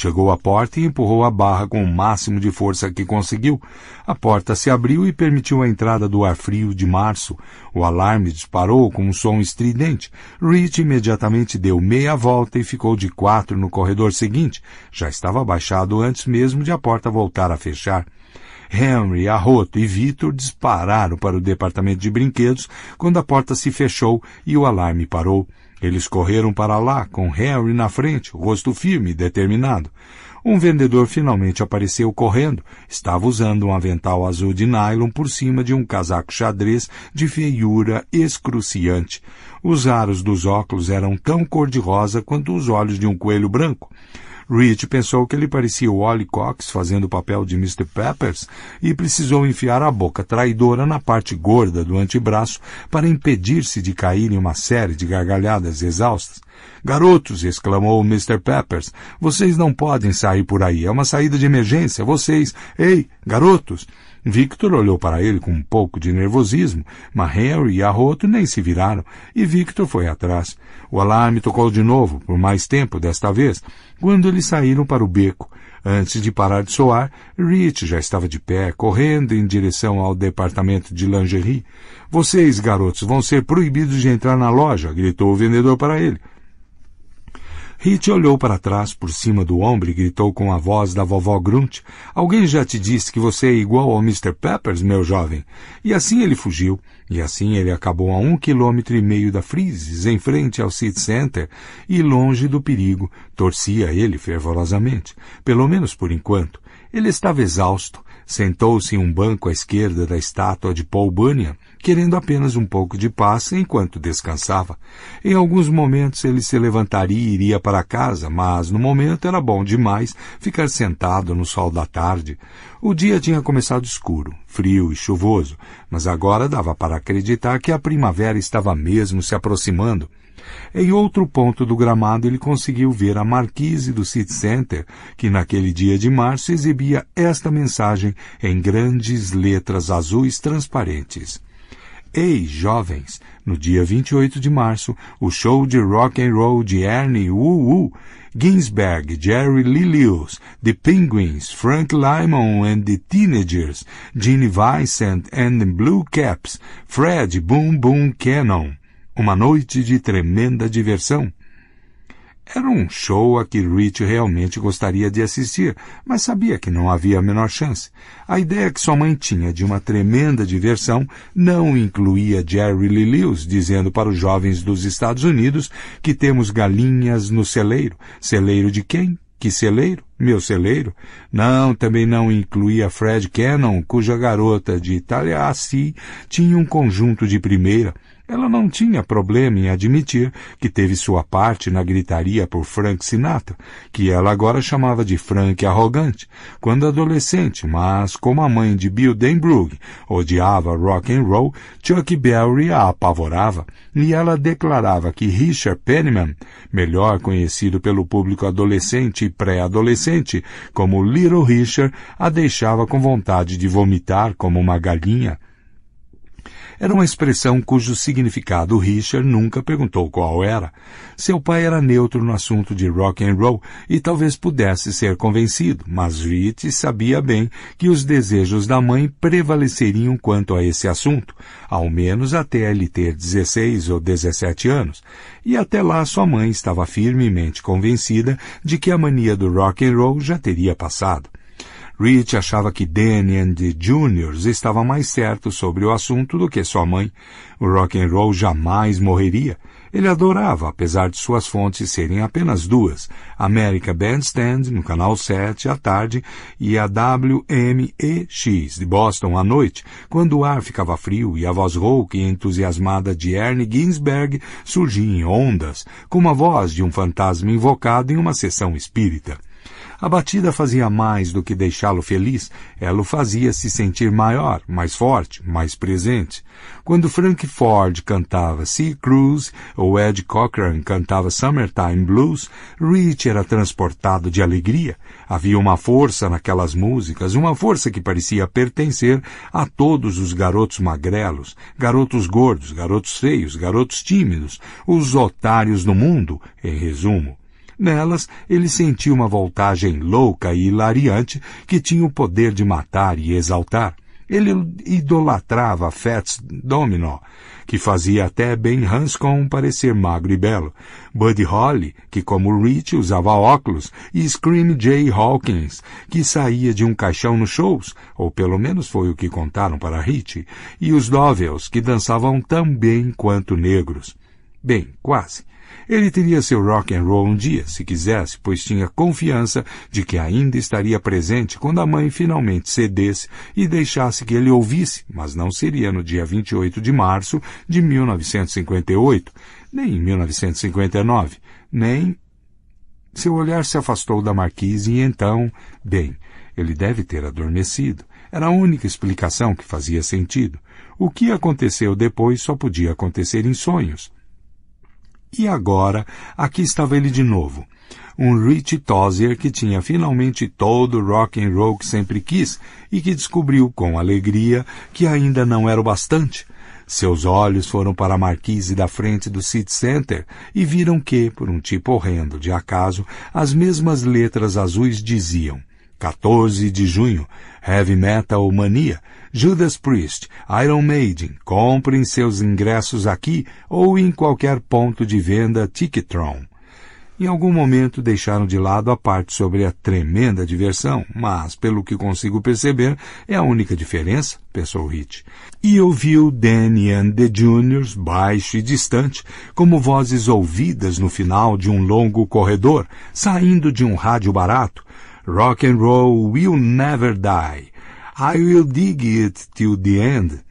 Chegou à porta e empurrou a barra com o máximo de força que conseguiu. A porta se abriu e permitiu a entrada do ar frio de março. O alarme disparou com um som estridente. Rich imediatamente deu meia volta e ficou de quatro no corredor seguinte. Já estava baixado antes mesmo de a porta voltar a fechar. Henry, Arroto e Victor dispararam para o departamento de brinquedos quando a porta se fechou e o alarme parou. Eles correram para lá, com Harry na frente, rosto firme e determinado. Um vendedor finalmente apareceu correndo. Estava usando um avental azul de nylon por cima de um casaco xadrez de feiura excruciante. Os aros dos óculos eram tão cor-de-rosa quanto os olhos de um coelho branco. Rich pensou que ele parecia o Wally Cox fazendo o papel de Mr. Peppers e precisou enfiar a boca traidora na parte gorda do antebraço para impedir-se de cair em uma série de gargalhadas exaustas. Garotos, exclamou Mr. Peppers, vocês não podem sair por aí. É uma saída de emergência. Vocês. Ei, garotos! Victor olhou para ele com um pouco de nervosismo, mas Harry e Arroto nem se viraram, e Victor foi atrás. O alarme tocou de novo, por mais tempo desta vez, quando eles saíram para o beco. Antes de parar de soar, Rich já estava de pé, correndo em direção ao departamento de lingerie. Vocês, garotos, vão ser proibidos de entrar na loja, gritou o vendedor para ele. Hit olhou para trás por cima do ombro e gritou com a voz da vovó Grunt. Alguém já te disse que você é igual ao Mr. Peppers, meu jovem? E assim ele fugiu. E assim ele acabou a um quilômetro e meio da Frises, em frente ao City Center, e longe do perigo, torcia ele fervorosamente. Pelo menos por enquanto. Ele estava exausto, Sentou-se em um banco à esquerda da estátua de Paul Bunyan, querendo apenas um pouco de paz enquanto descansava. Em alguns momentos ele se levantaria e iria para casa, mas no momento era bom demais ficar sentado no sol da tarde. O dia tinha começado escuro, frio e chuvoso, mas agora dava para acreditar que a primavera estava mesmo se aproximando. Em outro ponto do gramado, ele conseguiu ver a marquise do City Center, que naquele dia de março exibia esta mensagem em grandes letras azuis transparentes. Ei, jovens! No dia 28 de março, o show de rock and roll de Ernie Wu Ginsberg, Jerry Lee Lewis, The Penguins, Frank Lymon and the Teenagers, Gene Vincent and the Blue Caps, Fred Boom Boom Cannon, uma noite de tremenda diversão. Era um show a que Rich realmente gostaria de assistir, mas sabia que não havia a menor chance. A ideia que sua mãe tinha de uma tremenda diversão não incluía Jerry Lee Lewis dizendo para os jovens dos Estados Unidos que temos galinhas no celeiro. Celeiro de quem? Que celeiro? Meu celeiro? Não, também não incluía Fred Cannon, cuja garota de Itália Assi tinha um conjunto de primeira. Ela não tinha problema em admitir que teve sua parte na gritaria por Frank Sinatra, que ela agora chamava de Frank arrogante, quando adolescente, mas como a mãe de Bill Denbrug odiava rock and roll, Chuck Berry a apavorava, e ela declarava que Richard Penniman, melhor conhecido pelo público adolescente e pré-adolescente como Little Richard, a deixava com vontade de vomitar como uma galinha. Era uma expressão cujo significado Richard nunca perguntou qual era. Seu pai era neutro no assunto de rock and roll e talvez pudesse ser convencido, mas Rich sabia bem que os desejos da mãe prevaleceriam quanto a esse assunto, ao menos até ele ter 16 ou 17 anos. E até lá sua mãe estava firmemente convencida de que a mania do rock and roll já teria passado. Rich achava que Danny and the Juniors estava mais certo sobre o assunto do que sua mãe. O rock and roll jamais morreria. Ele adorava, apesar de suas fontes serem apenas duas, America Bandstand, no canal 7, à tarde, e a WMEX, de Boston, à noite, quando o ar ficava frio e a voz rouca e entusiasmada de Ernie Ginsberg surgia em ondas, como a voz de um fantasma invocado em uma sessão espírita. A batida fazia mais do que deixá-lo feliz, ela o fazia se sentir maior, mais forte, mais presente. Quando Frank Ford cantava Sea Cruise ou Ed Cochran cantava Summertime Blues, Rich era transportado de alegria. Havia uma força naquelas músicas, uma força que parecia pertencer a todos os garotos magrelos, garotos gordos, garotos feios, garotos tímidos, os otários do mundo, em resumo. Nelas, ele sentiu uma voltagem louca e hilariante que tinha o poder de matar e exaltar. Ele idolatrava Fats Domino, que fazia até Ben Hanscom parecer magro e belo, Buddy Holly, que como Rich usava óculos, e Scream Jay Hawkins, que saía de um caixão nos shows, ou pelo menos foi o que contaram para Rich, e os Dovells que dançavam tão bem quanto negros. Bem, quase. Ele teria seu rock and roll um dia, se quisesse, pois tinha confiança de que ainda estaria presente quando a mãe finalmente cedesse e deixasse que ele ouvisse, mas não seria no dia 28 de março de 1958, nem em 1959, nem... Seu olhar se afastou da marquise e então, bem, ele deve ter adormecido. Era a única explicação que fazia sentido. O que aconteceu depois só podia acontecer em sonhos. E agora, aqui estava ele de novo. Um Rich Tozier que tinha finalmente todo o rock and roll que sempre quis e que descobriu com alegria que ainda não era o bastante. Seus olhos foram para a marquise da frente do City Center e viram que, por um tipo horrendo de acaso, as mesmas letras azuis diziam 14 de junho, Heavy Metal Mania, Judas Priest, Iron Maiden, comprem seus ingressos aqui ou em qualquer ponto de venda Ticketron. Em algum momento deixaram de lado a parte sobre a tremenda diversão, mas, pelo que consigo perceber, é a única diferença, pensou Rich. E ouviu Danny and the Juniors, baixo e distante, como vozes ouvidas no final de um longo corredor, saindo de um rádio barato, Rock and roll will never die. I will dig it till the end.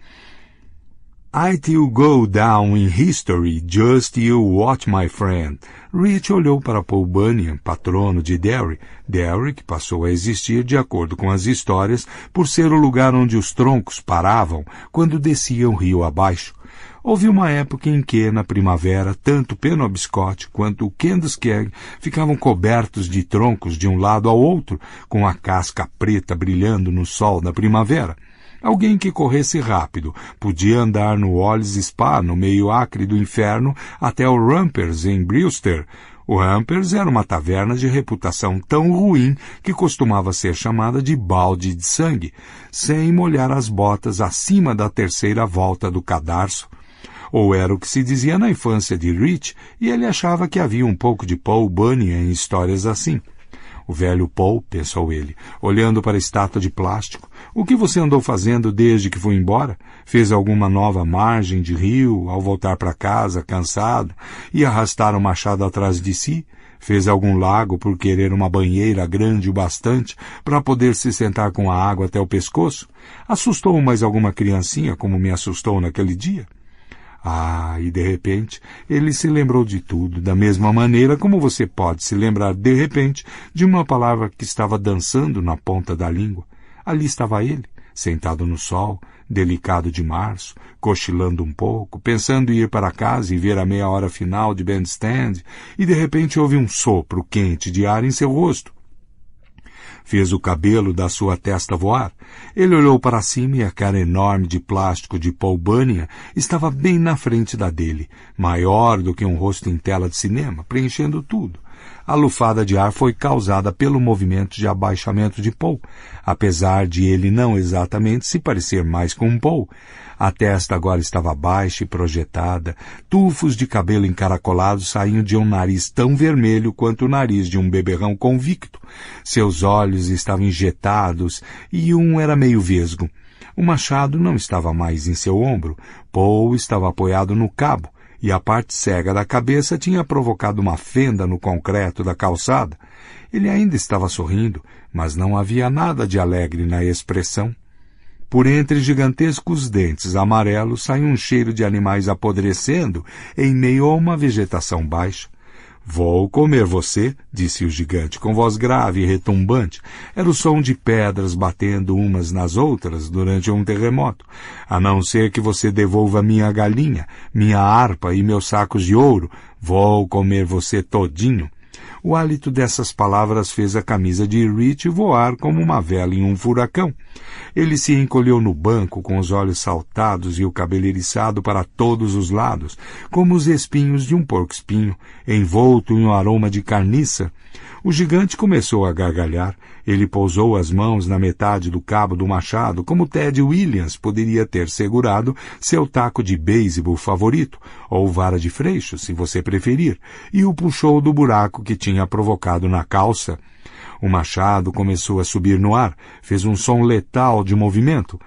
I till go down in history, just you watch my friend. Rich olhou para Paul Bunyan, patrono de Derry. Derry, que passou a existir, de acordo com as histórias, por ser o lugar onde os troncos paravam quando desciam rio abaixo. Houve uma época em que, na primavera, tanto Penobscot quanto o Kenduskeag ficavam cobertos de troncos de um lado ao outro, com a casca preta brilhando no sol da primavera. Alguém que corresse rápido podia andar no Wallis Spa, no meio acre do inferno, até o Rampers, em Brewster. O Rampers era uma taverna de reputação tão ruim que costumava ser chamada de balde de sangue, sem molhar as botas acima da terceira volta do cadarço, ou era o que se dizia na infância de Rich, e ele achava que havia um pouco de Paul Bunyan em histórias assim. O velho Paul, pensou ele, olhando para a estátua de plástico. O que você andou fazendo desde que foi embora? Fez alguma nova margem de rio ao voltar para casa, cansado, e arrastar o machado atrás de si? Fez algum lago por querer uma banheira grande o bastante para poder se sentar com a água até o pescoço? Assustou mais alguma criancinha como me assustou naquele dia? Ah, e de repente ele se lembrou de tudo, da mesma maneira como você pode se lembrar de repente de uma palavra que estava dançando na ponta da língua. Ali estava ele, sentado no sol, delicado de março, cochilando um pouco, pensando em ir para casa e ver a meia hora final de bandstand, e de repente houve um sopro quente de ar em seu rosto. Fez o cabelo da sua testa voar. Ele olhou para cima e a cara enorme de plástico de Paul Bunyan estava bem na frente da dele, maior do que um rosto em tela de cinema, preenchendo tudo. A lufada de ar foi causada pelo movimento de abaixamento de Paul, apesar de ele não exatamente se parecer mais com Paul. A testa agora estava baixa e projetada, tufos de cabelo encaracolado saíam de um nariz tão vermelho quanto o nariz de um beberrão convicto. Seus olhos estavam injetados e um era meio vesgo. O machado não estava mais em seu ombro. Paul estava apoiado no cabo e a parte cega da cabeça tinha provocado uma fenda no concreto da calçada. Ele ainda estava sorrindo, mas não havia nada de alegre na expressão. Por entre gigantescos dentes amarelos sai um cheiro de animais apodrecendo em meio a uma vegetação baixa. Vou comer você, disse o gigante com voz grave e retumbante. Era o som de pedras batendo umas nas outras durante um terremoto. A não ser que você devolva minha galinha, minha harpa e meus sacos de ouro, vou comer você todinho. O hálito dessas palavras fez a camisa de Rich voar como uma vela em um furacão. Ele se encolheu no banco com os olhos saltados e o cabelo eriçado para todos os lados, como os espinhos de um porco-espinho, envolto em um aroma de carniça. O gigante começou a gargalhar. Ele pousou as mãos na metade do cabo do machado, como Ted Williams poderia ter segurado seu taco de beisebol favorito, ou vara de freixo, se você preferir, e o puxou do buraco que tinha provocado na calça. O machado começou a subir no ar, fez um som letal de movimento.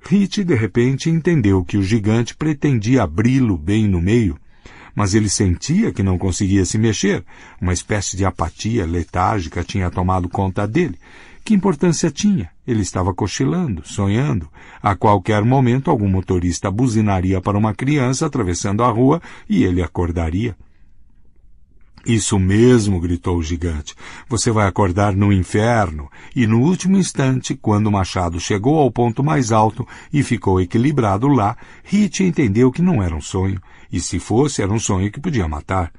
Rit de repente entendeu que o gigante pretendia abri-lo bem no meio mas ele sentia que não conseguia se mexer. Uma espécie de apatia letárgica tinha tomado conta dele. Que importância tinha? Ele estava cochilando, sonhando. A qualquer momento, algum motorista buzinaria para uma criança atravessando a rua e ele acordaria. Isso mesmo, gritou o gigante. Você vai acordar no inferno. E no último instante, quando o Machado chegou ao ponto mais alto e ficou equilibrado lá, Rit entendeu que não era um sonho e se fosse, era um sonho que podia matar.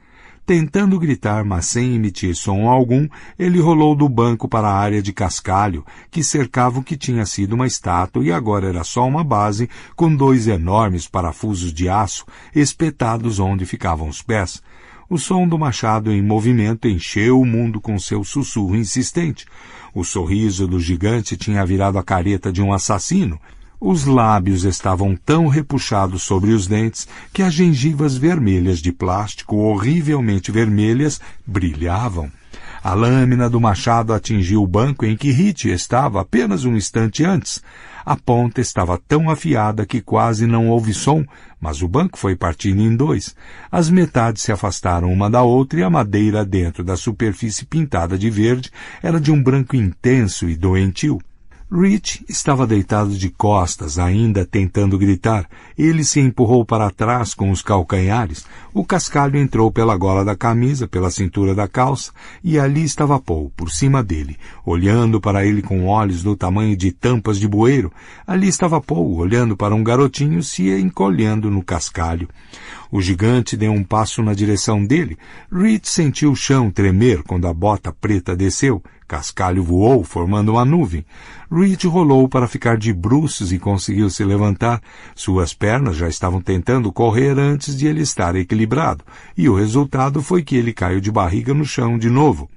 Tentando gritar, mas sem emitir som algum, ele rolou do banco para a área de cascalho, que cercava o que tinha sido uma estátua e agora era só uma base, com dois enormes parafusos de aço espetados onde ficavam os pés. O som do machado em movimento encheu o mundo com seu sussurro insistente. O sorriso do gigante tinha virado a careta de um assassino. Os lábios estavam tão repuxados sobre os dentes que as gengivas vermelhas de plástico, horrivelmente vermelhas, brilhavam. A lâmina do machado atingiu o banco em que Hit estava apenas um instante antes. A ponta estava tão afiada que quase não houve som, mas o banco foi partindo em dois. As metades se afastaram uma da outra e a madeira dentro da superfície pintada de verde era de um branco intenso e doentio. Rich estava deitado de costas, ainda tentando gritar. Ele se empurrou para trás com os calcanhares. O cascalho entrou pela gola da camisa, pela cintura da calça, e ali estava Paul, por cima dele, olhando para ele com olhos do tamanho de tampas de bueiro. Ali estava Paul, olhando para um garotinho se encolhendo no cascalho. O gigante deu um passo na direção dele. Reed sentiu o chão tremer quando a bota preta desceu. Cascalho voou, formando uma nuvem. Reed rolou para ficar de bruços e conseguiu se levantar. Suas pernas já estavam tentando correr antes de ele estar equilibrado, e o resultado foi que ele caiu de barriga no chão de novo.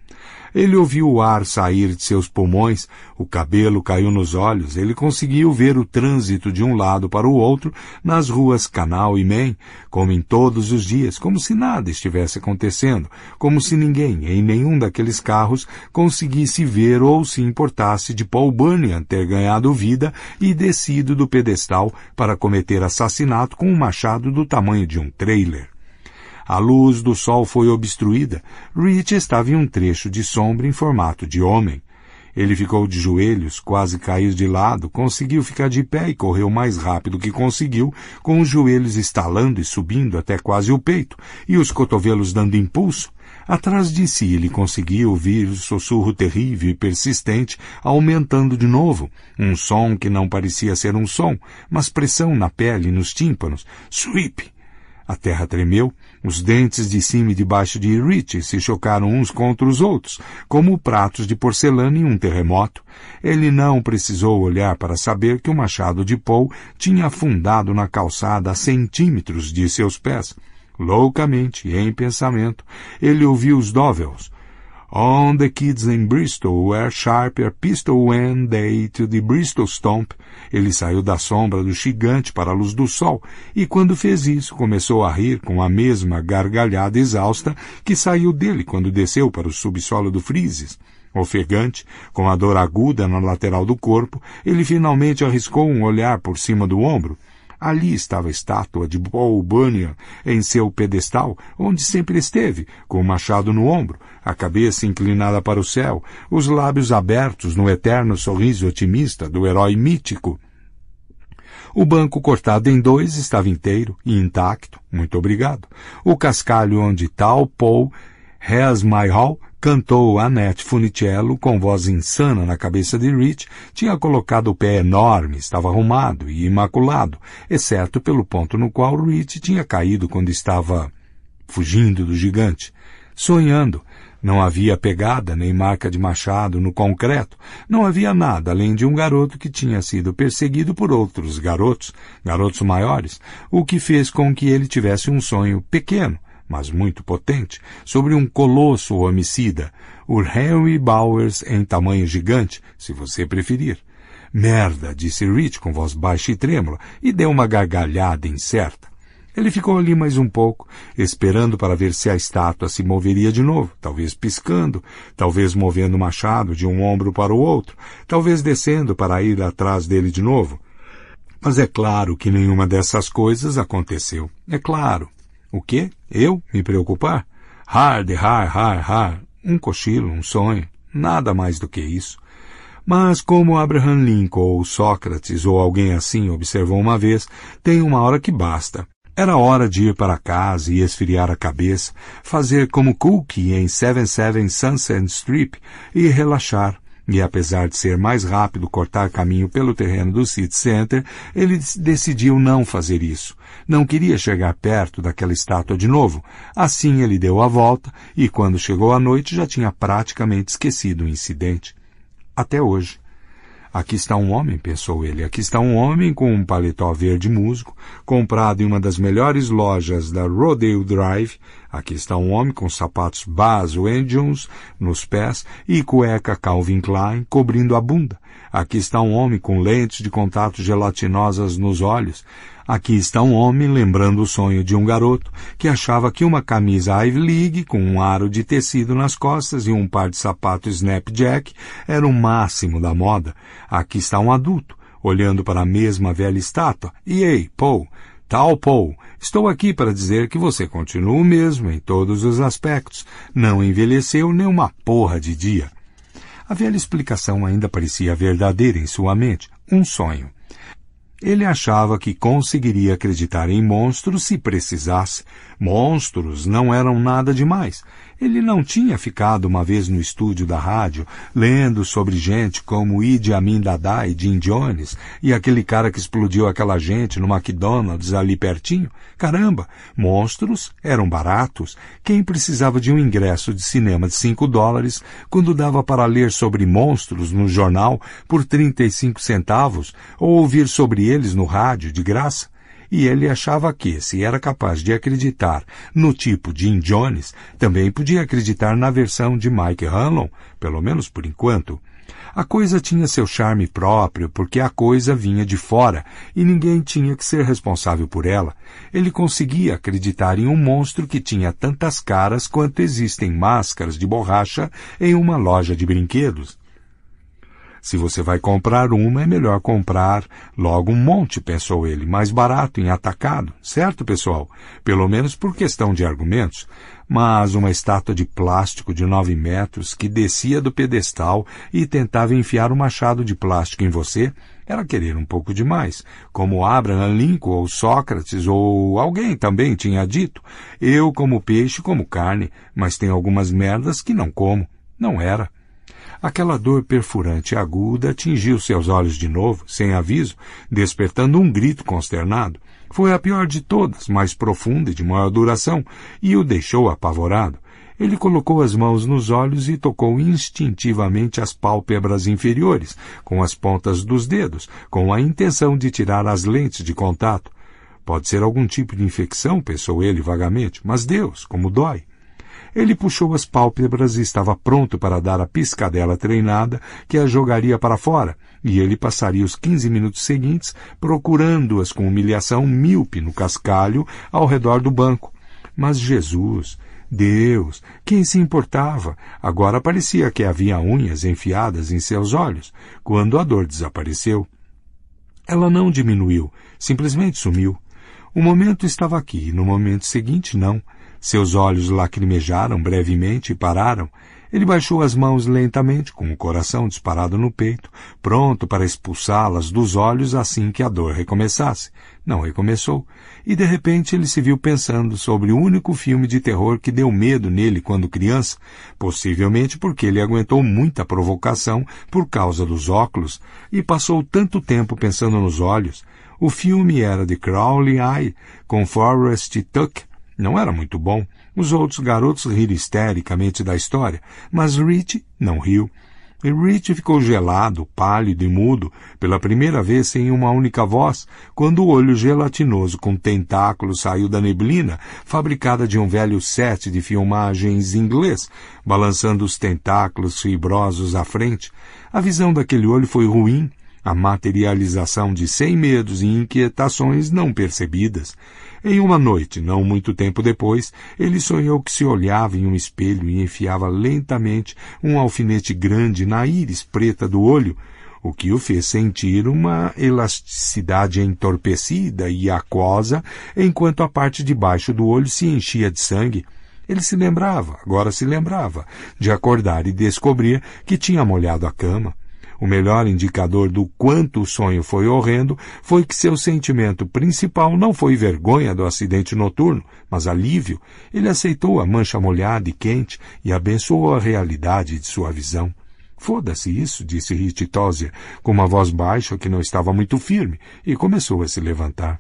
Ele ouviu o ar sair de seus pulmões, o cabelo caiu nos olhos, ele conseguiu ver o trânsito de um lado para o outro nas ruas Canal e Main, como em todos os dias, como se nada estivesse acontecendo, como se ninguém em nenhum daqueles carros conseguisse ver ou se importasse de Paul Bunyan ter ganhado vida e descido do pedestal para cometer assassinato com um machado do tamanho de um trailer. A luz do sol foi obstruída. Rich estava em um trecho de sombra em formato de homem. Ele ficou de joelhos, quase caiu de lado, conseguiu ficar de pé e correu mais rápido que conseguiu, com os joelhos estalando e subindo até quase o peito, e os cotovelos dando impulso. Atrás de si ele conseguia ouvir o sussurro terrível e persistente aumentando de novo, um som que não parecia ser um som, mas pressão na pele e nos tímpanos. Sweep! A terra tremeu, os dentes de cima e de baixo de Rich se chocaram uns contra os outros, como pratos de porcelana em um terremoto. Ele não precisou olhar para saber que o machado de Paul tinha afundado na calçada a centímetros de seus pés. Loucamente, em pensamento, ele ouviu os dovels, All the kids in Bristol were sharp a pistol when they to the Bristol Stomp. Ele saiu da sombra do gigante para a luz do sol, e quando fez isso, começou a rir com a mesma gargalhada exausta que saiu dele quando desceu para o subsolo do Frises. Ofegante, com a dor aguda na lateral do corpo, ele finalmente arriscou um olhar por cima do ombro Ali estava a estátua de Paul Bunyan em seu pedestal, onde sempre esteve, com o machado no ombro, a cabeça inclinada para o céu, os lábios abertos no eterno sorriso otimista do herói mítico. O banco cortado em dois estava inteiro e intacto, muito obrigado. O cascalho onde tal Paul Has My Hall cantou Annette Funicello com voz insana na cabeça de Rich, tinha colocado o pé enorme, estava arrumado e imaculado, exceto pelo ponto no qual Rich tinha caído quando estava fugindo do gigante, sonhando. Não havia pegada nem marca de machado no concreto, não havia nada além de um garoto que tinha sido perseguido por outros garotos, garotos maiores, o que fez com que ele tivesse um sonho pequeno, mas muito potente, sobre um colosso homicida, o Henry Bowers em tamanho gigante, se você preferir. Merda, disse Rich com voz baixa e trêmula, e deu uma gargalhada incerta. Ele ficou ali mais um pouco, esperando para ver se a estátua se moveria de novo, talvez piscando, talvez movendo o machado de um ombro para o outro, talvez descendo para ir atrás dele de novo. Mas é claro que nenhuma dessas coisas aconteceu. É claro. O quê? Eu? Me preocupar? Har de har, har, har. Um cochilo, um sonho. Nada mais do que isso. Mas como Abraham Lincoln ou Sócrates ou alguém assim observou uma vez, tem uma hora que basta. Era hora de ir para casa e esfriar a cabeça, fazer como Cookie em 77 Sunset Strip e relaxar. E apesar de ser mais rápido cortar caminho pelo terreno do City Center, ele decidiu não fazer isso. Não queria chegar perto daquela estátua de novo. Assim ele deu a volta e, quando chegou à noite, já tinha praticamente esquecido o incidente. Até hoje. Aqui está um homem, pensou ele. Aqui está um homem com um paletó verde musgo, comprado em uma das melhores lojas da Rodeo Drive. Aqui está um homem com sapatos Baz Jones nos pés e cueca Calvin Klein cobrindo a bunda. Aqui está um homem com lentes de contato gelatinosas nos olhos. Aqui está um homem lembrando o sonho de um garoto que achava que uma camisa Ivy League com um aro de tecido nas costas e um par de sapatos Snapjack era o máximo da moda. Aqui está um adulto olhando para a mesma velha estátua. E ei, Paul, tal Paul, estou aqui para dizer que você continua o mesmo em todos os aspectos. Não envelheceu nem uma porra de dia. A velha explicação ainda parecia verdadeira em sua mente, um sonho. Ele achava que conseguiria acreditar em monstros se precisasse. Monstros não eram nada demais. Ele não tinha ficado uma vez no estúdio da rádio, lendo sobre gente como Idi Amin Dada e Jim Jones, e aquele cara que explodiu aquela gente no McDonald's ali pertinho? Caramba, monstros eram baratos. Quem precisava de um ingresso de cinema de cinco dólares quando dava para ler sobre monstros no jornal por trinta e cinco centavos ou ouvir sobre eles no rádio de graça? E ele achava que, se era capaz de acreditar no tipo de Jim Jones, também podia acreditar na versão de Mike Hanlon, pelo menos por enquanto. A coisa tinha seu charme próprio, porque a coisa vinha de fora e ninguém tinha que ser responsável por ela. Ele conseguia acreditar em um monstro que tinha tantas caras quanto existem máscaras de borracha em uma loja de brinquedos. Se você vai comprar uma, é melhor comprar logo um monte, pensou ele, mais barato, em atacado, certo, pessoal? Pelo menos por questão de argumentos. Mas uma estátua de plástico de nove metros que descia do pedestal e tentava enfiar um machado de plástico em você era querer um pouco demais. Como Abraham Lincoln ou Sócrates ou alguém também tinha dito, eu como peixe como carne, mas tem algumas merdas que não como. Não era. Aquela dor perfurante e aguda atingiu seus olhos de novo, sem aviso, despertando um grito consternado. Foi a pior de todas, mais profunda e de maior duração, e o deixou apavorado. Ele colocou as mãos nos olhos e tocou instintivamente as pálpebras inferiores, com as pontas dos dedos, com a intenção de tirar as lentes de contato. Pode ser algum tipo de infecção, pensou ele vagamente, mas Deus, como dói! Ele puxou as pálpebras e estava pronto para dar a piscadela treinada que a jogaria para fora, e ele passaria os quinze minutos seguintes procurando-as com humilhação míope no cascalho ao redor do banco. Mas Jesus, Deus, quem se importava? Agora parecia que havia unhas enfiadas em seus olhos, quando a dor desapareceu. Ela não diminuiu, simplesmente sumiu. O momento estava aqui, e no momento seguinte não. Seus olhos lacrimejaram brevemente e pararam. Ele baixou as mãos lentamente, com o coração disparado no peito, pronto para expulsá-las dos olhos assim que a dor recomeçasse. Não recomeçou, e de repente ele se viu pensando sobre o único filme de terror que deu medo nele quando criança, possivelmente porque ele aguentou muita provocação por causa dos óculos e passou tanto tempo pensando nos olhos. O filme era de Crowley Eye, com Forrest Tuck, não era muito bom. Os outros garotos riram histericamente da história, mas Rich não riu. E Rich ficou gelado, pálido e mudo, pela primeira vez sem uma única voz, quando o olho gelatinoso com tentáculos saiu da neblina, fabricada de um velho set de filmagens inglês, balançando os tentáculos fibrosos à frente. A visão daquele olho foi ruim, a materialização de cem medos e inquietações não percebidas. Em uma noite, não muito tempo depois, ele sonhou que se olhava em um espelho e enfiava lentamente um alfinete grande na íris preta do olho, o que o fez sentir uma elasticidade entorpecida e aquosa, enquanto a parte de baixo do olho se enchia de sangue. Ele se lembrava, agora se lembrava, de acordar e descobrir que tinha molhado a cama. O melhor indicador do quanto o sonho foi horrendo foi que seu sentimento principal não foi vergonha do acidente noturno, mas alívio. Ele aceitou a mancha molhada e quente e abençoou a realidade de sua visão. Foda-se isso, disse Rittitosia, com uma voz baixa que não estava muito firme, e começou a se levantar.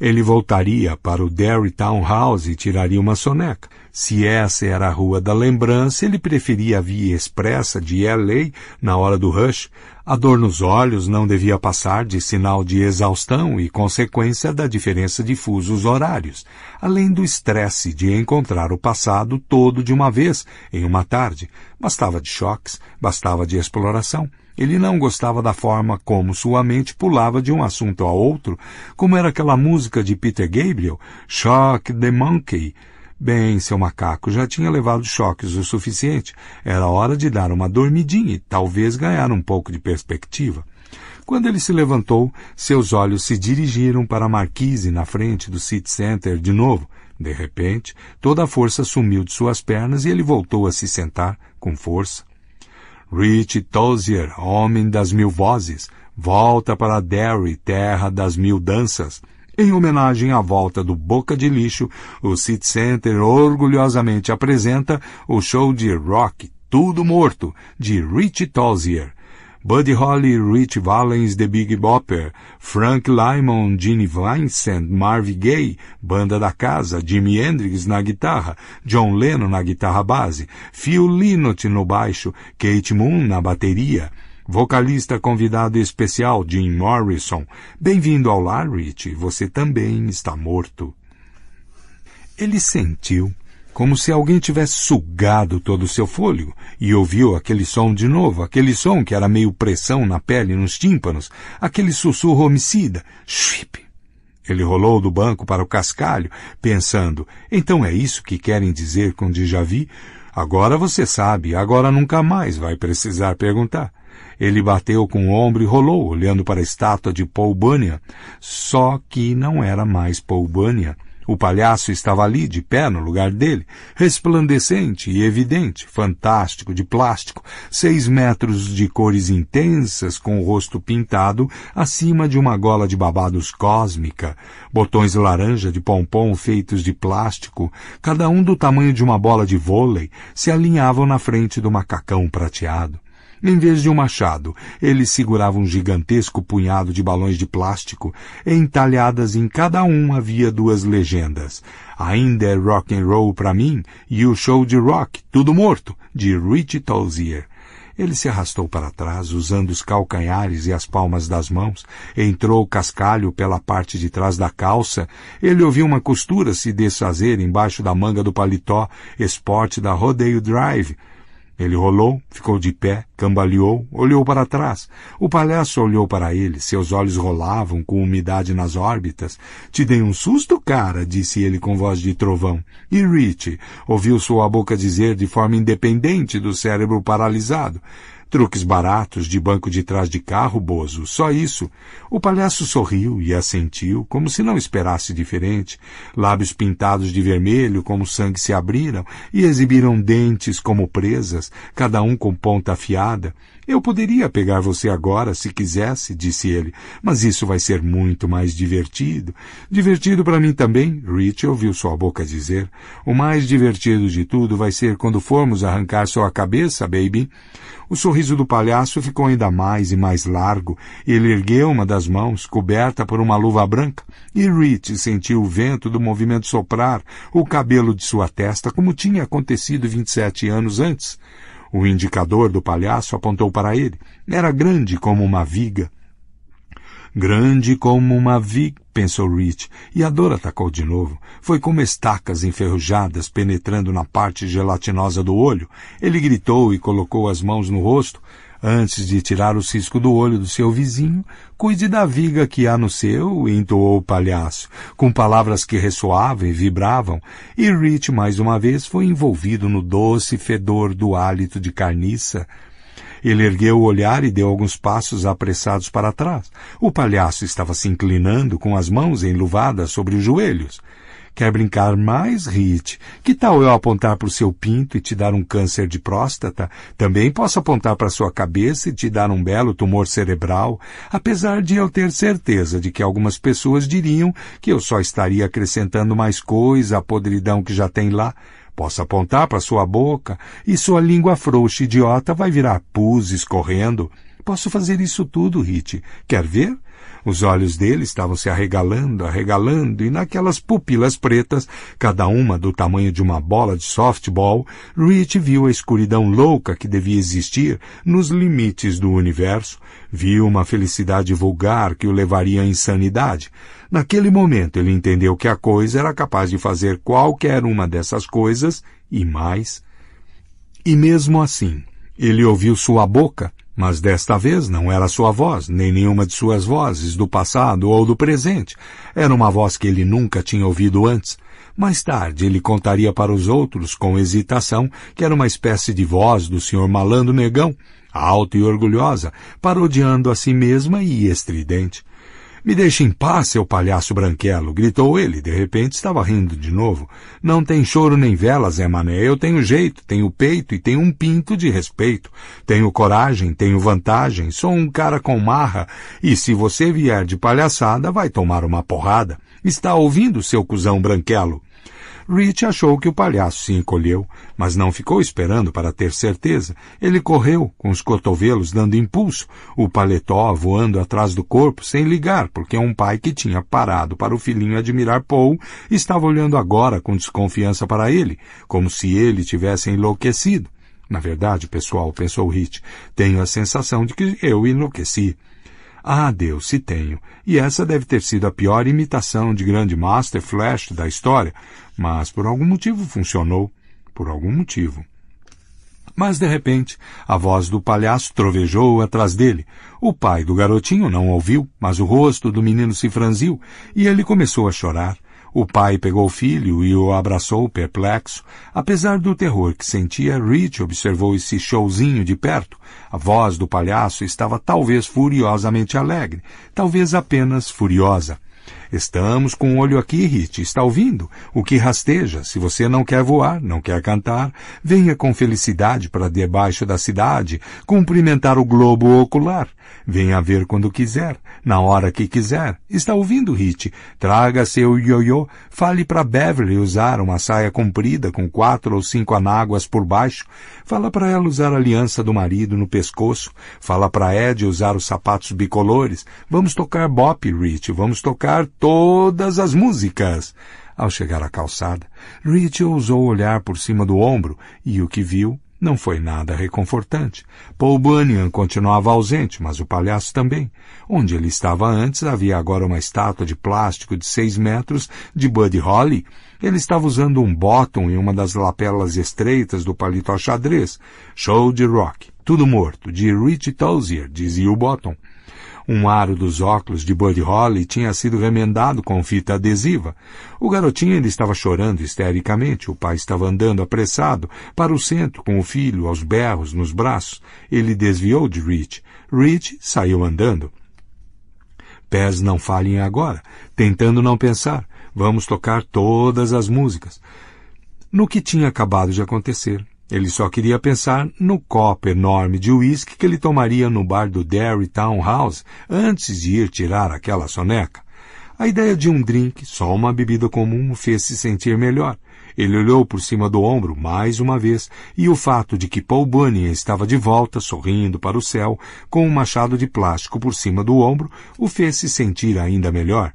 Ele voltaria para o Derry Town House e tiraria uma soneca. Se essa era a rua da lembrança, ele preferia a via expressa de LA na hora do rush. A dor nos olhos não devia passar de sinal de exaustão e consequência da diferença de fusos horários, além do estresse de encontrar o passado todo de uma vez, em uma tarde. Bastava de choques, bastava de exploração. Ele não gostava da forma como sua mente pulava de um assunto a outro, como era aquela música de Peter Gabriel, Shock the Monkey. Bem, seu macaco já tinha levado choques o suficiente. Era hora de dar uma dormidinha e talvez ganhar um pouco de perspectiva. Quando ele se levantou, seus olhos se dirigiram para a marquise na frente do City Center de novo. De repente, toda a força sumiu de suas pernas e ele voltou a se sentar com força. Rich Tozier, Homem das Mil Vozes, volta para Derry, Terra das Mil Danças. Em homenagem à volta do Boca de Lixo, o City Center orgulhosamente apresenta o show de rock Tudo Morto, de Rich Tozier, Buddy Holly, Rich Valens, The Big Bopper, Frank Lymon, Gene Vincent, Marvin Gaye, Banda da Casa, Jimi Hendrix na guitarra, John Lennon na guitarra base, Phil Lynott no baixo, Kate Moon na bateria, vocalista convidado especial Jim Morrison. Bem-vindo ao lar, Rich. Você também está morto. Ele sentiu como se alguém tivesse sugado todo o seu fôlego, e ouviu aquele som de novo, aquele som que era meio pressão na pele e nos tímpanos, aquele sussurro homicida. Chuip! Ele rolou do banco para o cascalho, pensando, então é isso que querem dizer com déjà vu? Agora você sabe, agora nunca mais vai precisar perguntar. Ele bateu com o ombro e rolou, olhando para a estátua de Paul Bunyan. Só que não era mais Paul Bunyan. O palhaço estava ali, de pé no lugar dele, resplandecente e evidente, fantástico, de plástico, seis metros de cores intensas, com o rosto pintado, acima de uma gola de babados cósmica, botões laranja de pompom feitos de plástico, cada um do tamanho de uma bola de vôlei, se alinhavam na frente do macacão prateado. Em vez de um machado, ele segurava um gigantesco punhado de balões de plástico, entalhadas em cada um havia duas legendas. Ainda é rock and roll para mim e o show de rock, tudo morto, de Rich Tozier. Ele se arrastou para trás, usando os calcanhares e as palmas das mãos, entrou cascalho pela parte de trás da calça, ele ouviu uma costura se desfazer embaixo da manga do paletó, esporte da Rodeio Drive, ele rolou, ficou de pé, cambaleou, olhou para trás. O palhaço olhou para ele, seus olhos rolavam com umidade nas órbitas. Te dei um susto, cara, disse ele com voz de trovão. E Rich ouviu sua boca dizer de forma independente do cérebro paralisado. Truques baratos de banco de trás de carro, Bozo, só isso. O palhaço sorriu e assentiu, como se não esperasse diferente. Lábios pintados de vermelho, como sangue, se abriram e exibiram dentes como presas, cada um com ponta afiada. Eu poderia pegar você agora, se quisesse, disse ele, mas isso vai ser muito mais divertido. Divertido para mim também, Rich ouviu sua boca dizer. O mais divertido de tudo vai ser quando formos arrancar sua cabeça, baby. O sorriso do palhaço ficou ainda mais e mais largo. Ele ergueu uma das mãos, coberta por uma luva branca, e Rich sentiu o vento do movimento soprar o cabelo de sua testa, como tinha acontecido 27 anos antes. O indicador do palhaço apontou para ele. Era grande como uma viga. Grande como uma viga, pensou Rich, e a dor atacou de novo. Foi como estacas enferrujadas penetrando na parte gelatinosa do olho. Ele gritou e colocou as mãos no rosto. Antes de tirar o cisco do olho do seu vizinho, cuide da viga que há no seu, entoou o palhaço, com palavras que ressoavam e vibravam, e Rich mais uma vez foi envolvido no doce fedor do hálito de carniça ele ergueu o olhar e deu alguns passos apressados para trás. O palhaço estava se inclinando com as mãos enluvadas sobre os joelhos. Quer brincar mais, Rit? Que tal eu apontar para o seu pinto e te dar um câncer de próstata? Também posso apontar para a sua cabeça e te dar um belo tumor cerebral, apesar de eu ter certeza de que algumas pessoas diriam que eu só estaria acrescentando mais coisa à podridão que já tem lá. Posso apontar para sua boca e sua língua frouxa idiota vai virar pus escorrendo. Posso fazer isso tudo, Rit. Quer ver? Os olhos dele estavam se arregalando, arregalando, e naquelas pupilas pretas, cada uma do tamanho de uma bola de softball, Rich viu a escuridão louca que devia existir nos limites do universo, viu uma felicidade vulgar que o levaria à insanidade, Naquele momento ele entendeu que a coisa era capaz de fazer qualquer uma dessas coisas e mais. E mesmo assim, ele ouviu sua boca, mas desta vez não era sua voz, nem nenhuma de suas vozes do passado ou do presente. Era uma voz que ele nunca tinha ouvido antes. Mais tarde ele contaria para os outros, com hesitação, que era uma espécie de voz do senhor malandro negão, alta e orgulhosa, parodiando a si mesma e estridente. Me deixe em paz, seu palhaço branquelo, gritou ele. De repente estava rindo de novo. Não tem choro nem velas, é Mané. Eu tenho jeito, tenho peito e tenho um pinto de respeito. Tenho coragem, tenho vantagem, sou um cara com marra. E se você vier de palhaçada, vai tomar uma porrada. Está ouvindo, seu cuzão branquelo? Rich achou que o palhaço se encolheu, mas não ficou esperando para ter certeza. Ele correu, com os cotovelos dando impulso, o paletó voando atrás do corpo sem ligar, porque um pai que tinha parado para o filhinho admirar Paul estava olhando agora com desconfiança para ele, como se ele tivesse enlouquecido. Na verdade, pessoal, pensou Rich, tenho a sensação de que eu enlouqueci. Ah, Deus, se tenho. E essa deve ter sido a pior imitação de grande Master Flash da história, mas por algum motivo funcionou. Por algum motivo. Mas de repente, a voz do palhaço trovejou atrás dele. O pai do garotinho não ouviu, mas o rosto do menino se franziu e ele começou a chorar. O pai pegou o filho e o abraçou perplexo. Apesar do terror que sentia, Rich observou esse showzinho de perto. A voz do palhaço estava talvez furiosamente alegre, talvez apenas furiosa. Estamos com o um olho aqui, Rich. Está ouvindo? O que rasteja? Se você não quer voar, não quer cantar, venha com felicidade para debaixo da cidade cumprimentar o globo ocular. Venha ver quando quiser, na hora que quiser. Está ouvindo, Hit? Traga seu ioiô, fale para Beverly usar uma saia comprida com quatro ou cinco anáguas por baixo. Fala para ela usar a aliança do marido no pescoço. Fala para Ed usar os sapatos bicolores. Vamos tocar bop, Rich. Vamos tocar todas as músicas. Ao chegar à calçada, Rich ousou olhar por cima do ombro e o que viu não foi nada reconfortante. Paul Bunyan continuava ausente, mas o palhaço também. Onde ele estava antes, havia agora uma estátua de plástico de seis metros de Buddy Holly. Ele estava usando um bottom e uma das lapelas estreitas do paletó xadrez. Show de rock. Tudo morto, de Rich Tozier, dizia o bottom. Um aro dos óculos de Buddy Holly tinha sido remendado com fita adesiva. O garotinho ainda estava chorando histericamente. O pai estava andando apressado para o centro com o filho aos berros nos braços. Ele desviou de Rich. Rich saiu andando. Pés não falhem agora, tentando não pensar. Vamos tocar todas as músicas. No que tinha acabado de acontecer, ele só queria pensar no copo enorme de uísque que ele tomaria no bar do Derry Town House antes de ir tirar aquela soneca. A ideia de um drink, só uma bebida comum, o fez se sentir melhor. Ele olhou por cima do ombro mais uma vez, e o fato de que Paul Bunyan estava de volta, sorrindo para o céu, com um machado de plástico por cima do ombro, o fez se sentir ainda melhor.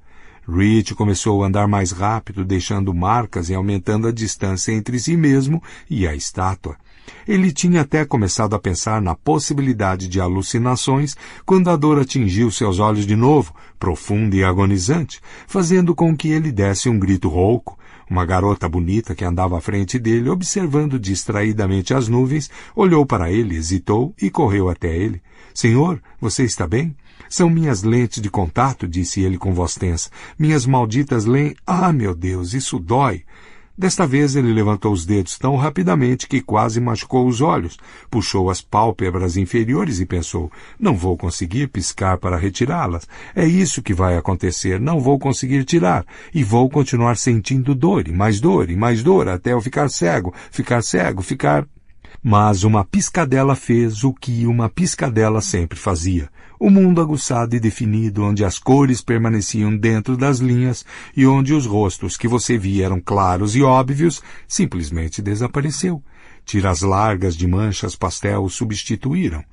Rich começou a andar mais rápido, deixando marcas e aumentando a distância entre si mesmo e a estátua. Ele tinha até começado a pensar na possibilidade de alucinações quando a dor atingiu seus olhos de novo, profunda e agonizante, fazendo com que ele desse um grito rouco. Uma garota bonita que andava à frente dele, observando distraidamente as nuvens, olhou para ele, hesitou e correu até ele. Senhor, você está bem? São minhas lentes de contato, disse ele com voz tensa. Minhas malditas lentes. Ah, meu Deus, isso dói! Desta vez ele levantou os dedos tão rapidamente que quase machucou os olhos, puxou as pálpebras inferiores e pensou: não vou conseguir piscar para retirá-las. É isso que vai acontecer, não vou conseguir tirar, e vou continuar sentindo dor, e mais dor, e mais dor, até eu ficar cego, ficar cego, ficar. Mas uma piscadela fez o que uma piscadela sempre fazia o mundo aguçado e definido, onde as cores permaneciam dentro das linhas e onde os rostos que você via eram claros e óbvios, simplesmente desapareceu. Tiras largas de manchas pastel o substituíram.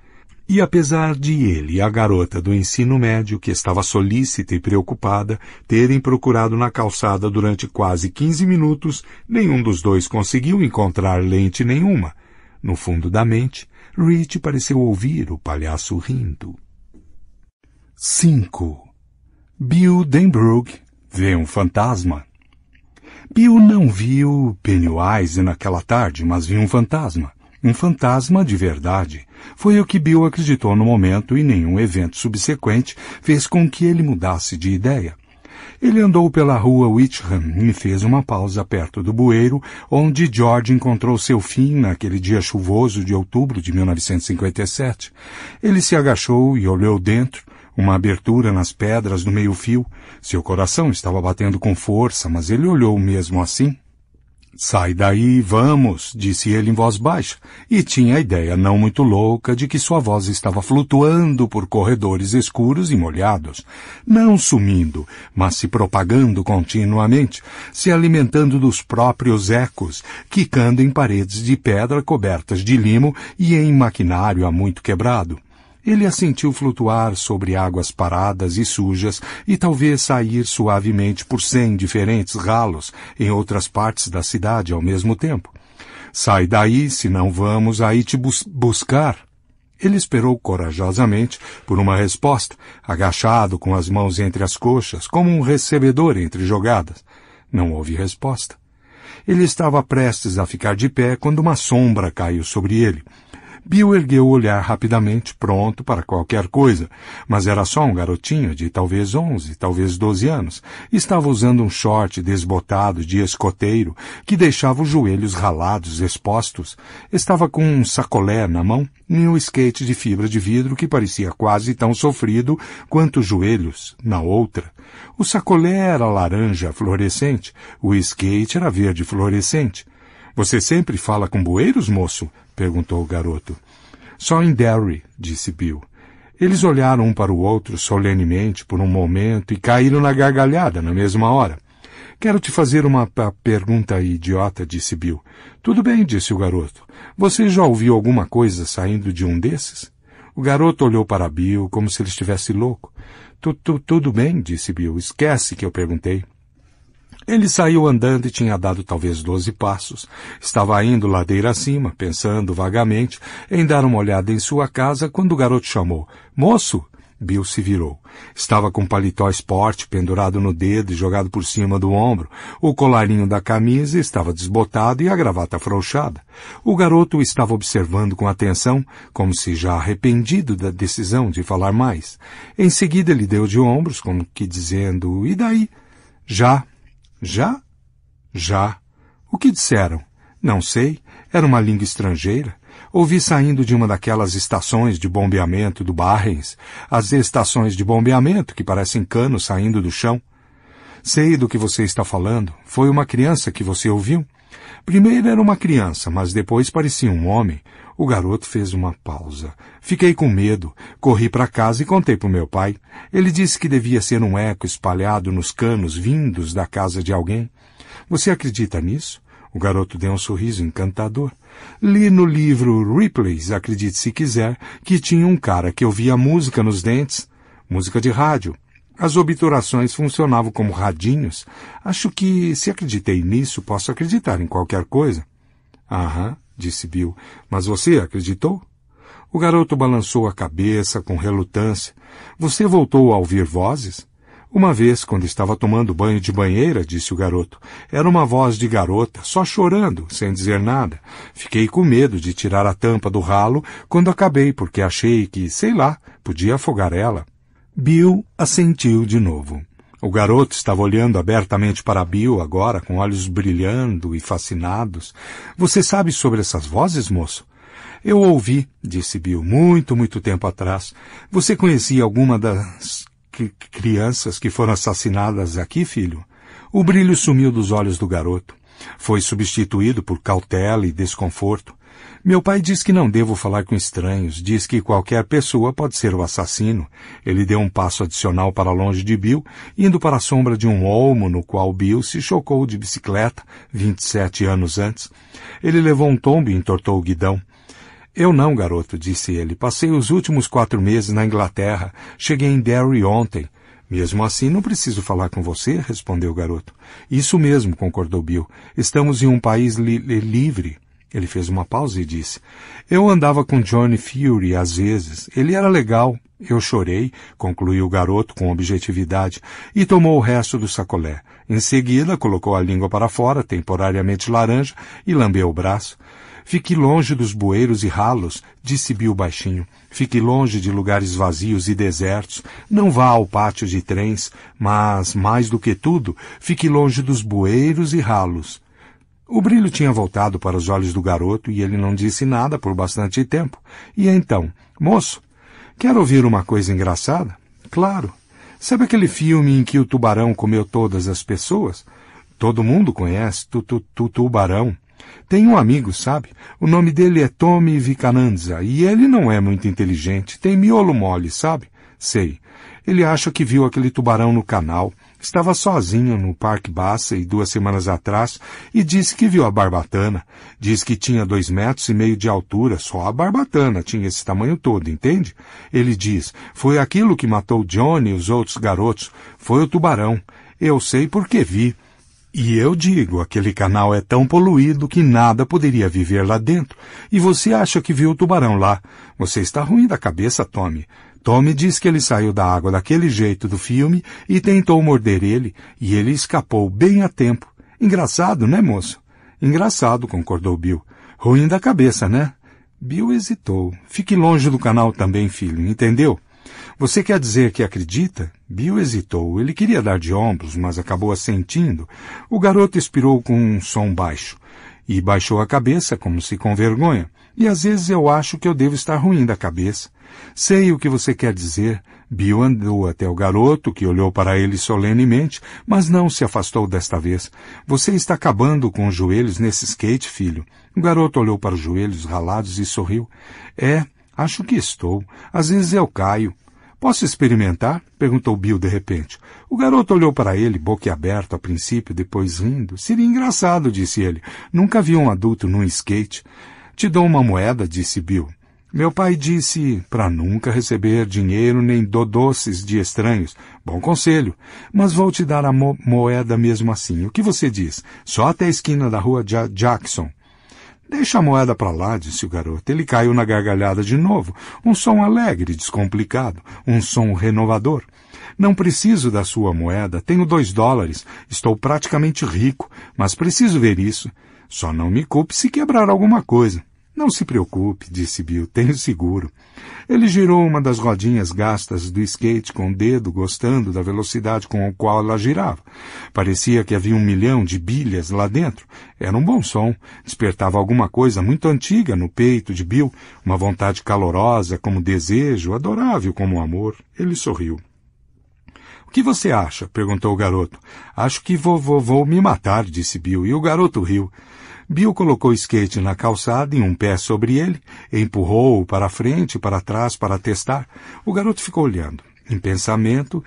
E apesar de ele e a garota do ensino médio, que estava solícita e preocupada, terem procurado na calçada durante quase quinze minutos, nenhum dos dois conseguiu encontrar lente nenhuma. No fundo da mente, Rich pareceu ouvir o palhaço rindo. 5. Bill Denbrook vê um fantasma. Bill não viu Pennywise naquela tarde, mas viu um fantasma. Um fantasma de verdade. Foi o que Bill acreditou no momento e nenhum evento subsequente fez com que ele mudasse de ideia. Ele andou pela rua Whiteham e fez uma pausa perto do bueiro, onde George encontrou seu fim naquele dia chuvoso de outubro de 1957. Ele se agachou e olhou dentro uma abertura nas pedras do meio-fio. Seu coração estava batendo com força, mas ele olhou mesmo assim. Sai daí, vamos, disse ele em voz baixa, e tinha a ideia não muito louca de que sua voz estava flutuando por corredores escuros e molhados, não sumindo, mas se propagando continuamente, se alimentando dos próprios ecos, quicando em paredes de pedra cobertas de limo e em maquinário há muito quebrado. Ele a sentiu flutuar sobre águas paradas e sujas e talvez sair suavemente por cem diferentes ralos em outras partes da cidade ao mesmo tempo. Sai daí, se não vamos aí te bus buscar. Ele esperou corajosamente por uma resposta, agachado com as mãos entre as coxas, como um recebedor entre jogadas. Não houve resposta. Ele estava prestes a ficar de pé quando uma sombra caiu sobre ele. Bill ergueu o olhar rapidamente, pronto para qualquer coisa, mas era só um garotinho de talvez onze, talvez doze anos. Estava usando um short desbotado de escoteiro que deixava os joelhos ralados expostos. Estava com um sacolé na mão e um skate de fibra de vidro que parecia quase tão sofrido quanto os joelhos na outra. O sacolé era laranja fluorescente, o skate era verde fluorescente. Você sempre fala com bueiros, moço? perguntou o garoto. Só em Derry, disse Bill. Eles olharam um para o outro solenemente por um momento e caíram na gargalhada na mesma hora. Quero te fazer uma pergunta idiota, disse Bill. Tudo bem, disse o garoto. Você já ouviu alguma coisa saindo de um desses? O garoto olhou para Bill como se ele estivesse louco. tudo bem, disse Bill. Esquece que eu perguntei. Ele saiu andando e tinha dado talvez doze passos. Estava indo ladeira acima, pensando vagamente em dar uma olhada em sua casa quando o garoto chamou. Moço! Bill se virou. Estava com um paletó esporte pendurado no dedo e jogado por cima do ombro. O colarinho da camisa estava desbotado e a gravata afrouxada. O garoto o estava observando com atenção, como se já arrependido da decisão de falar mais. Em seguida ele deu de ombros, como que dizendo, e daí? Já já? Já. O que disseram? Não sei. Era uma língua estrangeira. Ouvi saindo de uma daquelas estações de bombeamento do Barrens, as estações de bombeamento que parecem canos saindo do chão. Sei do que você está falando. Foi uma criança que você ouviu? Primeiro era uma criança, mas depois parecia um homem. O garoto fez uma pausa. Fiquei com medo. Corri para casa e contei para meu pai. Ele disse que devia ser um eco espalhado nos canos vindos da casa de alguém. Você acredita nisso? O garoto deu um sorriso encantador. Li no livro Ripley's, acredite se quiser, que tinha um cara que ouvia música nos dentes, música de rádio. As obturações funcionavam como radinhos. Acho que, se acreditei nisso, posso acreditar em qualquer coisa. Aham, disse Bill. Mas você acreditou? O garoto balançou a cabeça com relutância. Você voltou a ouvir vozes? Uma vez, quando estava tomando banho de banheira, disse o garoto, era uma voz de garota, só chorando, sem dizer nada. Fiquei com medo de tirar a tampa do ralo quando acabei, porque achei que, sei lá, podia afogar ela. Bill assentiu de novo. O garoto estava olhando abertamente para Bill agora, com olhos brilhando e fascinados. Você sabe sobre essas vozes, moço? Eu ouvi, disse Bill, muito, muito tempo atrás. Você conhecia alguma das crianças que foram assassinadas aqui, filho? O brilho sumiu dos olhos do garoto. Foi substituído por cautela e desconforto. Meu pai diz que não devo falar com estranhos, diz que qualquer pessoa pode ser o assassino. Ele deu um passo adicional para longe de Bill, indo para a sombra de um olmo no qual Bill se chocou de bicicleta 27 anos antes. Ele levou um tombo e entortou o guidão. Eu não, garoto, disse ele. Passei os últimos quatro meses na Inglaterra. Cheguei em Derry ontem. Mesmo assim, não preciso falar com você, respondeu o garoto. Isso mesmo, concordou Bill. Estamos em um país li livre. Ele fez uma pausa e disse: Eu andava com Johnny Fury às vezes. Ele era legal. Eu chorei, concluiu o garoto com objetividade, e tomou o resto do sacolé. Em seguida, colocou a língua para fora, temporariamente laranja, e lambeu o braço. Fique longe dos bueiros e ralos, disse Bill baixinho. Fique longe de lugares vazios e desertos. Não vá ao pátio de trens, mas, mais do que tudo, fique longe dos bueiros e ralos. O brilho tinha voltado para os olhos do garoto e ele não disse nada por bastante tempo. E então, moço, quer ouvir uma coisa engraçada? Claro. Sabe aquele filme em que o tubarão comeu todas as pessoas? Todo mundo conhece tu, tu, tu tubarão. Tem um amigo, sabe? O nome dele é Tommy Vicananza e ele não é muito inteligente. Tem miolo mole, sabe? Sei. Ele acha que viu aquele tubarão no canal Estava sozinho no Parque Bassey duas semanas atrás e disse que viu a barbatana. Diz que tinha dois metros e meio de altura, só a barbatana tinha esse tamanho todo, entende? Ele diz, foi aquilo que matou Johnny e os outros garotos. Foi o tubarão. Eu sei porque vi. E eu digo, aquele canal é tão poluído que nada poderia viver lá dentro. E você acha que viu o tubarão lá. Você está ruim da cabeça, Tommy. Tommy diz que ele saiu da água daquele jeito do filme e tentou morder ele, e ele escapou bem a tempo. Engraçado, né, moço? Engraçado, concordou Bill. Ruim da cabeça, né? Bill hesitou. Fique longe do canal também, filho, entendeu? Você quer dizer que acredita? Bill hesitou. Ele queria dar de ombros, mas acabou assentindo. O garoto expirou com um som baixo e baixou a cabeça como se com vergonha. E às vezes eu acho que eu devo estar ruim da cabeça. Sei o que você quer dizer. Bill andou até o garoto, que olhou para ele solenemente, mas não se afastou desta vez. Você está acabando com os joelhos nesse skate, filho. O garoto olhou para os joelhos ralados e sorriu. É, acho que estou. Às vezes eu caio. Posso experimentar? perguntou Bill de repente. O garoto olhou para ele, boquiaberto a princípio, depois rindo. Seria engraçado, disse ele. Nunca vi um adulto num skate. Te dou uma moeda, disse Bill. Meu pai disse para nunca receber dinheiro nem do doces de estranhos. Bom conselho. Mas vou te dar a mo moeda mesmo assim. O que você diz? Só até a esquina da rua ja Jackson. Deixa a moeda para lá, disse o garoto. Ele caiu na gargalhada de novo. Um som alegre, descomplicado. Um som renovador. Não preciso da sua moeda. Tenho dois dólares. Estou praticamente rico. Mas preciso ver isso. Só não me culpe se quebrar alguma coisa. Não se preocupe, disse Bill, tenho seguro. Ele girou uma das rodinhas gastas do skate com o dedo, gostando da velocidade com a qual ela girava. Parecia que havia um milhão de bilhas lá dentro. Era um bom som. Despertava alguma coisa muito antiga no peito de Bill, uma vontade calorosa como desejo, adorável como amor. Ele sorriu. O que você acha? perguntou o garoto. Acho que vou, vou, vou me matar, disse Bill, e o garoto riu. Bill colocou o skate na calçada e um pé sobre ele, empurrou-o para frente para trás para testar. O garoto ficou olhando. Em pensamento,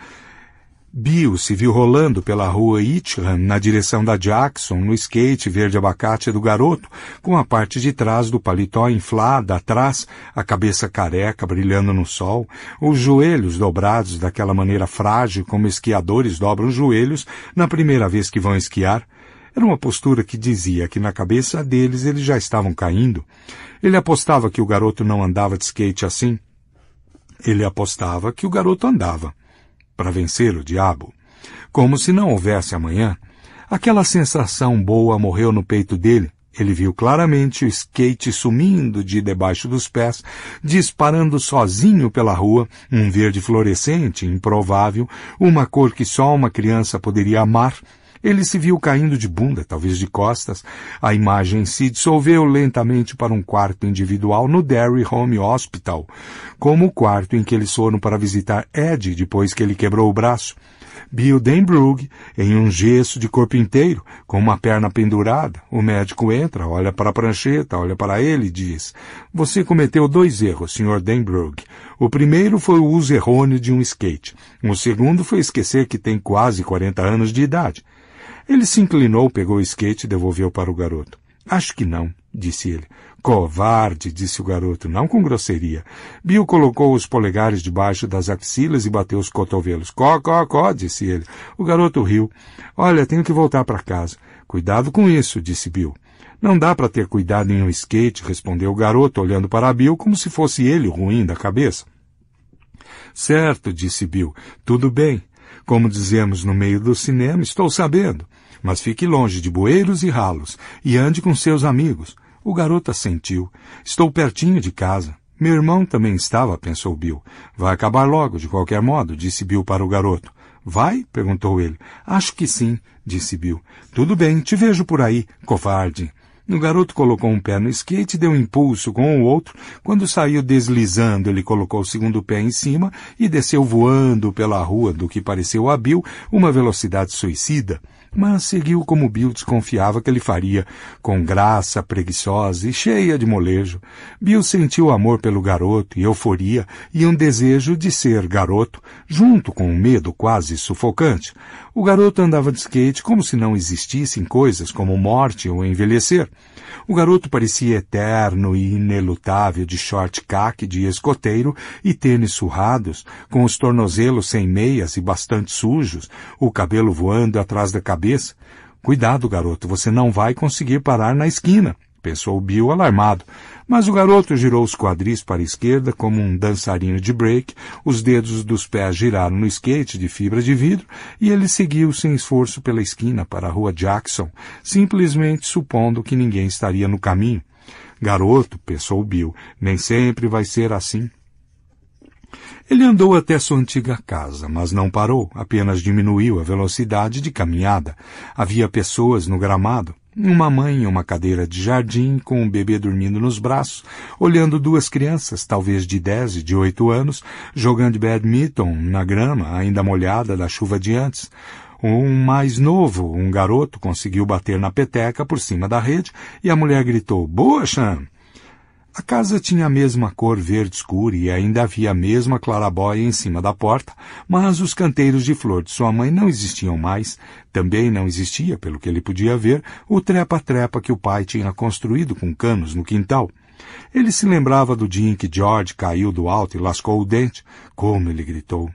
Bill se viu rolando pela rua Itcham na direção da Jackson no skate verde abacate do garoto, com a parte de trás do paletó inflada atrás, a cabeça careca brilhando no sol, os joelhos dobrados daquela maneira frágil como esquiadores dobram os joelhos na primeira vez que vão esquiar, era uma postura que dizia que na cabeça deles eles já estavam caindo. Ele apostava que o garoto não andava de skate assim. Ele apostava que o garoto andava. Para vencer o diabo. Como se não houvesse amanhã. Aquela sensação boa morreu no peito dele. Ele viu claramente o skate sumindo de debaixo dos pés, disparando sozinho pela rua, um verde fluorescente, improvável, uma cor que só uma criança poderia amar, ele se viu caindo de bunda, talvez de costas. A imagem se dissolveu lentamente para um quarto individual no Derry Home Hospital, como o quarto em que eles foram para visitar Ed depois que ele quebrou o braço. Bill Denbrug, em um gesso de corpo inteiro, com uma perna pendurada, o médico entra, olha para a prancheta, olha para ele e diz, Você cometeu dois erros, Sr. Denbrug. O primeiro foi o uso errôneo de um skate. O segundo foi esquecer que tem quase 40 anos de idade. Ele se inclinou, pegou o skate e devolveu para o garoto. Acho que não, disse ele. Covarde, disse o garoto, não com grosseria. Bill colocou os polegares debaixo das axilas e bateu os cotovelos. Có, có, có, disse ele. O garoto riu. Olha, tenho que voltar para casa. Cuidado com isso, disse Bill. Não dá para ter cuidado em um skate, respondeu o garoto, olhando para Bill como se fosse ele ruim da cabeça. Certo, disse Bill. Tudo bem. Como dizemos no meio do cinema, estou sabendo, mas fique longe de bueiros e ralos e ande com seus amigos. O garoto assentiu. Estou pertinho de casa. Meu irmão também estava, pensou Bill. Vai acabar logo, de qualquer modo, disse Bill para o garoto. Vai? perguntou ele. Acho que sim, disse Bill. Tudo bem, te vejo por aí, covarde. O garoto colocou um pé no skate, e deu um impulso com o outro. Quando saiu deslizando, ele colocou o segundo pé em cima e desceu voando pela rua do que pareceu a Bill, uma velocidade suicida mas seguiu como Bill desconfiava que ele faria, com graça preguiçosa e cheia de molejo. Bill sentiu amor pelo garoto e euforia e um desejo de ser garoto, junto com um medo quase sufocante. O garoto andava de skate como se não existissem coisas como morte ou envelhecer. O garoto parecia eterno e inelutável de short caque de escoteiro e tênis surrados, com os tornozelos sem meias e bastante sujos, o cabelo voando atrás da cabeça cabeça. Cuidado, garoto, você não vai conseguir parar na esquina, pensou Bill alarmado. Mas o garoto girou os quadris para a esquerda como um dançarino de break, os dedos dos pés giraram no skate de fibra de vidro e ele seguiu sem esforço pela esquina para a rua Jackson, simplesmente supondo que ninguém estaria no caminho. Garoto, pensou Bill, nem sempre vai ser assim. Ele andou até sua antiga casa, mas não parou, apenas diminuiu a velocidade de caminhada. Havia pessoas no gramado, uma mãe em uma cadeira de jardim, com um bebê dormindo nos braços, olhando duas crianças, talvez de dez e de oito anos, jogando badminton na grama, ainda molhada da chuva de antes. Um mais novo, um garoto, conseguiu bater na peteca por cima da rede e a mulher gritou, Boa, Chan! A casa tinha a mesma cor verde escura e ainda havia a mesma clarabóia em cima da porta, mas os canteiros de flor de sua mãe não existiam mais. Também não existia, pelo que ele podia ver, o trepa-trepa que o pai tinha construído com canos no quintal. Ele se lembrava do dia em que George caiu do alto e lascou o dente. Como ele gritou!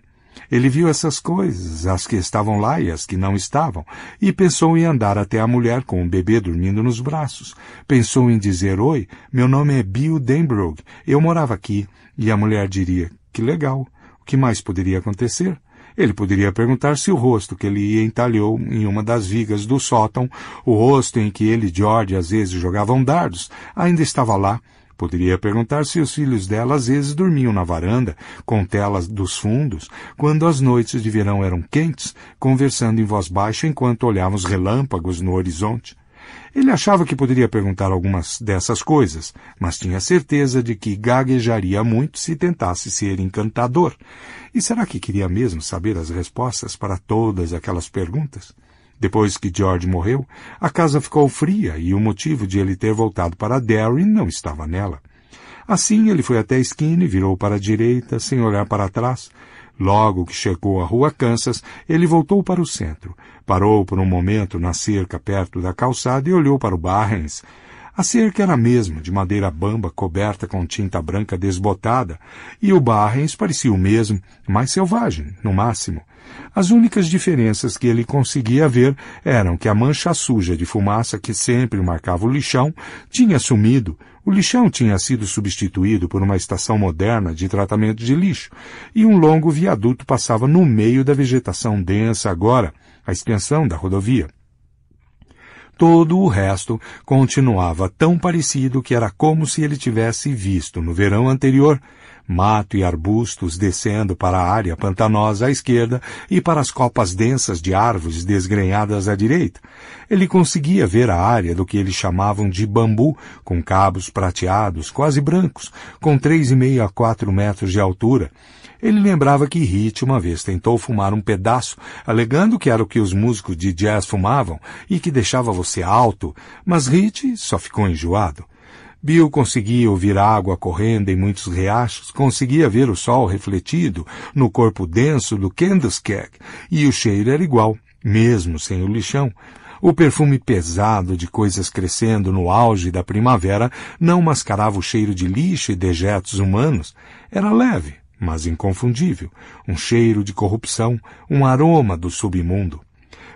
Ele viu essas coisas, as que estavam lá e as que não estavam, e pensou em andar até a mulher com o bebê dormindo nos braços. Pensou em dizer: Oi, meu nome é Bill Denbrook, eu morava aqui. E a mulher diria: Que legal, o que mais poderia acontecer? Ele poderia perguntar se o rosto que ele entalhou em uma das vigas do sótão, o rosto em que ele e George às vezes jogavam dardos, ainda estava lá Poderia perguntar se os filhos dela às vezes dormiam na varanda, com telas dos fundos, quando as noites de verão eram quentes, conversando em voz baixa enquanto olhavam os relâmpagos no horizonte. Ele achava que poderia perguntar algumas dessas coisas, mas tinha certeza de que gaguejaria muito se tentasse ser encantador. E será que queria mesmo saber as respostas para todas aquelas perguntas? Depois que George morreu, a casa ficou fria e o motivo de ele ter voltado para Derry não estava nela. Assim ele foi até a esquina e virou para a direita, sem olhar para trás. Logo que chegou à rua Kansas, ele voltou para o centro. Parou por um momento na cerca perto da calçada e olhou para o Barrens. A cerca era a mesma, de madeira bamba coberta com tinta branca desbotada, e o Barrens parecia o mesmo, mais selvagem, no máximo. As únicas diferenças que ele conseguia ver eram que a mancha suja de fumaça que sempre marcava o lixão tinha sumido, o lixão tinha sido substituído por uma estação moderna de tratamento de lixo, e um longo viaduto passava no meio da vegetação densa agora, a extensão da rodovia. Todo o resto continuava tão parecido que era como se ele tivesse visto no verão anterior mato e arbustos descendo para a área pantanosa à esquerda e para as copas densas de árvores desgrenhadas à direita. Ele conseguia ver a área do que eles chamavam de bambu, com cabos prateados, quase brancos, com três e meio a quatro metros de altura. Ele lembrava que Hit uma vez tentou fumar um pedaço, alegando que era o que os músicos de jazz fumavam e que deixava você alto, mas Hit só ficou enjoado. Bill conseguia ouvir água correndo em muitos riachos, conseguia ver o sol refletido no corpo denso do Kenduskeg e o cheiro era igual, mesmo sem o lixão. O perfume pesado de coisas crescendo no auge da primavera não mascarava o cheiro de lixo e dejetos humanos. Era leve, mas inconfundível, um cheiro de corrupção, um aroma do submundo.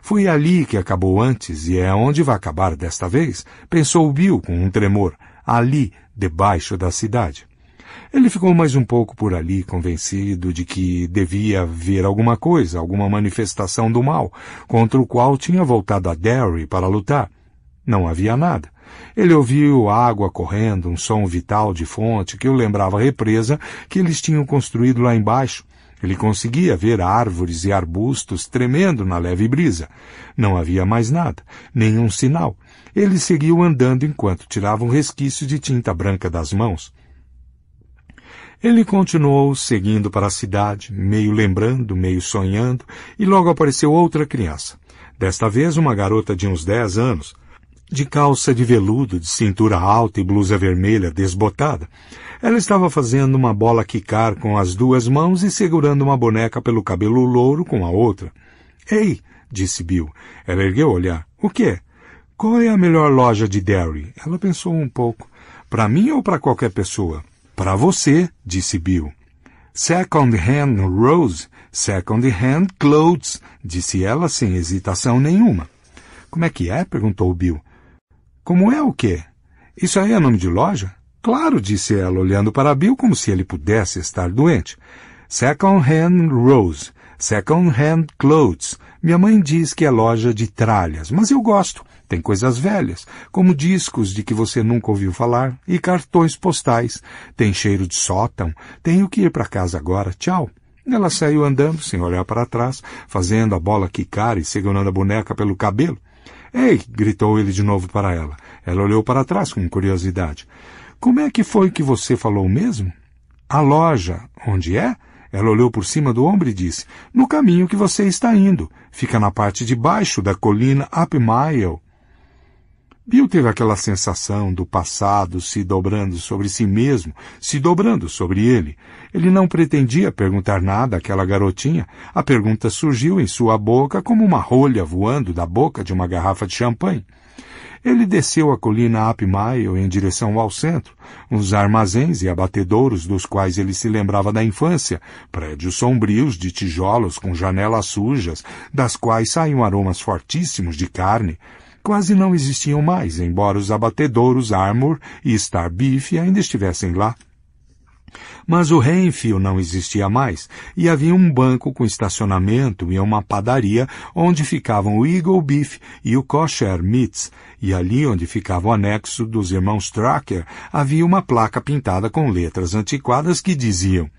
Foi ali que acabou antes e é onde vai acabar desta vez, pensou Bill com um tremor ali, debaixo da cidade. Ele ficou mais um pouco por ali, convencido de que devia haver alguma coisa, alguma manifestação do mal, contra o qual tinha voltado a Derry para lutar. Não havia nada. Ele ouviu água correndo, um som vital de fonte que o lembrava a represa que eles tinham construído lá embaixo. Ele conseguia ver árvores e arbustos tremendo na leve brisa. Não havia mais nada, nenhum sinal, eles seguiu andando enquanto tiravam resquícios de tinta branca das mãos. Ele continuou seguindo para a cidade, meio lembrando, meio sonhando, e logo apareceu outra criança. Desta vez uma garota de uns dez anos, de calça de veludo, de cintura alta e blusa vermelha desbotada. Ela estava fazendo uma bola quicar com as duas mãos e segurando uma boneca pelo cabelo louro com a outra. Ei, disse Bill. Ela ergueu o olhar. O que? Qual é a melhor loja de Derry? Ela pensou um pouco. Para mim ou para qualquer pessoa? Para você, disse Bill. Second hand rose, second hand clothes, disse ela sem hesitação nenhuma. Como é que é? perguntou Bill. Como é o quê? Isso aí é nome de loja? Claro, disse ela, olhando para Bill como se ele pudesse estar doente. Second hand rose, second hand clothes. Minha mãe diz que é loja de tralhas, mas eu gosto. Tem coisas velhas, como discos de que você nunca ouviu falar e cartões postais. Tem cheiro de sótão. Tenho que ir para casa agora. Tchau. Ela saiu andando, sem olhar para trás, fazendo a bola quicar e segurando a boneca pelo cabelo. Ei! gritou ele de novo para ela. Ela olhou para trás com curiosidade. Como é que foi que você falou mesmo? A loja. Onde é? Ela olhou por cima do ombro e disse: No caminho que você está indo. Fica na parte de baixo da colina Up Mile. Bill teve aquela sensação do passado se dobrando sobre si mesmo, se dobrando sobre ele. Ele não pretendia perguntar nada àquela garotinha. A pergunta surgiu em sua boca como uma rolha voando da boca de uma garrafa de champanhe. Ele desceu a colina Up em direção ao centro, uns armazéns e abatedouros dos quais ele se lembrava da infância, prédios sombrios de tijolos com janelas sujas, das quais saíam aromas fortíssimos de carne quase não existiam mais, embora os abatedouros Armour e Star Beef ainda estivessem lá. Mas o Renfield não existia mais, e havia um banco com estacionamento e uma padaria onde ficavam o Eagle Beef e o Kosher Meats, e ali onde ficava o anexo dos irmãos Tracker havia uma placa pintada com letras antiquadas que diziam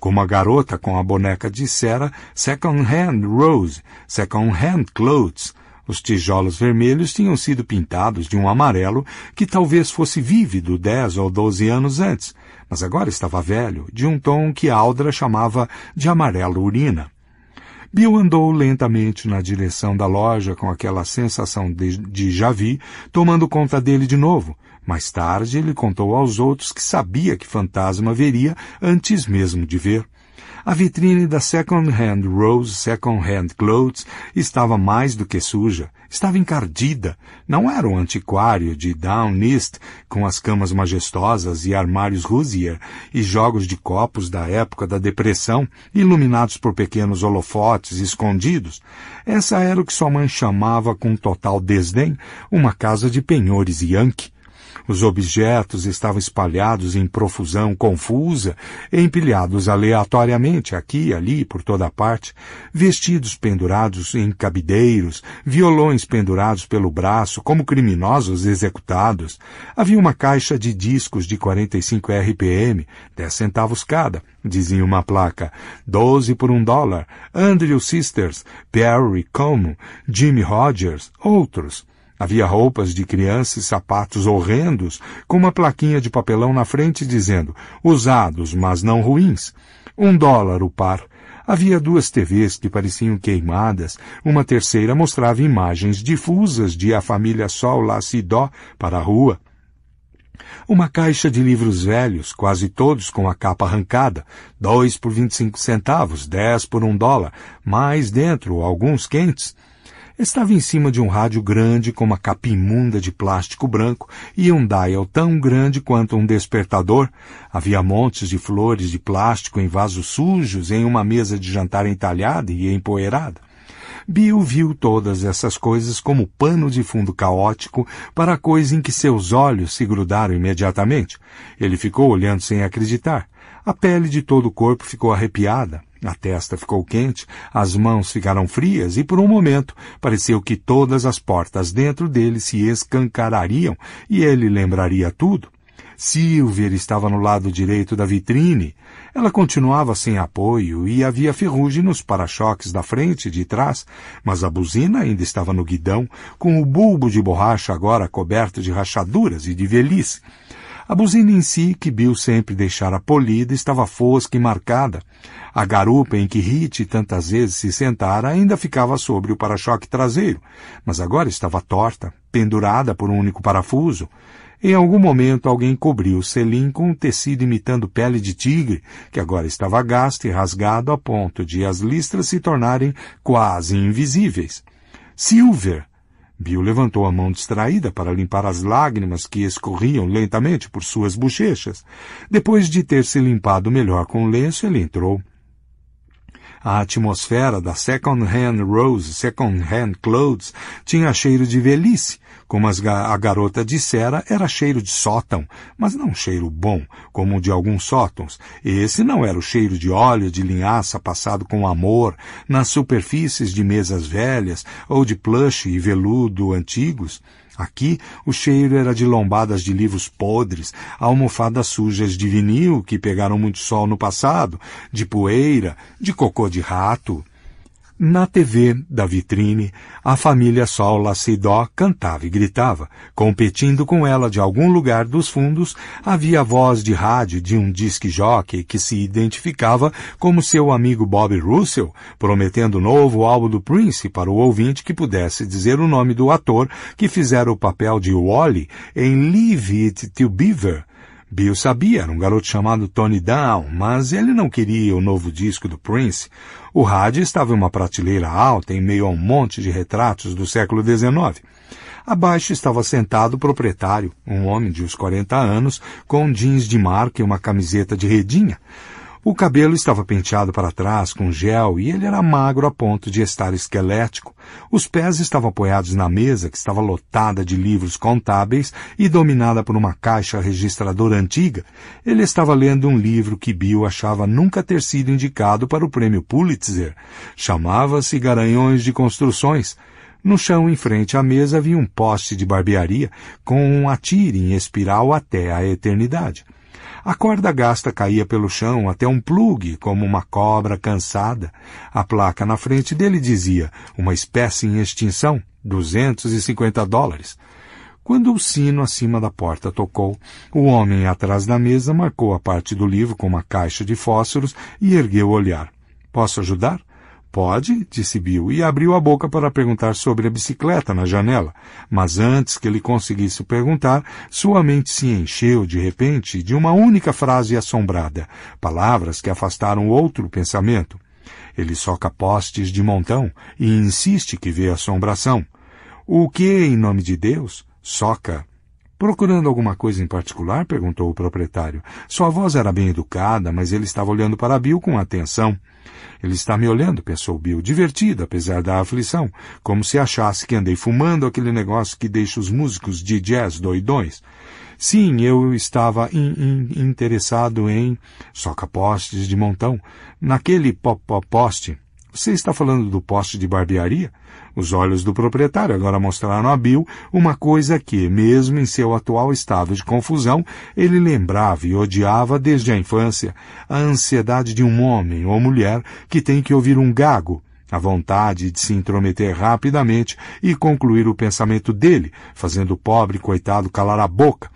como a garota com a boneca de cera Second Hand Rose, Second Hand Clothes, os tijolos vermelhos tinham sido pintados de um amarelo que talvez fosse vívido dez ou doze anos antes, mas agora estava velho, de um tom que Aldra chamava de amarelo urina. Bill andou lentamente na direção da loja com aquela sensação de, de Javi tomando conta dele de novo. Mais tarde, ele contou aos outros que sabia que fantasma veria antes mesmo de ver. A vitrine da Second Hand Rose Second Hand Clothes estava mais do que suja, estava encardida. Não era o antiquário de Down East com as camas majestosas e armários Hoosier e jogos de copos da época da Depressão, iluminados por pequenos holofotes escondidos. Essa era o que sua mãe chamava com total desdém uma casa de penhores Yankee os objetos estavam espalhados em profusão confusa, empilhados aleatoriamente aqui e ali por toda parte, vestidos pendurados em cabideiros, violões pendurados pelo braço, como criminosos executados. Havia uma caixa de discos de 45 RPM, 10 centavos cada, dizia uma placa, 12 por um dólar, Andrew Sisters, Perry Como, Jimmy Rogers, outros. Havia roupas de criança e sapatos horrendos, com uma plaquinha de papelão na frente dizendo usados, mas não ruins. Um dólar o par. Havia duas TVs que pareciam queimadas, uma terceira mostrava imagens difusas de A Família Sol Lá Sidó para a rua. Uma caixa de livros velhos, quase todos com a capa arrancada, dois por vinte e cinco centavos, dez por um dólar, mais dentro alguns quentes, Estava em cima de um rádio grande com uma capa imunda de plástico branco e um dial tão grande quanto um despertador. Havia montes de flores de plástico em vasos sujos em uma mesa de jantar entalhada e empoeirada. Bill viu todas essas coisas como pano de fundo caótico para a coisa em que seus olhos se grudaram imediatamente. Ele ficou olhando sem acreditar. A pele de todo o corpo ficou arrepiada. A testa ficou quente, as mãos ficaram frias e, por um momento, pareceu que todas as portas dentro dele se escancarariam e ele lembraria tudo. Silver estava no lado direito da vitrine. Ela continuava sem apoio e havia ferrugem nos para-choques da frente e de trás, mas a buzina ainda estava no guidão, com o bulbo de borracha agora coberto de rachaduras e de velhice. A buzina em si, que Bill sempre deixara polida, estava fosca e marcada. A garupa em que Hit tantas vezes se sentara ainda ficava sobre o para-choque traseiro, mas agora estava torta, pendurada por um único parafuso. Em algum momento alguém cobriu o selim com um tecido imitando pele de tigre, que agora estava gasto e rasgado a ponto de as listras se tornarem quase invisíveis. Silver! Bill levantou a mão distraída para limpar as lágrimas que escorriam lentamente por suas bochechas. Depois de ter se limpado melhor com o lenço, ele entrou. A atmosfera da second-hand rose, second-hand clothes, tinha cheiro de velhice, como ga a garota dissera, era cheiro de sótão, mas não cheiro bom, como o de alguns sótãos. Esse não era o cheiro de óleo de linhaça passado com amor, nas superfícies de mesas velhas ou de plush e veludo antigos. Aqui o cheiro era de lombadas de livros podres, almofadas sujas de vinil que pegaram muito sol no passado, de poeira, de cocô de rato. Na TV da vitrine, a família Sol Lacidó cantava e gritava. Competindo com ela de algum lugar dos fundos, havia a voz de rádio de um disque jockey que se identificava como seu amigo Bob Russell, prometendo novo álbum do Prince para o ouvinte que pudesse dizer o nome do ator que fizera o papel de Wally em Leave It to Beaver. Bill sabia, era um garoto chamado Tony Down, mas ele não queria o novo disco do Prince. O rádio estava em uma prateleira alta em meio a um monte de retratos do século XIX. Abaixo estava sentado o proprietário, um homem de uns 40 anos, com jeans de marca e uma camiseta de redinha. O cabelo estava penteado para trás com gel e ele era magro a ponto de estar esquelético. Os pés estavam apoiados na mesa, que estava lotada de livros contábeis e dominada por uma caixa registradora antiga. Ele estava lendo um livro que Bill achava nunca ter sido indicado para o prêmio Pulitzer. Chamava-se Garanhões de Construções. No chão em frente à mesa havia um poste de barbearia com um atire em espiral até a eternidade. A corda gasta caía pelo chão até um plugue, como uma cobra cansada. A placa na frente dele dizia, uma espécie em extinção, 250 dólares. Quando o sino acima da porta tocou, o homem atrás da mesa marcou a parte do livro com uma caixa de fósforos e ergueu o olhar. Posso ajudar? Pode, disse Bill, e abriu a boca para perguntar sobre a bicicleta na janela. Mas antes que ele conseguisse perguntar, sua mente se encheu, de repente, de uma única frase assombrada, palavras que afastaram outro pensamento. Ele soca postes de montão e insiste que vê assombração. O que, em nome de Deus, soca Procurando alguma coisa em particular? perguntou o proprietário. Sua voz era bem educada, mas ele estava olhando para Bill com atenção. Ele está me olhando, pensou Bill, divertido, apesar da aflição, como se achasse que andei fumando aquele negócio que deixa os músicos de jazz doidões. Sim, eu estava in, in, interessado em soca-postes de montão, naquele pop-pop-poste. Você está falando do poste de barbearia? Os olhos do proprietário agora mostraram a Bill uma coisa que, mesmo em seu atual estado de confusão, ele lembrava e odiava desde a infância, a ansiedade de um homem ou mulher que tem que ouvir um gago, a vontade de se intrometer rapidamente e concluir o pensamento dele, fazendo o pobre coitado calar a boca.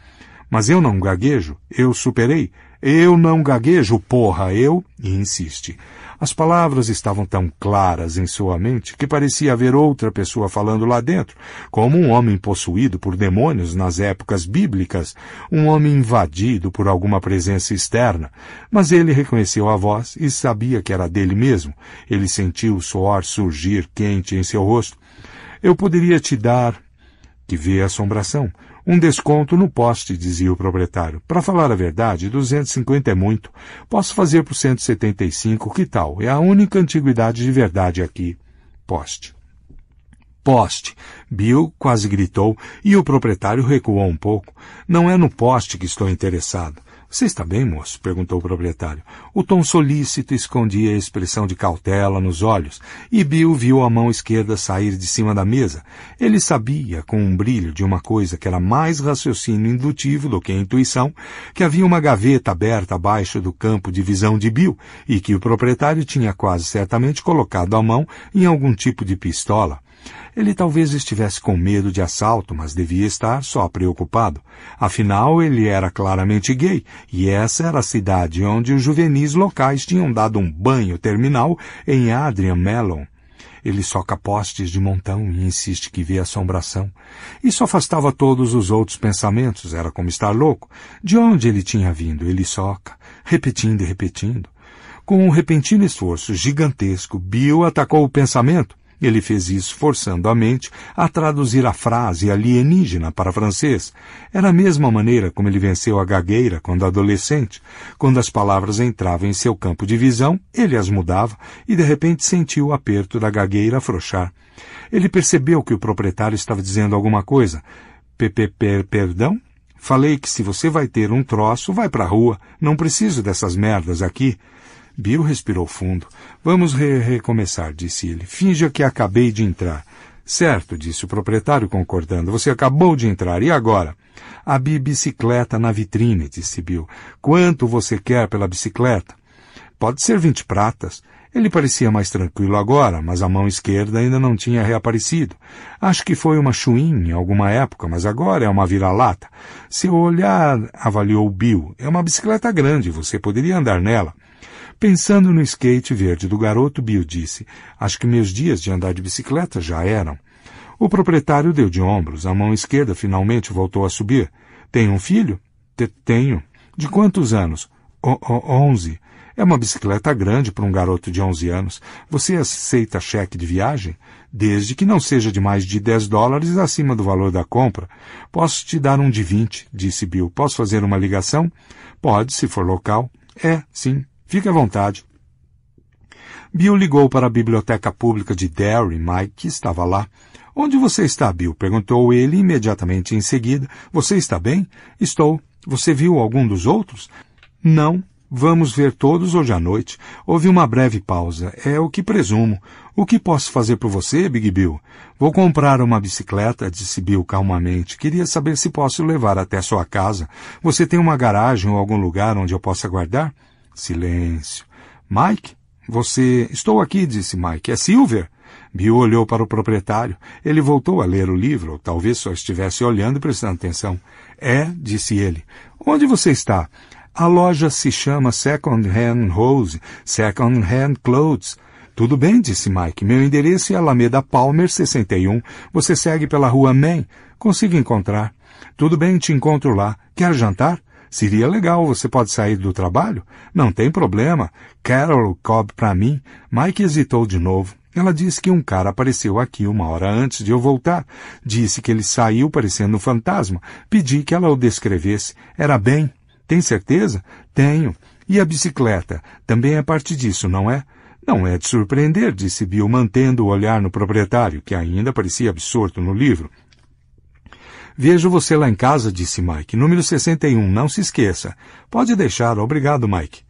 Mas eu não gaguejo, eu superei, eu não gaguejo, porra, eu, e insiste. As palavras estavam tão claras em sua mente que parecia haver outra pessoa falando lá dentro, como um homem possuído por demônios nas épocas bíblicas, um homem invadido por alguma presença externa. Mas ele reconheceu a voz e sabia que era dele mesmo. Ele sentiu o suor surgir quente em seu rosto. Eu poderia te dar que vê a assombração, um desconto no poste, dizia o proprietário. Para falar a verdade, 250 é muito. Posso fazer por 175, que tal? É a única antiguidade de verdade aqui. Poste. Poste! Bill quase gritou e o proprietário recuou um pouco. Não é no poste que estou interessado. Você está bem, moço? perguntou o proprietário. O tom solícito escondia a expressão de cautela nos olhos, e Bill viu a mão esquerda sair de cima da mesa. Ele sabia, com um brilho de uma coisa que era mais raciocínio indutivo do que intuição, que havia uma gaveta aberta abaixo do campo de visão de Bill e que o proprietário tinha quase certamente colocado a mão em algum tipo de pistola. Ele talvez estivesse com medo de assalto, mas devia estar só preocupado. Afinal, ele era claramente gay, e essa era a cidade onde os juvenis locais tinham dado um banho terminal em Adrian Mellon. Ele soca postes de montão e insiste que vê assombração. Isso afastava todos os outros pensamentos, era como estar louco. De onde ele tinha vindo, ele soca, repetindo e repetindo. Com um repentino esforço gigantesco, Bill atacou o pensamento. Ele fez isso forçando a mente a traduzir a frase alienígena para francês. Era a mesma maneira como ele venceu a gagueira quando adolescente. Quando as palavras entravam em seu campo de visão, ele as mudava e de repente sentiu o aperto da gagueira afrouxar. Ele percebeu que o proprietário estava dizendo alguma coisa. Pepe, perdão? Falei que se você vai ter um troço, vai para a rua. Não preciso dessas merdas aqui. Bill respirou fundo. Vamos re recomeçar, disse ele. Finja que acabei de entrar. Certo, disse o proprietário, concordando. Você acabou de entrar. E agora? A bicicleta na vitrine, disse Bill. Quanto você quer pela bicicleta? Pode ser vinte pratas. Ele parecia mais tranquilo agora, mas a mão esquerda ainda não tinha reaparecido. Acho que foi uma chuinha em alguma época, mas agora é uma vira-lata. Seu olhar, avaliou Bill, é uma bicicleta grande, você poderia andar nela. Pensando no skate verde do garoto, Bill disse: Acho que meus dias de andar de bicicleta já eram. O proprietário deu de ombros, a mão esquerda finalmente voltou a subir. Tem um filho? T Tenho. De quantos anos? O -o Onze. É uma bicicleta grande para um garoto de onze anos. Você aceita cheque de viagem? Desde que não seja de mais de dez dólares acima do valor da compra. Posso te dar um de vinte, disse Bill. Posso fazer uma ligação? Pode, se for local. É, sim. Fique à vontade. Bill ligou para a biblioteca pública de Derry, Mike, que estava lá. Onde você está, Bill? perguntou ele imediatamente em seguida. Você está bem? Estou. Você viu algum dos outros? Não. Vamos ver todos hoje à noite. Houve uma breve pausa. É o que presumo. O que posso fazer por você, Big Bill? Vou comprar uma bicicleta, disse Bill calmamente. Queria saber se posso levar até sua casa. Você tem uma garagem ou algum lugar onde eu possa guardar? Silêncio. Mike? Você. Estou aqui, disse Mike. É Silver? Bill olhou para o proprietário. Ele voltou a ler o livro, ou talvez só estivesse olhando e prestando atenção. É, disse ele. Onde você está? A loja se chama Second Hand Rose, Second Hand Clothes. Tudo bem, disse Mike. Meu endereço é Alameda Palmer 61. Você segue pela rua Main. Consigo encontrar. Tudo bem, te encontro lá. Quer jantar? Seria legal, você pode sair do trabalho? Não tem problema. Carol Cobb para mim. Mike hesitou de novo. Ela disse que um cara apareceu aqui uma hora antes de eu voltar. Disse que ele saiu parecendo um fantasma. Pedi que ela o descrevesse. Era bem. Tem certeza? Tenho. E a bicicleta? Também é parte disso, não é? Não é de surpreender, disse Bill, mantendo o olhar no proprietário, que ainda parecia absorto no livro. Vejo você lá em casa, disse Mike. Número 61, não se esqueça. Pode deixar, obrigado, Mike.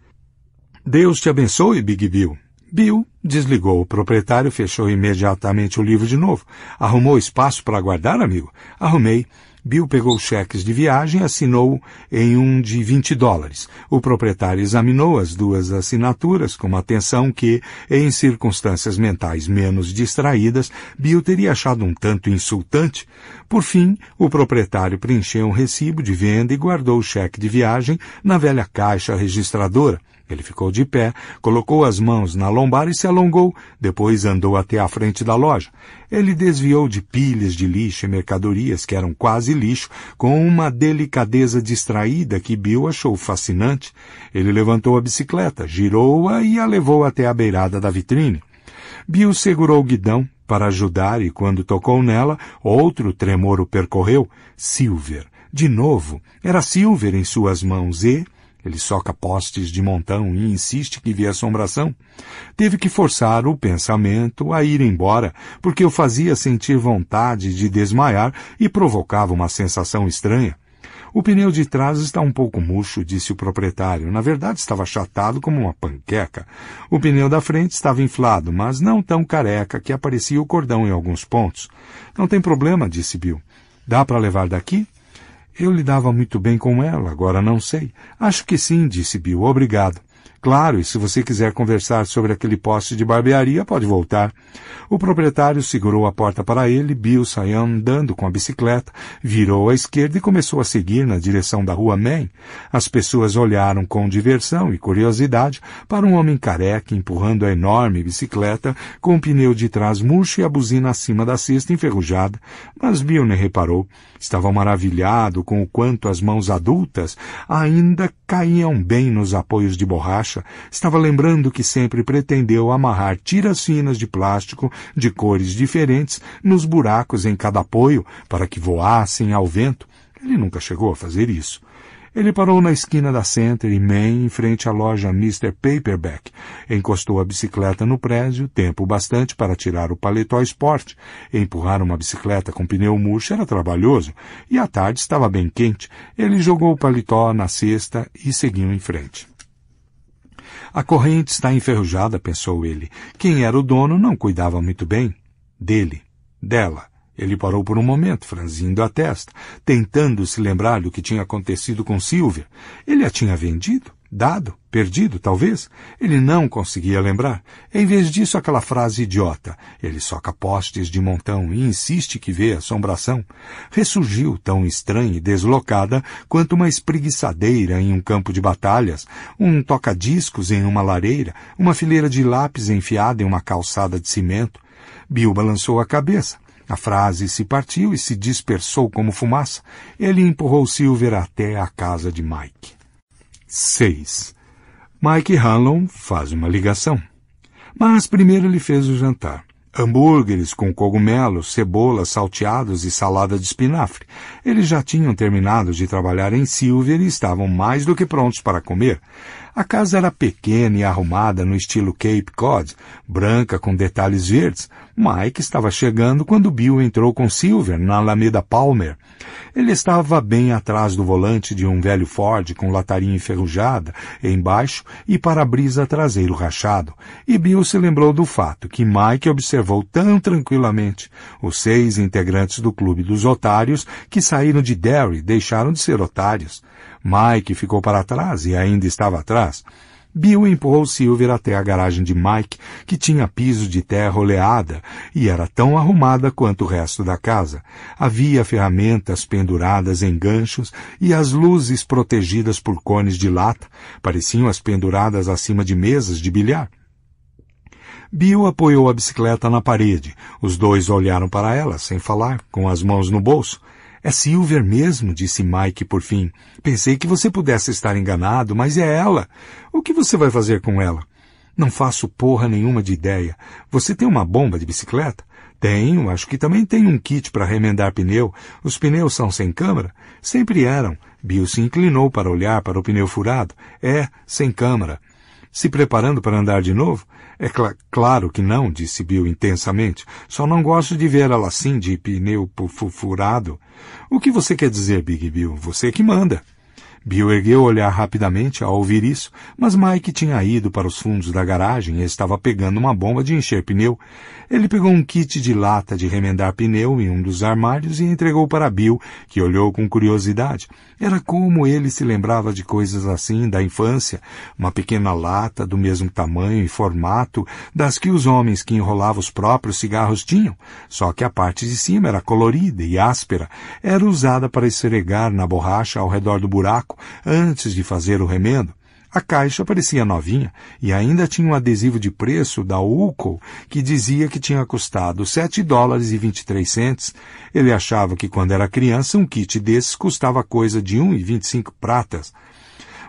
Deus te abençoe, Big Bill. Bill desligou o proprietário, fechou imediatamente o livro de novo. Arrumou espaço para guardar, amigo? Arrumei. Bill pegou cheques de viagem e assinou em um de 20 dólares. O proprietário examinou as duas assinaturas com atenção que, em circunstâncias mentais menos distraídas, Bill teria achado um tanto insultante. Por fim, o proprietário preencheu um recibo de venda e guardou o cheque de viagem na velha caixa registradora. Ele ficou de pé, colocou as mãos na lombar e se alongou, depois andou até a frente da loja. Ele desviou de pilhas de lixo e mercadorias que eram quase lixo, com uma delicadeza distraída que Bill achou fascinante. Ele levantou a bicicleta, girou-a e a levou até a beirada da vitrine. Bill segurou o guidão para ajudar e quando tocou nela, outro tremor o percorreu. Silver. De novo, era Silver em suas mãos e, ele soca postes de montão e insiste que vi assombração. Teve que forçar o pensamento a ir embora, porque o fazia sentir vontade de desmaiar e provocava uma sensação estranha. O pneu de trás está um pouco murcho, disse o proprietário. Na verdade, estava chatado como uma panqueca. O pneu da frente estava inflado, mas não tão careca que aparecia o cordão em alguns pontos. Não tem problema, disse Bill. Dá para levar daqui? Eu lidava muito bem com ela, agora não sei. Acho que sim, disse Bill. Obrigado. Claro, e se você quiser conversar sobre aquele poste de barbearia, pode voltar. O proprietário segurou a porta para ele, Bill saiu andando com a bicicleta, virou à esquerda e começou a seguir na direção da rua Main. As pessoas olharam com diversão e curiosidade para um homem careca empurrando a enorme bicicleta com o pneu de trás murcho e a buzina acima da cesta enferrujada, mas Bill nem reparou. Estava maravilhado com o quanto as mãos adultas ainda caíam bem nos apoios de borracha caixa, estava lembrando que sempre pretendeu amarrar tiras finas de plástico de cores diferentes nos buracos em cada apoio para que voassem ao vento. Ele nunca chegou a fazer isso. Ele parou na esquina da Center e Main, em frente à loja Mr. Paperback. Encostou a bicicleta no prédio, tempo bastante para tirar o paletó esporte. Empurrar uma bicicleta com pneu murcho era trabalhoso, e a tarde estava bem quente. Ele jogou o paletó na cesta e seguiu em frente. A corrente está enferrujada, pensou ele. Quem era o dono não cuidava muito bem. Dele. Dela. Ele parou por um momento, franzindo a testa, tentando se lembrar do que tinha acontecido com Silvia. Ele a tinha vendido? Dado, perdido, talvez. Ele não conseguia lembrar. Em vez disso, aquela frase idiota. Ele soca postes de montão e insiste que vê assombração. Ressurgiu tão estranha e deslocada quanto uma espreguiçadeira em um campo de batalhas, um toca-discos em uma lareira, uma fileira de lápis enfiada em uma calçada de cimento. Bill balançou a cabeça. A frase se partiu e se dispersou como fumaça. Ele empurrou Silver até a casa de Mike. 6. Mike Hallon faz uma ligação. Mas primeiro ele fez o jantar. Hambúrgueres com cogumelos, cebolas salteados e salada de espinafre. Eles já tinham terminado de trabalhar em Silver e estavam mais do que prontos para comer. A casa era pequena e arrumada no estilo Cape Cod, branca com detalhes verdes. Mike estava chegando quando Bill entrou com Silver na Alameda Palmer. Ele estava bem atrás do volante de um velho Ford com lataria enferrujada embaixo e para-brisa traseiro rachado. E Bill se lembrou do fato que Mike observou tão tranquilamente os seis integrantes do clube dos otários que saíram de Derry deixaram de ser otários. Mike ficou para trás e ainda estava atrás. Bill empurrou Silver até a garagem de Mike, que tinha piso de terra oleada e era tão arrumada quanto o resto da casa. Havia ferramentas penduradas em ganchos e as luzes protegidas por cones de lata pareciam as penduradas acima de mesas de bilhar. Bill apoiou a bicicleta na parede. Os dois olharam para ela, sem falar, com as mãos no bolso. É Silver mesmo, disse Mike por fim. Pensei que você pudesse estar enganado, mas é ela. O que você vai fazer com ela? Não faço porra nenhuma de ideia. Você tem uma bomba de bicicleta? Tenho, acho que também tem um kit para remendar pneu. Os pneus são sem câmara? Sempre eram. Bill se inclinou para olhar para o pneu furado. É, sem câmara. Se preparando para andar de novo? É cl claro que não, disse Bill intensamente. Só não gosto de ver ela assim, de pneu furado. O que você quer dizer, Big Bill? Você é que manda. Bill ergueu o olhar rapidamente ao ouvir isso, mas Mike tinha ido para os fundos da garagem e estava pegando uma bomba de encher pneu. Ele pegou um kit de lata de remendar pneu em um dos armários e entregou para Bill, que olhou com curiosidade. Era como ele se lembrava de coisas assim da infância, uma pequena lata do mesmo tamanho e formato das que os homens que enrolavam os próprios cigarros tinham, só que a parte de cima era colorida e áspera, era usada para esfregar na borracha ao redor do buraco antes de fazer o remendo. A caixa parecia novinha e ainda tinha um adesivo de preço da Ulco que dizia que tinha custado 7 dólares e 23 centes. Ele achava que quando era criança um kit desses custava coisa de 1,25 pratas.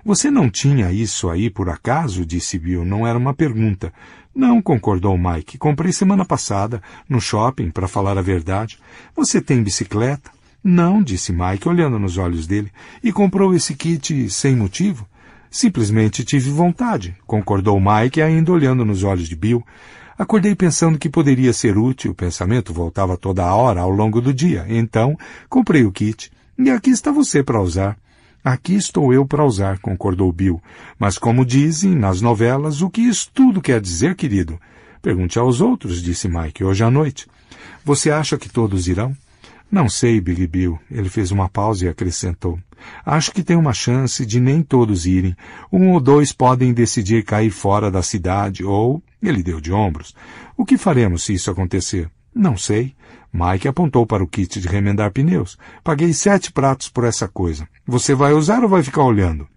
Você não tinha isso aí por acaso? disse Bill. Não era uma pergunta. Não, concordou Mike. Comprei semana passada, no shopping, para falar a verdade. Você tem bicicleta? Não, disse Mike, olhando nos olhos dele. E comprou esse kit sem motivo? Simplesmente tive vontade, concordou Mike, ainda olhando nos olhos de Bill. Acordei pensando que poderia ser útil, o pensamento voltava toda hora ao longo do dia. Então, comprei o kit. E aqui está você para usar. Aqui estou eu para usar, concordou Bill. Mas como dizem nas novelas, o que isso tudo quer dizer, querido? Pergunte aos outros, disse Mike hoje à noite. Você acha que todos irão? Não sei, Big Bill. Ele fez uma pausa e acrescentou. Acho que tem uma chance de nem todos irem. Um ou dois podem decidir cair fora da cidade ou... Ele deu de ombros. O que faremos se isso acontecer? Não sei. Mike apontou para o kit de remendar pneus. Paguei sete pratos por essa coisa. Você vai usar ou vai ficar olhando?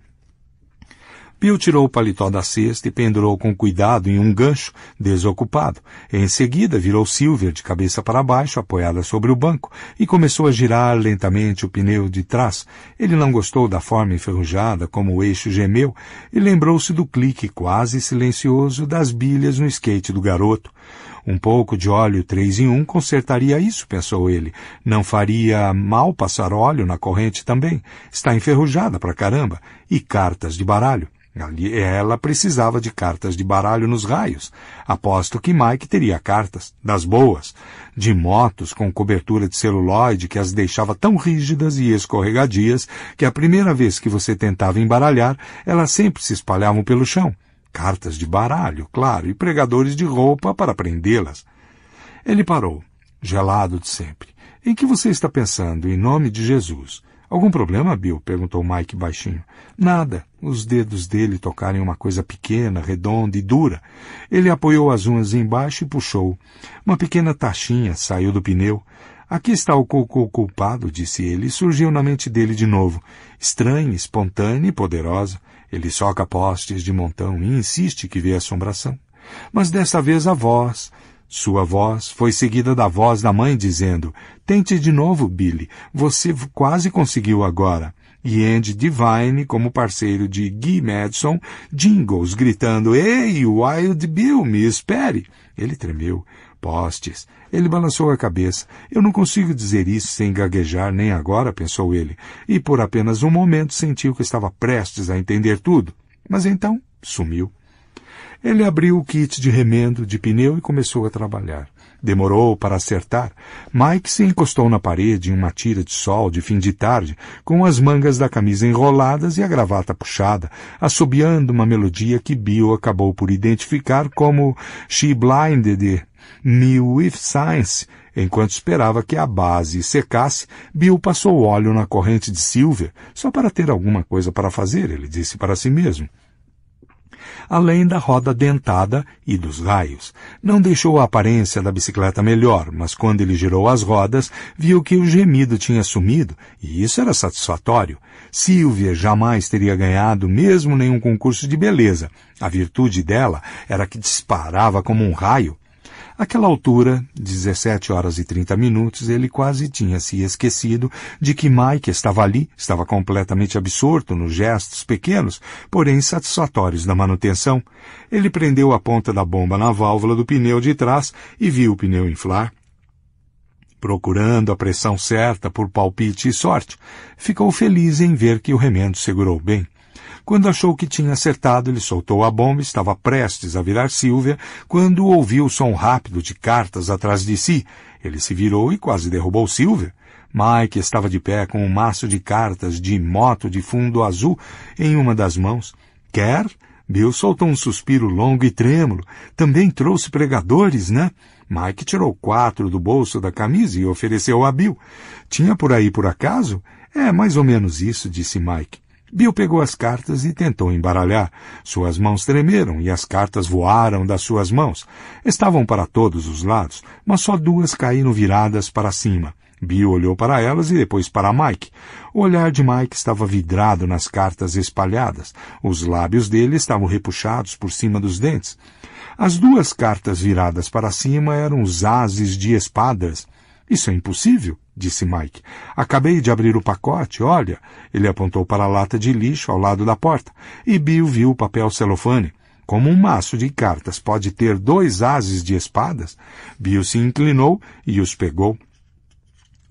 Pio tirou o paletó da cesta e pendurou com cuidado em um gancho desocupado. Em seguida, virou Silver de cabeça para baixo, apoiada sobre o banco, e começou a girar lentamente o pneu de trás. Ele não gostou da forma enferrujada como o eixo gemeu e lembrou-se do clique quase silencioso das bilhas no skate do garoto. Um pouco de óleo três em um consertaria isso, pensou ele. Não faria mal passar óleo na corrente também. Está enferrujada pra caramba. E cartas de baralho. Ela precisava de cartas de baralho nos raios. Aposto que Mike teria cartas, das boas, de motos com cobertura de celuloide que as deixava tão rígidas e escorregadias que a primeira vez que você tentava embaralhar, elas sempre se espalhavam pelo chão. Cartas de baralho, claro, e pregadores de roupa para prendê-las. Ele parou, gelado de sempre. Em que você está pensando, em nome de Jesus? Algum problema, Bill? perguntou Mike baixinho. Nada. Os dedos dele tocaram em uma coisa pequena, redonda e dura. Ele apoiou as unhas embaixo e puxou. Uma pequena tachinha saiu do pneu. Aqui está o cocô culpado, disse ele, e surgiu na mente dele de novo. Estranha, espontânea e poderosa. Ele soca postes de montão e insiste que vê assombração. Mas desta vez a voz, sua voz foi seguida da voz da mãe dizendo: Tente de novo, Billy. Você quase conseguiu agora. E Andy Divine, como parceiro de Guy Madison, jingles gritando: Ei, Wild Bill, me espere! Ele tremeu. Postes. Ele balançou a cabeça. Eu não consigo dizer isso sem gaguejar nem agora, pensou ele. E por apenas um momento sentiu que estava prestes a entender tudo. Mas então sumiu. Ele abriu o kit de remendo de pneu e começou a trabalhar. Demorou para acertar. Mike se encostou na parede em uma tira de sol de fim de tarde, com as mangas da camisa enroladas e a gravata puxada, assobiando uma melodia que Bill acabou por identificar como She Blinded Me With Science. Enquanto esperava que a base secasse, Bill passou óleo na corrente de Silver, só para ter alguma coisa para fazer, ele disse para si mesmo além da roda dentada e dos raios. Não deixou a aparência da bicicleta melhor, mas quando ele girou as rodas, viu que o gemido tinha sumido, e isso era satisfatório. Silvia jamais teria ganhado mesmo nenhum concurso de beleza. A virtude dela era que disparava como um raio Aquela altura, 17 horas e 30 minutos, ele quase tinha se esquecido de que Mike estava ali, estava completamente absorto nos gestos pequenos, porém satisfatórios da manutenção. Ele prendeu a ponta da bomba na válvula do pneu de trás e viu o pneu inflar. Procurando a pressão certa por palpite e sorte, ficou feliz em ver que o remendo segurou bem. Quando achou que tinha acertado, ele soltou a bomba e estava prestes a virar Silvia quando ouviu o som rápido de cartas atrás de si. Ele se virou e quase derrubou Silvia. Mike estava de pé com um maço de cartas de moto de fundo azul em uma das mãos. Quer? Bill soltou um suspiro longo e trêmulo. Também trouxe pregadores, né? Mike tirou quatro do bolso da camisa e ofereceu a Bill. Tinha por aí por acaso? É mais ou menos isso, disse Mike. Bill pegou as cartas e tentou embaralhar. Suas mãos tremeram e as cartas voaram das suas mãos. Estavam para todos os lados, mas só duas caíram viradas para cima. Bill olhou para elas e depois para Mike. O olhar de Mike estava vidrado nas cartas espalhadas. Os lábios dele estavam repuxados por cima dos dentes. As duas cartas viradas para cima eram os ases de espadas. Isso é impossível disse Mike. Acabei de abrir o pacote, olha. Ele apontou para a lata de lixo ao lado da porta, e Bill viu o papel celofane. Como um maço de cartas pode ter dois ases de espadas, Bill se inclinou e os pegou.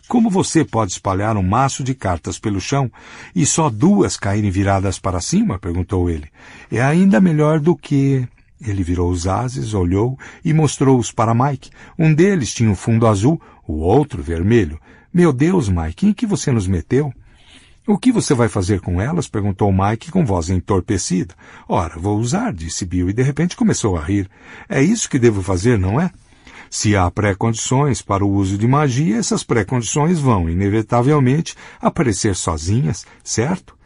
Como você pode espalhar um maço de cartas pelo chão e só duas caírem viradas para cima? perguntou ele. É ainda melhor do que. Ele virou os ases, olhou e mostrou-os para Mike. Um deles tinha um fundo azul, o outro vermelho. Meu Deus, Mike, em que você nos meteu? O que você vai fazer com elas? perguntou Mike com voz entorpecida. Ora, vou usar, disse Bill, e de repente começou a rir. É isso que devo fazer, não é? Se há pré-condições para o uso de magia, essas pré-condições vão, inevitavelmente, aparecer sozinhas, certo?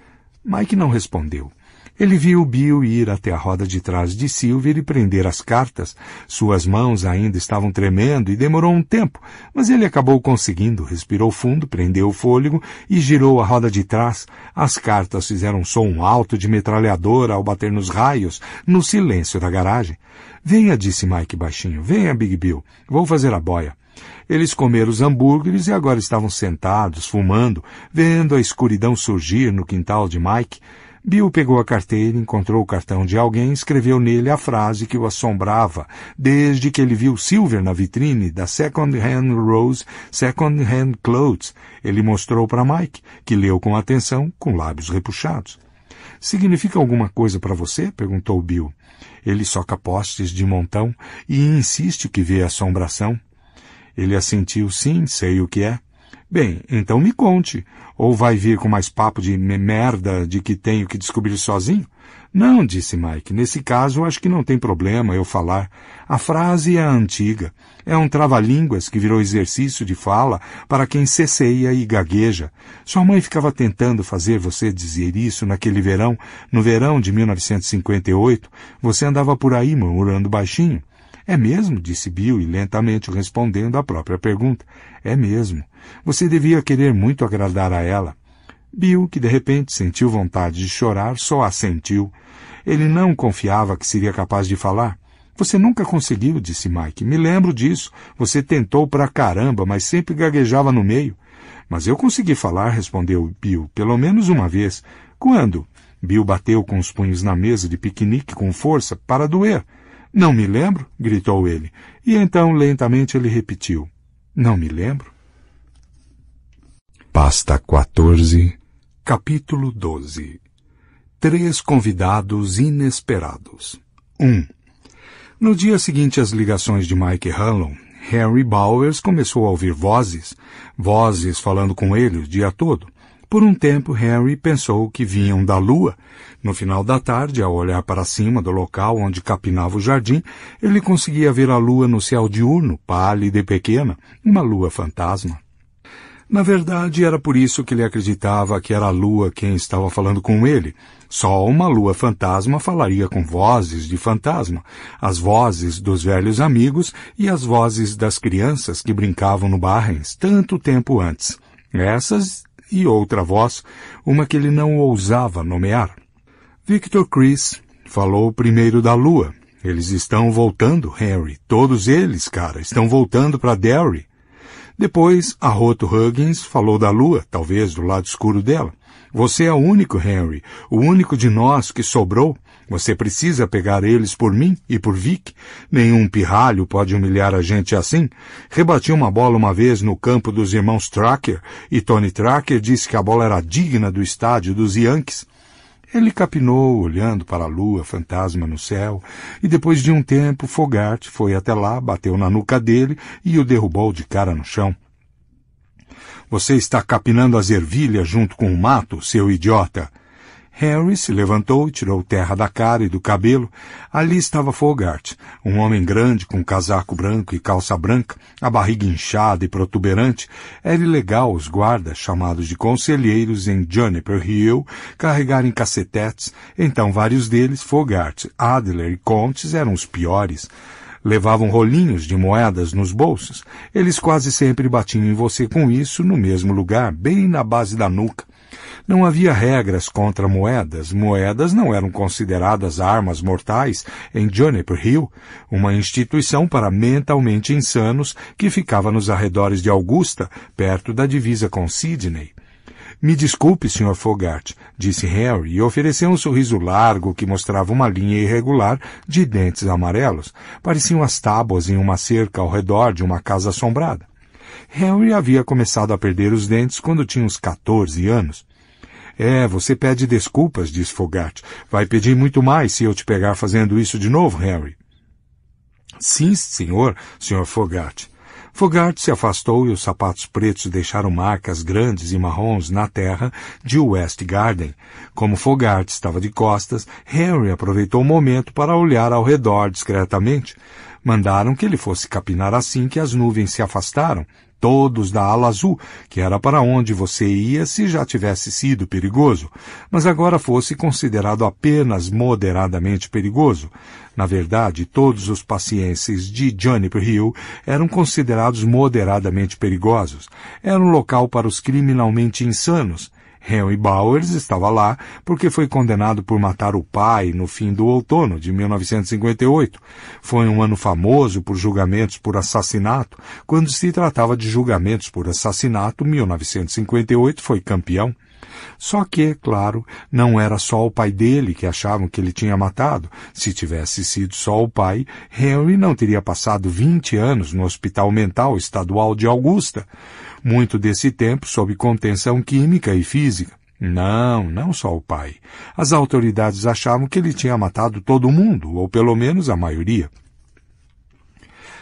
Mike não respondeu. Ele viu Bill ir até a roda de trás de Silver e prender as cartas. Suas mãos ainda estavam tremendo e demorou um tempo, mas ele acabou conseguindo. Respirou fundo, prendeu o fôlego e girou a roda de trás. As cartas fizeram som alto de metralhadora ao bater nos raios, no silêncio da garagem. Venha, disse Mike baixinho. Venha, Big Bill. Vou fazer a boia. Eles comeram os hambúrgueres e agora estavam sentados, fumando, vendo a escuridão surgir no quintal de Mike. Bill pegou a carteira, encontrou o cartão de alguém e escreveu nele a frase que o assombrava desde que ele viu Silver na vitrine da Second Hand Rose Second Hand Clothes. Ele mostrou para Mike, que leu com atenção, com lábios repuxados. Significa alguma coisa para você? perguntou Bill. Ele soca postes de montão e insiste que vê a assombração. Ele assentiu sim, sei o que é. Bem, então me conte. Ou vai vir com mais papo de merda de que tenho que descobrir sozinho? Não, disse Mike. Nesse caso, acho que não tem problema eu falar. A frase é antiga. É um trava-línguas que virou exercício de fala para quem ceceia e gagueja. Sua mãe ficava tentando fazer você dizer isso naquele verão, no verão de 1958. Você andava por aí murmurando baixinho. É mesmo? disse Bill e lentamente respondendo à própria pergunta. É mesmo. Você devia querer muito agradar a ela. Bill, que de repente sentiu vontade de chorar, só assentiu. Ele não confiava que seria capaz de falar. Você nunca conseguiu, disse Mike. Me lembro disso. Você tentou pra caramba, mas sempre gaguejava no meio. Mas eu consegui falar, respondeu Bill, pelo menos uma vez. Quando? Bill bateu com os punhos na mesa de piquenique com força para doer. Não me lembro, gritou ele. E então lentamente ele repetiu. Não me lembro. Pasta 14, capítulo 12. Três convidados inesperados. 1. No dia seguinte às ligações de Mike Hallam Harry Bowers começou a ouvir vozes, vozes falando com ele o dia todo. Por um tempo, Harry pensou que vinham da lua. No final da tarde, ao olhar para cima do local onde capinava o jardim, ele conseguia ver a lua no céu diurno, pálida e pequena, uma lua fantasma. Na verdade, era por isso que ele acreditava que era a lua quem estava falando com ele. Só uma lua fantasma falaria com vozes de fantasma, as vozes dos velhos amigos e as vozes das crianças que brincavam no Barrens tanto tempo antes. Essas e outra voz, uma que ele não ousava nomear. Victor Chris falou primeiro da lua. Eles estão voltando, Henry. Todos eles, cara, estão voltando para Derry. Depois, a Roto Huggins falou da lua, talvez do lado escuro dela. Você é o único, Henry, o único de nós que sobrou. Você precisa pegar eles por mim e por Vic. Nenhum pirralho pode humilhar a gente assim. Rebati uma bola uma vez no campo dos irmãos Tracker e Tony Tracker disse que a bola era digna do estádio dos Yankees. Ele capinou, olhando para a lua fantasma no céu, e depois de um tempo Fogart foi até lá, bateu na nuca dele e o derrubou de cara no chão. Você está capinando as ervilhas junto com o mato, seu idiota! Harry se levantou e tirou terra da cara e do cabelo. Ali estava Fogart, um homem grande com casaco branco e calça branca, a barriga inchada e protuberante. Era ilegal os guardas, chamados de conselheiros em Juniper Hill, carregarem cacetetes, então vários deles, Fogart, Adler e Contes, eram os piores. Levavam rolinhos de moedas nos bolsos. Eles quase sempre batiam em você com isso no mesmo lugar, bem na base da nuca. Não havia regras contra moedas. Moedas não eram consideradas armas mortais em Juniper Hill, uma instituição para mentalmente insanos que ficava nos arredores de Augusta, perto da divisa com Sydney. Me desculpe, Sr. Fogart, disse Harry e ofereceu um sorriso largo que mostrava uma linha irregular de dentes amarelos. Pareciam as tábuas em uma cerca ao redor de uma casa assombrada. Harry havia começado a perder os dentes quando tinha uns 14 anos. É, você pede desculpas, disse Fogart. Vai pedir muito mais se eu te pegar fazendo isso de novo, Harry. Sim, senhor, senhor Fogart. Fogart se afastou e os sapatos pretos deixaram marcas grandes e marrons na terra de West Garden. Como Fogart estava de costas, Harry aproveitou o momento para olhar ao redor discretamente. Mandaram que ele fosse capinar assim que as nuvens se afastaram todos da ala azul, que era para onde você ia se já tivesse sido perigoso, mas agora fosse considerado apenas moderadamente perigoso. Na verdade, todos os pacientes de Juniper Hill eram considerados moderadamente perigosos. Era um local para os criminalmente insanos, Henry Bowers estava lá porque foi condenado por matar o pai no fim do outono de 1958. Foi um ano famoso por julgamentos por assassinato. Quando se tratava de julgamentos por assassinato, 1958 foi campeão. Só que, é claro, não era só o pai dele que achavam que ele tinha matado. Se tivesse sido só o pai, Henry não teria passado 20 anos no hospital mental estadual de Augusta muito desse tempo sob contenção química e física. Não, não só o pai. As autoridades achavam que ele tinha matado todo mundo, ou pelo menos a maioria.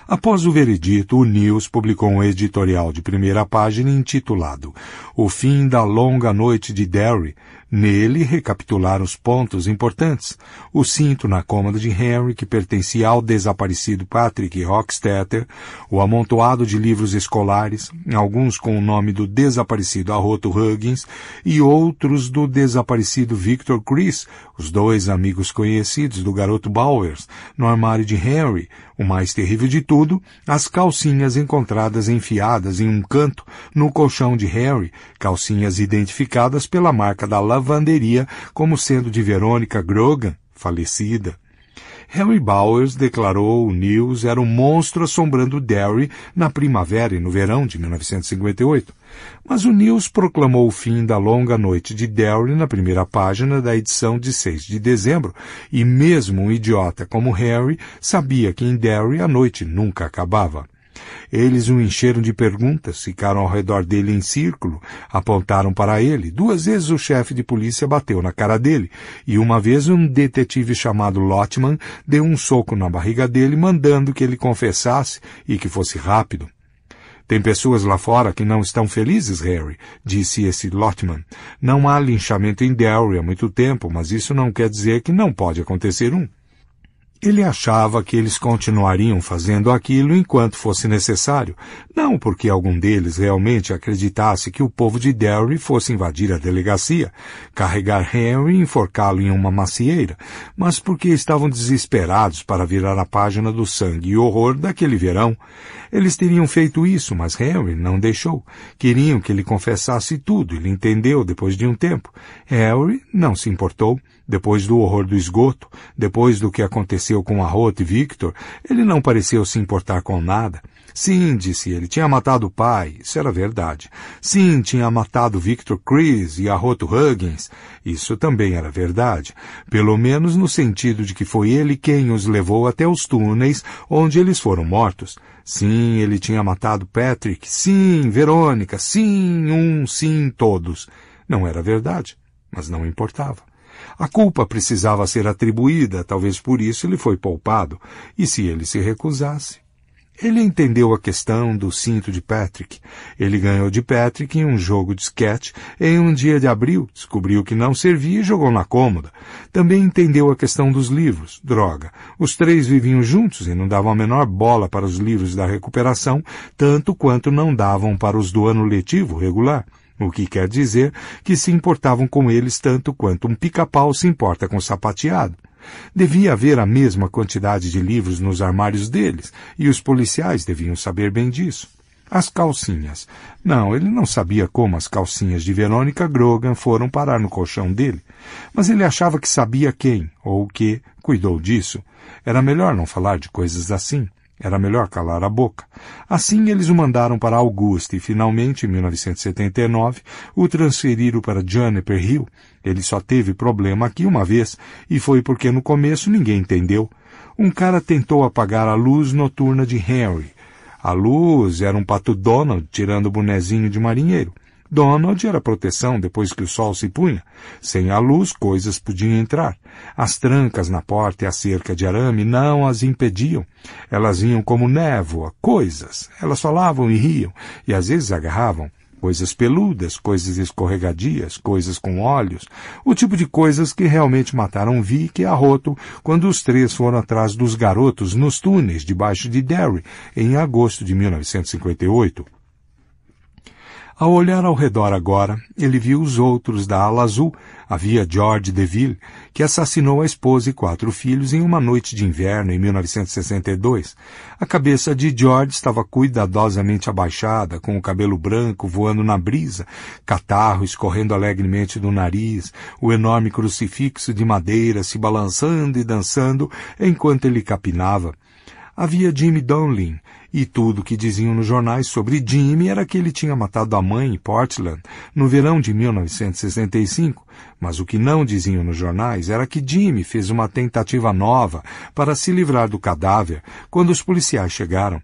Após o veredito, o News publicou um editorial de primeira página intitulado O Fim da Longa Noite de Derry, Nele, recapitular os pontos importantes. O cinto na cômoda de Henry, que pertencia ao desaparecido Patrick Rockstetter, o amontoado de livros escolares, alguns com o nome do desaparecido Arroto Huggins e outros do desaparecido Victor Chris, os dois amigos conhecidos do garoto Bowers, no armário de Henry, o mais terrível de tudo, as calcinhas encontradas enfiadas em um canto no colchão de Harry, calcinhas identificadas pela marca da lavanderia como sendo de Verônica Grogan, falecida. Harry Bowers declarou o News era um monstro assombrando Derry na primavera e no verão de 1958. Mas o News proclamou o fim da longa noite de Derry na primeira página da edição de 6 de dezembro, e mesmo um idiota como Harry sabia que em Derry a noite nunca acabava. Eles o encheram de perguntas, ficaram ao redor dele em círculo, apontaram para ele. Duas vezes o chefe de polícia bateu na cara dele, e uma vez um detetive chamado Lottman deu um soco na barriga dele, mandando que ele confessasse e que fosse rápido. Tem pessoas lá fora que não estão felizes, Harry, disse esse Lottman. Não há linchamento em Derry há muito tempo, mas isso não quer dizer que não pode acontecer um. Ele achava que eles continuariam fazendo aquilo enquanto fosse necessário, não porque algum deles realmente acreditasse que o povo de Derry fosse invadir a delegacia, carregar Henry e enforcá-lo em uma macieira, mas porque estavam desesperados para virar a página do sangue e horror daquele verão. Eles teriam feito isso, mas Henry não deixou. Queriam que ele confessasse tudo, ele entendeu depois de um tempo. Henry não se importou. Depois do horror do esgoto, depois do que aconteceu com a Ruth e Victor, ele não pareceu se importar com nada. Sim, disse ele, tinha matado o pai, isso era verdade. Sim, tinha matado Victor Chris e a Ruth Huggins, isso também era verdade. Pelo menos no sentido de que foi ele quem os levou até os túneis onde eles foram mortos. Sim, ele tinha matado Patrick. Sim, Verônica. Sim, um, sim, todos. Não era verdade, mas não importava. A culpa precisava ser atribuída, talvez por isso ele foi poupado. E se ele se recusasse? Ele entendeu a questão do cinto de Patrick. Ele ganhou de Patrick em um jogo de sketch em um dia de abril, descobriu que não servia e jogou na cômoda. Também entendeu a questão dos livros. Droga. Os três viviam juntos e não davam a menor bola para os livros da recuperação, tanto quanto não davam para os do ano letivo regular o que quer dizer que se importavam com eles tanto quanto um pica-pau se importa com o sapateado. Devia haver a mesma quantidade de livros nos armários deles, e os policiais deviam saber bem disso. As calcinhas. Não, ele não sabia como as calcinhas de Verônica Grogan foram parar no colchão dele, mas ele achava que sabia quem, ou que, cuidou disso. Era melhor não falar de coisas assim. Era melhor calar a boca. Assim eles o mandaram para Augusta e finalmente, em 1979, o transferiram para Juniper Hill. Ele só teve problema aqui uma vez e foi porque no começo ninguém entendeu. Um cara tentou apagar a luz noturna de Henry. A luz era um pato Donald tirando o bonezinho de marinheiro. Donald era proteção depois que o sol se punha. Sem a luz, coisas podiam entrar. As trancas na porta e a cerca de arame não as impediam. Elas vinham como névoa, coisas. Elas falavam e riam, e às vezes agarravam. Coisas peludas, coisas escorregadias, coisas com olhos, o tipo de coisas que realmente mataram Vic e a Roto quando os três foram atrás dos garotos nos túneis debaixo de Derry, em agosto de 1958. Ao olhar ao redor agora, ele viu os outros da ala azul. Havia George Deville, que assassinou a esposa e quatro filhos em uma noite de inverno em 1962. A cabeça de George estava cuidadosamente abaixada, com o cabelo branco voando na brisa, catarro escorrendo alegremente do nariz, o enorme crucifixo de madeira se balançando e dançando enquanto ele capinava. Havia Jimmy Donlin, e tudo o que diziam nos jornais sobre Jimmy era que ele tinha matado a mãe em Portland no verão de 1965, mas o que não diziam nos jornais era que Jimmy fez uma tentativa nova para se livrar do cadáver quando os policiais chegaram.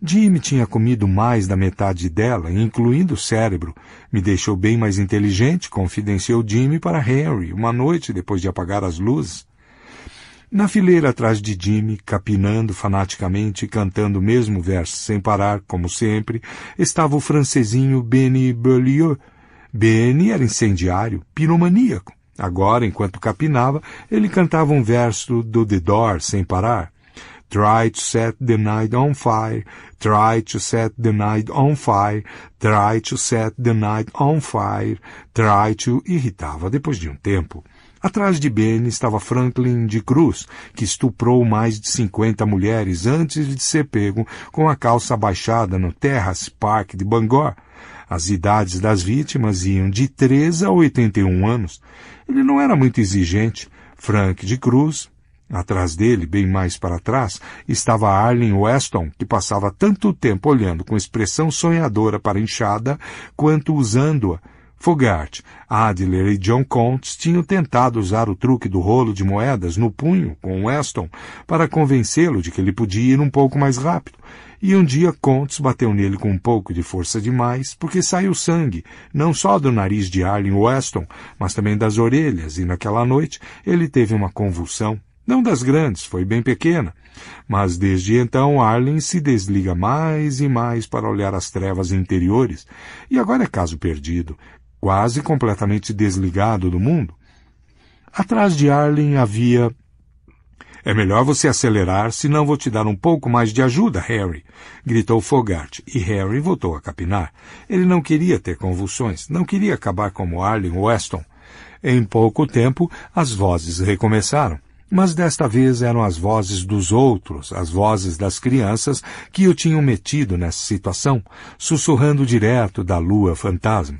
Jimmy tinha comido mais da metade dela, incluindo o cérebro. Me deixou bem mais inteligente, confidenciou Jimmy para Henry uma noite depois de apagar as luzes. Na fileira atrás de Jimmy, capinando fanaticamente e cantando o mesmo verso sem parar, como sempre, estava o francesinho Benny Beaulieu. Benny era incendiário, piromaníaco. Agora, enquanto capinava, ele cantava um verso do The Door sem parar. Try to set the night on fire, try to set the night on fire, try to set the night on fire, try to... irritava depois de um tempo. Atrás de Ben estava Franklin de Cruz, que estuprou mais de 50 mulheres antes de ser pego com a calça baixada no Terrace Park de Bangor. As idades das vítimas iam de 3 a 81 anos. Ele não era muito exigente. Frank de Cruz, Atrás dele, bem mais para trás, estava Arlen Weston, que passava tanto tempo olhando com expressão sonhadora para a enxada, quanto usando-a, Fogart, Adler e John Contes tinham tentado usar o truque do rolo de moedas no punho com Weston para convencê-lo de que ele podia ir um pouco mais rápido, e um dia Contes bateu nele com um pouco de força demais porque saiu sangue, não só do nariz de Arlen Weston, mas também das orelhas, e naquela noite ele teve uma convulsão não das grandes, foi bem pequena. Mas desde então Arlen se desliga mais e mais para olhar as trevas interiores, e agora é caso perdido quase completamente desligado do mundo. Atrás de Arlen havia. É melhor você acelerar, senão vou te dar um pouco mais de ajuda, Harry, gritou Fogart, e Harry voltou a capinar. Ele não queria ter convulsões, não queria acabar como Arlen Weston. Em pouco tempo, as vozes recomeçaram. Mas desta vez eram as vozes dos outros, as vozes das crianças que o tinham metido nessa situação, sussurrando direto da lua fantasma.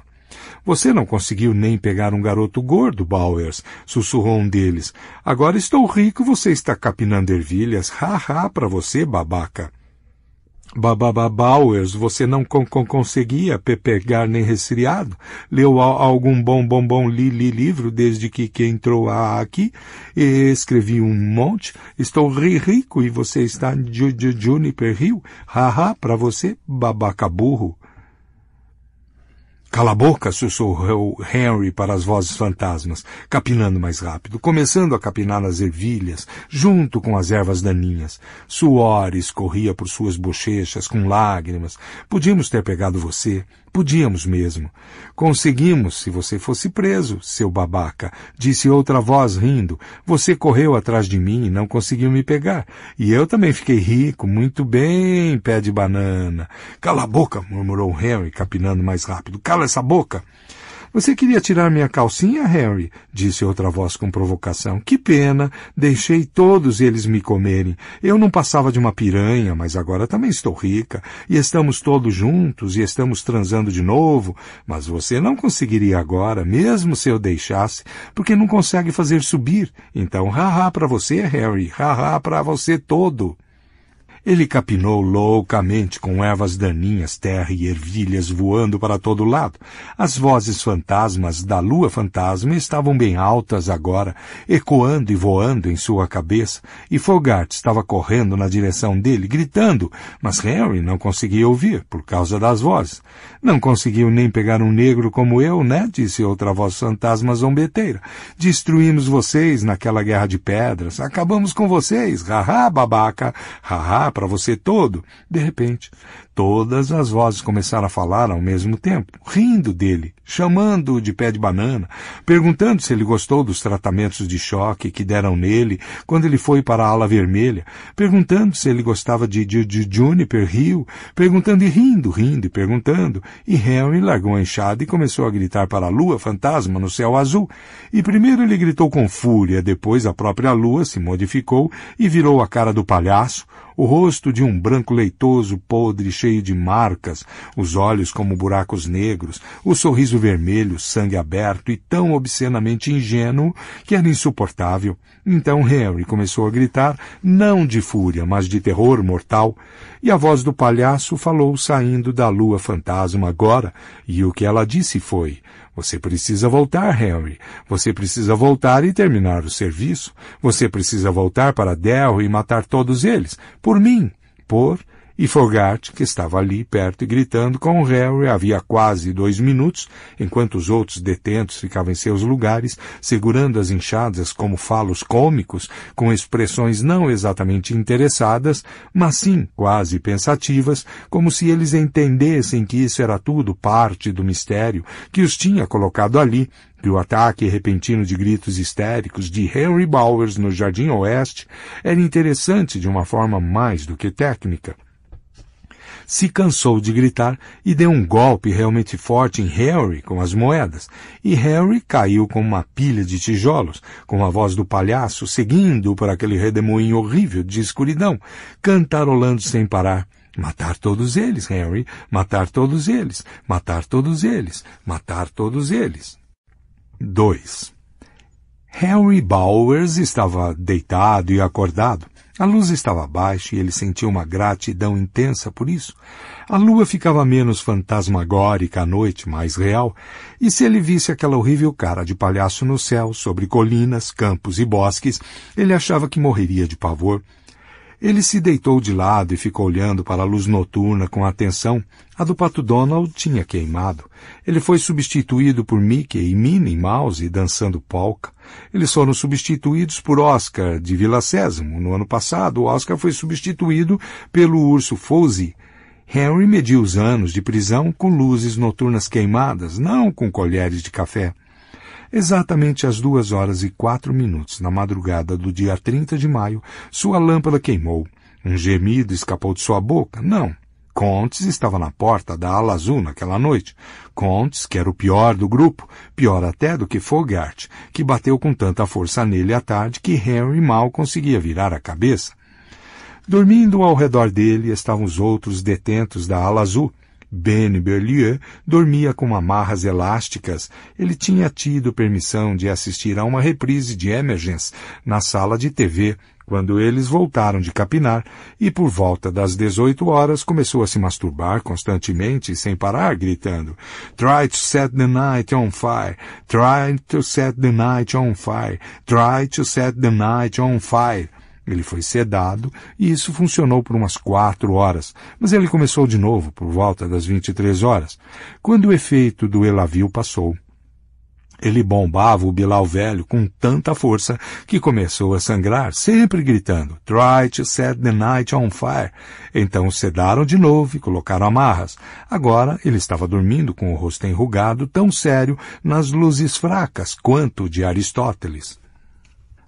Você não conseguiu nem pegar um garoto gordo, Bowers, sussurrou um deles. Agora estou rico, você está capinando ervilhas. Ha-ha para você, babaca. Bababa Bowers, você não con con conseguia pegar nem resfriado? Leu algum bom bom bom li, li livro desde que, que entrou a aqui? E escrevi um monte. Estou ri rico e você está ju Juniper Hill? Haha, para você, babaca burro. Cala a boca, sussurrou Henry para as vozes fantasmas, capinando mais rápido, começando a capinar nas ervilhas, junto com as ervas daninhas. Suor escorria por suas bochechas, com lágrimas. Podíamos ter pegado você. Podíamos mesmo. Conseguimos, se você fosse preso, seu babaca, disse outra voz rindo. Você correu atrás de mim e não conseguiu me pegar. E eu também fiquei rico, muito bem, pé de banana. Cala a boca, murmurou Henry, capinando mais rápido. Cala essa boca! Você queria tirar minha calcinha, Harry? disse outra voz com provocação. Que pena! Deixei todos eles me comerem. Eu não passava de uma piranha, mas agora também estou rica, e estamos todos juntos, e estamos transando de novo. Mas você não conseguiria agora, mesmo se eu deixasse, porque não consegue fazer subir. Então, haha para você, Harry, haha para você todo. Ele capinou loucamente com ervas daninhas, terra e ervilhas voando para todo lado. As vozes fantasmas da lua fantasma estavam bem altas agora, ecoando e voando em sua cabeça, e Fogart estava correndo na direção dele, gritando, mas Harry não conseguia ouvir, por causa das vozes. Não conseguiu nem pegar um negro como eu, né? disse outra voz fantasma zombeteira. Destruímos vocês naquela guerra de pedras, acabamos com vocês, haha, babaca, haha, para você todo. De repente, todas as vozes começaram a falar ao mesmo tempo, rindo dele, chamando-o de pé de banana, perguntando se ele gostou dos tratamentos de choque que deram nele quando ele foi para a ala vermelha, perguntando se ele gostava de, de, de Juniper Hill, perguntando e rindo, rindo e perguntando. E Harry largou a enxada e começou a gritar para a lua fantasma no céu azul. E primeiro ele gritou com fúria, depois a própria lua se modificou e virou a cara do palhaço, o rosto de um branco leitoso, podre, cheio de marcas, os olhos como buracos negros, o sorriso vermelho, sangue aberto e tão obscenamente ingênuo que era insuportável. Então Henry começou a gritar, não de fúria, mas de terror mortal, e a voz do palhaço falou saindo da lua fantasma agora, e o que ela disse foi, você precisa voltar, Henry. Você precisa voltar e terminar o serviço. Você precisa voltar para Derry e matar todos eles. Por mim. Por e Fogart, que estava ali perto e gritando com o Harry havia quase dois minutos, enquanto os outros detentos ficavam em seus lugares, segurando as inchadas como falos cômicos, com expressões não exatamente interessadas, mas sim quase pensativas, como se eles entendessem que isso era tudo parte do mistério que os tinha colocado ali, que o ataque repentino de gritos histéricos de Henry Bowers no Jardim Oeste era interessante de uma forma mais do que técnica se cansou de gritar e deu um golpe realmente forte em Harry com as moedas, e Harry caiu como uma pilha de tijolos, com a voz do palhaço seguindo por aquele redemoinho horrível de escuridão, cantarolando sem parar. Matar todos eles, Harry, matar todos eles, matar todos eles, matar todos eles. 2. Harry Bowers estava deitado e acordado, a luz estava baixa e ele sentiu uma gratidão intensa por isso. A lua ficava menos fantasmagórica à noite, mais real, e se ele visse aquela horrível cara de palhaço no céu, sobre colinas, campos e bosques, ele achava que morreria de pavor. Ele se deitou de lado e ficou olhando para a luz noturna com atenção. A do Pato Donald tinha queimado. Ele foi substituído por Mickey e Minnie Mouse dançando polka. Eles foram substituídos por Oscar de Vila Sésamo. No ano passado, Oscar foi substituído pelo urso Fozzie. Henry mediu os anos de prisão com luzes noturnas queimadas, não com colheres de café. Exatamente às duas horas e quatro minutos, na madrugada do dia 30 de maio, sua lâmpada queimou. Um gemido escapou de sua boca? Não. Contes estava na porta da ala azul naquela noite. Contes, que era o pior do grupo, pior até do que Fogart, que bateu com tanta força nele à tarde que Henry mal conseguia virar a cabeça. Dormindo ao redor dele estavam os outros detentos da ala azul. Ben Berlieu dormia com amarras elásticas. Ele tinha tido permissão de assistir a uma reprise de Emergence na sala de TV quando eles voltaram de capinar, e por volta das 18 horas começou a se masturbar constantemente, sem parar, gritando Try to set the night on fire, try to set the night on fire, try to set the night on fire. Ele foi sedado e isso funcionou por umas quatro horas, mas ele começou de novo por volta das 23 horas, quando o efeito do elavio passou. Ele bombava o Bilal velho com tanta força que começou a sangrar, sempre gritando Try to set the night on fire. Então sedaram de novo e colocaram amarras. Agora ele estava dormindo com o rosto enrugado, tão sério, nas luzes fracas quanto de Aristóteles.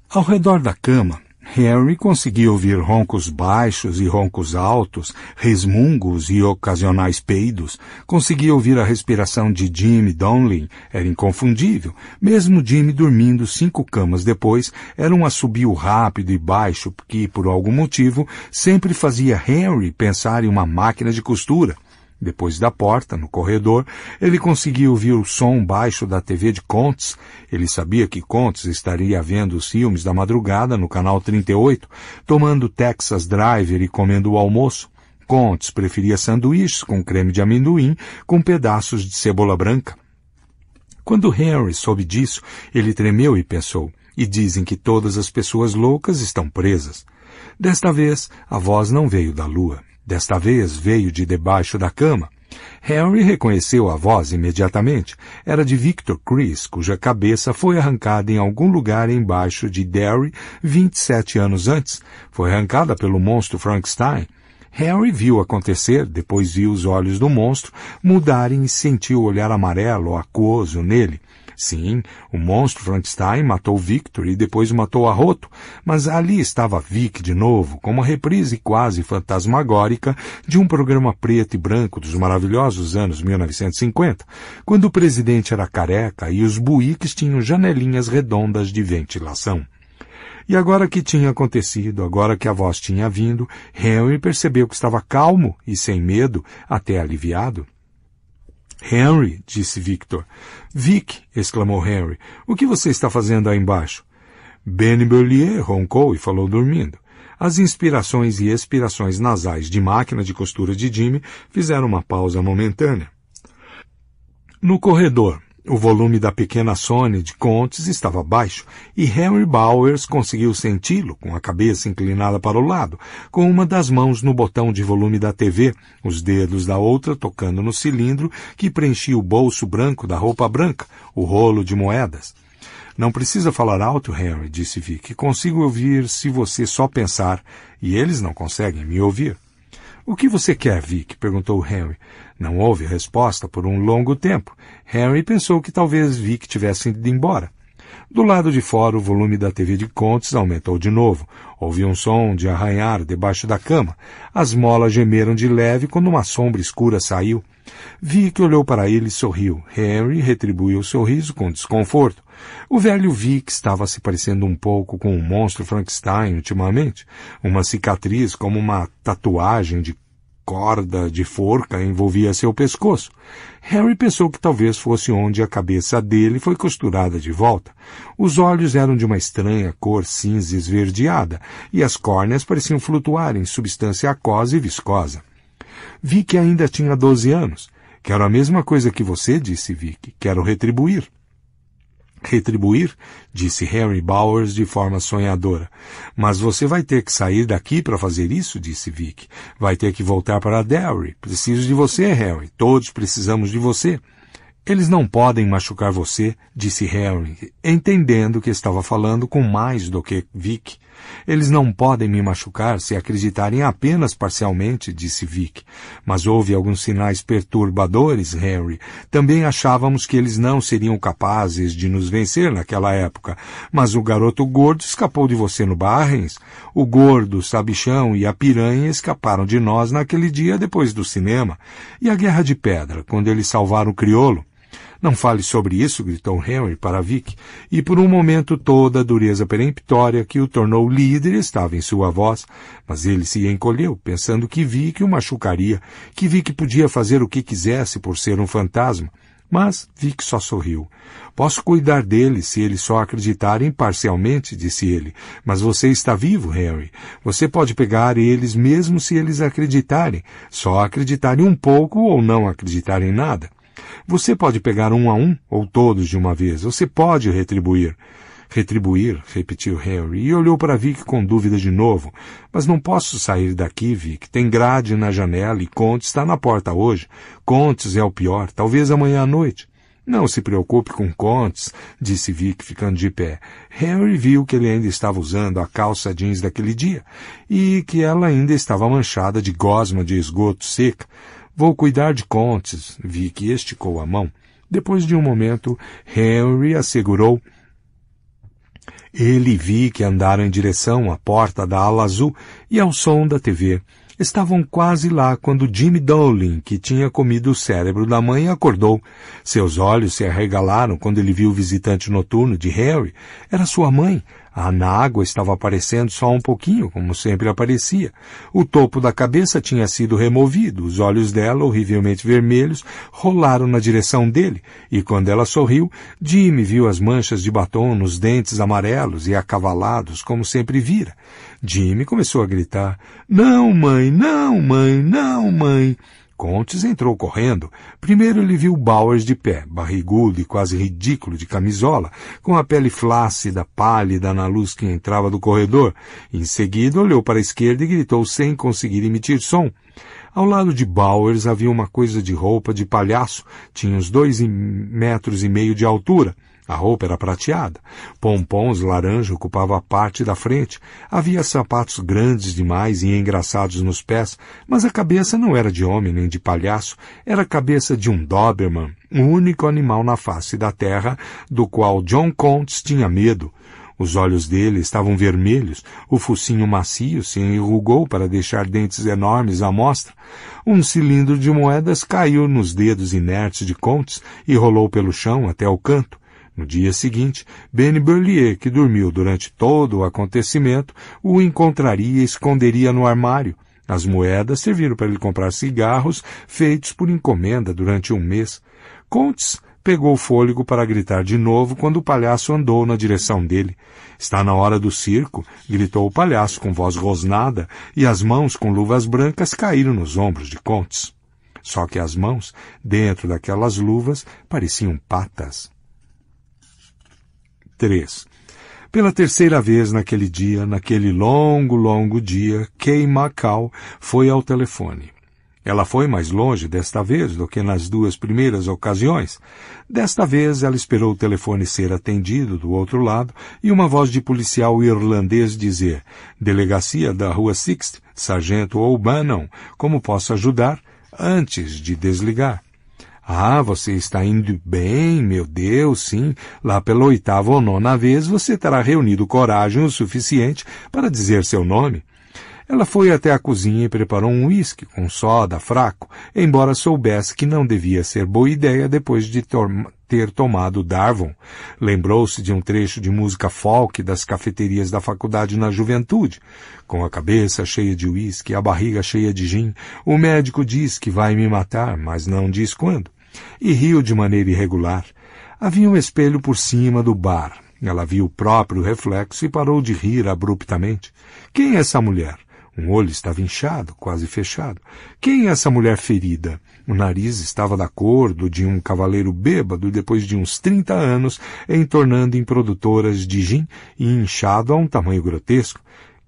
Ao redor da cama, Harry conseguia ouvir roncos baixos e roncos altos, resmungos e ocasionais peidos. Conseguia ouvir a respiração de Jimmy Donlin. Era inconfundível. Mesmo Jimmy dormindo cinco camas depois, era um assobio rápido e baixo que, por algum motivo, sempre fazia Harry pensar em uma máquina de costura. Depois da porta, no corredor, ele conseguiu ouvir o som baixo da TV de Contes. Ele sabia que Contes estaria vendo os filmes da madrugada no canal 38, tomando Texas Driver e comendo o almoço. Contes preferia sanduíches com creme de amendoim com pedaços de cebola branca. Quando Henry soube disso, ele tremeu e pensou, e dizem que todas as pessoas loucas estão presas. Desta vez, a voz não veio da lua. Desta vez veio de debaixo da cama. Harry reconheceu a voz imediatamente. Era de Victor Chris, cuja cabeça foi arrancada em algum lugar embaixo de Derry 27 anos antes. Foi arrancada pelo monstro Frankenstein. Harry viu acontecer, depois viu os olhos do monstro mudarem e sentiu o olhar amarelo, aquoso nele. Sim, o monstro Frankenstein matou Victor e depois matou a Roto, mas ali estava Vic de novo, com uma reprise quase fantasmagórica de um programa preto e branco dos maravilhosos anos 1950, quando o presidente era careca e os buiques tinham janelinhas redondas de ventilação. E agora que tinha acontecido, agora que a voz tinha vindo, Henry percebeu que estava calmo e sem medo, até aliviado. Henry, disse Victor. Vic, exclamou Henry, o que você está fazendo aí embaixo? Benny Berlier roncou e falou dormindo. As inspirações e expirações nasais de máquina de costura de Jimmy fizeram uma pausa momentânea. No corredor, o volume da pequena Sony de Contes estava baixo e Henry Bowers conseguiu senti-lo, com a cabeça inclinada para o lado, com uma das mãos no botão de volume da TV, os dedos da outra tocando no cilindro que preenchia o bolso branco da roupa branca, o rolo de moedas. Não precisa falar alto, Henry, disse Vic. Consigo ouvir se você só pensar, e eles não conseguem me ouvir. O que você quer, Vic? perguntou Henry. Não houve resposta por um longo tempo. Henry pensou que talvez Vic tivesse ido embora. Do lado de fora, o volume da TV de Contes aumentou de novo. Houve um som de arranhar debaixo da cama. As molas gemeram de leve quando uma sombra escura saiu. Vic olhou para ele e sorriu. Henry retribuiu o sorriso com desconforto. O velho Vic estava se parecendo um pouco com o monstro Frankenstein ultimamente. Uma cicatriz como uma tatuagem de corda de forca envolvia seu pescoço. Harry pensou que talvez fosse onde a cabeça dele foi costurada de volta. Os olhos eram de uma estranha cor cinza esverdeada e as córneas pareciam flutuar em substância aquosa e viscosa. Vi que ainda tinha doze anos. Quero a mesma coisa que você, disse Vic. Quero retribuir. Retribuir, disse Harry Bowers de forma sonhadora. Mas você vai ter que sair daqui para fazer isso, disse Vic. Vai ter que voltar para Derry. Preciso de você, Harry. Todos precisamos de você. Eles não podem machucar você, disse Harry, entendendo que estava falando com mais do que Vic. Eles não podem me machucar se acreditarem apenas parcialmente, disse Vic. Mas houve alguns sinais perturbadores, Harry. Também achávamos que eles não seriam capazes de nos vencer naquela época. Mas o garoto gordo escapou de você no Barrens. O gordo, o sabichão e a piranha escaparam de nós naquele dia depois do cinema. E a guerra de pedra, quando eles salvaram o criolo? Não fale sobre isso, gritou Henry para Vic, e por um momento toda a dureza peremptória que o tornou líder estava em sua voz, mas ele se encolheu, pensando que Vic o machucaria, que Vic podia fazer o que quisesse por ser um fantasma. Mas Vic só sorriu. Posso cuidar dele se ele só acreditar imparcialmente, disse ele. Mas você está vivo, Harry. Você pode pegar eles mesmo se eles acreditarem, só acreditarem um pouco ou não acreditarem nada. Você pode pegar um a um ou todos de uma vez. Você pode retribuir. Retribuir, repetiu Harry, e olhou para Vic com dúvida de novo. Mas não posso sair daqui, Vic. Tem grade na janela e Contes está na porta hoje. Contes é o pior, talvez amanhã à noite. Não se preocupe com Contes, disse Vic, ficando de pé. Harry viu que ele ainda estava usando a calça jeans daquele dia e que ela ainda estava manchada de gosma de esgoto seca. Vou cuidar de Contes. que esticou a mão. Depois de um momento, Henry assegurou. Ele vi que andaram em direção à porta da ala azul e ao som da TV. Estavam quase lá quando Jimmy Dowling, que tinha comido o cérebro da mãe, acordou. Seus olhos se arregalaram quando ele viu o visitante noturno de Harry. Era sua mãe, a nágua estava aparecendo só um pouquinho, como sempre aparecia. O topo da cabeça tinha sido removido, os olhos dela, horrivelmente vermelhos, rolaram na direção dele, e quando ela sorriu, Jimmy viu as manchas de batom nos dentes amarelos e acavalados, como sempre vira. Jimmy começou a gritar: Não, mãe, não, mãe, não, mãe! Contes entrou correndo. Primeiro ele viu Bowers de pé, barrigudo e quase ridículo de camisola, com a pele flácida, pálida na luz que entrava do corredor. Em seguida olhou para a esquerda e gritou sem conseguir emitir som. Ao lado de Bowers havia uma coisa de roupa de palhaço, tinha uns dois metros e meio de altura. A roupa era prateada. Pompons laranja ocupava a parte da frente. Havia sapatos grandes demais e engraçados nos pés, mas a cabeça não era de homem nem de palhaço, era a cabeça de um Doberman, o único animal na face da terra do qual John Contes tinha medo. Os olhos dele estavam vermelhos, o focinho macio se enrugou para deixar dentes enormes à mostra. Um cilindro de moedas caiu nos dedos inertes de Contes e rolou pelo chão até o canto. No dia seguinte, Ben Berlier, que dormiu durante todo o acontecimento, o encontraria e esconderia no armário. As moedas serviram para ele comprar cigarros feitos por encomenda durante um mês. Contes pegou o fôlego para gritar de novo quando o palhaço andou na direção dele. Está na hora do circo, gritou o palhaço com voz rosnada, e as mãos com luvas brancas caíram nos ombros de Contes. Só que as mãos, dentro daquelas luvas, pareciam patas. 3. Pela terceira vez naquele dia, naquele longo, longo dia, Kay Macau foi ao telefone. Ela foi mais longe desta vez do que nas duas primeiras ocasiões. Desta vez ela esperou o telefone ser atendido do outro lado e uma voz de policial irlandês dizer: Delegacia da Rua Sixth, Sargento O'Bannon, como posso ajudar? antes de desligar. Ah, você está indo bem, meu Deus, sim. Lá pela oitava ou nona vez você terá reunido coragem o suficiente para dizer seu nome. Ela foi até a cozinha e preparou um uísque com soda fraco, embora soubesse que não devia ser boa ideia depois de ter tomado Darwin. Lembrou-se de um trecho de música folk das cafeterias da faculdade na juventude. Com a cabeça cheia de uísque e a barriga cheia de gin, o médico diz que vai me matar, mas não diz quando e riu de maneira irregular. Havia um espelho por cima do bar. Ela viu o próprio reflexo e parou de rir abruptamente. Quem é essa mulher? Um olho estava inchado, quase fechado. Quem é essa mulher ferida? O nariz estava da cor do de um cavaleiro bêbado depois de uns trinta anos, entornando em produtoras de gin e inchado a um tamanho grotesco.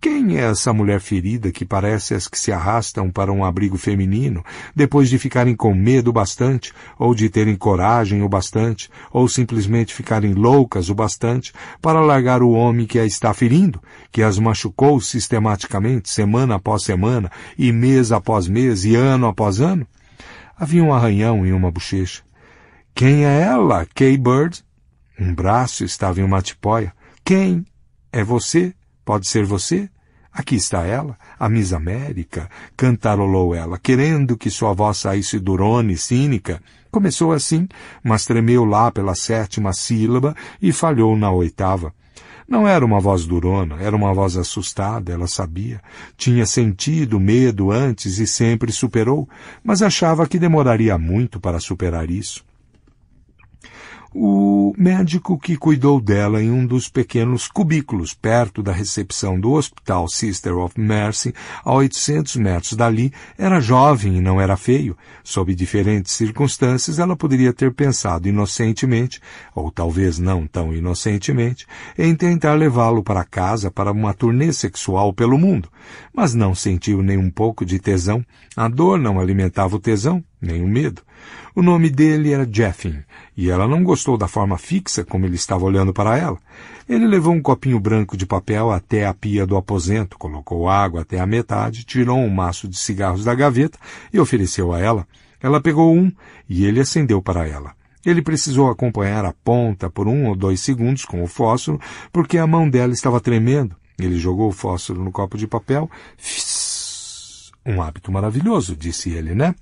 Quem é essa mulher ferida que parece as que se arrastam para um abrigo feminino, depois de ficarem com medo bastante, ou de terem coragem o bastante, ou simplesmente ficarem loucas o bastante, para largar o homem que a está ferindo, que as machucou sistematicamente, semana após semana, e mês após mês, e ano após ano? Havia um arranhão em uma bochecha. Quem é ela, Kay Bird? Um braço estava em uma tipóia. Quem? É você? Pode ser você? Aqui está ela, a Miss América, cantarolou ela, querendo que sua voz saísse durona e cínica. Começou assim, mas tremeu lá pela sétima sílaba e falhou na oitava. Não era uma voz durona, era uma voz assustada, ela sabia. Tinha sentido medo antes e sempre superou, mas achava que demoraria muito para superar isso o médico que cuidou dela em um dos pequenos cubículos perto da recepção do Hospital Sister of Mercy, a 800 metros dali, era jovem e não era feio. Sob diferentes circunstâncias, ela poderia ter pensado inocentemente, ou talvez não tão inocentemente, em tentar levá-lo para casa para uma turnê sexual pelo mundo, mas não sentiu nem um pouco de tesão. A dor não alimentava o tesão, nem o medo. O nome dele era Jeffin, e ela não gostou da forma fixa como ele estava olhando para ela. Ele levou um copinho branco de papel até a pia do aposento, colocou água até a metade, tirou um maço de cigarros da gaveta e ofereceu a ela. Ela pegou um e ele acendeu para ela. Ele precisou acompanhar a ponta por um ou dois segundos com o fósforo, porque a mão dela estava tremendo. Ele jogou o fósforo no copo de papel, fiss, um hábito maravilhoso, disse ele, né?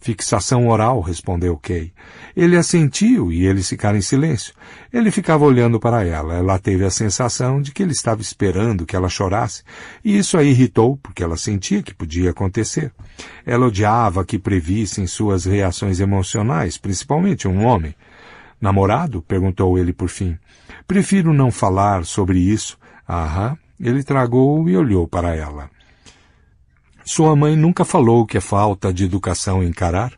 Fixação oral, respondeu Kay. Ele assentiu e eles ficaram em silêncio. Ele ficava olhando para ela. Ela teve a sensação de que ele estava esperando que ela chorasse, e isso a irritou, porque ela sentia que podia acontecer. Ela odiava que previssem suas reações emocionais, principalmente um homem. Namorado? perguntou ele por fim. Prefiro não falar sobre isso. Aham. Ele tragou e olhou para ela. Sua mãe nunca falou que é falta de educação encarar.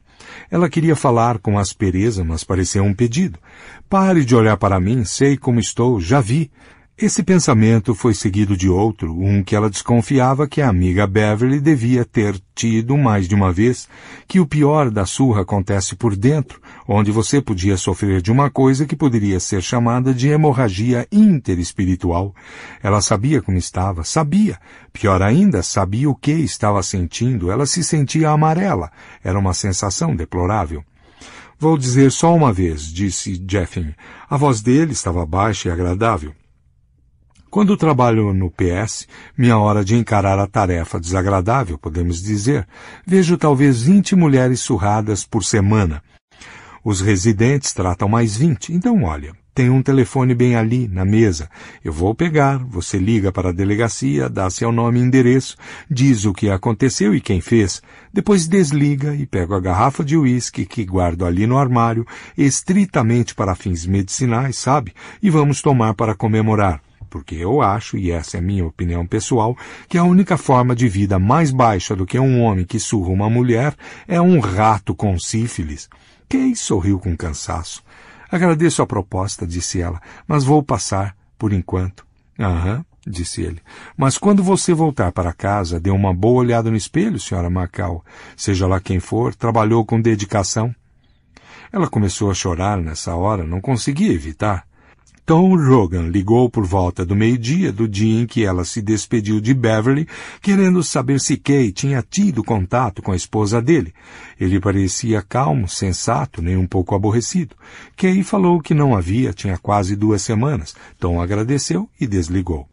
Ela queria falar com aspereza, mas pareceu um pedido. Pare de olhar para mim, sei como estou, já vi. Esse pensamento foi seguido de outro, um que ela desconfiava que a amiga Beverly devia ter tido mais de uma vez, que o pior da surra acontece por dentro, onde você podia sofrer de uma coisa que poderia ser chamada de hemorragia interespiritual. Ela sabia como estava, sabia, pior ainda, sabia o que estava sentindo, ela se sentia amarela, era uma sensação deplorável. Vou dizer só uma vez, disse Jeffin. A voz dele estava baixa e agradável. Quando trabalho no PS, minha hora de encarar a tarefa desagradável, podemos dizer, vejo talvez 20 mulheres surradas por semana. Os residentes tratam mais 20, então olha, tem um telefone bem ali, na mesa. Eu vou pegar, você liga para a delegacia, dá seu nome e endereço, diz o que aconteceu e quem fez. Depois desliga e pego a garrafa de uísque que guardo ali no armário, estritamente para fins medicinais, sabe? E vamos tomar para comemorar porque eu acho, e essa é minha opinião pessoal, que a única forma de vida mais baixa do que um homem que surra uma mulher é um rato com sífilis. quem sorriu com cansaço. Agradeço a proposta, disse ela, mas vou passar, por enquanto. Aham, disse ele. Mas quando você voltar para casa, dê uma boa olhada no espelho, senhora Macau. Seja lá quem for, trabalhou com dedicação. Ela começou a chorar nessa hora, não conseguia evitar. Tom então Rogan ligou por volta do meio-dia do dia em que ela se despediu de Beverly, querendo saber se Kay tinha tido contato com a esposa dele. Ele parecia calmo, sensato, nem um pouco aborrecido. Kay falou que não havia, tinha quase duas semanas. Tom agradeceu e desligou.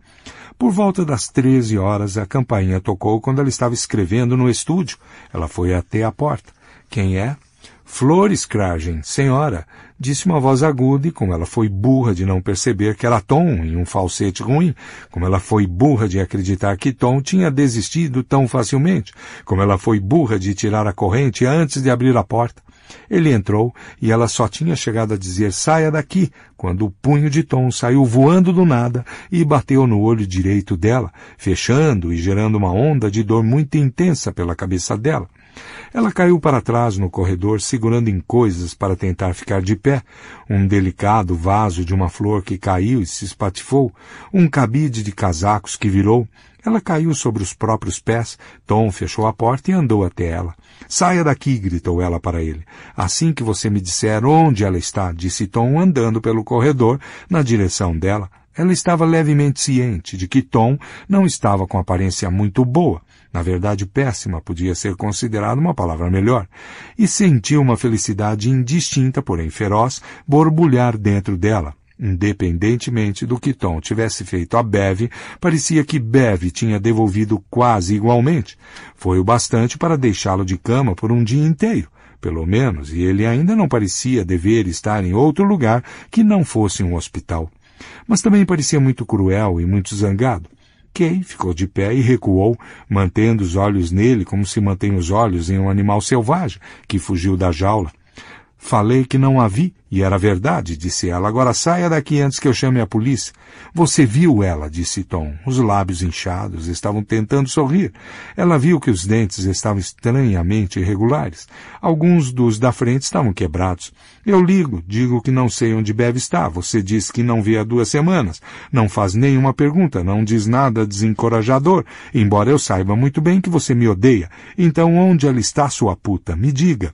Por volta das 13 horas, a campainha tocou quando ela estava escrevendo no estúdio. Ela foi até a porta. Quem é? Flores Kragen, senhora, disse uma voz aguda, e como ela foi burra de não perceber que era Tom em um falsete ruim, como ela foi burra de acreditar que Tom tinha desistido tão facilmente, como ela foi burra de tirar a corrente antes de abrir a porta. Ele entrou e ela só tinha chegado a dizer saia daqui quando o punho de Tom saiu voando do nada e bateu no olho direito dela, fechando e gerando uma onda de dor muito intensa pela cabeça dela. Ela caiu para trás no corredor, segurando em coisas para tentar ficar de pé, um delicado vaso de uma flor que caiu e se espatifou, um cabide de casacos que virou. Ela caiu sobre os próprios pés. Tom fechou a porta e andou até ela. Saia daqui, gritou ela para ele. Assim que você me disser onde ela está, disse Tom, andando pelo corredor na direção dela. Ela estava levemente ciente de que Tom não estava com aparência muito boa, na verdade, péssima podia ser considerada uma palavra melhor. E sentiu uma felicidade indistinta, porém feroz, borbulhar dentro dela. Independentemente do que Tom tivesse feito a Bev, parecia que Bev tinha devolvido quase igualmente. Foi o bastante para deixá-lo de cama por um dia inteiro, pelo menos, e ele ainda não parecia dever estar em outro lugar que não fosse um hospital. Mas também parecia muito cruel e muito zangado. Kay ficou de pé e recuou, mantendo os olhos nele como se mantém os olhos em um animal selvagem que fugiu da jaula. Falei que não a vi, e era verdade, disse ela. Agora saia daqui antes que eu chame a polícia. Você viu ela, disse Tom. Os lábios inchados estavam tentando sorrir. Ela viu que os dentes estavam estranhamente irregulares. Alguns dos da frente estavam quebrados. Eu ligo, digo que não sei onde Bev está. Você disse que não vê há duas semanas. Não faz nenhuma pergunta, não diz nada desencorajador, embora eu saiba muito bem que você me odeia. Então onde ela está, sua puta? Me diga.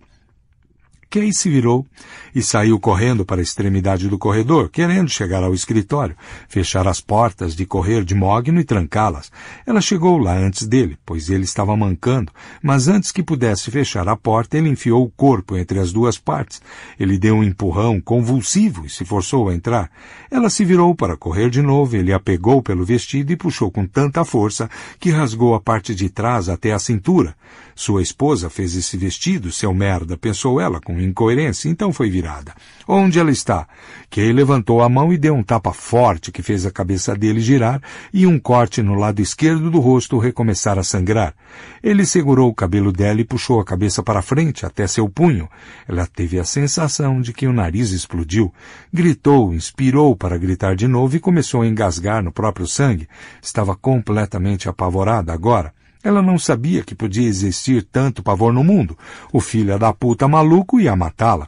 Kay se virou e saiu correndo para a extremidade do corredor, querendo chegar ao escritório, fechar as portas de correr de Mogno e trancá-las. Ela chegou lá antes dele, pois ele estava mancando, mas antes que pudesse fechar a porta, ele enfiou o corpo entre as duas partes. Ele deu um empurrão convulsivo e se forçou a entrar. Ela se virou para correr de novo, ele a pegou pelo vestido e puxou com tanta força que rasgou a parte de trás até a cintura. Sua esposa fez esse vestido, seu merda, pensou ela com incoerência, então foi virada. Onde ela está? Kay levantou a mão e deu um tapa forte que fez a cabeça dele girar e um corte no lado esquerdo do rosto recomeçar a sangrar. Ele segurou o cabelo dela e puxou a cabeça para frente até seu punho. Ela teve a sensação de que o nariz explodiu. Gritou, inspirou para gritar de novo e começou a engasgar no próprio sangue. Estava completamente apavorada agora. Ela não sabia que podia existir tanto pavor no mundo. O filho da puta maluco ia matá-la.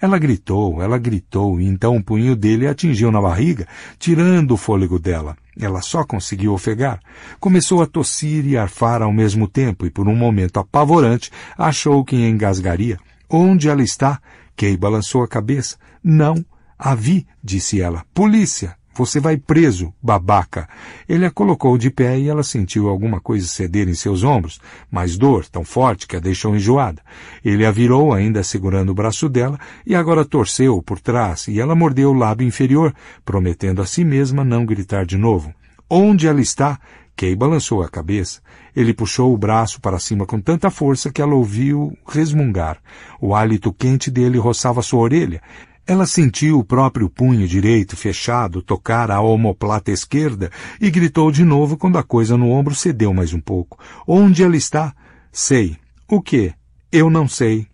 Ela gritou, ela gritou, e então o punho dele atingiu na barriga, tirando o fôlego dela. Ela só conseguiu ofegar. Começou a tossir e arfar ao mesmo tempo, e por um momento apavorante, achou que engasgaria. Onde ela está? Kay balançou a cabeça. Não. A vi, disse ela. Polícia! Você vai preso, babaca. Ele a colocou de pé e ela sentiu alguma coisa ceder em seus ombros, mais dor tão forte que a deixou enjoada. Ele a virou, ainda segurando o braço dela, e agora torceu por trás, e ela mordeu o lábio inferior, prometendo a si mesma não gritar de novo. Onde ela está? Kay balançou a cabeça. Ele puxou o braço para cima com tanta força que ela ouviu resmungar. O hálito quente dele roçava sua orelha. Ela sentiu o próprio punho direito fechado tocar a omoplata esquerda e gritou de novo quando a coisa no ombro cedeu mais um pouco. Onde ela está? Sei. O quê? Eu não sei.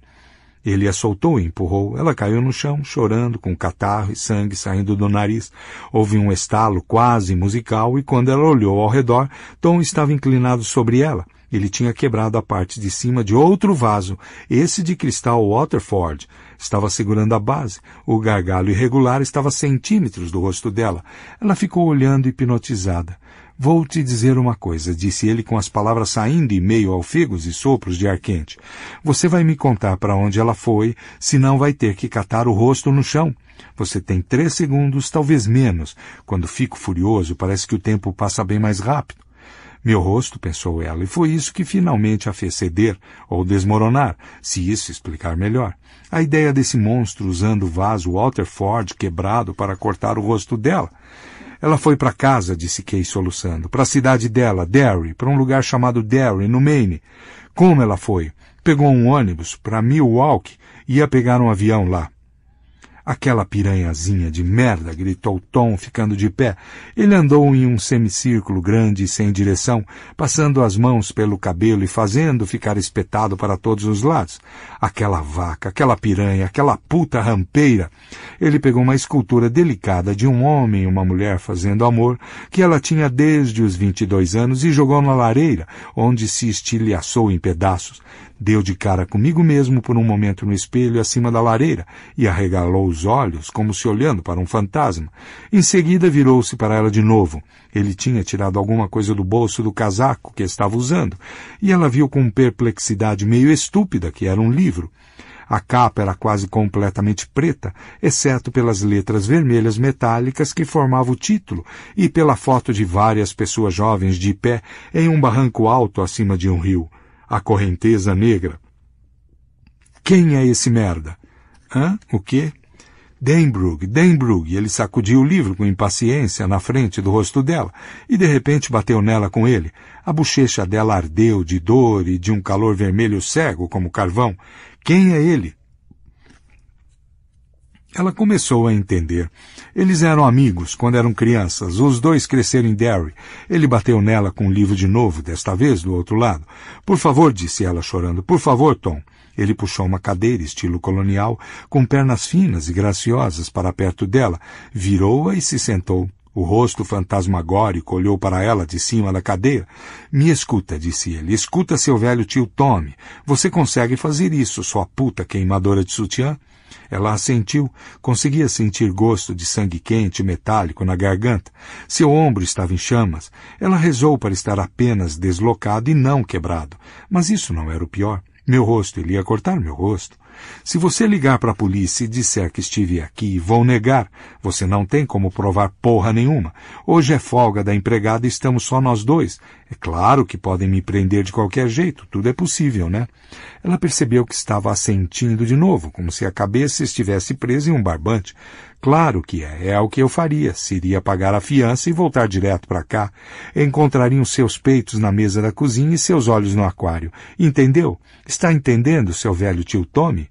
Ele a soltou e empurrou. Ela caiu no chão, chorando, com catarro e sangue saindo do nariz. Houve um estalo quase musical e quando ela olhou ao redor, Tom estava inclinado sobre ela. Ele tinha quebrado a parte de cima de outro vaso, esse de cristal Waterford. Estava segurando a base. O gargalo irregular estava a centímetros do rosto dela. Ela ficou olhando hipnotizada. Vou te dizer uma coisa, disse ele com as palavras saindo em meio ao figos e sopros de ar quente. Você vai me contar para onde ela foi, senão vai ter que catar o rosto no chão. Você tem três segundos, talvez menos. Quando fico furioso, parece que o tempo passa bem mais rápido. Meu rosto, pensou ela, e foi isso que finalmente a fez ceder ou desmoronar, se isso explicar melhor. A ideia desse monstro usando o vaso Walter Ford quebrado para cortar o rosto dela. Ela foi para casa, disse Kay soluçando, para a cidade dela, Derry, para um lugar chamado Derry, no Maine. Como ela foi? Pegou um ônibus para Milwaukee e ia pegar um avião lá. Aquela piranhazinha de merda, gritou Tom, ficando de pé. Ele andou em um semicírculo grande e sem direção, passando as mãos pelo cabelo e fazendo ficar espetado para todos os lados. Aquela vaca, aquela piranha, aquela puta rampeira. Ele pegou uma escultura delicada de um homem e uma mulher fazendo amor, que ela tinha desde os vinte e dois anos, e jogou na lareira, onde se estilhaçou em pedaços deu de cara comigo mesmo por um momento no espelho acima da lareira e arregalou os olhos, como se olhando para um fantasma. Em seguida virou-se para ela de novo. Ele tinha tirado alguma coisa do bolso do casaco que estava usando, e ela viu com perplexidade meio estúpida que era um livro. A capa era quase completamente preta, exceto pelas letras vermelhas metálicas que formavam o título e pela foto de várias pessoas jovens de pé em um barranco alto acima de um rio a correnteza negra. Quem é esse merda? Hã? O quê? Denbrug, Denbrug. Ele sacudiu o livro com impaciência na frente do rosto dela e de repente bateu nela com ele. A bochecha dela ardeu de dor e de um calor vermelho cego como carvão. Quem é ele? Ela começou a entender eles eram amigos quando eram crianças, os dois cresceram em Derry. Ele bateu nela com um livro de novo, desta vez do outro lado. Por favor, disse ela chorando, por favor, Tom. Ele puxou uma cadeira estilo colonial, com pernas finas e graciosas para perto dela, virou-a e se sentou. O rosto fantasmagórico olhou para ela de cima da cadeira. Me escuta, disse ele. Escuta, seu velho tio Tommy. Você consegue fazer isso, sua puta queimadora de sutiã? Ela sentiu conseguia sentir gosto de sangue quente e metálico na garganta. Seu ombro estava em chamas. Ela rezou para estar apenas deslocado e não quebrado. Mas isso não era o pior. Meu rosto, ele ia cortar meu rosto. Se você ligar para a polícia e disser que estive aqui e vão negar, você não tem como provar porra nenhuma. Hoje é folga da empregada e estamos só nós dois. É claro que podem me prender de qualquer jeito, tudo é possível, né? Ela percebeu que estava assentindo de novo, como se a cabeça estivesse presa em um barbante. Claro que é, é o que eu faria. Seria pagar a fiança e voltar direto para cá. Encontrariam seus peitos na mesa da cozinha e seus olhos no aquário. Entendeu? Está entendendo, seu velho tio Tommy?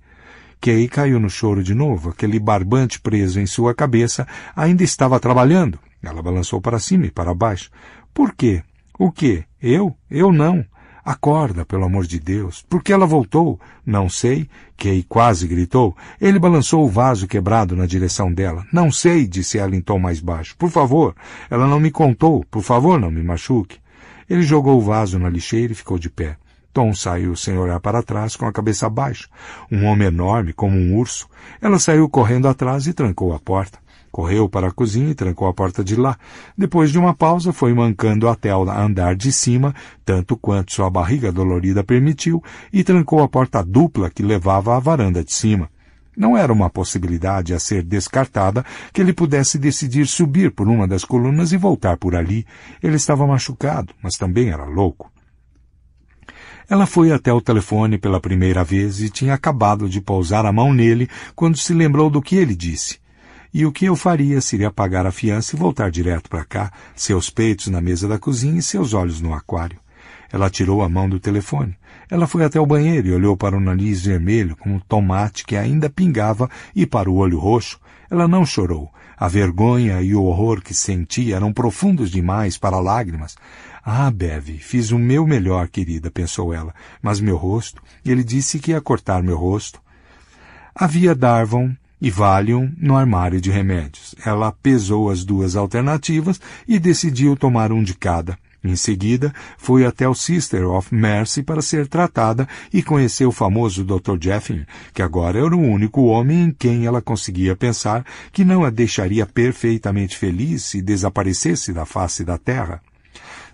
Kay caiu no choro de novo. Aquele barbante preso em sua cabeça ainda estava trabalhando. Ela balançou para cima e para baixo. Por quê? O quê? Eu? Eu não. Acorda, pelo amor de Deus. Por que ela voltou? Não sei. Kay quase gritou. Ele balançou o vaso quebrado na direção dela. Não sei, disse ela em tom mais baixo. Por favor. Ela não me contou. Por favor, não me machuque. Ele jogou o vaso na lixeira e ficou de pé. Tom saiu sem olhar para trás, com a cabeça baixa. Um homem enorme, como um urso. Ela saiu correndo atrás e trancou a porta. Correu para a cozinha e trancou a porta de lá. Depois de uma pausa, foi mancando até o andar de cima, tanto quanto sua barriga dolorida permitiu, e trancou a porta dupla que levava à varanda de cima. Não era uma possibilidade a ser descartada que ele pudesse decidir subir por uma das colunas e voltar por ali. Ele estava machucado, mas também era louco. Ela foi até o telefone pela primeira vez e tinha acabado de pousar a mão nele quando se lembrou do que ele disse. E o que eu faria seria pagar a fiança e voltar direto para cá, seus peitos na mesa da cozinha e seus olhos no aquário. Ela tirou a mão do telefone. Ela foi até o banheiro e olhou para o nariz vermelho, como o tomate que ainda pingava, e para o olho roxo. Ela não chorou. A vergonha e o horror que sentia eram profundos demais para lágrimas. Ah, bev fiz o meu melhor, querida, pensou ela. Mas meu rosto? Ele disse que ia cortar meu rosto. Havia darvon e Valium no armário de remédios. Ela pesou as duas alternativas e decidiu tomar um de cada. Em seguida, foi até o Sister of Mercy para ser tratada e conheceu o famoso Dr. Jeffin, que agora era o único homem em quem ela conseguia pensar que não a deixaria perfeitamente feliz se desaparecesse da face da terra.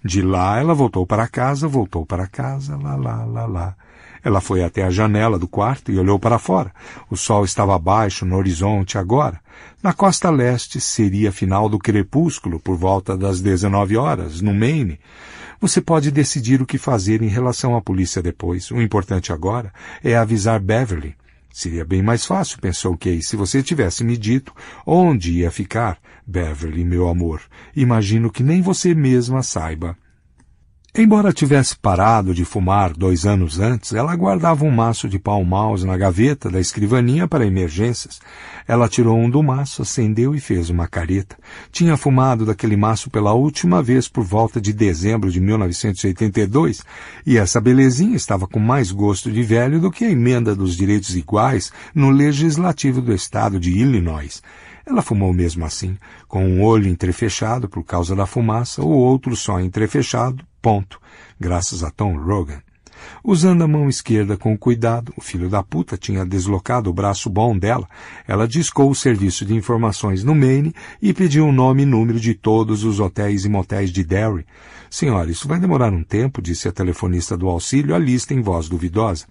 De lá ela voltou para casa, voltou para casa, lá, lá, lá, lá. Ela foi até a janela do quarto e olhou para fora. O sol estava baixo no horizonte agora. Na costa leste seria final do crepúsculo por volta das 19 horas, no Maine. Você pode decidir o que fazer em relação à polícia depois. O importante agora é avisar Beverly. Seria bem mais fácil, pensou Kay, se você tivesse me dito onde ia ficar. Beverly, meu amor, imagino que nem você mesma saiba. Embora tivesse parado de fumar dois anos antes, ela guardava um maço de pau mouse na gaveta da escrivaninha para emergências. Ela tirou um do maço, acendeu e fez uma careta. Tinha fumado daquele maço pela última vez por volta de dezembro de 1982, e essa belezinha estava com mais gosto de velho do que a emenda dos direitos iguais no legislativo do estado de Illinois. Ela fumou mesmo assim, com um olho entrefechado por causa da fumaça, o outro só entrefechado Ponto. Graças a Tom Rogan. Usando a mão esquerda com cuidado, o filho da puta tinha deslocado o braço bom dela, ela discou o serviço de informações no Maine e pediu o nome e número de todos os hotéis e motéis de Derry. Senhora, isso vai demorar um tempo, disse a telefonista do auxílio, a lista em voz duvidosa.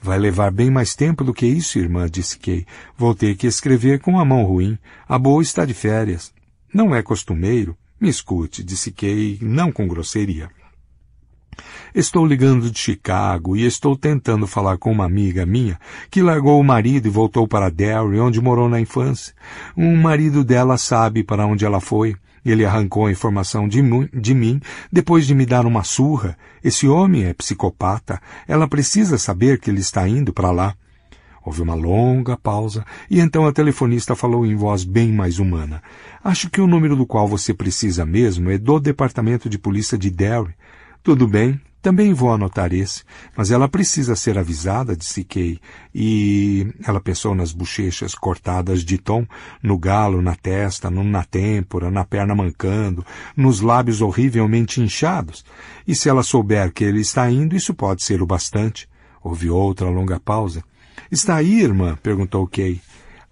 Vai levar bem mais tempo do que isso, irmã, disse Kay. Vou ter que escrever com a mão ruim. A boa está de férias. Não é costumeiro. Me escute, disse Kay, não com grosseria. Estou ligando de Chicago e estou tentando falar com uma amiga minha que largou o marido e voltou para Derry, onde morou na infância. Um marido dela sabe para onde ela foi. Ele arrancou a informação de, de mim depois de me dar uma surra. Esse homem é psicopata. Ela precisa saber que ele está indo para lá. Houve uma longa pausa e então a telefonista falou em voz bem mais humana. Acho que o número do qual você precisa mesmo é do Departamento de Polícia de Derry. Tudo bem, também vou anotar esse, mas ela precisa ser avisada, disse Kay, e ela pensou nas bochechas cortadas de tom, no galo, na testa, na têmpora, na perna mancando, nos lábios horrivelmente inchados. E se ela souber que ele está indo, isso pode ser o bastante. Houve outra longa pausa. Está aí, irmã? perguntou Kay.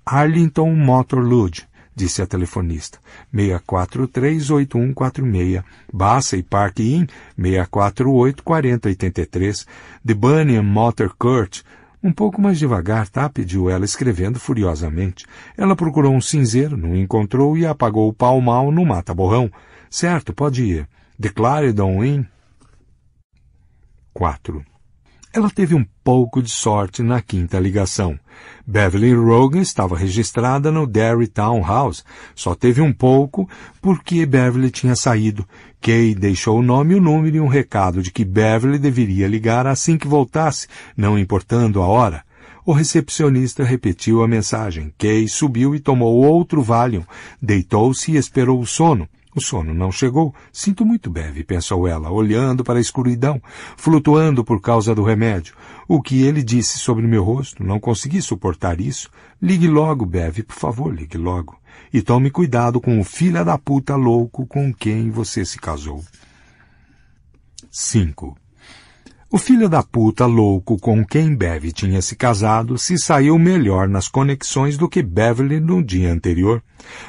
Arlington Motor Lodge disse a telefonista. 6438146, e Park Inn, 648-4083. The Bunyan Motor Court. Um pouco mais devagar, tá? pediu ela, escrevendo furiosamente. Ela procurou um cinzeiro, não encontrou e apagou o pau mal no mata-borrão. Certo, pode ir. Declare Don Inn. 4. Ela teve um pouco de sorte na quinta ligação. Beverly Rogan estava registrada no Derry Town House. Só teve um pouco porque Beverly tinha saído. Kay deixou o nome, o número e um recado de que Beverly deveria ligar assim que voltasse, não importando a hora. O recepcionista repetiu a mensagem. Kay subiu e tomou outro Valium. Deitou-se e esperou o sono. O sono não chegou. Sinto muito beve, pensou ela, olhando para a escuridão, flutuando por causa do remédio. O que ele disse sobre meu rosto, não consegui suportar isso. Ligue logo, beve, por favor, ligue logo. E tome cuidado com o filho da puta louco com quem você se casou. 5. O filho da puta louco com quem Bev tinha se casado se saiu melhor nas conexões do que Beverly no dia anterior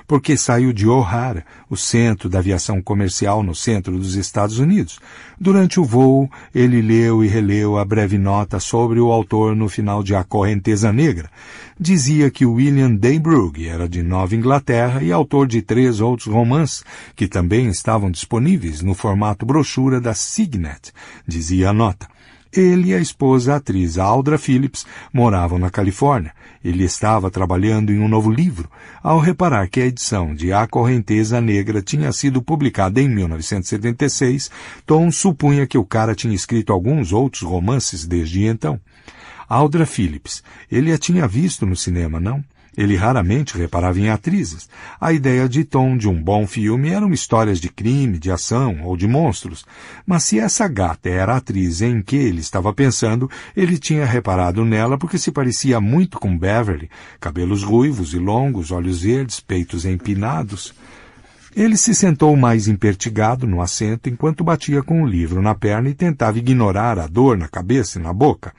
porque saiu de O'Hara, o centro da aviação comercial no centro dos Estados Unidos. Durante o voo, ele leu e releu a breve nota sobre o autor no final de A Correnteza Negra. Dizia que William Daybrook era de Nova Inglaterra e autor de três outros romances, que também estavam disponíveis no formato brochura da Signet, dizia a nota. Ele e a esposa, a atriz Aldra Phillips, moravam na Califórnia. Ele estava trabalhando em um novo livro, ao reparar que a edição de A Correnteza Negra tinha sido publicada em 1976, Tom supunha que o cara tinha escrito alguns outros romances desde então. Aldra Phillips. Ele a tinha visto no cinema, não? Ele raramente reparava em atrizes. A ideia de tom de um bom filme eram histórias de crime, de ação ou de monstros. Mas se essa gata era a atriz em que ele estava pensando, ele tinha reparado nela porque se parecia muito com Beverly. Cabelos ruivos e longos, olhos verdes, peitos empinados. Ele se sentou mais empertigado no assento enquanto batia com o livro na perna e tentava ignorar a dor na cabeça e na boca.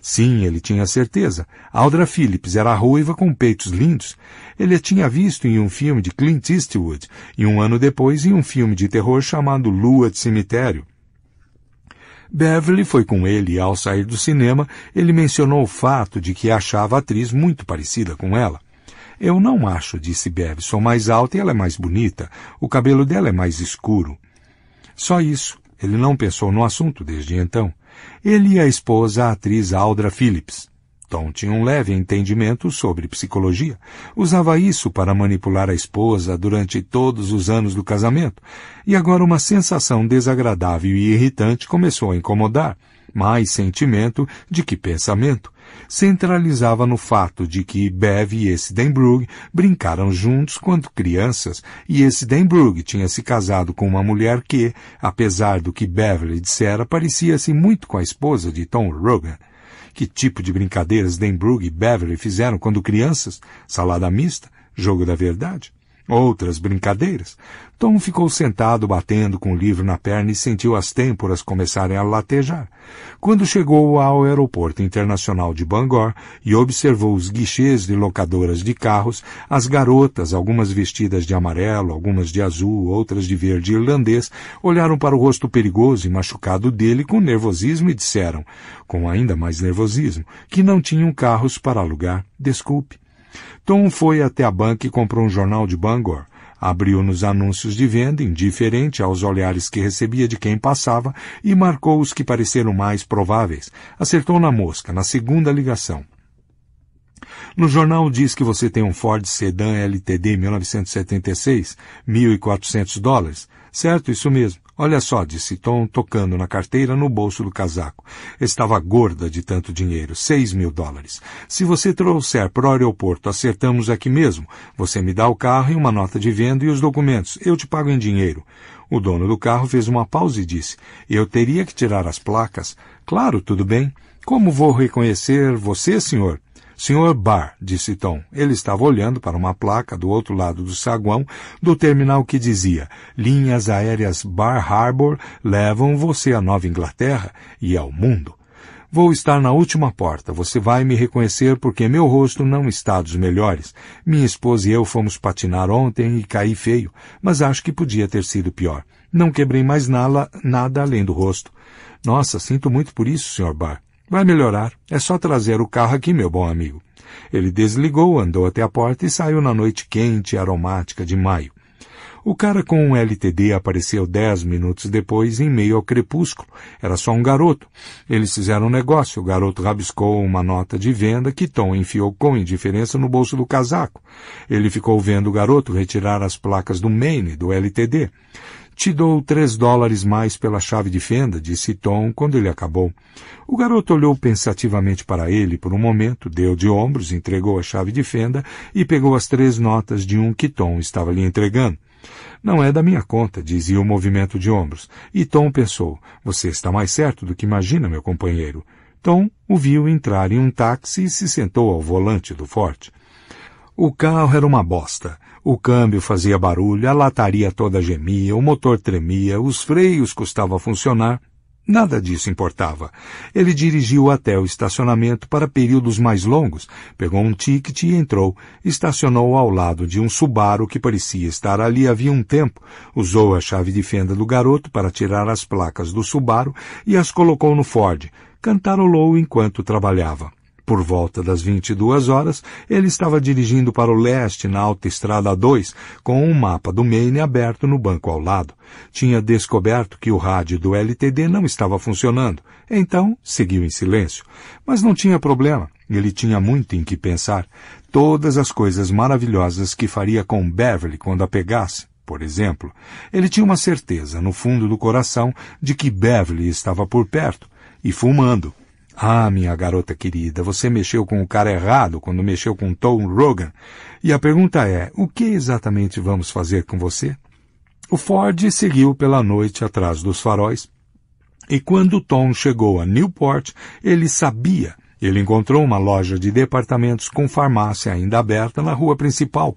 Sim, ele tinha certeza. Aldra Phillips era ruiva com peitos lindos. Ele a tinha visto em um filme de Clint Eastwood e um ano depois em um filme de terror chamado Lua de Cemitério. Beverly foi com ele e ao sair do cinema, ele mencionou o fato de que achava a atriz muito parecida com ela. Eu não acho, disse Bev. Sou mais alta e ela é mais bonita. O cabelo dela é mais escuro. Só isso. Ele não pensou no assunto desde então. Ele e a esposa, a atriz Aldra Phillips. Tom tinha um leve entendimento sobre psicologia. Usava isso para manipular a esposa durante todos os anos do casamento, e agora uma sensação desagradável e irritante começou a incomodar, mais sentimento de que pensamento centralizava no fato de que Bev e esse Denbrug brincaram juntos quando crianças e esse Denbrug tinha se casado com uma mulher que, apesar do que Beverly dissera, parecia-se muito com a esposa de Tom Rogan. Que tipo de brincadeiras Denbrug e Beverly fizeram quando crianças? Salada mista? Jogo da verdade? Outras brincadeiras. Tom ficou sentado batendo com o livro na perna e sentiu as têmporas começarem a latejar. Quando chegou ao aeroporto internacional de Bangor e observou os guichês de locadoras de carros, as garotas, algumas vestidas de amarelo, algumas de azul, outras de verde irlandês, olharam para o rosto perigoso e machucado dele com nervosismo e disseram, com ainda mais nervosismo, que não tinham carros para alugar. Desculpe. Tom foi até a banca e comprou um jornal de Bangor. Abriu-nos anúncios de venda, indiferente aos olhares que recebia de quem passava, e marcou os que pareceram mais prováveis. Acertou na mosca, na segunda ligação. No jornal diz que você tem um Ford Sedan LTD 1976, 1.400 dólares. Certo, isso mesmo. Olha só, disse Tom, tocando na carteira no bolso do casaco. Estava gorda de tanto dinheiro, seis mil dólares. Se você trouxer para o aeroporto, acertamos aqui mesmo. Você me dá o carro e uma nota de venda e os documentos. Eu te pago em dinheiro. O dono do carro fez uma pausa e disse: Eu teria que tirar as placas. Claro, tudo bem. Como vou reconhecer você, senhor? Senhor Bar, disse Tom. Ele estava olhando para uma placa do outro lado do saguão do terminal que dizia Linhas aéreas Bar Harbor levam você à Nova Inglaterra e ao mundo. Vou estar na última porta. Você vai me reconhecer porque meu rosto não está dos melhores. Minha esposa e eu fomos patinar ontem e caí feio, mas acho que podia ter sido pior. Não quebrei mais nada, nada além do rosto. Nossa, sinto muito por isso, Sr. Bar. Vai melhorar. É só trazer o carro aqui, meu bom amigo. Ele desligou, andou até a porta e saiu na noite quente e aromática de maio. O cara com um LTD apareceu dez minutos depois, em meio ao crepúsculo. Era só um garoto. Eles fizeram um negócio. O garoto rabiscou uma nota de venda que Tom enfiou com indiferença no bolso do casaco. Ele ficou vendo o garoto retirar as placas do Maine, do LTD. Te dou três dólares mais pela chave de fenda, disse Tom quando ele acabou. O garoto olhou pensativamente para ele por um momento, deu de ombros, entregou a chave de fenda e pegou as três notas de um que Tom estava lhe entregando. Não é da minha conta, dizia o movimento de ombros. E Tom pensou, você está mais certo do que imagina, meu companheiro. Tom o viu entrar em um táxi e se sentou ao volante do forte. O carro era uma bosta. O câmbio fazia barulho, a lataria toda gemia, o motor tremia, os freios custavam funcionar. Nada disso importava. Ele dirigiu até o estacionamento para períodos mais longos, pegou um ticket e entrou. Estacionou ao lado de um Subaru que parecia estar ali havia um tempo. Usou a chave de fenda do garoto para tirar as placas do Subaru e as colocou no Ford. Cantarolou enquanto trabalhava. Por volta das 22 horas, ele estava dirigindo para o leste na autoestrada 2, com um mapa do Maine aberto no banco ao lado. Tinha descoberto que o rádio do LTD não estava funcionando, então seguiu em silêncio. Mas não tinha problema. Ele tinha muito em que pensar. Todas as coisas maravilhosas que faria com Beverly quando a pegasse, por exemplo. Ele tinha uma certeza, no fundo do coração, de que Beverly estava por perto e fumando. Ah, minha garota querida, você mexeu com o cara errado quando mexeu com Tom Rogan. E a pergunta é, o que exatamente vamos fazer com você? O Ford seguiu pela noite atrás dos faróis. E quando Tom chegou a Newport, ele sabia. Ele encontrou uma loja de departamentos com farmácia ainda aberta na rua principal.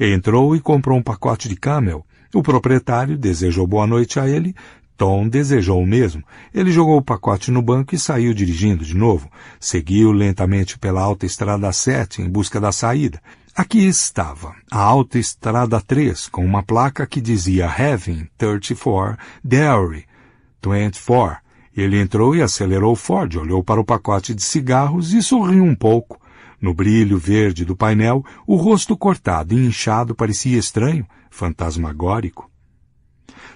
Entrou e comprou um pacote de camel. O proprietário desejou boa noite a ele Tom desejou o mesmo. Ele jogou o pacote no banco e saiu dirigindo de novo. Seguiu lentamente pela Autoestrada 7 em busca da saída. Aqui estava a Autoestrada 3 com uma placa que dizia Heaven 34 Dairy 24. Ele entrou e acelerou o Ford, olhou para o pacote de cigarros e sorriu um pouco. No brilho verde do painel, o rosto cortado e inchado parecia estranho, fantasmagórico.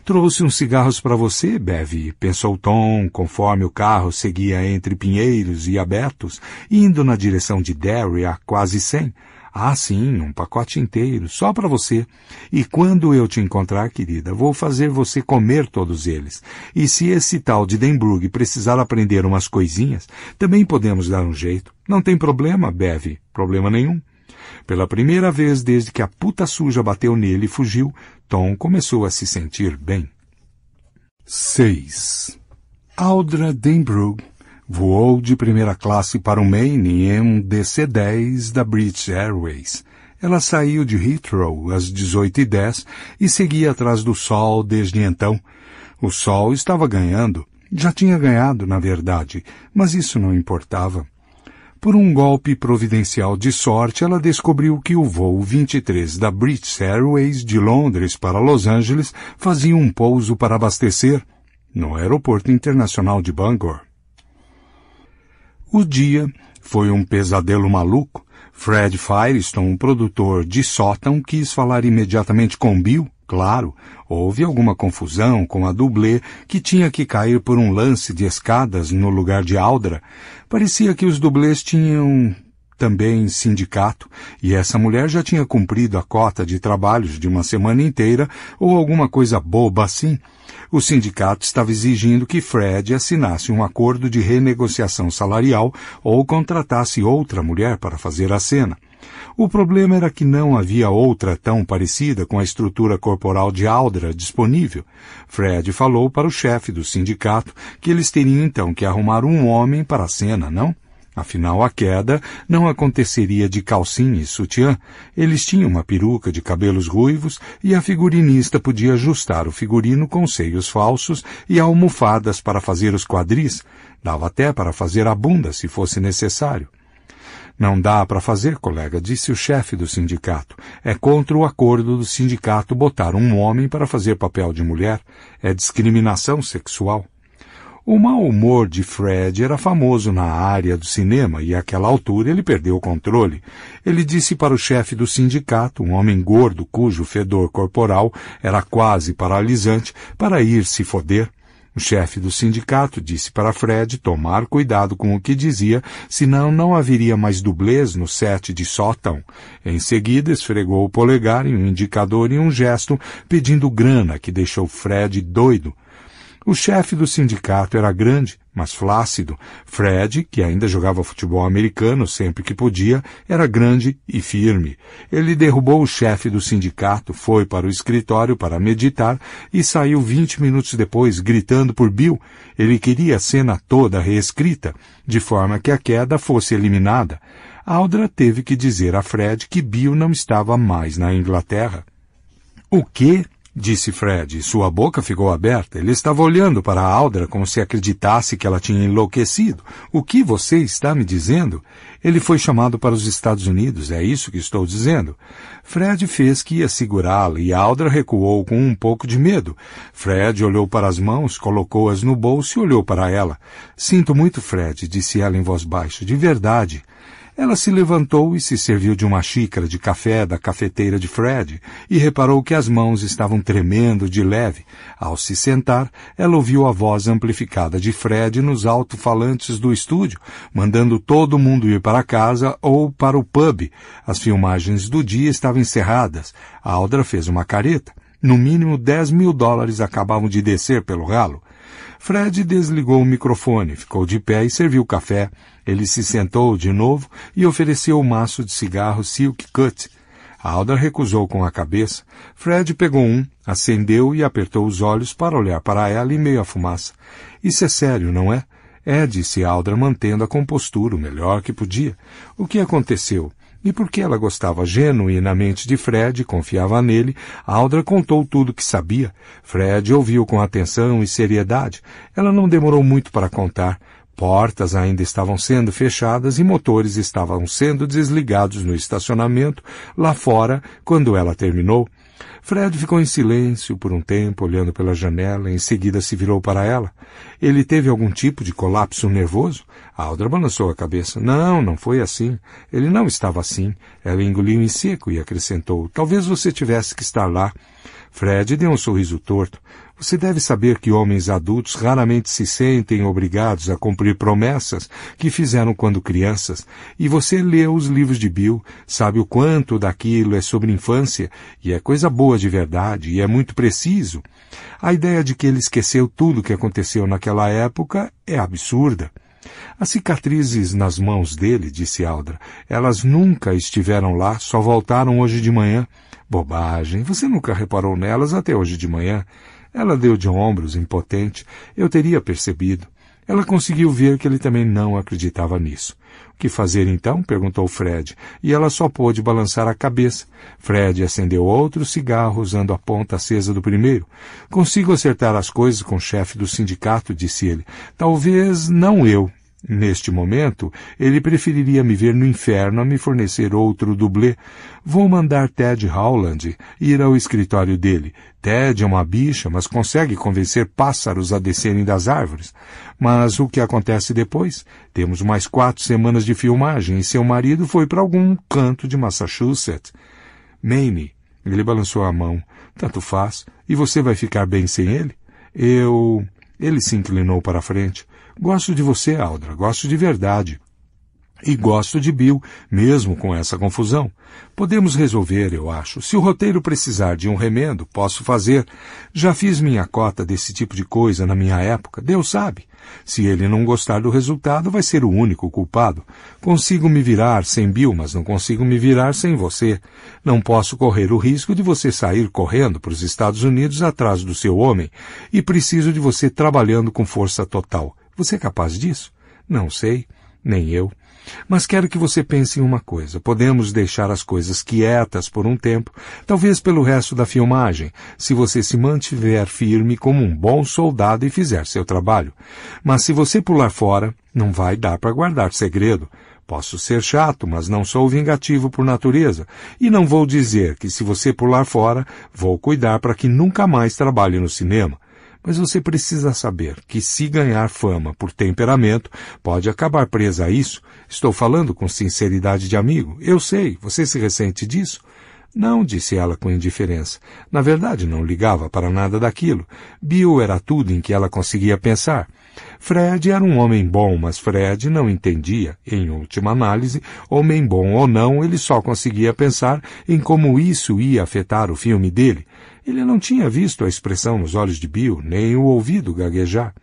Trouxe uns cigarros para você, Beve, pensou Tom, conforme o carro seguia entre pinheiros e abertos, indo na direção de Derry a quase cem. Ah, sim, um pacote inteiro, só para você. E quando eu te encontrar, querida, vou fazer você comer todos eles. E se esse tal de Denbrug precisar aprender umas coisinhas, também podemos dar um jeito. Não tem problema, Beve, problema nenhum. Pela primeira vez desde que a puta suja bateu nele e fugiu, Tom começou a se sentir bem. 6. Aldra Denbrug voou de primeira classe para o Maine em um DC-10 da British Airways. Ela saiu de Heathrow às 18h10 e seguia atrás do sol desde então. O sol estava ganhando. Já tinha ganhado, na verdade, mas isso não importava. Por um golpe providencial de sorte, ela descobriu que o voo 23 da British Airways de Londres para Los Angeles fazia um pouso para abastecer no Aeroporto Internacional de Bangor. O dia foi um pesadelo maluco. Fred Firestone, um produtor de sótão, quis falar imediatamente com Bill, Claro, houve alguma confusão com a dublê que tinha que cair por um lance de escadas no lugar de Aldra. Parecia que os dublês tinham também sindicato e essa mulher já tinha cumprido a cota de trabalhos de uma semana inteira ou alguma coisa boba assim. O sindicato estava exigindo que Fred assinasse um acordo de renegociação salarial ou contratasse outra mulher para fazer a cena. O problema era que não havia outra tão parecida com a estrutura corporal de Aldra disponível. Fred falou para o chefe do sindicato que eles teriam então que arrumar um homem para a cena, não? Afinal, a queda não aconteceria de calcinha e sutiã. Eles tinham uma peruca de cabelos ruivos e a figurinista podia ajustar o figurino com seios falsos e almofadas para fazer os quadris. Dava até para fazer a bunda se fosse necessário. Não dá para fazer, colega, disse o chefe do sindicato. É contra o acordo do sindicato botar um homem para fazer papel de mulher. É discriminação sexual. O mau humor de Fred era famoso na área do cinema e àquela altura ele perdeu o controle. Ele disse para o chefe do sindicato, um homem gordo cujo fedor corporal era quase paralisante, para ir se foder. O chefe do sindicato disse para Fred tomar cuidado com o que dizia, senão não haveria mais dublês no set de sótão. Em seguida, esfregou o polegar em um indicador e um gesto, pedindo grana que deixou Fred doido o chefe do sindicato era grande, mas flácido. Fred, que ainda jogava futebol americano sempre que podia, era grande e firme. Ele derrubou o chefe do sindicato, foi para o escritório para meditar e saiu vinte minutos depois gritando por Bill. Ele queria a cena toda reescrita, de forma que a queda fosse eliminada. Aldra teve que dizer a Fred que Bill não estava mais na Inglaterra. O quê? Disse Fred, sua boca ficou aberta. Ele estava olhando para Aldra como se acreditasse que ela tinha enlouquecido. O que você está me dizendo? Ele foi chamado para os Estados Unidos, é isso que estou dizendo. Fred fez que ia segurá-la e Aldra recuou com um pouco de medo. Fred olhou para as mãos, colocou-as no bolso e olhou para ela. Sinto muito, Fred, disse ela em voz baixa, de verdade. Ela se levantou e se serviu de uma xícara de café da cafeteira de Fred e reparou que as mãos estavam tremendo de leve. Ao se sentar, ela ouviu a voz amplificada de Fred nos alto-falantes do estúdio, mandando todo mundo ir para casa ou para o pub. As filmagens do dia estavam encerradas. A Aldra fez uma careta. No mínimo 10 mil dólares acabavam de descer pelo ralo. Fred desligou o microfone, ficou de pé e serviu café. Ele se sentou de novo e ofereceu o maço de cigarro Silk Cut. Alda recusou com a cabeça. Fred pegou um, acendeu e apertou os olhos para olhar para ela em meio à fumaça. Isso é sério, não é? É, disse Alda, mantendo a compostura o melhor que podia. O que aconteceu? E porque ela gostava genuinamente de Fred e confiava nele, Aldra contou tudo o que sabia. Fred ouviu com atenção e seriedade. Ela não demorou muito para contar. Portas ainda estavam sendo fechadas e motores estavam sendo desligados no estacionamento lá fora quando ela terminou. Fred ficou em silêncio por um tempo, olhando pela janela, em seguida se virou para ela. Ele teve algum tipo de colapso nervoso? Aldra balançou a cabeça. Não, não foi assim. Ele não estava assim. Ela engoliu em seco e acrescentou. Talvez você tivesse que estar lá. Fred deu um sorriso torto. Você deve saber que homens adultos raramente se sentem obrigados a cumprir promessas que fizeram quando crianças, e você lê os livros de Bill, sabe o quanto daquilo é sobre infância, e é coisa boa de verdade, e é muito preciso. A ideia de que ele esqueceu tudo o que aconteceu naquela época é absurda. As cicatrizes nas mãos dele, disse Aldra, elas nunca estiveram lá, só voltaram hoje de manhã. Bobagem, você nunca reparou nelas até hoje de manhã. Ela deu de ombros, impotente. Eu teria percebido. Ela conseguiu ver que ele também não acreditava nisso. O que fazer então? perguntou Fred, e ela só pôde balançar a cabeça. Fred acendeu outro cigarro usando a ponta acesa do primeiro. Consigo acertar as coisas com o chefe do sindicato, disse ele. Talvez não eu, Neste momento, ele preferiria me ver no inferno a me fornecer outro dublê. Vou mandar Ted Howland ir ao escritório dele. Ted é uma bicha, mas consegue convencer pássaros a descerem das árvores. Mas o que acontece depois? Temos mais quatro semanas de filmagem e seu marido foi para algum canto de Massachusetts. Mame, ele balançou a mão. Tanto faz. E você vai ficar bem sem ele? Eu... Ele se inclinou para a frente. Gosto de você, Aldra, gosto de verdade. E gosto de Bill, mesmo com essa confusão. Podemos resolver, eu acho. Se o roteiro precisar de um remendo, posso fazer. Já fiz minha cota desse tipo de coisa na minha época, Deus sabe. Se ele não gostar do resultado, vai ser o único culpado. Consigo me virar sem Bill, mas não consigo me virar sem você. Não posso correr o risco de você sair correndo para os Estados Unidos atrás do seu homem, e preciso de você trabalhando com força total. Você é capaz disso? Não sei, nem eu. Mas quero que você pense em uma coisa. Podemos deixar as coisas quietas por um tempo, talvez pelo resto da filmagem, se você se mantiver firme como um bom soldado e fizer seu trabalho. Mas se você pular fora, não vai dar para guardar segredo. Posso ser chato, mas não sou vingativo por natureza, e não vou dizer que se você pular fora, vou cuidar para que nunca mais trabalhe no cinema. Mas você precisa saber que se ganhar fama por temperamento, pode acabar presa a isso. Estou falando com sinceridade de amigo. Eu sei, você se ressente disso? Não, disse ela com indiferença. Na verdade, não ligava para nada daquilo. Bill era tudo em que ela conseguia pensar. Fred era um homem bom, mas Fred não entendia, em última análise, homem bom ou não, ele só conseguia pensar em como isso ia afetar o filme dele. Ele não tinha visto a expressão nos olhos de Bill, nem o ouvido gaguejar.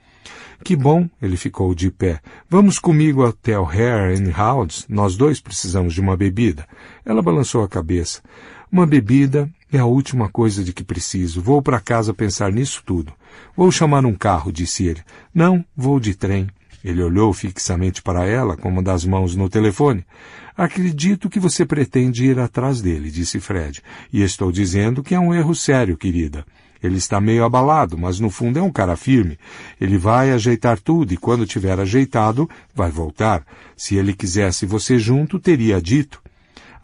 Que bom, ele ficou de pé. Vamos comigo até o Hare and Hounds. Nós dois precisamos de uma bebida. Ela balançou a cabeça. Uma bebida é a última coisa de que preciso. Vou para casa pensar nisso tudo. Vou chamar um carro, disse ele. Não, vou de trem. Ele olhou fixamente para ela, como das mãos no telefone. Acredito que você pretende ir atrás dele, disse Fred. E estou dizendo que é um erro sério, querida. Ele está meio abalado, mas no fundo é um cara firme. Ele vai ajeitar tudo e quando tiver ajeitado, vai voltar. Se ele quisesse você junto, teria dito.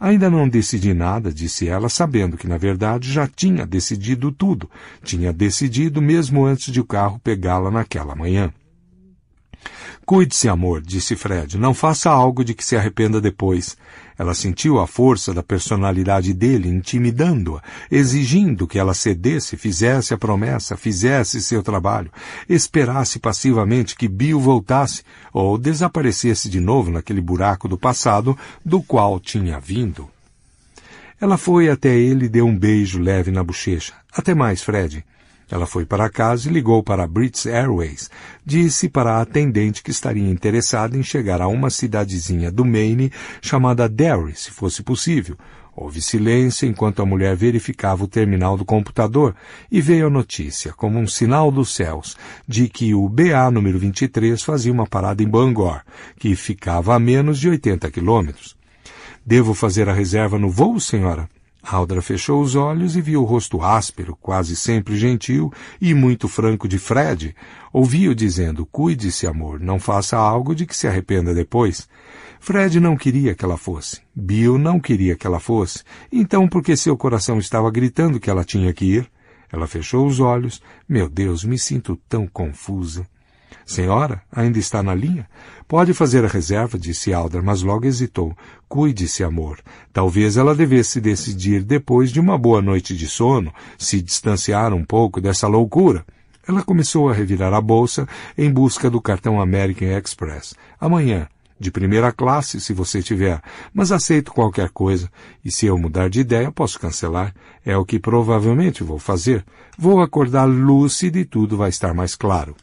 Ainda não decidi nada, disse ela, sabendo que na verdade já tinha decidido tudo. Tinha decidido mesmo antes de o carro pegá-la naquela manhã. Cuide-se, amor, disse Fred. Não faça algo de que se arrependa depois. Ela sentiu a força da personalidade dele intimidando-a, exigindo que ela cedesse, fizesse a promessa, fizesse seu trabalho, esperasse passivamente que Bill voltasse ou desaparecesse de novo naquele buraco do passado do qual tinha vindo. Ela foi até ele e deu um beijo leve na bochecha. Até mais, Fred. Ela foi para casa e ligou para a British Airways. Disse para a atendente que estaria interessada em chegar a uma cidadezinha do Maine chamada Derry, se fosse possível. Houve silêncio enquanto a mulher verificava o terminal do computador e veio a notícia, como um sinal dos céus, de que o BA número 23 fazia uma parada em Bangor, que ficava a menos de 80 quilômetros. Devo fazer a reserva no voo, senhora? Aldra fechou os olhos e viu o rosto áspero, quase sempre gentil e muito franco de Fred. Ouviu dizendo, cuide-se, amor, não faça algo de que se arrependa depois. Fred não queria que ela fosse. Bill não queria que ela fosse. Então, porque seu coração estava gritando que ela tinha que ir? Ela fechou os olhos. Meu Deus, me sinto tão confusa. Senhora, ainda está na linha? Pode fazer a reserva, disse Alder, mas logo hesitou. Cuide-se, amor. Talvez ela devesse decidir depois de uma boa noite de sono se distanciar um pouco dessa loucura. Ela começou a revirar a bolsa em busca do cartão American Express. Amanhã, de primeira classe, se você tiver, mas aceito qualquer coisa, e se eu mudar de ideia, posso cancelar. É o que provavelmente vou fazer. Vou acordar lúcido e tudo vai estar mais claro.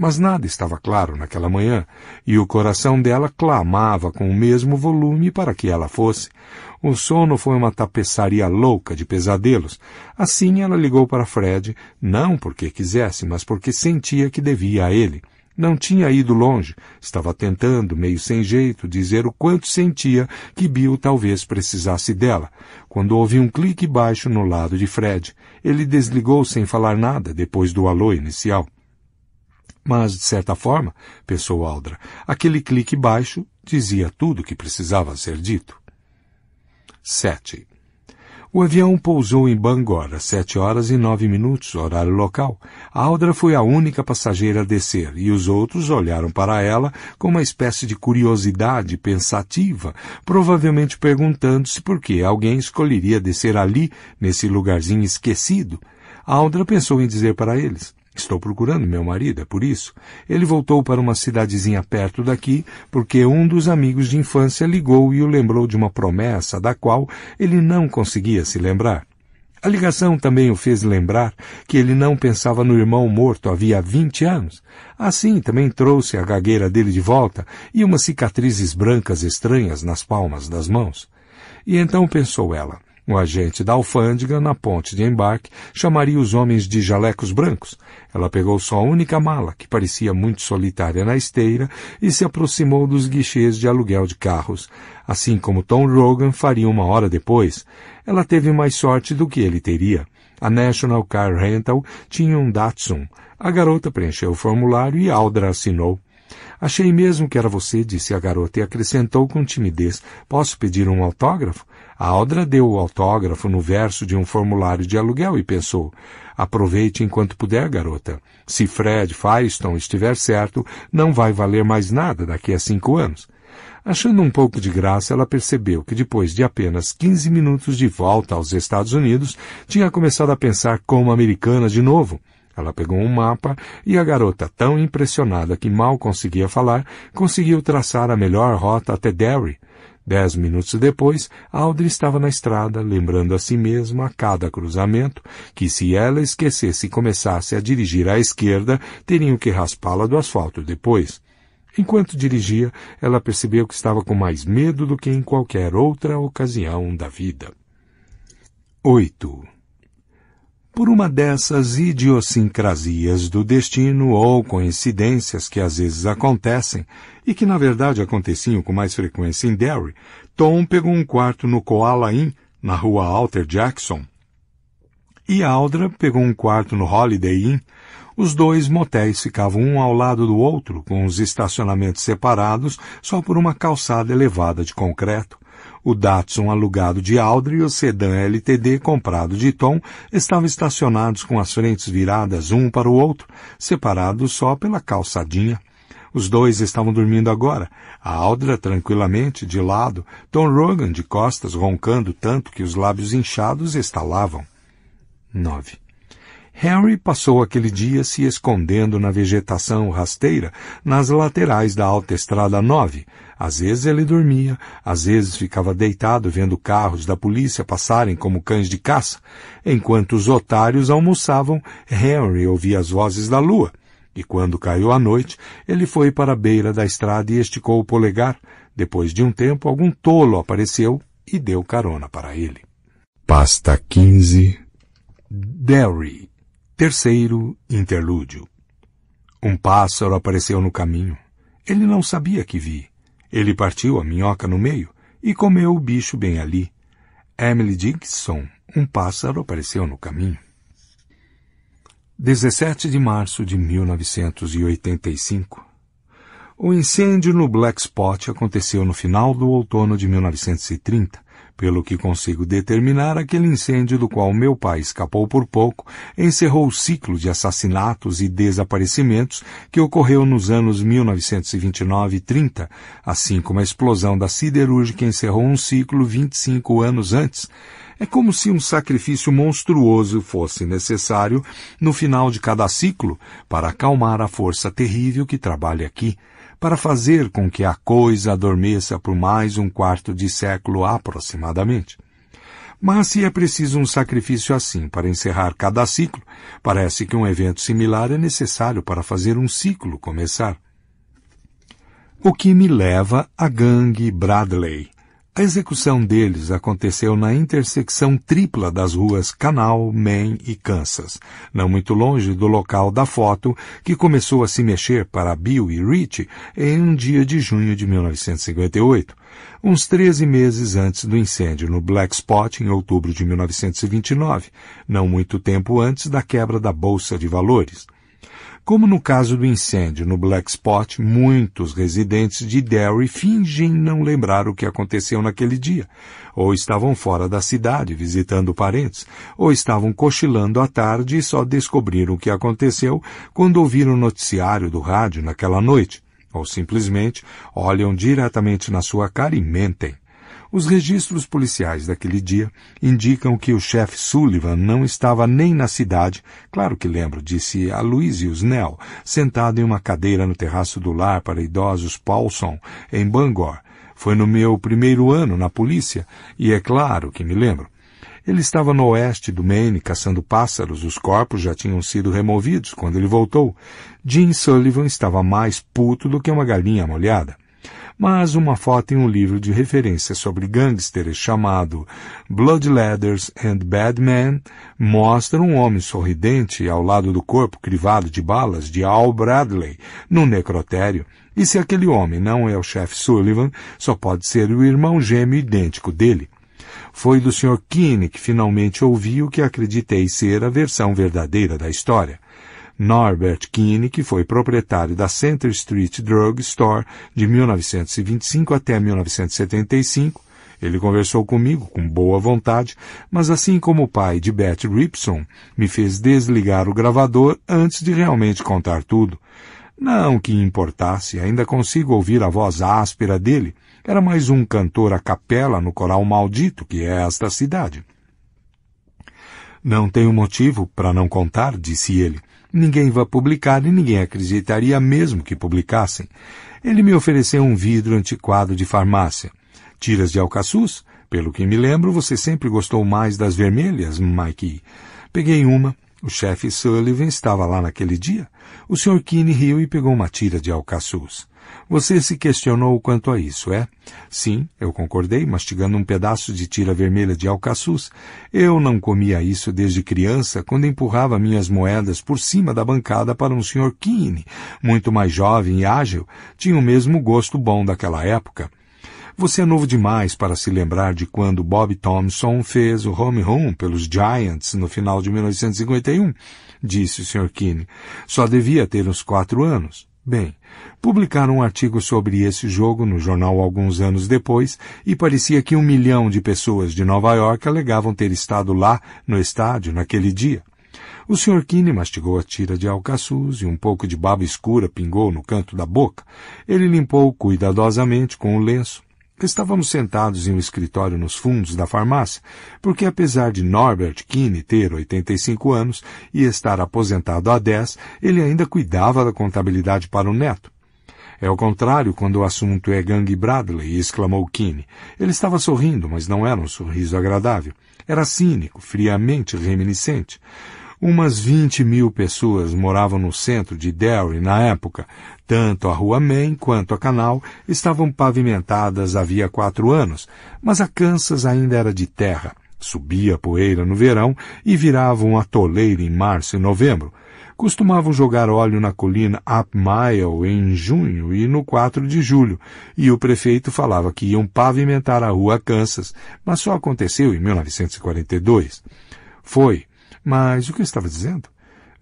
Mas nada estava claro naquela manhã, e o coração dela clamava com o mesmo volume para que ela fosse. O sono foi uma tapeçaria louca de pesadelos. Assim ela ligou para Fred, não porque quisesse, mas porque sentia que devia a ele. Não tinha ido longe, estava tentando, meio sem jeito, dizer o quanto sentia que Bill talvez precisasse dela, quando houve um clique baixo no lado de Fred. Ele desligou sem falar nada depois do alô inicial. Mas, de certa forma, pensou Aldra, aquele clique baixo dizia tudo o que precisava ser dito. 7. O avião pousou em Bangor às sete horas e nove minutos, horário local. A Aldra foi a única passageira a descer e os outros olharam para ela com uma espécie de curiosidade pensativa, provavelmente perguntando-se por que alguém escolheria descer ali, nesse lugarzinho esquecido. A Aldra pensou em dizer para eles. Estou procurando meu marido, é por isso. Ele voltou para uma cidadezinha perto daqui, porque um dos amigos de infância ligou e o lembrou de uma promessa da qual ele não conseguia se lembrar. A ligação também o fez lembrar que ele não pensava no irmão morto havia vinte anos. Assim também trouxe a gagueira dele de volta e umas cicatrizes brancas estranhas nas palmas das mãos. E então pensou ela, um agente da alfândega, na ponte de embarque, chamaria os homens de jalecos brancos. Ela pegou sua única mala, que parecia muito solitária na esteira, e se aproximou dos guichês de aluguel de carros, assim como Tom Rogan faria uma hora depois. Ela teve mais sorte do que ele teria. A National Car Rental tinha um Datsun. A garota preencheu o formulário e Aldra assinou. Achei mesmo que era você, disse a garota e acrescentou com timidez. Posso pedir um autógrafo? A Aldra deu o autógrafo no verso de um formulário de aluguel e pensou: aproveite enquanto puder, garota. Se Fred Firestone estiver certo, não vai valer mais nada daqui a cinco anos. Achando um pouco de graça, ela percebeu que depois de apenas 15 minutos de volta aos Estados Unidos, tinha começado a pensar como americana de novo. Ela pegou um mapa e a garota, tão impressionada que mal conseguia falar, conseguiu traçar a melhor rota até Derry. Dez minutos depois, Aldrin estava na estrada, lembrando a si mesma a cada cruzamento que se ela esquecesse e começasse a dirigir à esquerda, teriam que raspá-la do asfalto depois. Enquanto dirigia, ela percebeu que estava com mais medo do que em qualquer outra ocasião da vida. 8 por uma dessas idiosincrasias do destino ou coincidências que às vezes acontecem e que na verdade aconteciam com mais frequência em Derry, Tom pegou um quarto no Koala Inn, na rua Alter Jackson. E Aldra pegou um quarto no Holiday Inn. Os dois motéis ficavam um ao lado do outro, com os estacionamentos separados só por uma calçada elevada de concreto o Datsun alugado de Aldrin e o sedã LTD comprado de Tom estavam estacionados com as frentes viradas um para o outro, separados só pela calçadinha. Os dois estavam dormindo agora, a Aldra tranquilamente de lado, Tom Rogan de costas roncando tanto que os lábios inchados estalavam. 9. Harry passou aquele dia se escondendo na vegetação rasteira nas laterais da Autoestrada 9. Às vezes ele dormia, às vezes ficava deitado vendo carros da polícia passarem como cães de caça. Enquanto os otários almoçavam, Harry ouvia as vozes da lua. E quando caiu a noite, ele foi para a beira da estrada e esticou o polegar. Depois de um tempo, algum tolo apareceu e deu carona para ele. Pasta 15 Derry Terceiro interlúdio. Um pássaro apareceu no caminho. Ele não sabia que vi. Ele partiu a minhoca no meio e comeu o bicho bem ali. Emily Dickinson, um pássaro apareceu no caminho. 17 de março de 1985. O incêndio no Black Spot aconteceu no final do outono de 1930 pelo que consigo determinar, aquele incêndio do qual meu pai escapou por pouco encerrou o ciclo de assassinatos e desaparecimentos que ocorreu nos anos 1929 e 30, assim como a explosão da siderúrgica encerrou um ciclo 25 anos antes. É como se um sacrifício monstruoso fosse necessário no final de cada ciclo para acalmar a força terrível que trabalha aqui para fazer com que a coisa adormeça por mais um quarto de século aproximadamente. Mas se é preciso um sacrifício assim para encerrar cada ciclo, parece que um evento similar é necessário para fazer um ciclo começar. O que me leva a gangue Bradley, a execução deles aconteceu na intersecção tripla das ruas Canal, Main e Kansas, não muito longe do local da foto que começou a se mexer para Bill e Rich em um dia de junho de 1958, uns 13 meses antes do incêndio no Black Spot em outubro de 1929, não muito tempo antes da quebra da Bolsa de Valores. Como no caso do incêndio no Black Spot, muitos residentes de Derry fingem não lembrar o que aconteceu naquele dia, ou estavam fora da cidade visitando parentes, ou estavam cochilando à tarde e só descobriram o que aconteceu quando ouviram o noticiário do rádio naquela noite, ou simplesmente olham diretamente na sua cara e mentem. Os registros policiais daquele dia indicam que o chefe Sullivan não estava nem na cidade, claro que lembro, disse a Luizius Nell, sentado em uma cadeira no terraço do lar para idosos Paulson, em Bangor. Foi no meu primeiro ano na polícia, e é claro que me lembro. Ele estava no oeste do Maine caçando pássaros, os corpos já tinham sido removidos quando ele voltou. Jim Sullivan estava mais puto do que uma galinha molhada mas uma foto em um livro de referência sobre gangsters chamado Bloodletters and Bad Men mostra um homem sorridente ao lado do corpo crivado de balas de Al Bradley no necrotério. E se aquele homem não é o chefe Sullivan, só pode ser o irmão gêmeo idêntico dele. Foi do Sr. Keane que finalmente ouvi o que acreditei ser a versão verdadeira da história. Norbert Kinney, que foi proprietário da Center Street Drug Store de 1925 até 1975. Ele conversou comigo com boa vontade, mas assim como o pai de Beth Ripson, me fez desligar o gravador antes de realmente contar tudo. Não que importasse, ainda consigo ouvir a voz áspera dele. Era mais um cantor a capela no coral maldito que é esta cidade. Não tenho motivo para não contar, disse ele. Ninguém vai publicar e ninguém acreditaria mesmo que publicassem. Ele me ofereceu um vidro antiquado de farmácia. Tiras de alcaçuz? Pelo que me lembro, você sempre gostou mais das vermelhas, Mikey. Peguei uma. O chefe Sullivan estava lá naquele dia. O Sr. Keane riu e pegou uma tira de alcaçuz. Você se questionou quanto a isso, é? Sim, eu concordei, mastigando um pedaço de tira vermelha de alcaçuz. Eu não comia isso desde criança, quando empurrava minhas moedas por cima da bancada para um senhor Keane, muito mais jovem e ágil, tinha o mesmo gosto bom daquela época. Você é novo demais para se lembrar de quando Bob Thompson fez o home run pelos Giants no final de 1951, disse o Sr. Keane. Só devia ter uns quatro anos. Bem, publicaram um artigo sobre esse jogo no jornal alguns anos depois e parecia que um milhão de pessoas de Nova York alegavam ter estado lá no estádio naquele dia. O Sr. Kinney mastigou a tira de alcaçuz e um pouco de baba escura pingou no canto da boca. Ele limpou cuidadosamente com o lenço. Estávamos sentados em um escritório nos fundos da farmácia, porque apesar de Norbert Keane ter 85 anos e estar aposentado há 10, ele ainda cuidava da contabilidade para o neto. É o contrário quando o assunto é gangue Bradley, exclamou Keane. Ele estava sorrindo, mas não era um sorriso agradável. Era cínico, friamente reminiscente. Umas 20 mil pessoas moravam no centro de Derry na época. Tanto a Rua Main quanto a Canal estavam pavimentadas havia quatro anos, mas a Kansas ainda era de terra. Subia poeira no verão e virava um atoleiro em março e novembro. Costumavam jogar óleo na colina Up Mile em junho e no 4 de julho, e o prefeito falava que iam pavimentar a rua Kansas, mas só aconteceu em 1942. Foi mas o que eu estava dizendo?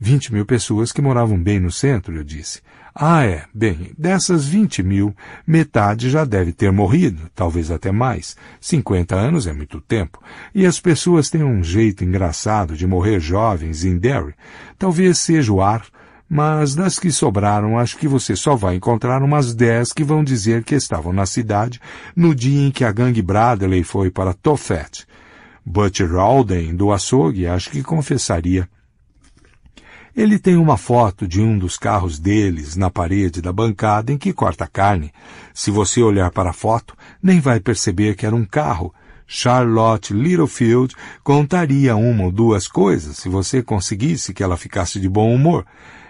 Vinte mil pessoas que moravam bem no centro, eu disse. Ah, é. Bem, dessas vinte mil, metade já deve ter morrido, talvez até mais. Cinquenta anos é muito tempo. E as pessoas têm um jeito engraçado de morrer jovens em Derry. Talvez seja o ar, mas das que sobraram, acho que você só vai encontrar umas dez que vão dizer que estavam na cidade no dia em que a gangue Bradley foi para Tofet. Butch Rawden do açougue, acho que confessaria. Ele tem uma foto de um dos carros deles na parede da bancada em que corta carne. Se você olhar para a foto, nem vai perceber que era um carro. Charlotte Littlefield contaria uma ou duas coisas se você conseguisse que ela ficasse de bom humor.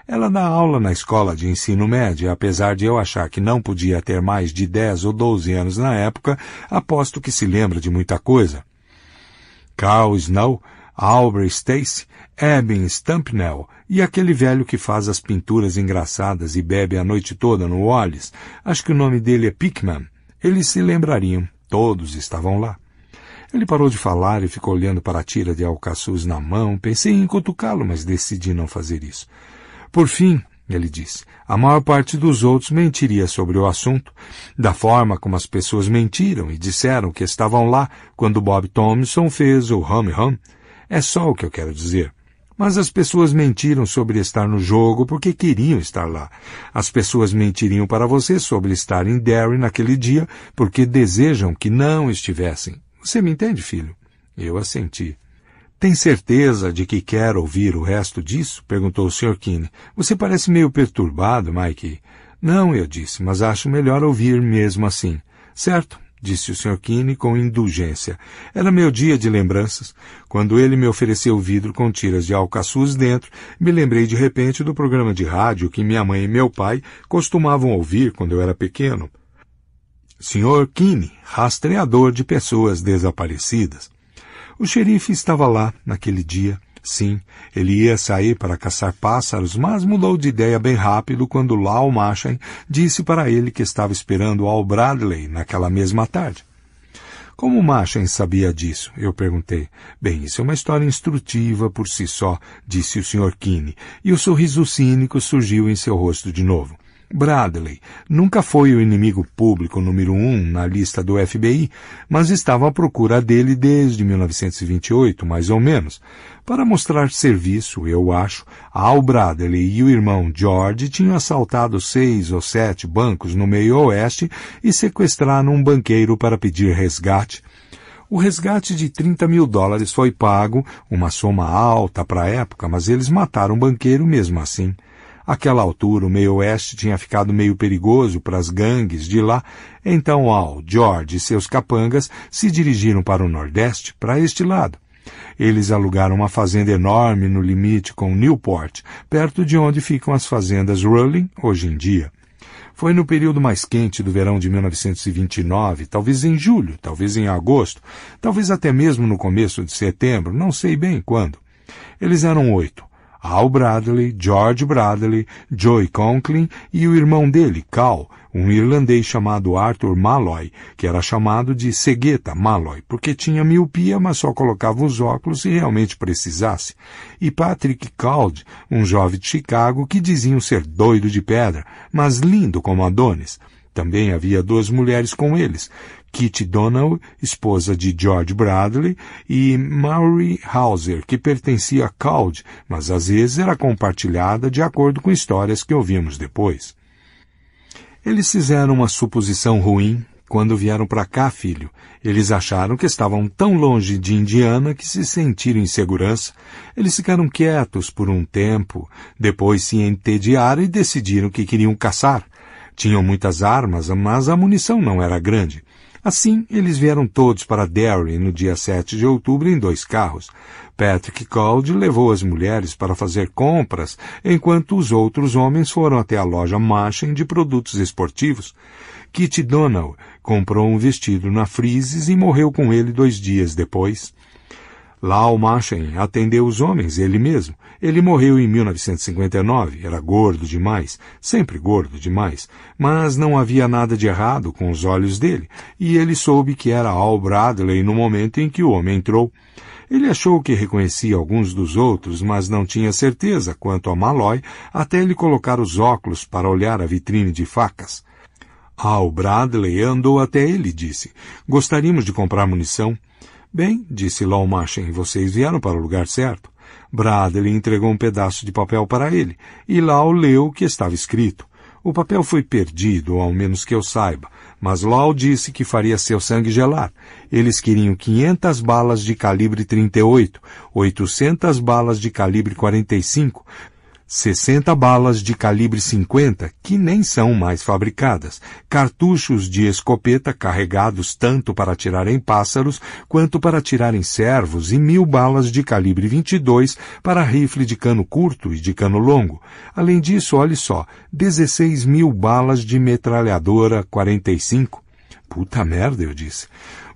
Ela dá aula na escola de ensino médio, apesar de eu achar que não podia ter mais de 10 ou 12 anos na época, aposto que se lembra de muita coisa. Carl Snow, Albert Stacy, Eben Stampnell e aquele velho que faz as pinturas engraçadas e bebe a noite toda no Wallis, acho que o nome dele é Pickman, eles se lembrariam, todos estavam lá. Ele parou de falar e ficou olhando para a tira de alcaçuz na mão. Pensei em cutucá-lo, mas decidi não fazer isso. Por fim, ele disse. A maior parte dos outros mentiria sobre o assunto, da forma como as pessoas mentiram e disseram que estavam lá quando Bob Thompson fez o Hum Hum. É só o que eu quero dizer. Mas as pessoas mentiram sobre estar no jogo porque queriam estar lá. As pessoas mentiriam para você sobre estar em Derry naquele dia porque desejam que não estivessem. Você me entende, filho? Eu assenti. Tem certeza de que quer ouvir o resto disso? perguntou o Sr. Keane. Você parece meio perturbado, Mike. Não, eu disse, mas acho melhor ouvir mesmo assim. Certo? disse o Sr. Keane com indulgência. Era meu dia de lembranças. Quando ele me ofereceu o vidro com tiras de alcaçuz dentro, me lembrei de repente do programa de rádio que minha mãe e meu pai costumavam ouvir quando eu era pequeno. Sr. Keane, rastreador de pessoas desaparecidas. O xerife estava lá naquele dia. Sim, ele ia sair para caçar pássaros, mas mudou de ideia bem rápido quando Lau Machen disse para ele que estava esperando Al Bradley naquela mesma tarde. Como Machen sabia disso? Eu perguntei. Bem, isso é uma história instrutiva por si só, disse o Sr. Kine, e o sorriso cínico surgiu em seu rosto de novo. Bradley nunca foi o inimigo público número um na lista do FBI, mas estava à procura dele desde 1928, mais ou menos, para mostrar serviço, eu acho. Al Bradley e o irmão George tinham assaltado seis ou sete bancos no meio-oeste e sequestraram um banqueiro para pedir resgate. O resgate de 30 mil dólares foi pago, uma soma alta para a época, mas eles mataram o banqueiro mesmo assim. Aquela altura o meio oeste tinha ficado meio perigoso para as gangues de lá, então Al, George e seus capangas se dirigiram para o nordeste, para este lado. Eles alugaram uma fazenda enorme no limite com Newport, perto de onde ficam as fazendas Rowling hoje em dia. Foi no período mais quente do verão de 1929, talvez em julho, talvez em agosto, talvez até mesmo no começo de setembro, não sei bem quando. Eles eram oito, Al Bradley, George Bradley, Joey Conklin e o irmão dele, Cal, um irlandês chamado Arthur Malloy, que era chamado de cegueta Malloy, porque tinha miopia, mas só colocava os óculos se realmente precisasse, e Patrick Cald, um jovem de Chicago que diziam ser doido de pedra, mas lindo como Adonis. Também havia duas mulheres com eles, Kitty Donald, esposa de George Bradley, e Maury Hauser, que pertencia a Cald, mas às vezes era compartilhada de acordo com histórias que ouvimos depois. Eles fizeram uma suposição ruim quando vieram para cá, filho. Eles acharam que estavam tão longe de Indiana que se sentiram em segurança. Eles ficaram quietos por um tempo, depois se entediaram e decidiram que queriam caçar. Tinham muitas armas, mas a munição não era grande. Assim, eles vieram todos para Derry no dia 7 de outubro em dois carros. Patrick Cold levou as mulheres para fazer compras, enquanto os outros homens foram até a loja Machen de produtos esportivos. Kitty Donald comprou um vestido na Frises e morreu com ele dois dias depois. Lau Machen atendeu os homens, ele mesmo. Ele morreu em 1959, era gordo demais, sempre gordo demais, mas não havia nada de errado com os olhos dele, e ele soube que era Al Bradley no momento em que o homem entrou. Ele achou que reconhecia alguns dos outros, mas não tinha certeza quanto a Malloy até ele colocar os óculos para olhar a vitrine de facas. Al Bradley andou até ele e disse, gostaríamos de comprar munição. Bem, disse Laumachen, vocês vieram para o lugar certo. Bradley entregou um pedaço de papel para ele, e Lau leu o que estava escrito. O papel foi perdido, ao menos que eu saiba, mas Lau disse que faria seu sangue gelar. Eles queriam 500 balas de calibre 38, 800 balas de calibre 45, 60 balas de calibre 50 que nem são mais fabricadas, cartuchos de escopeta carregados tanto para atirar em pássaros quanto para atirar em servos e mil balas de calibre 22 para rifle de cano curto e de cano longo. Além disso, olhe só, 16 mil balas de metralhadora 45. Puta merda, eu disse.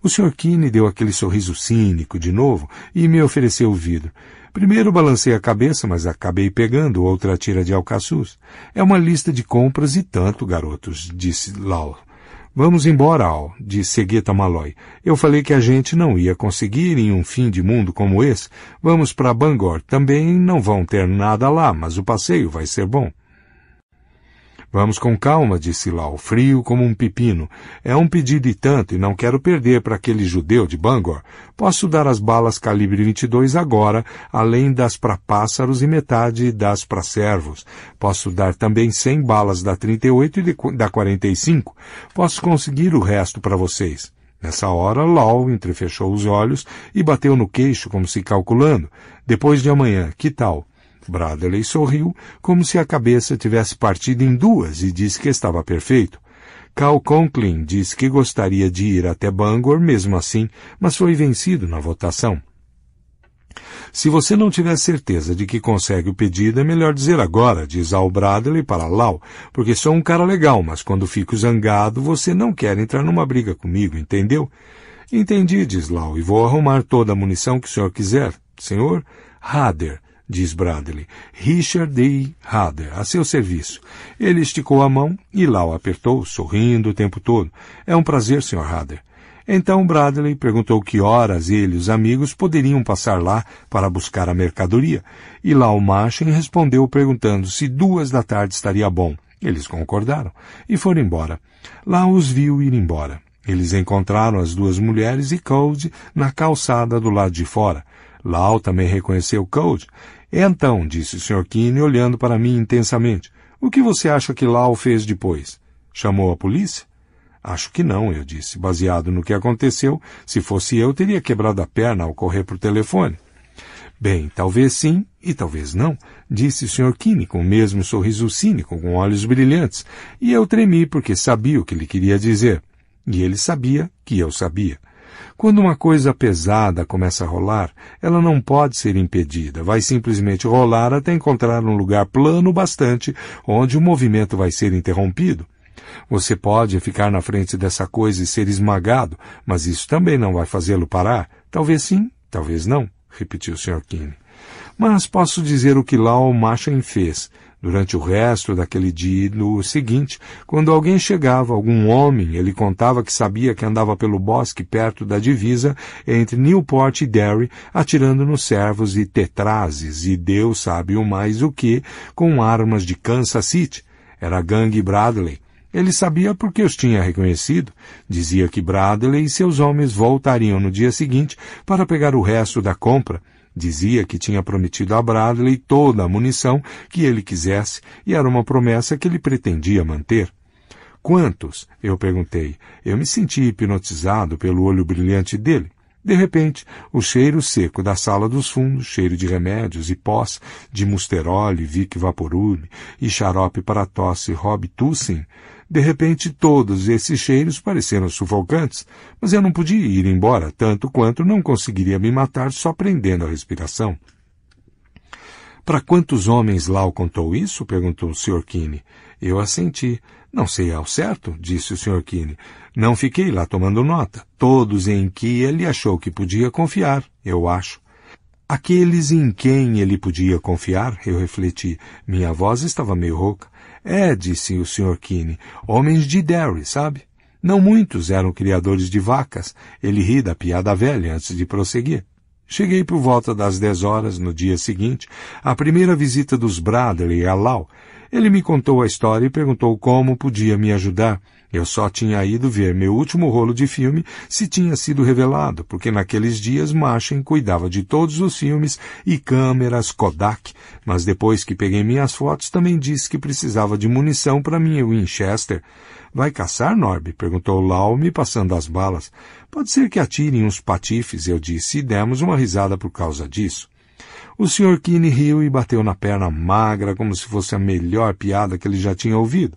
O Sr. Kine deu aquele sorriso cínico de novo e me ofereceu o vidro. Primeiro balancei a cabeça, mas acabei pegando outra tira de alcaçuz. É uma lista de compras e tanto, garotos, disse Lau. Vamos embora, Al, disse Segueta Malloy. Eu falei que a gente não ia conseguir em um fim de mundo como esse. Vamos para Bangor. Também não vão ter nada lá, mas o passeio vai ser bom. Vamos com calma, disse Lau, frio como um pepino. É um pedido e tanto, e não quero perder para aquele judeu de Bangor. Posso dar as balas calibre 22 agora, além das para pássaros e metade das para servos. Posso dar também 100 balas da 38 e de, da 45. Posso conseguir o resto para vocês. Nessa hora, Lau entrefechou os olhos e bateu no queixo como se calculando. Depois de amanhã, que tal? Bradley sorriu, como se a cabeça tivesse partido em duas e disse que estava perfeito. Cal Conklin disse que gostaria de ir até Bangor mesmo assim, mas foi vencido na votação. Se você não tiver certeza de que consegue o pedido, é melhor dizer agora, diz Al Bradley para Lau, porque sou um cara legal, mas quando fico zangado, você não quer entrar numa briga comigo, entendeu? Entendi, diz Lau, e vou arrumar toda a munição que o senhor quiser. Senhor Hader, diz Bradley. Richard D. Hader, a seu serviço. Ele esticou a mão e Lau apertou, sorrindo o tempo todo. É um prazer, Sr. Hader. Então Bradley perguntou que horas ele e os amigos poderiam passar lá para buscar a mercadoria, e Lau Machen respondeu perguntando se duas da tarde estaria bom. Eles concordaram e foram embora. Lau os viu ir embora. Eles encontraram as duas mulheres e Cold na calçada do lado de fora. Lau também reconheceu Cold então, disse o Sr. Keane, olhando para mim intensamente, o que você acha que Lau fez depois? Chamou a polícia? Acho que não, eu disse, baseado no que aconteceu. Se fosse eu, teria quebrado a perna ao correr para o telefone. Bem, talvez sim e talvez não, disse o Sr. Keane com o mesmo sorriso cínico, com olhos brilhantes, e eu tremi porque sabia o que ele queria dizer. E ele sabia que eu sabia. Quando uma coisa pesada começa a rolar, ela não pode ser impedida, vai simplesmente rolar até encontrar um lugar plano bastante onde o movimento vai ser interrompido. Você pode ficar na frente dessa coisa e ser esmagado, mas isso também não vai fazê-lo parar. Talvez sim, talvez não, repetiu o Sr. Keane. Mas posso dizer o que Lao Machen fez. Durante o resto daquele dia e no seguinte, quando alguém chegava, algum homem, ele contava que sabia que andava pelo bosque perto da divisa entre Newport e Derry, atirando nos servos e tetrazes e Deus sabe o mais o que, com armas de Kansas City. Era a gangue Bradley. Ele sabia porque os tinha reconhecido. Dizia que Bradley e seus homens voltariam no dia seguinte para pegar o resto da compra Dizia que tinha prometido a Bradley toda a munição que ele quisesse e era uma promessa que ele pretendia manter. Quantos? Eu perguntei. Eu me senti hipnotizado pelo olho brilhante dele. De repente, o cheiro seco da sala dos fundos, cheiro de remédios e pós, de musterole, Vic Vaporub e xarope para tosse Rob Tussin, de repente, todos esses cheiros pareceram sufocantes, mas eu não podia ir embora, tanto quanto não conseguiria me matar só prendendo a respiração. Para quantos homens Lau contou isso? perguntou o Sr. Kine. Eu assenti. Não sei ao certo, disse o Sr. Kine. Não fiquei lá tomando nota. Todos em que ele achou que podia confiar, eu acho. Aqueles em quem ele podia confiar, eu refleti. Minha voz estava meio rouca. É, disse o Sr. Keane, homens de Derry, sabe? Não muitos eram criadores de vacas. Ele ri da piada velha antes de prosseguir. Cheguei por volta das dez horas no dia seguinte, à primeira visita dos Bradley a Lau. Ele me contou a história e perguntou como podia me ajudar. Eu só tinha ido ver meu último rolo de filme se tinha sido revelado, porque naqueles dias Machen cuidava de todos os filmes e câmeras Kodak, mas depois que peguei minhas fotos também disse que precisava de munição para minha Winchester. Vai caçar, Norby? perguntou Lau, me passando as balas. Pode ser que atirem uns patifes, eu disse, e demos uma risada por causa disso. O Sr. Keane riu e bateu na perna magra como se fosse a melhor piada que ele já tinha ouvido.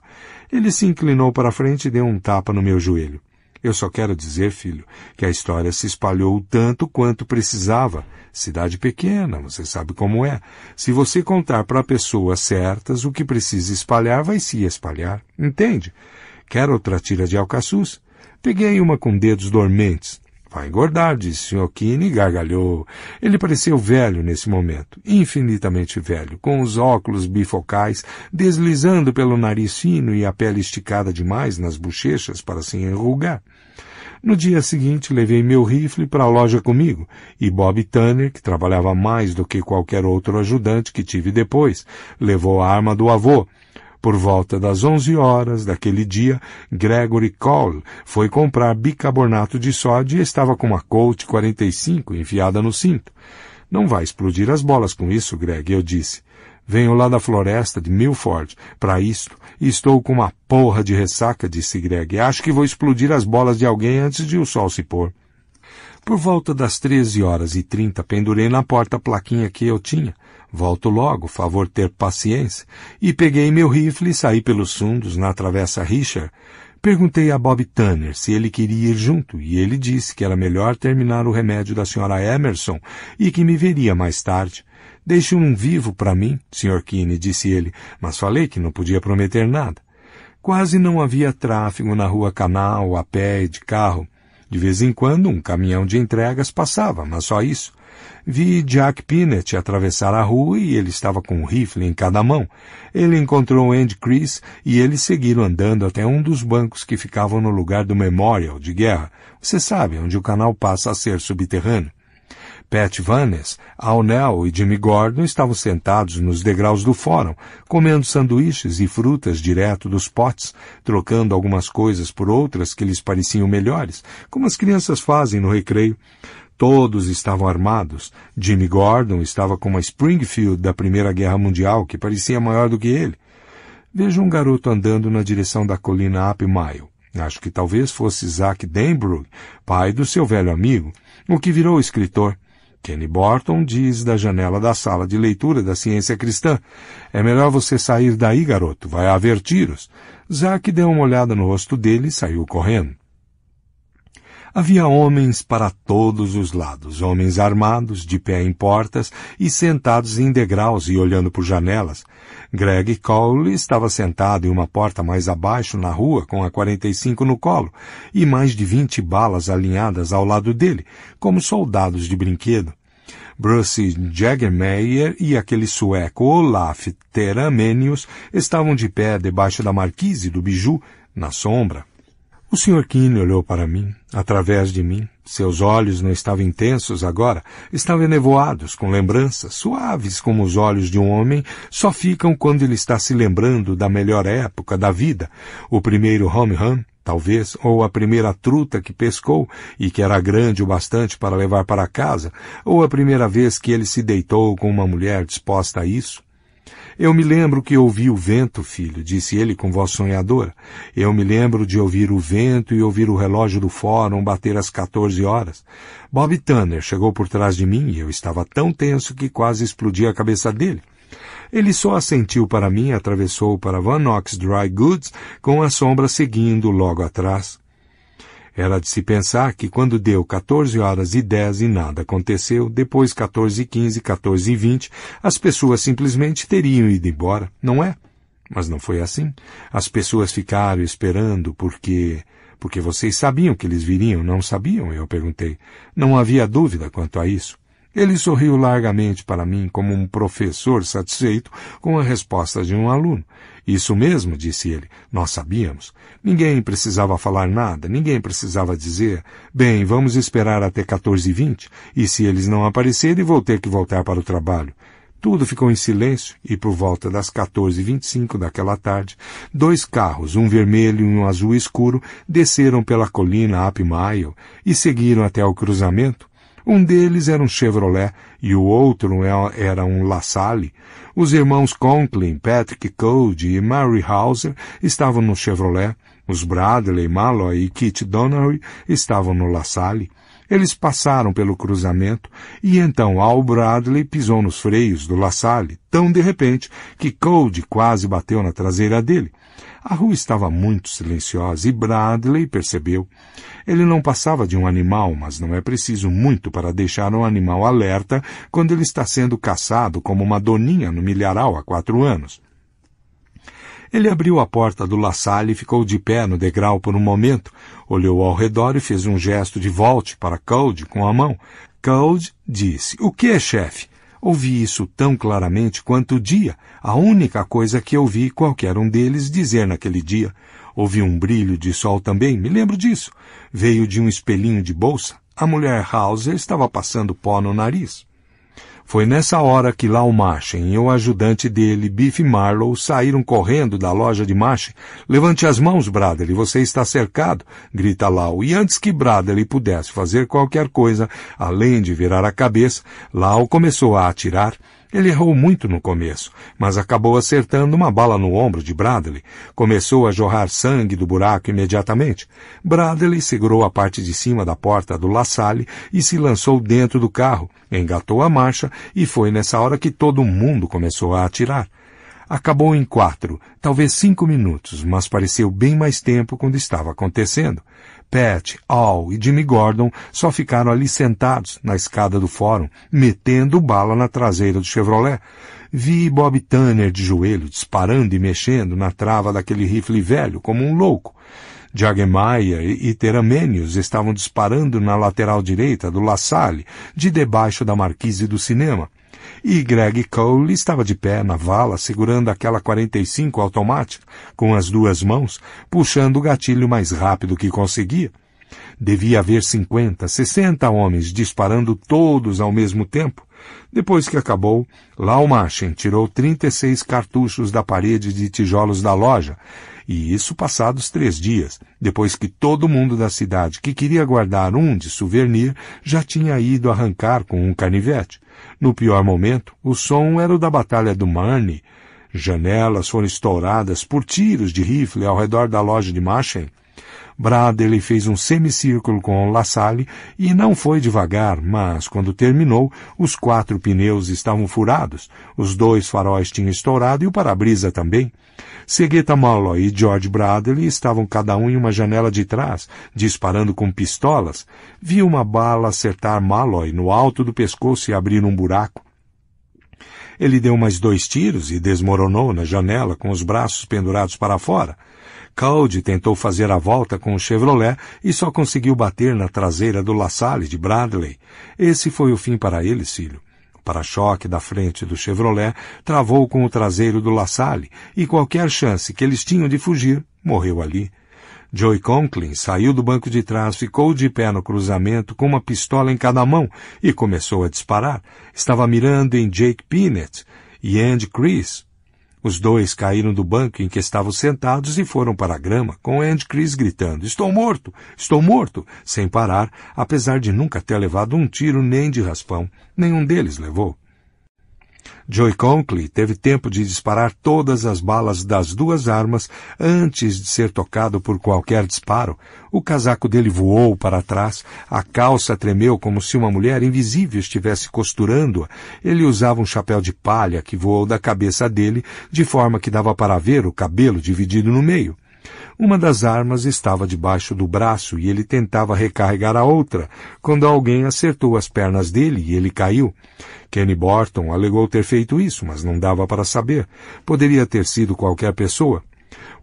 Ele se inclinou para frente e deu um tapa no meu joelho. Eu só quero dizer, filho, que a história se espalhou tanto quanto precisava. Cidade pequena, você sabe como é. Se você contar para pessoas certas, o que precisa espalhar vai se espalhar. Entende? Quer outra tira de alcaçuz? Peguei uma com dedos dormentes vai engordar, disse o e gargalhou. Ele pareceu velho nesse momento, infinitamente velho, com os óculos bifocais deslizando pelo nariz fino e a pele esticada demais nas bochechas para se enrugar. No dia seguinte, levei meu rifle para a loja comigo, e Bob Tanner, que trabalhava mais do que qualquer outro ajudante que tive depois, levou a arma do avô, por volta das 11 horas daquele dia, Gregory Cole foi comprar bicarbonato de sódio e estava com uma Colt 45 enfiada no cinto. Não vai explodir as bolas com isso, Greg, eu disse. Venho lá da floresta de Milford para isto e estou com uma porra de ressaca, disse Greg. Acho que vou explodir as bolas de alguém antes de o sol se pôr. Por volta das 13 horas e 30, pendurei na porta a plaquinha que eu tinha Volto logo, favor ter paciência. E peguei meu rifle e saí pelos fundos na travessa Richard. Perguntei a Bob Tanner se ele queria ir junto e ele disse que era melhor terminar o remédio da senhora Emerson e que me veria mais tarde. Deixe um vivo para mim, Sr. Keane, disse ele, mas falei que não podia prometer nada. Quase não havia tráfego na rua Canal, a pé e de carro. De vez em quando um caminhão de entregas passava, mas só isso. Vi Jack Pinnett atravessar a rua e ele estava com um rifle em cada mão. Ele encontrou Andy Chris e eles seguiram andando até um dos bancos que ficavam no lugar do Memorial de Guerra. Você sabe, onde o canal passa a ser subterrâneo. Pat Vannes, Aunel e Jimmy Gordon estavam sentados nos degraus do fórum, comendo sanduíches e frutas direto dos potes, trocando algumas coisas por outras que lhes pareciam melhores, como as crianças fazem no recreio. Todos estavam armados. Jimmy Gordon estava com uma Springfield da Primeira Guerra Mundial que parecia maior do que ele. Vejo um garoto andando na direção da colina Up Mile. Acho que talvez fosse Zach Denbrug, pai do seu velho amigo, o que virou escritor. Kenny Borton diz da janela da sala de leitura da ciência cristã. É melhor você sair daí, garoto. Vai haver tiros. Zack deu uma olhada no rosto dele e saiu correndo. Havia homens para todos os lados, homens armados, de pé em portas e sentados em degraus e olhando por janelas. Greg Cole estava sentado em uma porta mais abaixo na rua, com a 45 no colo, e mais de 20 balas alinhadas ao lado dele, como soldados de brinquedo. Bruce Jagermeyer e aquele sueco Olaf Teramenius estavam de pé debaixo da marquise do biju, na sombra. O Sr. Keane olhou para mim, através de mim. Seus olhos não estavam intensos agora, estavam nevoados com lembranças, suaves como os olhos de um homem só ficam quando ele está se lembrando da melhor época da vida, o primeiro home run, talvez, ou a primeira truta que pescou e que era grande o bastante para levar para casa, ou a primeira vez que ele se deitou com uma mulher disposta a isso. Eu me lembro que ouvi o vento, filho, disse ele com voz sonhadora. Eu me lembro de ouvir o vento e ouvir o relógio do fórum bater às 14 horas. Bob Tanner chegou por trás de mim e eu estava tão tenso que quase explodi a cabeça dele. Ele só assentiu para mim e atravessou para Van Nox Dry Goods com a sombra seguindo logo atrás. Era de se pensar que quando deu 14 horas e 10 e nada aconteceu, depois 14 e 15, 14 e 20, as pessoas simplesmente teriam ido embora, não é? Mas não foi assim. As pessoas ficaram esperando porque... Porque vocês sabiam que eles viriam, não sabiam? Eu perguntei. Não havia dúvida quanto a isso. Ele sorriu largamente para mim como um professor satisfeito com a resposta de um aluno. Isso mesmo, disse ele. Nós sabíamos. Ninguém precisava falar nada, ninguém precisava dizer. Bem, vamos esperar até 14h20, e se eles não aparecerem, vou ter que voltar para o trabalho. Tudo ficou em silêncio e por volta das 14h25 daquela tarde, dois carros, um vermelho e um azul escuro, desceram pela colina Up Mile e seguiram até o cruzamento, um deles era um Chevrolet e o outro era um LaSalle. Os irmãos Conklin, Patrick Code e Mary Hauser estavam no Chevrolet. Os Bradley, Malloy e Kit Donnery estavam no LaSalle. Eles passaram pelo cruzamento e então Al Bradley pisou nos freios do LaSalle, tão de repente que Code quase bateu na traseira dele. A rua estava muito silenciosa e Bradley percebeu. Ele não passava de um animal, mas não é preciso muito para deixar um animal alerta quando ele está sendo caçado como uma doninha no milharal há quatro anos. Ele abriu a porta do laçalho e ficou de pé no degrau por um momento, olhou ao redor e fez um gesto de volte para Cold com a mão. Cold disse, o que, é, chefe? Ouvi isso tão claramente quanto o dia, a única coisa que ouvi qualquer um deles dizer naquele dia. ouvi um brilho de sol também, me lembro disso. Veio de um espelhinho de bolsa. A mulher Hauser estava passando pó no nariz. Foi nessa hora que Lau Machen e o ajudante dele, Biff Marlow, saíram correndo da loja de marche. Levante as mãos, Bradley, você está cercado, grita Lau. E antes que Bradley pudesse fazer qualquer coisa, além de virar a cabeça, Lau começou a atirar ele errou muito no começo, mas acabou acertando uma bala no ombro de Bradley. Começou a jorrar sangue do buraco imediatamente. Bradley segurou a parte de cima da porta do La Salle e se lançou dentro do carro, engatou a marcha e foi nessa hora que todo mundo começou a atirar. Acabou em quatro, talvez cinco minutos, mas pareceu bem mais tempo quando estava acontecendo. Pat, Al e Jimmy Gordon só ficaram ali sentados na escada do fórum, metendo bala na traseira do Chevrolet. Vi Bob Tanner de joelho, disparando e mexendo na trava daquele rifle velho, como um louco. Jagemaia e Teramênios estavam disparando na lateral direita do La Salle, de debaixo da marquise do cinema e Greg Cole estava de pé na vala segurando aquela 45 automática com as duas mãos, puxando o gatilho mais rápido que conseguia. Devia haver 50, 60 homens disparando todos ao mesmo tempo. Depois que acabou, Laumachen tirou 36 cartuchos da parede de tijolos da loja e isso passados três dias, depois que todo mundo da cidade que queria guardar um de souvenir já tinha ido arrancar com um canivete. No pior momento, o som era o da Batalha do Marne. Janelas foram estouradas por tiros de rifle ao redor da loja de Marchen. Bradley fez um semicírculo com La Salle e não foi devagar, mas quando terminou, os quatro pneus estavam furados, os dois faróis tinham estourado e o para-brisa também. Segueta Malloy e George Bradley estavam cada um em uma janela de trás, disparando com pistolas. Vi uma bala acertar Malloy no alto do pescoço e abrir um buraco. Ele deu mais dois tiros e desmoronou na janela com os braços pendurados para fora. Caldi tentou fazer a volta com o Chevrolet e só conseguiu bater na traseira do LaSalle de Bradley. Esse foi o fim para ele, Cílio. O para-choque da frente do Chevrolet travou com o traseiro do LaSalle e qualquer chance que eles tinham de fugir morreu ali. Joey Conklin saiu do banco de trás, ficou de pé no cruzamento com uma pistola em cada mão e começou a disparar. Estava mirando em Jake Pinnett e Andy Chris, os dois caíram do banco em que estavam sentados e foram para a grama, com Andy Chris gritando, Estou morto! Estou morto! sem parar, apesar de nunca ter levado um tiro nem de raspão. Nenhum deles levou. Joy Conkley teve tempo de disparar todas as balas das duas armas antes de ser tocado por qualquer disparo. O casaco dele voou para trás, a calça tremeu como se uma mulher invisível estivesse costurando-a. Ele usava um chapéu de palha que voou da cabeça dele, de forma que dava para ver o cabelo dividido no meio. Uma das armas estava debaixo do braço e ele tentava recarregar a outra quando alguém acertou as pernas dele e ele caiu. Kenny Borton alegou ter feito isso, mas não dava para saber. Poderia ter sido qualquer pessoa.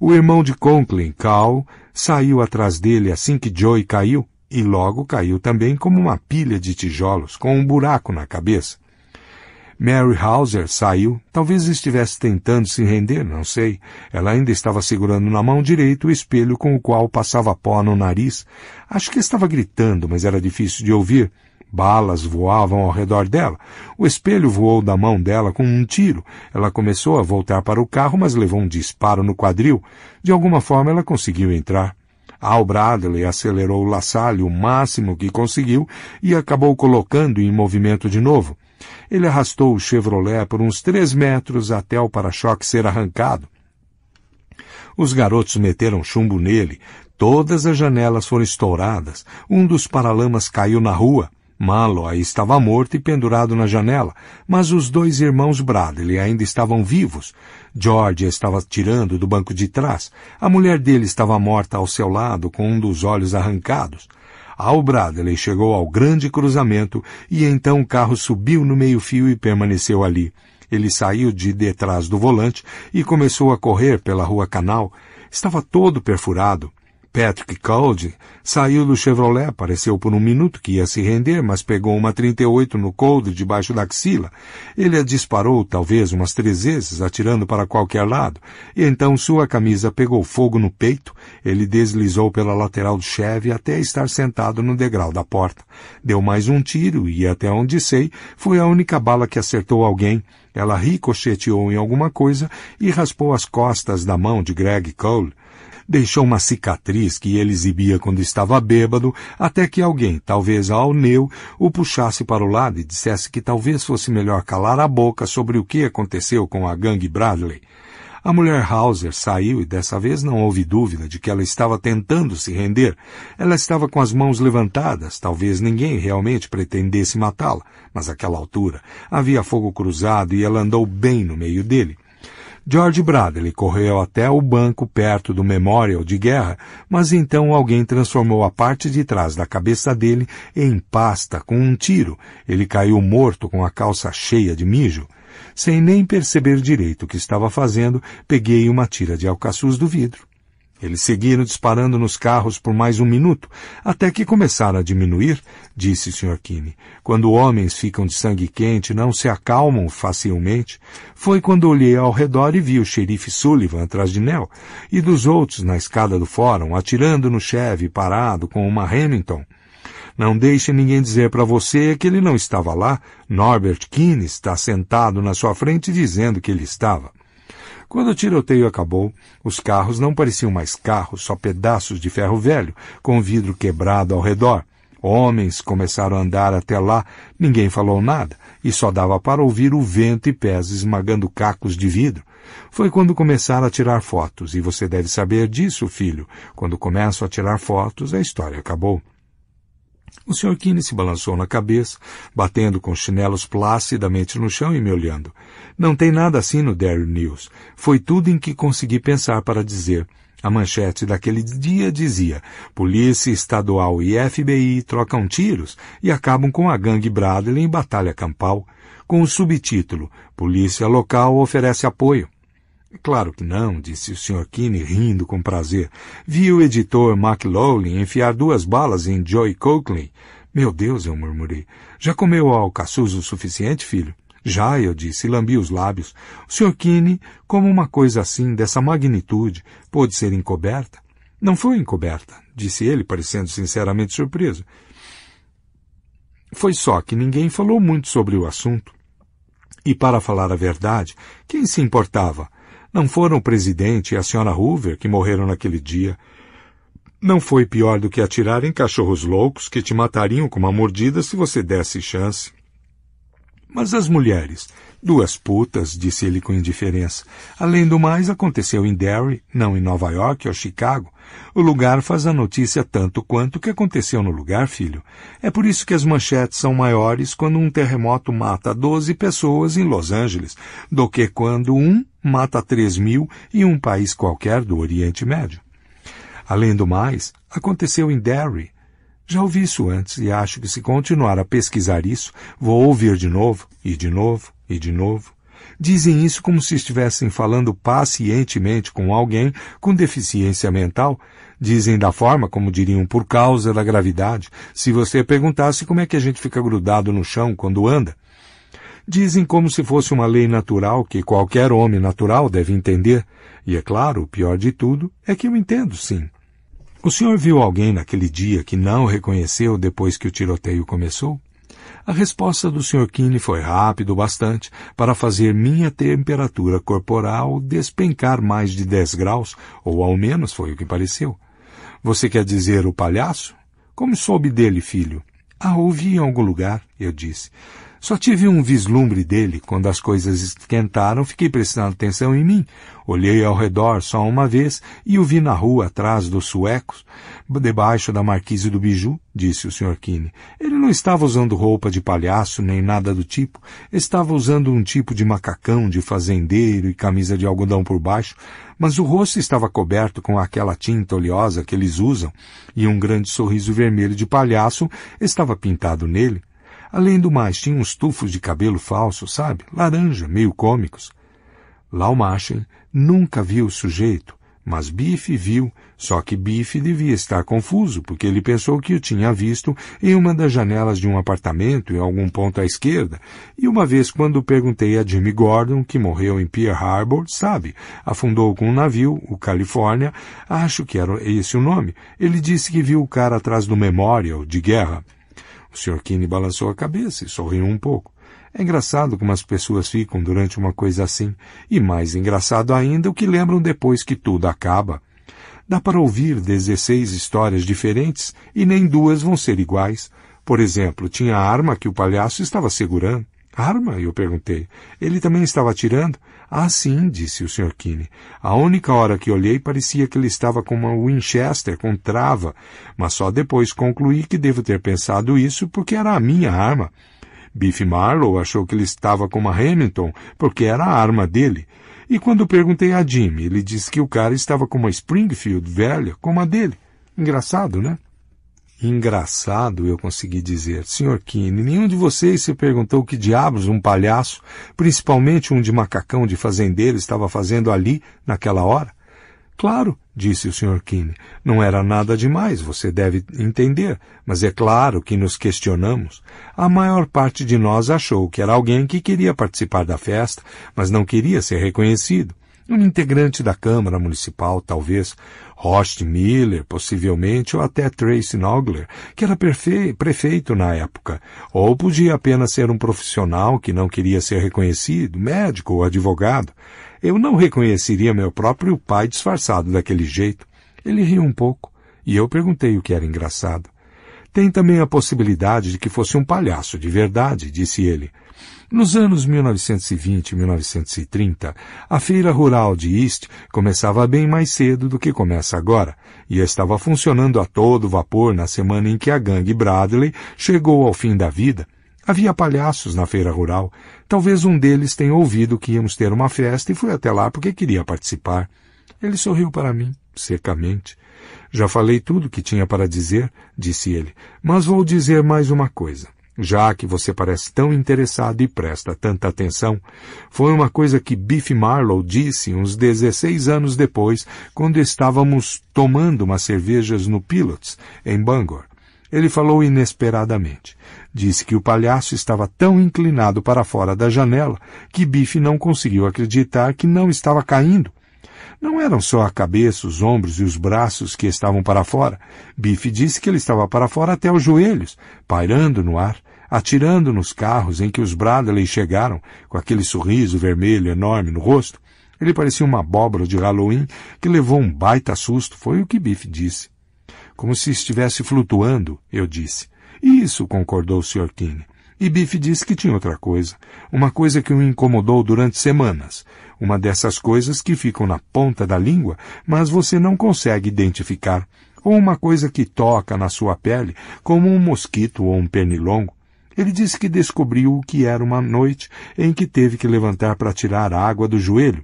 O irmão de Conklin, Cal, saiu atrás dele assim que Joey caiu e logo caiu também como uma pilha de tijolos com um buraco na cabeça. Mary Hauser saiu. Talvez estivesse tentando se render, não sei. Ela ainda estava segurando na mão direita o espelho com o qual passava pó no nariz. Acho que estava gritando, mas era difícil de ouvir. Balas voavam ao redor dela. O espelho voou da mão dela com um tiro. Ela começou a voltar para o carro, mas levou um disparo no quadril. De alguma forma ela conseguiu entrar. Al Bradley acelerou o Lasalle o máximo que conseguiu e acabou colocando em movimento de novo. Ele arrastou o Chevrolet por uns três metros até o para-choque ser arrancado. Os garotos meteram chumbo nele. Todas as janelas foram estouradas. Um dos paralamas caiu na rua. Malloy estava morto e pendurado na janela, mas os dois irmãos Bradley ainda estavam vivos. George estava tirando do banco de trás. A mulher dele estava morta ao seu lado, com um dos olhos arrancados. Al Bradley chegou ao grande cruzamento e então o carro subiu no meio-fio e permaneceu ali. Ele saiu de detrás do volante e começou a correr pela rua Canal. Estava todo perfurado. Patrick Cold saiu do Chevrolet, pareceu por um minuto que ia se render, mas pegou uma 38 no Cold debaixo da axila. Ele a disparou talvez umas três vezes, atirando para qualquer lado, e então sua camisa pegou fogo no peito, ele deslizou pela lateral do Chevy até estar sentado no degrau da porta. Deu mais um tiro e, até onde sei, foi a única bala que acertou alguém. Ela ricocheteou em alguma coisa e raspou as costas da mão de Greg Cole, deixou uma cicatriz que ele exibia quando estava bêbado, até que alguém, talvez a Alneu, o puxasse para o lado e dissesse que talvez fosse melhor calar a boca sobre o que aconteceu com a gangue Bradley. A mulher Hauser saiu e dessa vez não houve dúvida de que ela estava tentando se render. Ela estava com as mãos levantadas, talvez ninguém realmente pretendesse matá-la, mas àquela altura havia fogo cruzado e ela andou bem no meio dele. George Bradley correu até o banco perto do Memorial de Guerra, mas então alguém transformou a parte de trás da cabeça dele em pasta com um tiro. Ele caiu morto com a calça cheia de mijo. Sem nem perceber direito o que estava fazendo, peguei uma tira de alcaçuz do vidro. Eles seguiram disparando nos carros por mais um minuto, até que começaram a diminuir, disse o Sr. Kinney. Quando homens ficam de sangue quente, não se acalmam facilmente. Foi quando olhei ao redor e vi o xerife Sullivan atrás de Nell e dos outros na escada do fórum, atirando no chefe parado com uma Hamilton. Não deixe ninguém dizer para você que ele não estava lá. Norbert Kinney está sentado na sua frente dizendo que ele estava. Quando o tiroteio acabou, os carros não pareciam mais carros, só pedaços de ferro velho, com vidro quebrado ao redor. Homens começaram a andar até lá, ninguém falou nada, e só dava para ouvir o vento e pés esmagando cacos de vidro. Foi quando começaram a tirar fotos, e você deve saber disso, filho. Quando começo a tirar fotos, a história acabou. O Sr. Kinney se balançou na cabeça, batendo com os chinelos placidamente no chão e me olhando. Não tem nada assim no Derry News. Foi tudo em que consegui pensar para dizer. A manchete daquele dia dizia: Polícia Estadual e FBI trocam tiros e acabam com a gangue Bradley em batalha campal, com o subtítulo: Polícia Local oferece apoio. Claro que não, disse o Sr. Kinney, rindo com prazer. Vi o editor McLaughlin enfiar duas balas em Joy Coakley. Meu Deus, eu murmurei. Já comeu alcaçuz o suficiente, filho? Já, eu disse, e lambi os lábios. O Sr. Kinney, como uma coisa assim, dessa magnitude, pôde ser encoberta? Não foi encoberta, disse ele, parecendo sinceramente surpreso. Foi só que ninguém falou muito sobre o assunto. E, para falar a verdade, quem se importava? Não foram o presidente e a senhora Hoover que morreram naquele dia. Não foi pior do que atirar em cachorros loucos que te matariam com uma mordida se você desse chance. Mas as mulheres, Duas putas, disse ele com indiferença. Além do mais, aconteceu em Derry, não em Nova York ou Chicago. O lugar faz a notícia tanto quanto o que aconteceu no lugar, filho. É por isso que as manchetes são maiores quando um terremoto mata 12 pessoas em Los Angeles, do que quando um mata 3 mil em um país qualquer do Oriente Médio. Além do mais, aconteceu em Derry, já ouvi isso antes e acho que se continuar a pesquisar isso, vou ouvir de novo, e de novo, e de novo. Dizem isso como se estivessem falando pacientemente com alguém com deficiência mental. Dizem da forma como diriam por causa da gravidade, se você perguntasse como é que a gente fica grudado no chão quando anda. Dizem como se fosse uma lei natural que qualquer homem natural deve entender. E é claro, o pior de tudo é que eu entendo, sim. O senhor viu alguém naquele dia que não reconheceu depois que o tiroteio começou? A resposta do Sr. Quine foi rápido bastante para fazer minha temperatura corporal despencar mais de 10 graus, ou ao menos foi o que pareceu. Você quer dizer o palhaço? Como soube dele, filho? Ah, ouvi em algum lugar, eu disse. Só tive um vislumbre dele. Quando as coisas esquentaram, fiquei prestando atenção em mim. Olhei ao redor só uma vez e o vi na rua atrás dos suecos, debaixo da marquise do biju, disse o Sr. Kine. Ele não estava usando roupa de palhaço nem nada do tipo. Estava usando um tipo de macacão de fazendeiro e camisa de algodão por baixo, mas o rosto estava coberto com aquela tinta oleosa que eles usam e um grande sorriso vermelho de palhaço estava pintado nele. Além do mais, tinha uns tufos de cabelo falso, sabe? Laranja, meio cômicos. Laumachen nunca viu o sujeito, mas Bife viu, só que Bife devia estar confuso, porque ele pensou que o tinha visto em uma das janelas de um apartamento em algum ponto à esquerda, e uma vez quando perguntei a Jimmy Gordon, que morreu em Pier Harbor, sabe, afundou com um navio, o Califórnia, acho que era esse o nome, ele disse que viu o cara atrás do Memorial de guerra, o Sr. Kinney balançou a cabeça e sorriu um pouco. É engraçado como as pessoas ficam durante uma coisa assim, e mais engraçado ainda o que lembram depois que tudo acaba. Dá para ouvir 16 histórias diferentes e nem duas vão ser iguais. Por exemplo, tinha a arma que o palhaço estava segurando. Arma? Eu perguntei. Ele também estava atirando? Ah, sim, disse o Sr. Kinney. A única hora que olhei parecia que ele estava com uma Winchester com trava, mas só depois concluí que devo ter pensado isso porque era a minha arma. Biff Marlowe achou que ele estava com uma Hamilton porque era a arma dele. E quando perguntei a Jimmy, ele disse que o cara estava com uma Springfield velha como a dele. Engraçado, né? Engraçado eu consegui dizer. Senhor Kine, nenhum de vocês se perguntou que diabos um palhaço, principalmente um de macacão de fazendeiro, estava fazendo ali naquela hora? Claro, disse o Sr. Kine. não era nada demais, você deve entender, mas é claro que nos questionamos. A maior parte de nós achou que era alguém que queria participar da festa, mas não queria ser reconhecido. Um integrante da Câmara Municipal, talvez, Horst Miller, possivelmente, ou até Tracy Nogler, que era prefeito na época, ou podia apenas ser um profissional que não queria ser reconhecido, médico ou advogado. Eu não reconheceria meu próprio pai disfarçado daquele jeito. Ele riu um pouco, e eu perguntei o que era engraçado. Tem também a possibilidade de que fosse um palhaço de verdade, disse ele. Nos anos 1920 e 1930, a feira rural de East começava bem mais cedo do que começa agora, e estava funcionando a todo vapor na semana em que a gangue Bradley chegou ao fim da vida. Havia palhaços na feira rural. Talvez um deles tenha ouvido que íamos ter uma festa e foi até lá porque queria participar. Ele sorriu para mim, secamente. Já falei tudo o que tinha para dizer, disse ele, mas vou dizer mais uma coisa. Já que você parece tão interessado e presta tanta atenção, foi uma coisa que Biff Marlowe disse uns 16 anos depois, quando estávamos tomando umas cervejas no Pilots, em Bangor. Ele falou inesperadamente. Disse que o palhaço estava tão inclinado para fora da janela que Biff não conseguiu acreditar que não estava caindo. Não eram só a cabeça, os ombros e os braços que estavam para fora. Biff disse que ele estava para fora até os joelhos, pairando no ar, atirando nos carros em que os Bradley chegaram, com aquele sorriso vermelho enorme no rosto. Ele parecia uma abóbora de Halloween que levou um baita susto, foi o que Biff disse. Como se estivesse flutuando, eu disse. Isso, concordou o Sr. King. E Biff disse que tinha outra coisa, uma coisa que o incomodou durante semanas, uma dessas coisas que ficam na ponta da língua, mas você não consegue identificar, ou uma coisa que toca na sua pele, como um mosquito ou um pernilongo, ele disse que descobriu o que era uma noite em que teve que levantar para tirar a água do joelho.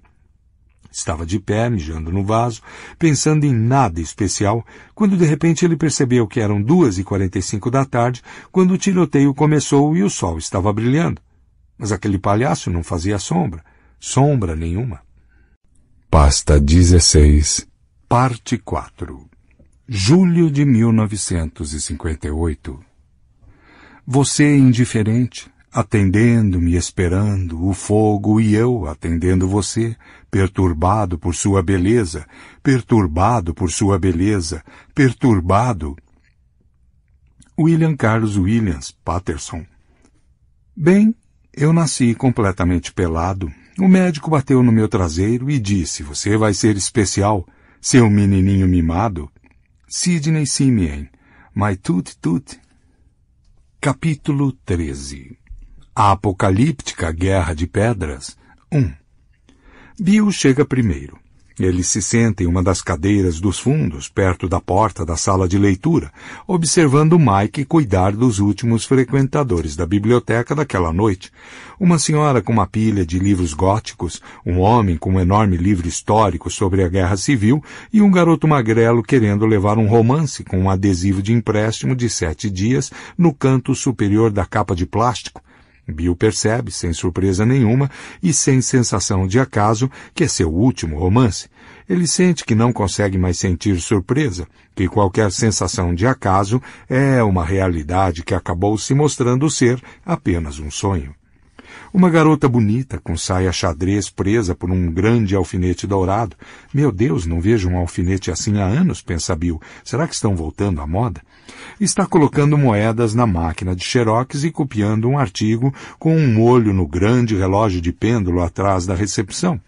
Estava de pé, mijando no vaso, pensando em nada especial, quando de repente ele percebeu que eram duas e quarenta e cinco da tarde, quando o tiroteio começou e o sol estava brilhando. Mas aquele palhaço não fazia sombra, sombra nenhuma. Pasta 16 Parte 4 Julho de 1958 você é indiferente, atendendo-me esperando o fogo e eu atendendo você, perturbado por sua beleza, perturbado por sua beleza, perturbado. William Carlos Williams Patterson Bem, eu nasci completamente pelado. O médico bateu no meu traseiro e disse, você vai ser especial, seu menininho mimado. Sidney Simien, My tut tut. Capítulo 13 A Apocalíptica Guerra de Pedras 1 Bill chega primeiro. Ele se senta em uma das cadeiras dos fundos, perto da porta da sala de leitura, observando Mike cuidar dos últimos frequentadores da biblioteca daquela noite. Uma senhora com uma pilha de livros góticos, um homem com um enorme livro histórico sobre a guerra civil e um garoto magrelo querendo levar um romance com um adesivo de empréstimo de sete dias no canto superior da capa de plástico, Bill percebe, sem surpresa nenhuma e sem sensação de acaso, que é seu último romance. Ele sente que não consegue mais sentir surpresa, que qualquer sensação de acaso é uma realidade que acabou se mostrando ser apenas um sonho. Uma garota bonita, com saia xadrez presa por um grande alfinete dourado. Meu Deus, não vejo um alfinete assim há anos, pensa Bill. Será que estão voltando à moda? Está colocando moedas na máquina de xerox e copiando um artigo com um olho no grande relógio de pêndulo atrás da recepção.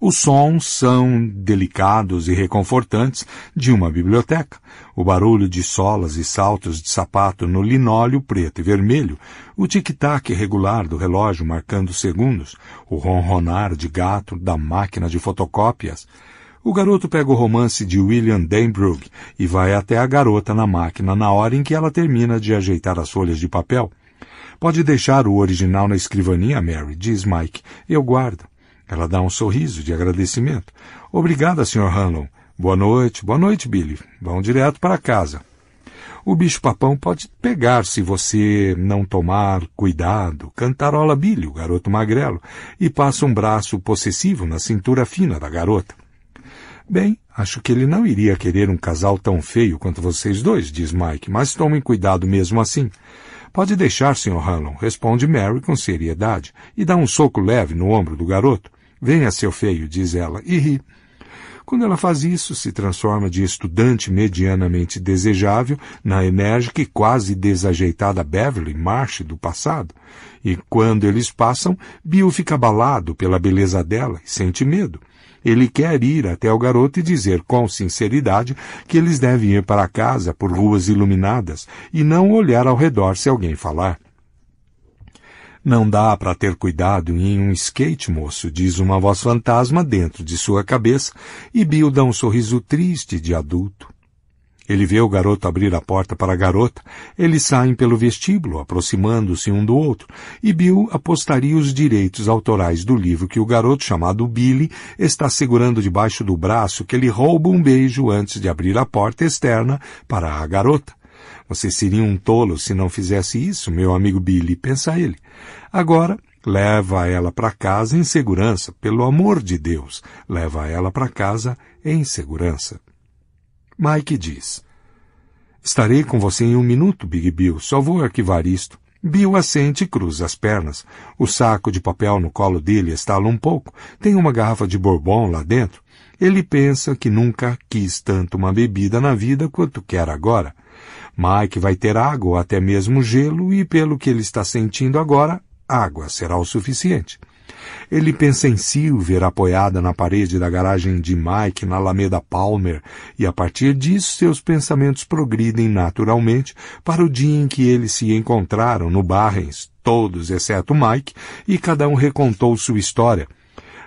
Os sons são delicados e reconfortantes de uma biblioteca. O barulho de solas e saltos de sapato no linóleo preto e vermelho, o tic-tac regular do relógio marcando segundos, o ronronar de gato da máquina de fotocópias, o garoto pega o romance de William Denbrook e vai até a garota na máquina na hora em que ela termina de ajeitar as folhas de papel. Pode deixar o original na escrivaninha, Mary, diz Mike. Eu guardo. Ela dá um sorriso de agradecimento. Obrigada, Sr. Hanlon. Boa noite. Boa noite, Billy. Vão direto para casa. O bicho-papão pode pegar se você não tomar cuidado, cantarola Billy, o garoto magrelo, e passa um braço possessivo na cintura fina da garota. Bem, acho que ele não iria querer um casal tão feio quanto vocês dois, diz Mike, mas tomem cuidado mesmo assim. Pode deixar, Sr. Hanlon, responde Mary com seriedade, e dá um soco leve no ombro do garoto. Venha, seu feio, diz ela, e ri. Quando ela faz isso, se transforma de estudante medianamente desejável na enérgica e quase desajeitada Beverly Marsh do passado. E quando eles passam, Bill fica abalado pela beleza dela e sente medo. Ele quer ir até o garoto e dizer com sinceridade que eles devem ir para casa por ruas iluminadas e não olhar ao redor se alguém falar. Não dá para ter cuidado em um skate, moço, diz uma voz fantasma dentro de sua cabeça, e Bill dá um sorriso triste de adulto. Ele vê o garoto abrir a porta para a garota, eles saem pelo vestíbulo, aproximando-se um do outro, e Bill apostaria os direitos autorais do livro que o garoto, chamado Billy, está segurando debaixo do braço que ele rouba um beijo antes de abrir a porta externa para a garota. Você seria um tolo se não fizesse isso, meu amigo Billy, pensa ele. Agora, leva ela para casa em segurança, pelo amor de Deus, leva ela para casa em segurança. Mike diz. Estarei com você em um minuto, Big Bill. Só vou arquivar isto. Bill assente e cruza as pernas. O saco de papel no colo dele estala um pouco. Tem uma garrafa de bourbon lá dentro. Ele pensa que nunca quis tanto uma bebida na vida quanto quer agora. Mike vai ter água ou até mesmo gelo e, pelo que ele está sentindo agora, água será o suficiente. Ele pensa em Silver apoiada na parede da garagem de Mike na Alameda Palmer e a partir disso seus pensamentos progridem naturalmente para o dia em que eles se encontraram no Barrens, todos exceto Mike, e cada um recontou sua história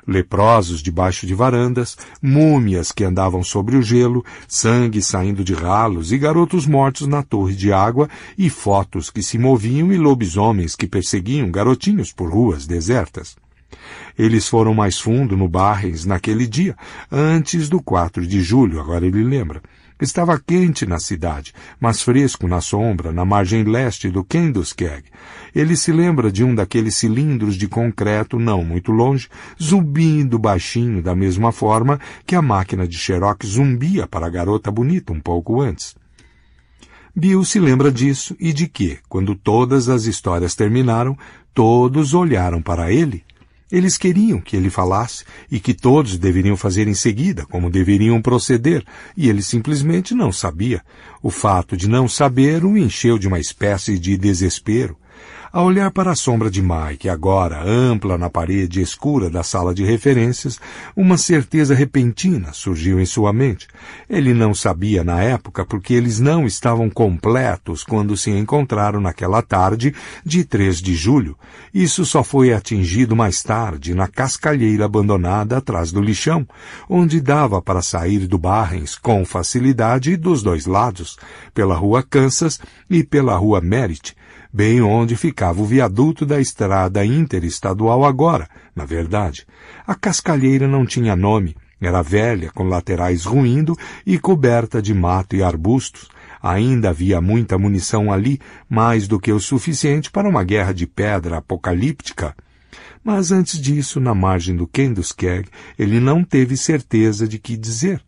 leprosos debaixo de varandas, múmias que andavam sobre o gelo, sangue saindo de ralos e garotos mortos na torre de água e fotos que se moviam e lobisomens que perseguiam garotinhos por ruas desertas. Eles foram mais fundo no Barrens naquele dia, antes do 4 de julho, agora ele lembra. Estava quente na cidade, mas fresco na sombra, na margem leste do Kenduskerg. Ele se lembra de um daqueles cilindros de concreto não muito longe, zumbindo baixinho da mesma forma que a máquina de Xerox zumbia para a garota bonita um pouco antes. Bill se lembra disso e de que, quando todas as histórias terminaram, todos olharam para ele eles queriam que ele falasse e que todos deveriam fazer em seguida, como deveriam proceder, e ele simplesmente não sabia. O fato de não saber o encheu de uma espécie de desespero. A olhar para a sombra de Mike, agora ampla na parede escura da sala de referências, uma certeza repentina surgiu em sua mente. Ele não sabia na época porque eles não estavam completos quando se encontraram naquela tarde de 3 de julho. Isso só foi atingido mais tarde na cascalheira abandonada atrás do lixão, onde dava para sair do Barrens com facilidade dos dois lados, pela rua Kansas e pela rua Merritt, bem onde ficava o viaduto da estrada interestadual agora, na verdade. A cascalheira não tinha nome, era velha, com laterais ruindo e coberta de mato e arbustos. Ainda havia muita munição ali, mais do que o suficiente para uma guerra de pedra apocalíptica. Mas antes disso, na margem do Kenduskerg, ele não teve certeza de que dizer.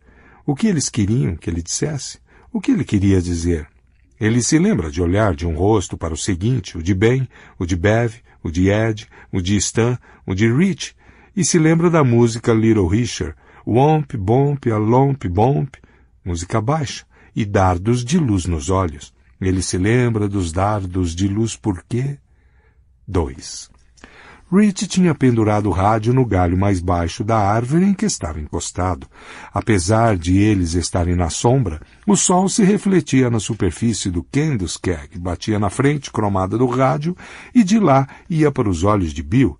O que eles queriam que ele dissesse? O que ele queria dizer? Ele se lembra de olhar de um rosto para o seguinte, o de Ben, o de Bev, o de Ed, o de Stan, o de Rich, e se lembra da música Little Richard, Womp, Bomp, Alomp, Bomp, música baixa, e dardos de luz nos olhos. Ele se lembra dos dardos de luz porque... 2. Rich tinha pendurado o rádio no galho mais baixo da árvore em que estava encostado. Apesar de eles estarem na sombra, o sol se refletia na superfície do candlestick, batia na frente cromada do rádio e de lá ia para os olhos de Bill.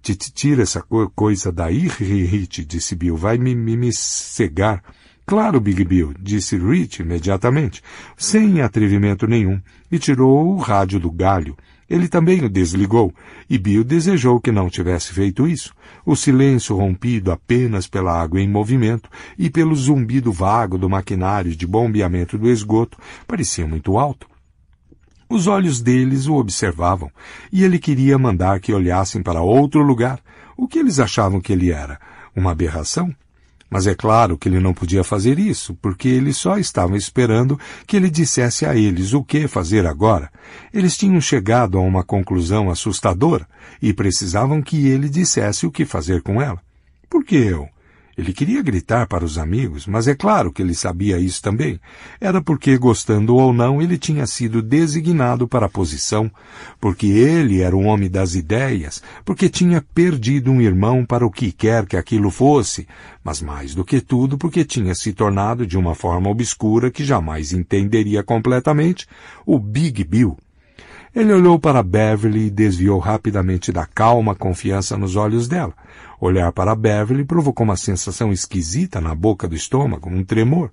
Tira essa coisa daí, Rich, disse Bill, vai me, me, me cegar. Claro, Big Bill, disse Rich imediatamente, sem atrevimento nenhum, e tirou o rádio do galho. Ele também o desligou, e Bill desejou que não tivesse feito isso. O silêncio rompido apenas pela água em movimento e pelo zumbido vago do maquinário de bombeamento do esgoto parecia muito alto. Os olhos deles o observavam, e ele queria mandar que olhassem para outro lugar. O que eles achavam que ele era? Uma aberração? Mas é claro que ele não podia fazer isso, porque ele só estava esperando que ele dissesse a eles o que fazer agora. Eles tinham chegado a uma conclusão assustadora e precisavam que ele dissesse o que fazer com ela. Por que eu? Ele queria gritar para os amigos, mas é claro que ele sabia isso também. Era porque, gostando ou não, ele tinha sido designado para a posição, porque ele era um homem das ideias, porque tinha perdido um irmão para o que quer que aquilo fosse, mas mais do que tudo porque tinha se tornado, de uma forma obscura que jamais entenderia completamente, o Big Bill. Ele olhou para Beverly e desviou rapidamente da calma confiança nos olhos dela, Olhar para Beverly provocou uma sensação esquisita na boca do estômago, um tremor.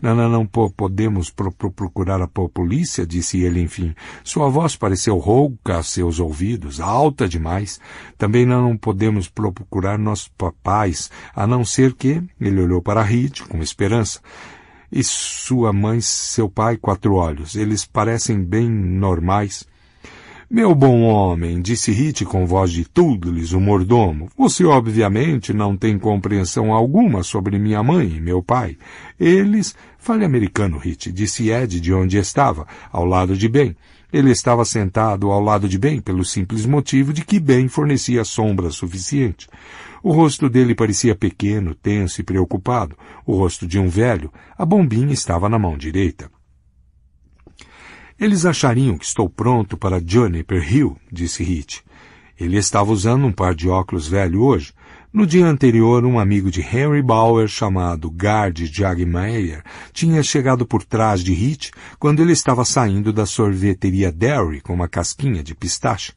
Não, não, não podemos pro, pro, procurar a polícia, disse ele enfim. Sua voz pareceu rouca a seus ouvidos, alta demais. Também não, podemos procurar nossos papais, a não ser que... Ele olhou para Reed com esperança. E sua mãe, seu pai, quatro olhos. Eles parecem bem normais. Meu bom homem, disse Hit com voz de Tudlis, o mordomo, você obviamente não tem compreensão alguma sobre minha mãe e meu pai. Eles... Fale americano, Hit, disse Ed de onde estava, ao lado de Ben. Ele estava sentado ao lado de Ben pelo simples motivo de que Ben fornecia sombra suficiente. O rosto dele parecia pequeno, tenso e preocupado, o rosto de um velho. A bombinha estava na mão direita. Eles achariam que estou pronto para Juniper Hill, disse Hit. Ele estava usando um par de óculos velho hoje. No dia anterior, um amigo de Henry Bauer, chamado Gard Jagmeyer, tinha chegado por trás de Hit quando ele estava saindo da sorveteria Derry com uma casquinha de pistache.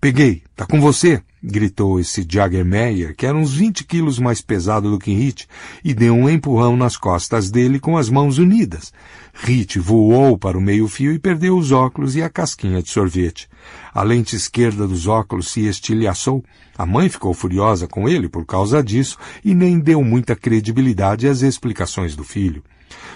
Peguei, tá com você? gritou esse Jaggermeyer, que era uns 20 quilos mais pesado do que Hit, e deu um empurrão nas costas dele com as mãos unidas. Hit voou para o meio-fio e perdeu os óculos e a casquinha de sorvete. A lente esquerda dos óculos se estilhaçou. A mãe ficou furiosa com ele por causa disso e nem deu muita credibilidade às explicações do filho.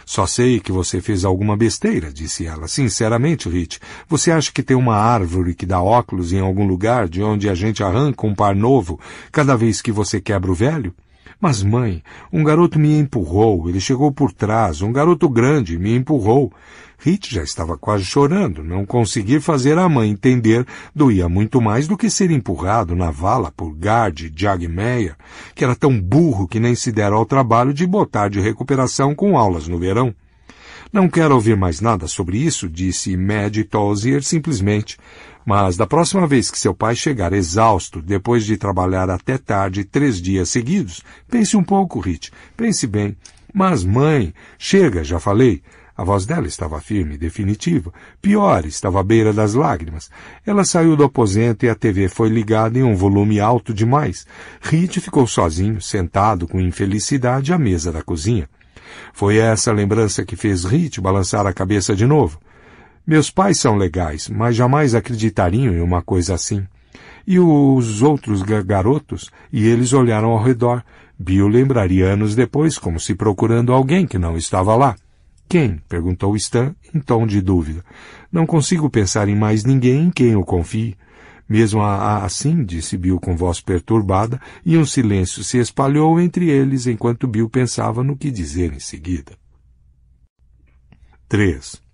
Só sei que você fez alguma besteira, disse ela. Sinceramente, Rich, você acha que tem uma árvore que dá óculos em algum lugar de onde a gente arranca um par novo cada vez que você quebra o velho? Mas, mãe, um garoto me empurrou, ele chegou por trás, um garoto grande me empurrou. Rit já estava quase chorando. Não conseguir fazer a mãe entender doía muito mais do que ser empurrado na vala por Gard Jagmeyer, que era tão burro que nem se dera ao trabalho de botar de recuperação com aulas no verão. Não quero ouvir mais nada sobre isso, disse Mad Tozier simplesmente. Mas da próxima vez que seu pai chegar exausto depois de trabalhar até tarde três dias seguidos, pense um pouco, Rit. Pense bem. Mas, mãe, chega, já falei. A voz dela estava firme definitiva. Pior, estava à beira das lágrimas. Ela saiu do aposento e a TV foi ligada em um volume alto demais. Rit ficou sozinho, sentado com infelicidade à mesa da cozinha. Foi essa lembrança que fez Rit balançar a cabeça de novo. Meus pais são legais, mas jamais acreditariam em uma coisa assim. E os outros garotos, e eles olharam ao redor. Bill lembraria anos depois, como se procurando alguém que não estava lá. Quem? perguntou Stan em tom de dúvida. Não consigo pensar em mais ninguém em quem eu confie. Mesmo a, a, assim, disse Bill com voz perturbada, e um silêncio se espalhou entre eles enquanto Bill pensava no que dizer em seguida. 3.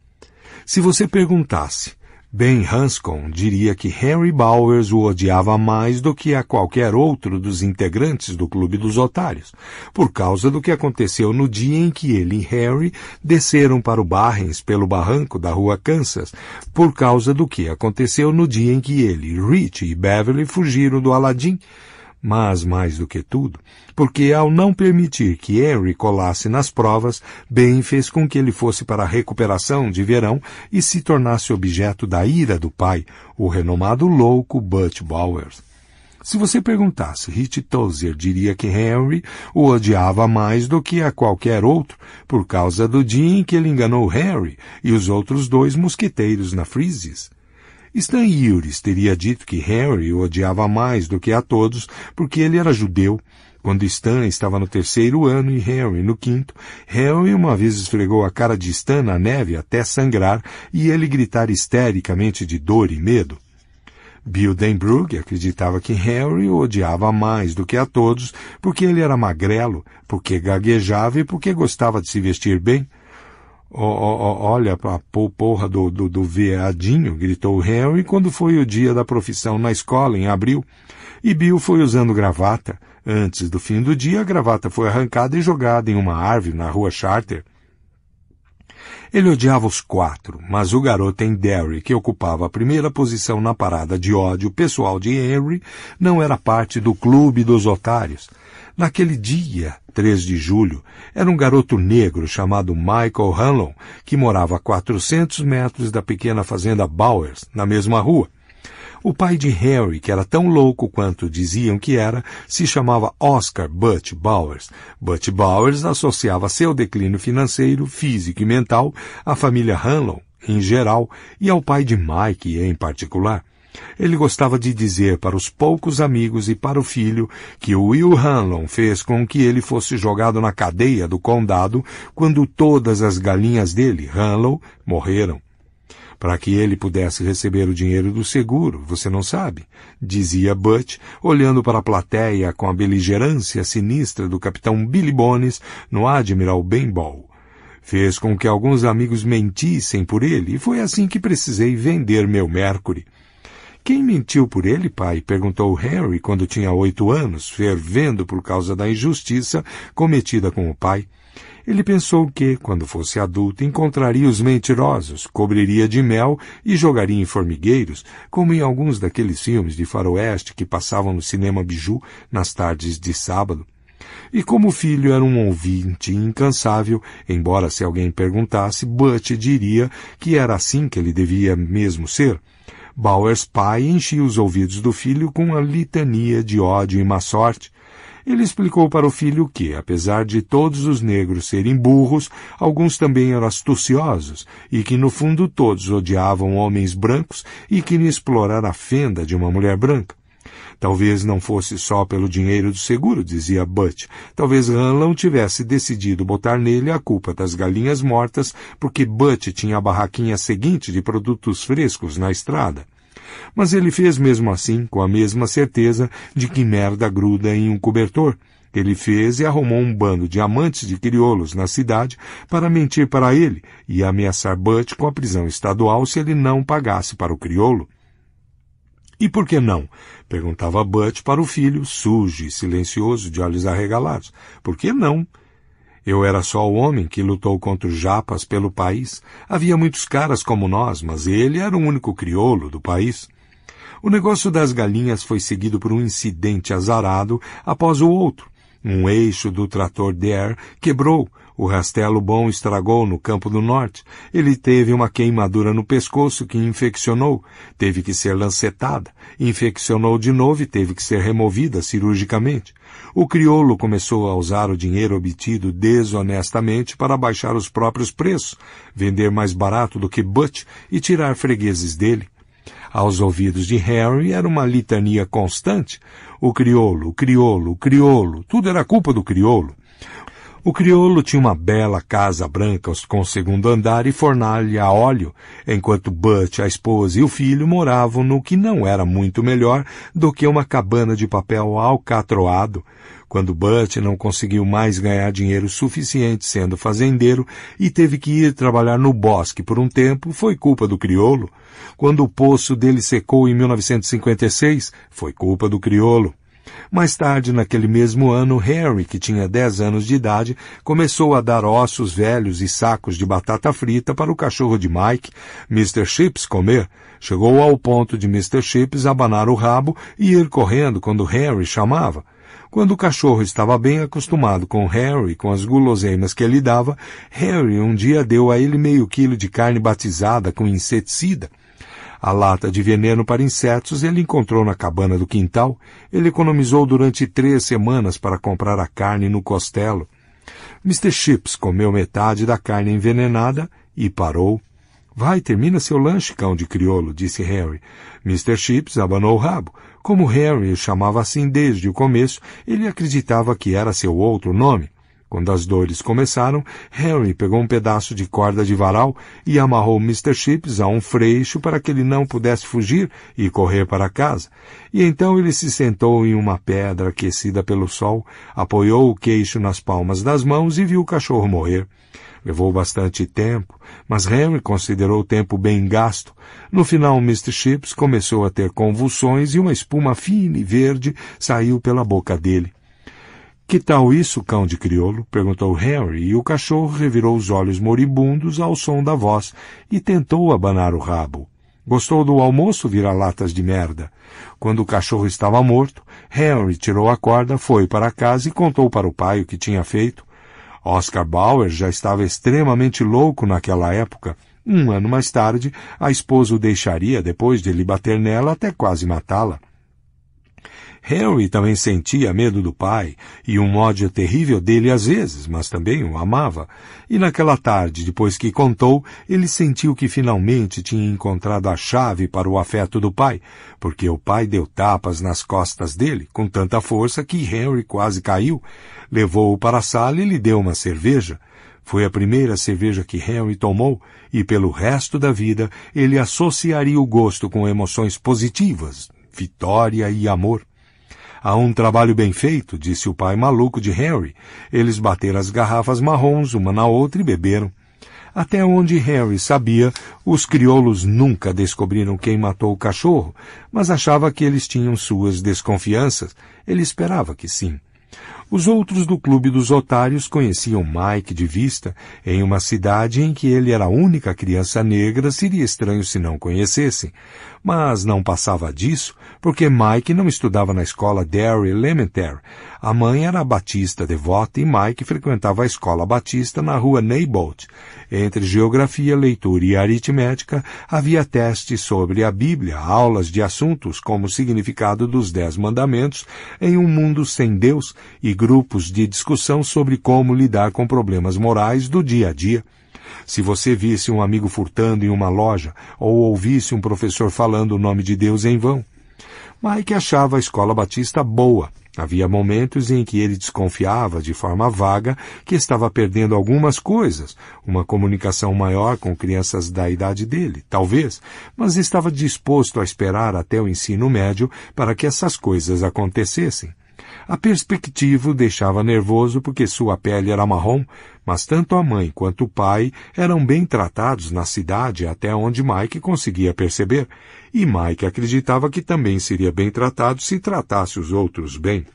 Se você perguntasse, Ben Hanscom diria que Henry Bowers o odiava mais do que a qualquer outro dos integrantes do Clube dos Otários, por causa do que aconteceu no dia em que ele e Harry desceram para o Barrens pelo barranco da rua Kansas, por causa do que aconteceu no dia em que ele, Rich e Beverly fugiram do Aladdin, mas mais do que tudo, porque ao não permitir que Henry colasse nas provas, Ben fez com que ele fosse para a recuperação de verão e se tornasse objeto da ira do pai, o renomado louco Butch Bowers. Se você perguntasse, Rich Tozier diria que Henry o odiava mais do que a qualquer outro, por causa do dia em que ele enganou Harry e os outros dois mosquiteiros na Freezes. Stan Yures teria dito que Harry o odiava mais do que a todos porque ele era judeu. Quando Stan estava no terceiro ano e Harry no quinto, Harry uma vez esfregou a cara de Stan na neve até sangrar e ele gritar histericamente de dor e medo. Bill Denbrug acreditava que Harry o odiava mais do que a todos porque ele era magrelo, porque gaguejava e porque gostava de se vestir bem, olha a porra do, do, do veadinho, gritou Henry quando foi o dia da profissão na escola, em abril. E Bill foi usando gravata. Antes do fim do dia, a gravata foi arrancada e jogada em uma árvore na rua Charter. Ele odiava os quatro, mas o garoto em Derry, que ocupava a primeira posição na parada de ódio pessoal de Henry, não era parte do clube dos otários — Naquele dia, 3 de julho, era um garoto negro chamado Michael Hanlon, que morava a 400 metros da pequena fazenda Bowers, na mesma rua. O pai de Harry, que era tão louco quanto diziam que era, se chamava Oscar Butch Bowers. Butch Bowers associava seu declínio financeiro, físico e mental à família Hanlon, em geral, e ao pai de Mike, em particular. Ele gostava de dizer para os poucos amigos e para o filho que o Will Hanlon fez com que ele fosse jogado na cadeia do condado quando todas as galinhas dele, Hanlon, morreram. Para que ele pudesse receber o dinheiro do seguro, você não sabe, dizia Butch, olhando para a plateia com a beligerância sinistra do capitão Billy Bones no Admiral Benbow. Fez com que alguns amigos mentissem por ele e foi assim que precisei vender meu Mercury. Quem mentiu por ele, pai? perguntou Harry quando tinha oito anos, fervendo por causa da injustiça cometida com o pai. Ele pensou que, quando fosse adulto, encontraria os mentirosos, cobriria de mel e jogaria em formigueiros, como em alguns daqueles filmes de faroeste que passavam no cinema Biju nas tardes de sábado. E como o filho era um ouvinte incansável, embora se alguém perguntasse, Butch diria que era assim que ele devia mesmo ser, Bauer's pai enchia os ouvidos do filho com a litania de ódio e má sorte. Ele explicou para o filho que, apesar de todos os negros serem burros, alguns também eram astuciosos e que, no fundo, todos odiavam homens brancos e queriam explorar a fenda de uma mulher branca. Talvez não fosse só pelo dinheiro do seguro, dizia Butch. Talvez Hanlon tivesse decidido botar nele a culpa das galinhas mortas porque Butch tinha a barraquinha seguinte de produtos frescos na estrada. Mas ele fez mesmo assim, com a mesma certeza de que merda gruda em um cobertor. Ele fez e arrumou um bando de amantes de crioulos na cidade para mentir para ele e ameaçar Butch com a prisão estadual se ele não pagasse para o crioulo. E por que não? Perguntava Butch para o filho, sujo e silencioso, de olhos arregalados. Por que não? Eu era só o homem que lutou contra os japas pelo país. Havia muitos caras como nós, mas ele era o único crioulo do país. O negócio das galinhas foi seguido por um incidente azarado após o outro. Um eixo do trator Dare quebrou o rastelo bom estragou no campo do norte. Ele teve uma queimadura no pescoço que infeccionou, teve que ser lancetada, infeccionou de novo e teve que ser removida cirurgicamente. O crioulo começou a usar o dinheiro obtido desonestamente para baixar os próprios preços, vender mais barato do que Butch e tirar fregueses dele. Aos ouvidos de Harry era uma litania constante. O crioulo, o crioulo, o crioulo, tudo era culpa do crioulo. O crioulo tinha uma bela casa branca com segundo andar e fornalha a óleo, enquanto Butch, a esposa e o filho moravam no que não era muito melhor do que uma cabana de papel alcatroado. Quando Butch não conseguiu mais ganhar dinheiro suficiente sendo fazendeiro e teve que ir trabalhar no bosque por um tempo, foi culpa do crioulo. Quando o poço dele secou em 1956, foi culpa do crioulo. Mais tarde, naquele mesmo ano, Harry, que tinha 10 anos de idade, começou a dar ossos velhos e sacos de batata frita para o cachorro de Mike, Mr. Chips, comer. Chegou ao ponto de Mr. Chips abanar o rabo e ir correndo quando Harry chamava. Quando o cachorro estava bem acostumado com Harry e com as guloseimas que ele dava, Harry um dia deu a ele meio quilo de carne batizada com inseticida. A lata de veneno para insetos ele encontrou na cabana do quintal. Ele economizou durante três semanas para comprar a carne no costelo. Mr. Chips comeu metade da carne envenenada e parou. Vai, termina seu lanche, cão de crioulo, disse Harry. Mr. Chips abanou o rabo. Como Harry o chamava assim desde o começo, ele acreditava que era seu outro nome. Quando as dores começaram, Harry pegou um pedaço de corda de varal e amarrou Mr. Chips a um freixo para que ele não pudesse fugir e correr para casa. E então ele se sentou em uma pedra aquecida pelo sol, apoiou o queixo nas palmas das mãos e viu o cachorro morrer. Levou bastante tempo, mas Henry considerou o tempo bem gasto. No final, Mr. Chips começou a ter convulsões e uma espuma fina e verde saiu pela boca dele. Que tal isso, cão de crioulo? perguntou Harry, e o cachorro revirou os olhos moribundos ao som da voz e tentou abanar o rabo. Gostou do almoço, virar latas de merda? Quando o cachorro estava morto, Harry tirou a corda, foi para casa e contou para o pai o que tinha feito. Oscar Bauer já estava extremamente louco naquela época. Um ano mais tarde, a esposa o deixaria depois de lhe bater nela até quase matá-la. Harry também sentia medo do pai e um ódio terrível dele às vezes, mas também o amava. E naquela tarde, depois que contou, ele sentiu que finalmente tinha encontrado a chave para o afeto do pai, porque o pai deu tapas nas costas dele com tanta força que Harry quase caiu, levou-o para a sala e lhe deu uma cerveja. Foi a primeira cerveja que Henry tomou e pelo resto da vida ele associaria o gosto com emoções positivas, vitória e amor. Há um trabalho bem feito, disse o pai maluco de Harry. Eles bateram as garrafas marrons uma na outra e beberam. Até onde Harry sabia, os crioulos nunca descobriram quem matou o cachorro, mas achava que eles tinham suas desconfianças. Ele esperava que sim. Os outros do clube dos otários conheciam Mike de vista, em uma cidade em que ele era a única criança negra, seria estranho se não conhecessem mas não passava disso porque Mike não estudava na escola Derry Elementary. A mãe era batista devota e Mike frequentava a escola batista na rua Neibolt. Entre geografia, leitura e aritmética havia testes sobre a Bíblia, aulas de assuntos como o significado dos Dez Mandamentos em um mundo sem Deus e grupos de discussão sobre como lidar com problemas morais do dia a dia. Se você visse um amigo furtando em uma loja ou ouvisse um professor falando o nome de Deus em vão. Mike achava a escola batista boa. Havia momentos em que ele desconfiava de forma vaga que estava perdendo algumas coisas, uma comunicação maior com crianças da idade dele, talvez, mas estava disposto a esperar até o ensino médio para que essas coisas acontecessem. A perspectiva o deixava nervoso porque sua pele era marrom, mas tanto a mãe quanto o pai eram bem tratados na cidade até onde Mike conseguia perceber, e Mike acreditava que também seria bem tratado se tratasse os outros bem.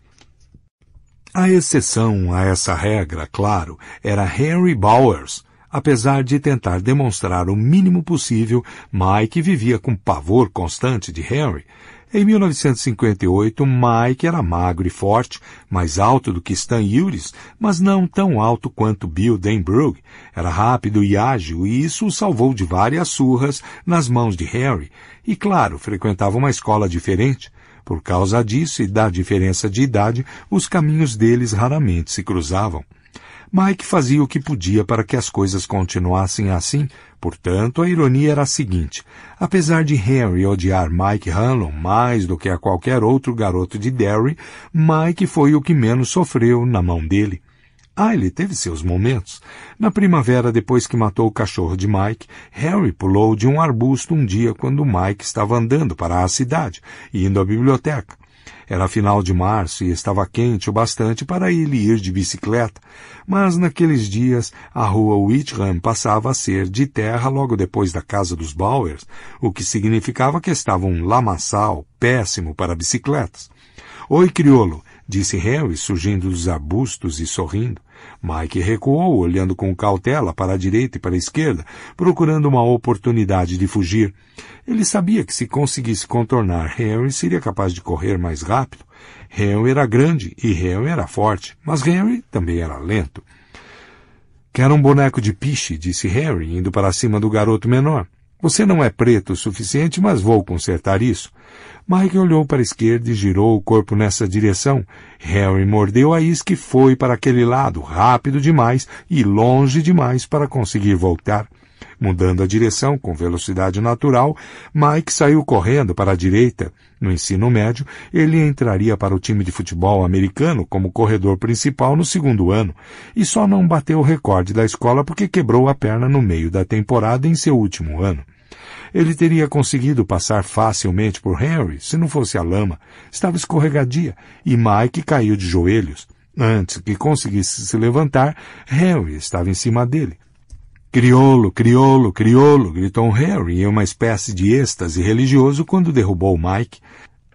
A exceção a essa regra, claro, era Henry Bowers, apesar de tentar demonstrar o mínimo possível, Mike vivia com pavor constante de Henry, em 1958, Mike era magro e forte, mais alto do que Stan Uris, mas não tão alto quanto Bill Denbrug. Era rápido e ágil, e isso o salvou de várias surras nas mãos de Harry. E, claro, frequentava uma escola diferente. Por causa disso e da diferença de idade, os caminhos deles raramente se cruzavam. Mike fazia o que podia para que as coisas continuassem assim, portanto, a ironia era a seguinte. Apesar de Henry odiar Mike Hanlon mais do que a qualquer outro garoto de Derry, Mike foi o que menos sofreu na mão dele. Ah, ele teve seus momentos. Na primavera, depois que matou o cachorro de Mike, Harry pulou de um arbusto um dia quando Mike estava andando para a cidade, indo à biblioteca. Era final de março e estava quente o bastante para ele ir de bicicleta, mas naqueles dias a rua Whitram passava a ser de terra logo depois da casa dos Bowers, o que significava que estava um lamaçal péssimo para bicicletas. Oi, criolo, disse Harry, surgindo dos arbustos e sorrindo. Mike recuou, olhando com cautela para a direita e para a esquerda, procurando uma oportunidade de fugir. Ele sabia que se conseguisse contornar Harry, seria capaz de correr mais rápido. Harry era grande e Harry era forte, mas Harry também era lento. Quero um boneco de piche, disse Harry, indo para cima do garoto menor. Você não é preto o suficiente, mas vou consertar isso. Mike olhou para a esquerda e girou o corpo nessa direção. Harry mordeu a isca e foi para aquele lado, rápido demais e longe demais para conseguir voltar. Mudando a direção com velocidade natural, Mike saiu correndo para a direita. No ensino médio, ele entraria para o time de futebol americano como corredor principal no segundo ano, e só não bateu o recorde da escola porque quebrou a perna no meio da temporada em seu último ano. Ele teria conseguido passar facilmente por Harry, se não fosse a lama. Estava escorregadia e Mike caiu de joelhos. Antes que conseguisse se levantar, Harry estava em cima dele. Criolo, criolo, criolo, gritou Harry em uma espécie de êxtase religioso quando derrubou Mike.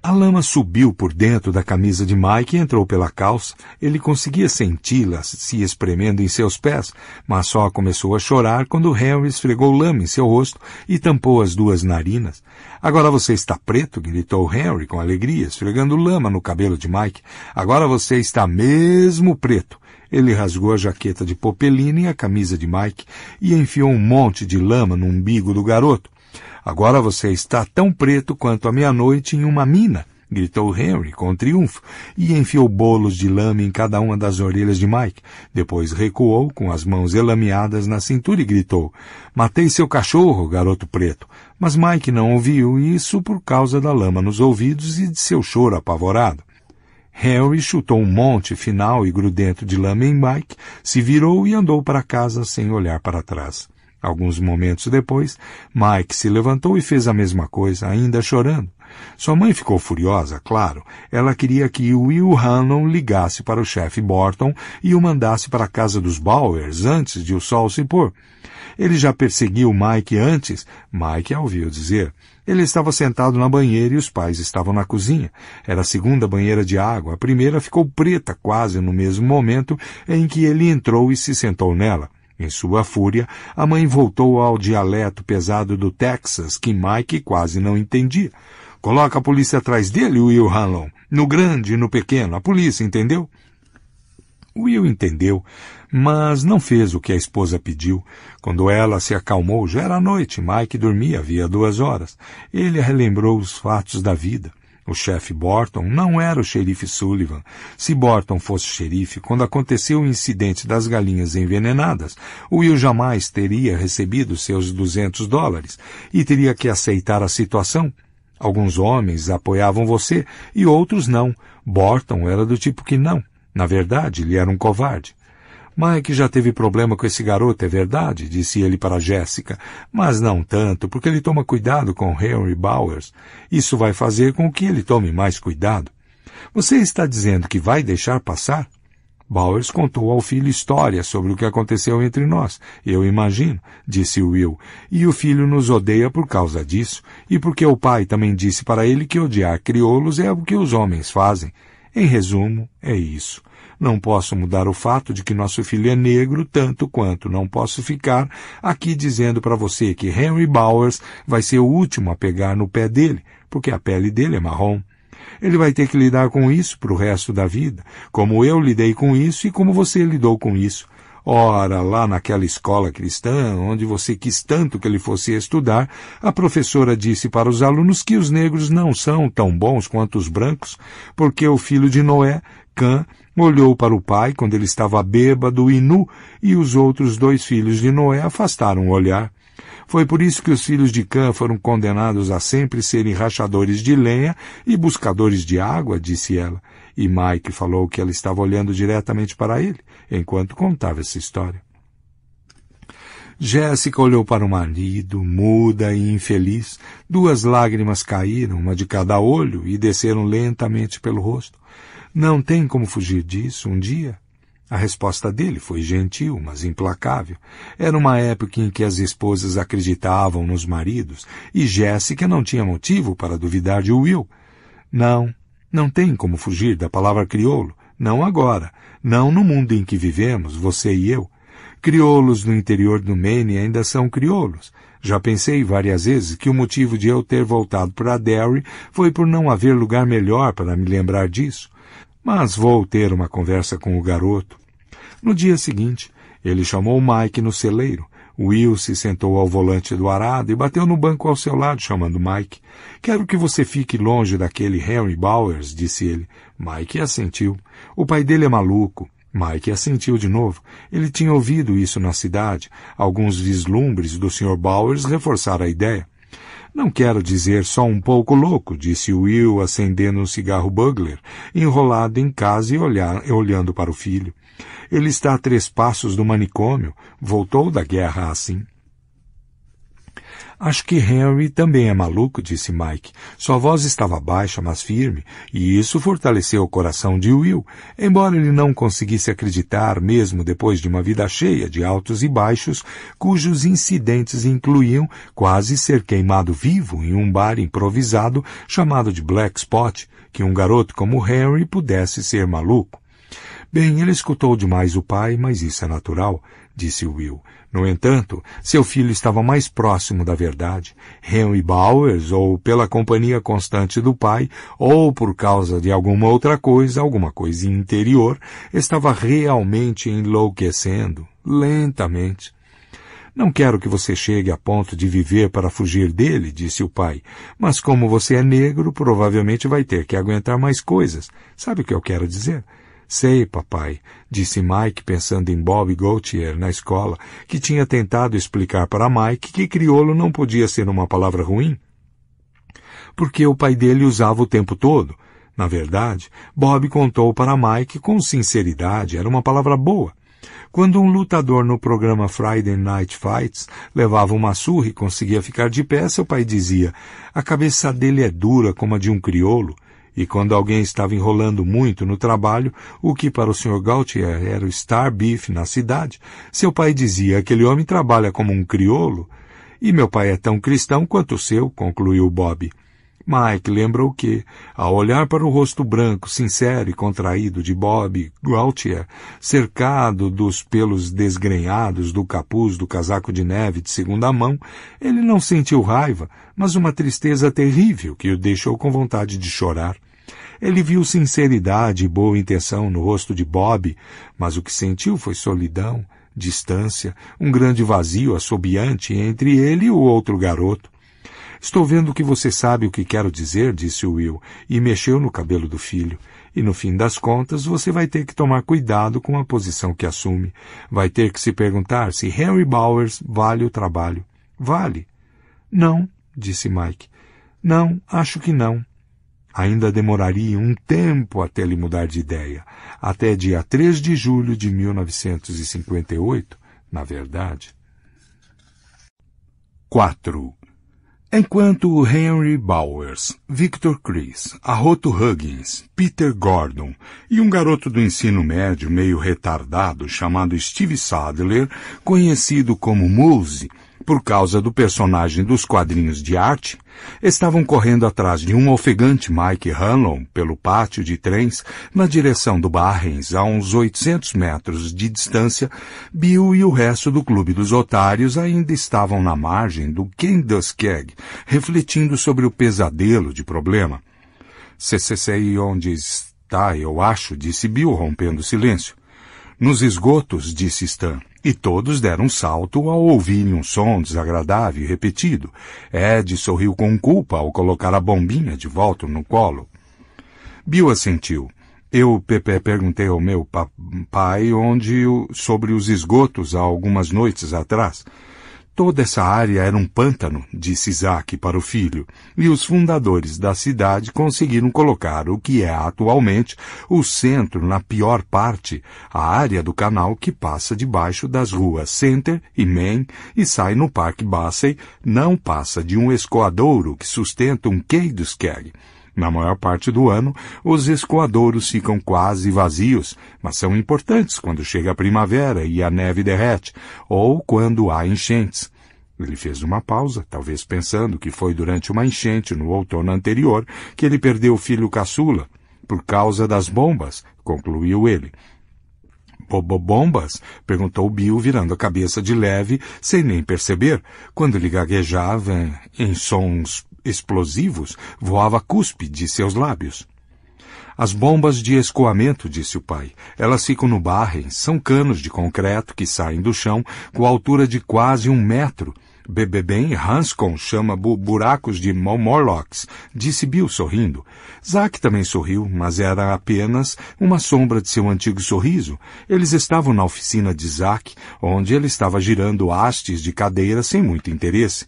A lama subiu por dentro da camisa de Mike e entrou pela calça. Ele conseguia senti-la se espremendo em seus pés, mas só começou a chorar quando Henry esfregou lama em seu rosto e tampou as duas narinas. Agora você está preto, gritou Henry com alegria, esfregando lama no cabelo de Mike. Agora você está mesmo preto. Ele rasgou a jaqueta de popelina e a camisa de Mike e enfiou um monte de lama no umbigo do garoto, Agora você está tão preto quanto a meia-noite em uma mina, gritou Henry com triunfo e enfiou bolos de lama em cada uma das orelhas de Mike. Depois recuou com as mãos elameadas na cintura e gritou: Matei seu cachorro, garoto preto. Mas Mike não ouviu isso por causa da lama nos ouvidos e de seu choro apavorado. Henry chutou um monte final e grudento de lama em Mike, se virou e andou para casa sem olhar para trás. Alguns momentos depois, Mike se levantou e fez a mesma coisa, ainda chorando. Sua mãe ficou furiosa, claro. Ela queria que Will Hannon ligasse para o chefe Borton e o mandasse para a casa dos Bowers antes de o sol se pôr. Ele já perseguiu Mike antes, Mike a ouviu dizer. Ele estava sentado na banheira e os pais estavam na cozinha. Era a segunda banheira de água. A primeira ficou preta quase no mesmo momento em que ele entrou e se sentou nela. Em sua fúria, a mãe voltou ao dialeto pesado do Texas que Mike quase não entendia. Coloca a polícia atrás dele, Will Hanlon. No grande e no pequeno, a polícia, entendeu? Will entendeu, mas não fez o que a esposa pediu. Quando ela se acalmou, já era noite. Mike dormia havia duas horas. Ele relembrou os fatos da vida. O chefe Borton não era o xerife Sullivan. Se Borton fosse xerife, quando aconteceu o incidente das galinhas envenenadas, Will jamais teria recebido seus 200 dólares e teria que aceitar a situação. Alguns homens apoiavam você e outros não. Borton era do tipo que não. Na verdade, ele era um covarde. Mike é já teve problema com esse garoto, é verdade, disse ele para Jéssica, mas não tanto, porque ele toma cuidado com Henry Bowers. Isso vai fazer com que ele tome mais cuidado. Você está dizendo que vai deixar passar? Bowers contou ao filho histórias sobre o que aconteceu entre nós, eu imagino, disse Will, e o filho nos odeia por causa disso, e porque o pai também disse para ele que odiar crioulos é o que os homens fazem. Em resumo, é isso. Não posso mudar o fato de que nosso filho é negro tanto quanto não posso ficar aqui dizendo para você que Henry Bowers vai ser o último a pegar no pé dele, porque a pele dele é marrom. Ele vai ter que lidar com isso para o resto da vida, como eu lidei com isso e como você lidou com isso. Ora, lá naquela escola cristã, onde você quis tanto que ele fosse estudar, a professora disse para os alunos que os negros não são tão bons quanto os brancos, porque o filho de Noé, Cã, olhou para o pai quando ele estava bêbado e nu, e os outros dois filhos de Noé afastaram o olhar. Foi por isso que os filhos de Cã foram condenados a sempre serem rachadores de lenha e buscadores de água, disse ela. E Mike falou que ela estava olhando diretamente para ele, enquanto contava essa história. Jéssica olhou para o marido, muda e infeliz. Duas lágrimas caíram, uma de cada olho, e desceram lentamente pelo rosto. Não tem como fugir disso um dia? A resposta dele foi gentil, mas implacável. Era uma época em que as esposas acreditavam nos maridos e Jéssica não tinha motivo para duvidar de Will. Não, não tem como fugir da palavra crioulo. Não agora. Não no mundo em que vivemos, você e eu. Crioulos no interior do Maine ainda são crioulos. Já pensei várias vezes que o motivo de eu ter voltado para Derry foi por não haver lugar melhor para me lembrar disso. Mas vou ter uma conversa com o garoto. No dia seguinte, ele chamou Mike no celeiro. Will se sentou ao volante do arado e bateu no banco ao seu lado, chamando Mike. Quero que você fique longe daquele Harry Bowers, disse ele. Mike assentiu. O pai dele é maluco. Mike assentiu de novo. Ele tinha ouvido isso na cidade. Alguns vislumbres do Sr. Bowers reforçaram a ideia. Não quero dizer só um pouco louco, disse Will, acendendo um cigarro Bugler, enrolado em casa e olhar, olhando para o filho. Ele está a três passos do manicômio. Voltou da guerra assim. Acho que Henry também é maluco, disse Mike. Sua voz estava baixa, mas firme, e isso fortaleceu o coração de Will, embora ele não conseguisse acreditar, mesmo depois de uma vida cheia de altos e baixos, cujos incidentes incluíam quase ser queimado vivo em um bar improvisado chamado de Black Spot, que um garoto como Henry pudesse ser maluco. Bem, ele escutou demais o pai, mas isso é natural disse Will. No entanto, seu filho estava mais próximo da verdade. Henry Bowers, ou pela companhia constante do pai, ou por causa de alguma outra coisa, alguma coisa interior, estava realmente enlouquecendo, lentamente. Não quero que você chegue a ponto de viver para fugir dele, disse o pai. Mas como você é negro, provavelmente vai ter que aguentar mais coisas. Sabe o que eu quero dizer? Sei, papai, disse Mike pensando em Bob Gaultier na escola, que tinha tentado explicar para Mike que crioulo não podia ser uma palavra ruim. Porque o pai dele usava o tempo todo. Na verdade, Bob contou para Mike com sinceridade, era uma palavra boa. Quando um lutador no programa Friday Night Fights levava uma surra e conseguia ficar de pé, seu pai dizia: A cabeça dele é dura como a de um crioulo. E quando alguém estava enrolando muito no trabalho, o que para o Sr. Gautier era o star beef na cidade, seu pai dizia: aquele homem trabalha como um criolo. E meu pai é tão cristão quanto o seu, concluiu Bob. Mike lembrou que, ao olhar para o rosto branco, sincero e contraído de Bob Gautier, cercado dos pelos desgrenhados do capuz do casaco de neve de segunda mão, ele não sentiu raiva, mas uma tristeza terrível que o deixou com vontade de chorar. Ele viu sinceridade e boa intenção no rosto de Bob, mas o que sentiu foi solidão, distância, um grande vazio assobiante entre ele e o outro garoto. Estou vendo que você sabe o que quero dizer, disse Will, e mexeu no cabelo do filho. E no fim das contas, você vai ter que tomar cuidado com a posição que assume. Vai ter que se perguntar se Henry Bowers vale o trabalho. Vale? Não, disse Mike. Não, acho que não. Ainda demoraria um tempo até lhe mudar de ideia, até dia 3 de julho de 1958, na verdade. 4. Enquanto Henry Bowers, Victor Chris, Arroto Huggins, Peter Gordon e um garoto do ensino médio meio retardado chamado Steve Sadler, conhecido como Moose, por causa do personagem dos quadrinhos de arte, estavam correndo atrás de um ofegante Mike Hanlon pelo pátio de trens na direção do Barrens, a uns 800 metros de distância, Bill e o resto do clube dos otários ainda estavam na margem do Keg, refletindo sobre o pesadelo de problema. CCCI onde está, eu acho, disse Bill, rompendo o silêncio nos esgotos, disse Stan. E todos deram um salto ao ouvirem um som desagradável e repetido. Ed sorriu com culpa ao colocar a bombinha de volta no colo. Bill assentiu. Eu Pepe, perguntei ao meu pai onde sobre os esgotos há algumas noites atrás. Toda essa área era um pântano, disse Isaac para o filho, e os fundadores da cidade conseguiram colocar o que é atualmente o centro na pior parte, a área do canal que passa debaixo das ruas Center e Main e sai no Parque Bassey, não passa de um escoadouro que sustenta um Keiduskeg, na maior parte do ano, os escoadouros ficam quase vazios, mas são importantes quando chega a primavera e a neve derrete, ou quando há enchentes. Ele fez uma pausa, talvez pensando que foi durante uma enchente no outono anterior que ele perdeu o filho caçula, por causa das bombas, concluiu ele. Bobobombas? perguntou Bill, virando a cabeça de leve, sem nem perceber, quando ele gaguejava em sons explosivos voava cuspe de seus lábios. As bombas de escoamento, disse o pai. Elas ficam no barrem, são canos de concreto que saem do chão com altura de quase um metro. Bebebem Hanscom chama bu buracos de Morlocks, disse Bill sorrindo. Zack também sorriu, mas era apenas uma sombra de seu antigo sorriso. Eles estavam na oficina de Zack, onde ele estava girando hastes de cadeira sem muito interesse.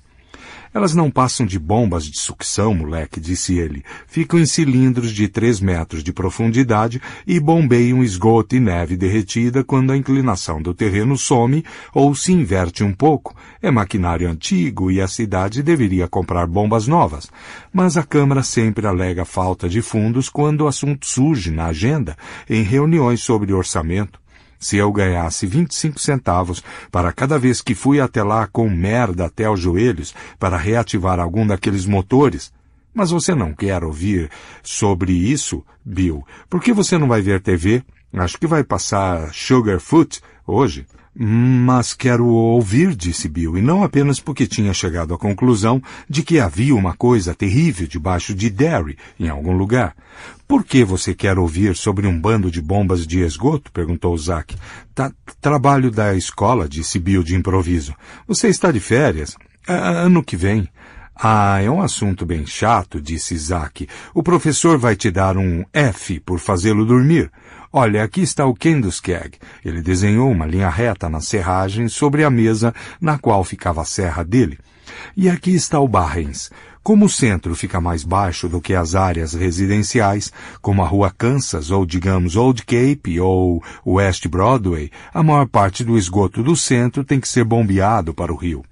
Elas não passam de bombas de sucção, moleque, disse ele. Ficam em cilindros de três metros de profundidade e bombeiam esgoto e neve derretida quando a inclinação do terreno some ou se inverte um pouco. É maquinário antigo e a cidade deveria comprar bombas novas. Mas a Câmara sempre alega falta de fundos quando o assunto surge na agenda, em reuniões sobre orçamento se eu ganhasse 25 centavos para cada vez que fui até lá com merda até os joelhos para reativar algum daqueles motores. Mas você não quer ouvir sobre isso, Bill? Por que você não vai ver TV? Acho que vai passar Sugarfoot hoje. Mas quero ouvir, disse Bill, e não apenas porque tinha chegado à conclusão de que havia uma coisa terrível debaixo de Derry, em algum lugar. Por que você quer ouvir sobre um bando de bombas de esgoto? perguntou Zack. Tá, trabalho da escola, disse Bill de improviso. Você está de férias? A ano que vem. Ah, é um assunto bem chato, disse Isaac. O professor vai te dar um F por fazê-lo dormir. Olha, aqui está o Kenduskeag. Ele desenhou uma linha reta na serragem sobre a mesa na qual ficava a serra dele. E aqui está o Barrens. Como o centro fica mais baixo do que as áreas residenciais, como a rua Kansas ou, digamos, Old Cape ou West Broadway, a maior parte do esgoto do centro tem que ser bombeado para o rio.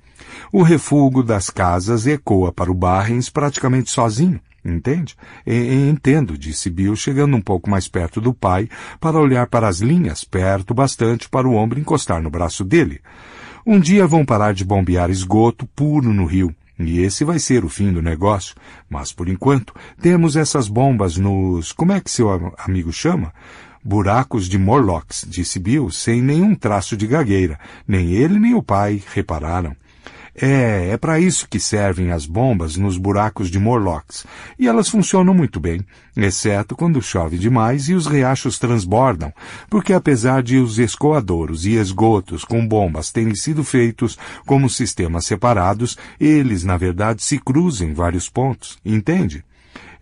O refúgio das casas ecoa para o Barrens praticamente sozinho. Entende? E, entendo, disse Bill, chegando um pouco mais perto do pai para olhar para as linhas, perto bastante para o ombro encostar no braço dele. Um dia vão parar de bombear esgoto puro no rio, e esse vai ser o fim do negócio. Mas por enquanto, temos essas bombas nos. como é que seu amigo chama? Buracos de Morlocks, disse Bill, sem nenhum traço de gagueira. Nem ele nem o pai repararam. É, é para isso que servem as bombas nos buracos de Morlocks. E elas funcionam muito bem, exceto quando chove demais e os riachos transbordam, porque apesar de os escoadouros e esgotos com bombas terem sido feitos como sistemas separados, eles na verdade se cruzam em vários pontos, entende?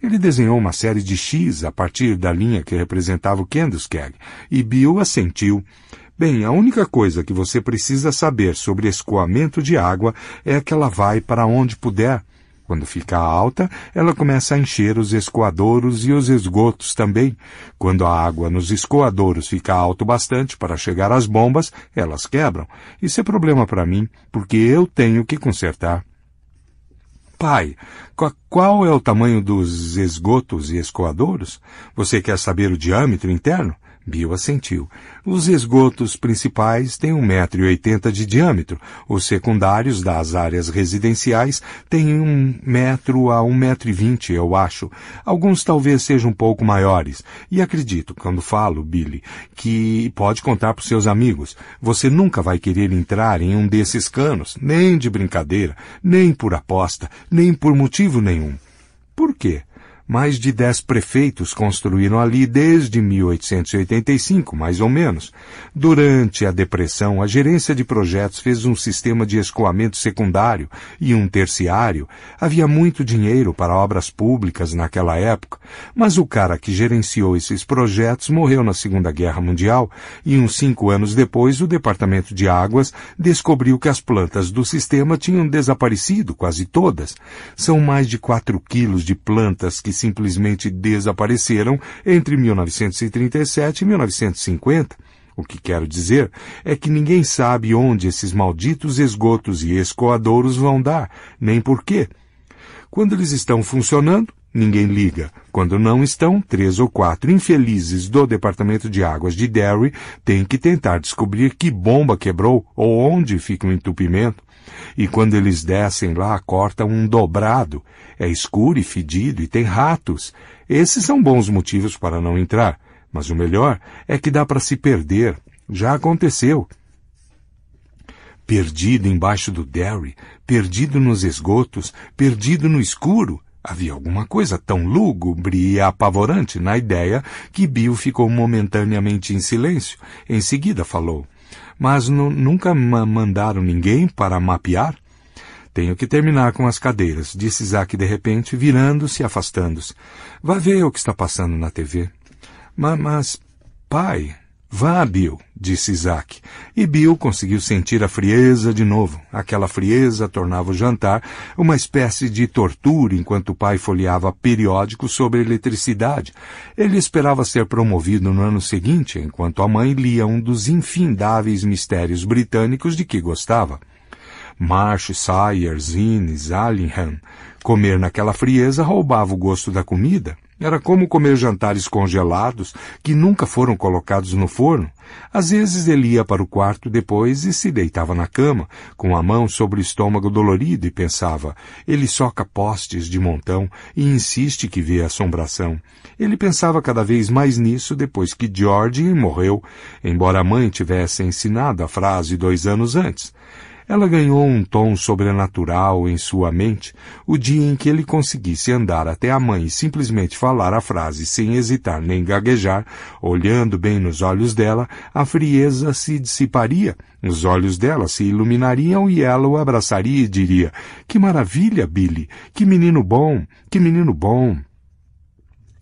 Ele desenhou uma série de X a partir da linha que representava o Kenduskeg, e Bill assentiu. Bem, a única coisa que você precisa saber sobre escoamento de água é que ela vai para onde puder. Quando fica alta, ela começa a encher os escoadouros e os esgotos também. Quando a água nos escoadouros fica alto bastante para chegar às bombas, elas quebram. Isso é problema para mim, porque eu tenho que consertar. Pai, qual é o tamanho dos esgotos e escoadouros? Você quer saber o diâmetro interno? Bill assentiu. Os esgotos principais têm 1,80m de diâmetro. Os secundários das áreas residenciais têm 1 metro a 1,20m, eu acho. Alguns talvez sejam um pouco maiores. E acredito, quando falo, Billy, que pode contar para seus amigos. Você nunca vai querer entrar em um desses canos, nem de brincadeira, nem por aposta, nem por motivo nenhum. Por quê? Mais de dez prefeitos construíram ali desde 1885, mais ou menos. Durante a Depressão, a gerência de projetos fez um sistema de escoamento secundário e um terciário. Havia muito dinheiro para obras públicas naquela época, mas o cara que gerenciou esses projetos morreu na Segunda Guerra Mundial e uns cinco anos depois o Departamento de Águas descobriu que as plantas do sistema tinham desaparecido quase todas. São mais de quatro quilos de plantas que simplesmente desapareceram entre 1937 e 1950. O que quero dizer é que ninguém sabe onde esses malditos esgotos e escoadouros vão dar, nem por quê. Quando eles estão funcionando, ninguém liga. Quando não estão, três ou quatro infelizes do Departamento de Águas de Derry têm que tentar descobrir que bomba quebrou ou onde fica o entupimento. E quando eles descem lá, cortam um dobrado. É escuro e fedido e tem ratos. Esses são bons motivos para não entrar. Mas o melhor é que dá para se perder. Já aconteceu. Perdido embaixo do Derry, perdido nos esgotos, perdido no escuro. Havia alguma coisa tão lúgubre e apavorante na ideia que Bill ficou momentaneamente em silêncio. Em seguida falou mas nunca mandaram ninguém para mapear? Tenho que terminar com as cadeiras, disse Isaac de repente, virando-se e afastando-se. Vá ver o que está passando na TV. Ma mas, pai, Vá, Bill, disse Isaac. E Bill conseguiu sentir a frieza de novo. Aquela frieza tornava o jantar uma espécie de tortura enquanto o pai folheava periódicos sobre eletricidade. Ele esperava ser promovido no ano seguinte, enquanto a mãe lia um dos infindáveis mistérios britânicos de que gostava. Marsh, Sayers, Innes, Allingham. Comer naquela frieza roubava o gosto da comida era como comer jantares congelados que nunca foram colocados no forno. Às vezes ele ia para o quarto depois e se deitava na cama, com a mão sobre o estômago dolorido e pensava, ele soca postes de montão e insiste que vê assombração. Ele pensava cada vez mais nisso depois que George morreu, embora a mãe tivesse ensinado a frase dois anos antes. Ela ganhou um tom sobrenatural em sua mente o dia em que ele conseguisse andar até a mãe e simplesmente falar a frase sem hesitar nem gaguejar, olhando bem nos olhos dela, a frieza se dissiparia, os olhos dela se iluminariam e ela o abraçaria e diria: Que maravilha, Billy! Que menino bom! Que menino bom!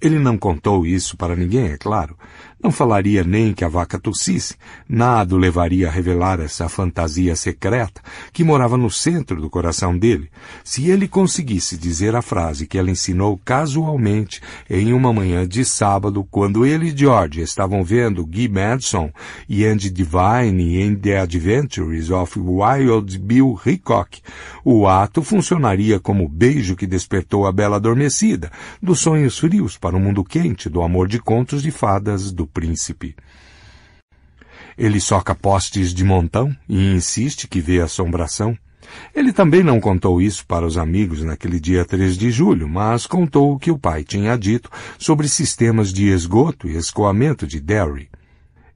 Ele não contou isso para ninguém, é claro, não falaria nem que a vaca tossisse, nada o levaria a revelar essa fantasia secreta que morava no centro do coração dele, se ele conseguisse dizer a frase que ela ensinou casualmente em uma manhã de sábado, quando ele e George estavam vendo Guy Madison e Andy Divine em The Adventures of Wild Bill Hickok. O ato funcionaria como o beijo que despertou a bela adormecida dos sonhos frios para o mundo quente do amor de contos de fadas do príncipe. Ele soca postes de montão e insiste que vê assombração. Ele também não contou isso para os amigos naquele dia 3 de julho, mas contou o que o pai tinha dito sobre sistemas de esgoto e escoamento de Derry.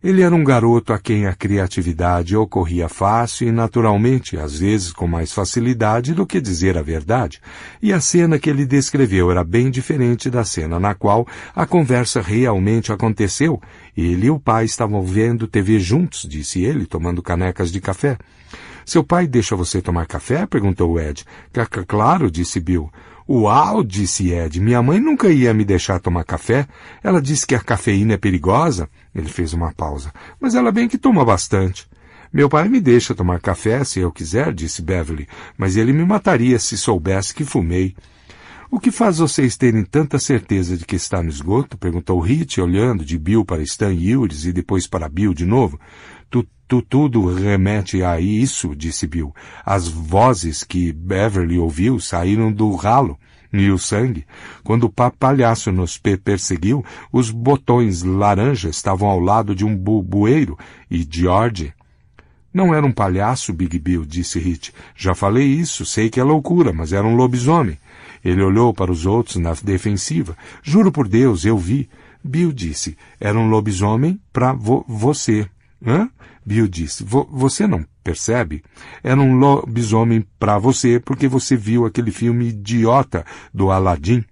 Ele era um garoto a quem a criatividade ocorria fácil e naturalmente, às vezes com mais facilidade do que dizer a verdade, e a cena que ele descreveu era bem diferente da cena na qual a conversa realmente aconteceu. Ele e o pai estavam vendo TV juntos, disse ele, tomando canecas de café. Seu pai deixa você tomar café? perguntou Ed. Claro, disse Bill. Uau, disse Ed, minha mãe nunca ia me deixar tomar café. Ela disse que a cafeína é perigosa. Ele fez uma pausa. Mas ela bem que toma bastante. Meu pai me deixa tomar café se eu quiser, disse Beverly, mas ele me mataria se soubesse que fumei. O que faz vocês terem tanta certeza de que está no esgoto? perguntou Hit, olhando de Bill para Stan Yures e depois para Bill de novo. Tu tudo remete a isso, disse Bill. As vozes que Beverly ouviu saíram do ralo e o sangue. Quando o papalhaço nos perseguiu, os botões laranja estavam ao lado de um bubueiro e George. Não era um palhaço, Big Bill, disse Hit. Já falei isso, sei que é loucura, mas era um lobisomem. Ele olhou para os outros na defensiva. Juro por Deus, eu vi. Bill disse, era um lobisomem para vo você. Hã? Bill disse: Você não percebe? Era um lobisomem para você porque você viu aquele filme idiota do Aladdin.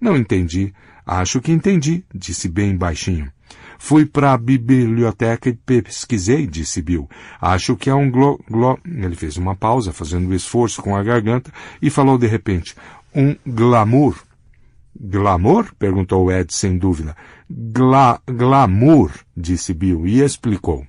Não entendi. Acho que entendi, disse bem baixinho. Fui para a biblioteca e pesquisei, disse Bill. Acho que é um glo, glo... Ele fez uma pausa, fazendo um esforço com a garganta, e falou de repente, um glamour. Glamour? perguntou Ed sem dúvida. Gla, glamour, disse Bill, e explicou.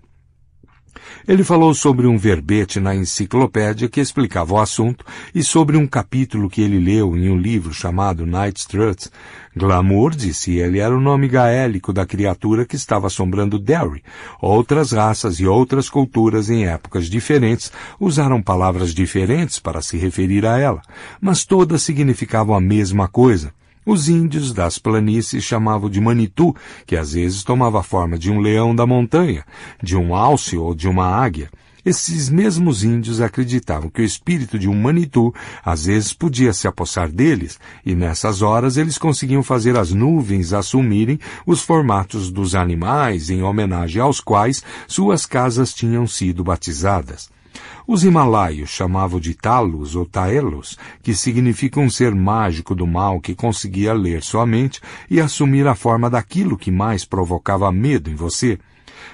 Ele falou sobre um verbete na enciclopédia que explicava o assunto e sobre um capítulo que ele leu em um livro chamado Night Struts. Glamour, disse ele, era o nome gaélico da criatura que estava assombrando Derry. Outras raças e outras culturas em épocas diferentes usaram palavras diferentes para se referir a ela, mas todas significavam a mesma coisa, os índios das planícies chamavam de manitu, que às vezes tomava a forma de um leão da montanha, de um álcio ou de uma águia. Esses mesmos índios acreditavam que o espírito de um manitu às vezes podia se apossar deles, e nessas horas eles conseguiam fazer as nuvens assumirem os formatos dos animais em homenagem aos quais suas casas tinham sido batizadas. Os himalaios chamavam de talos ou taelos, que significa um ser mágico do mal que conseguia ler sua mente e assumir a forma daquilo que mais provocava medo em você.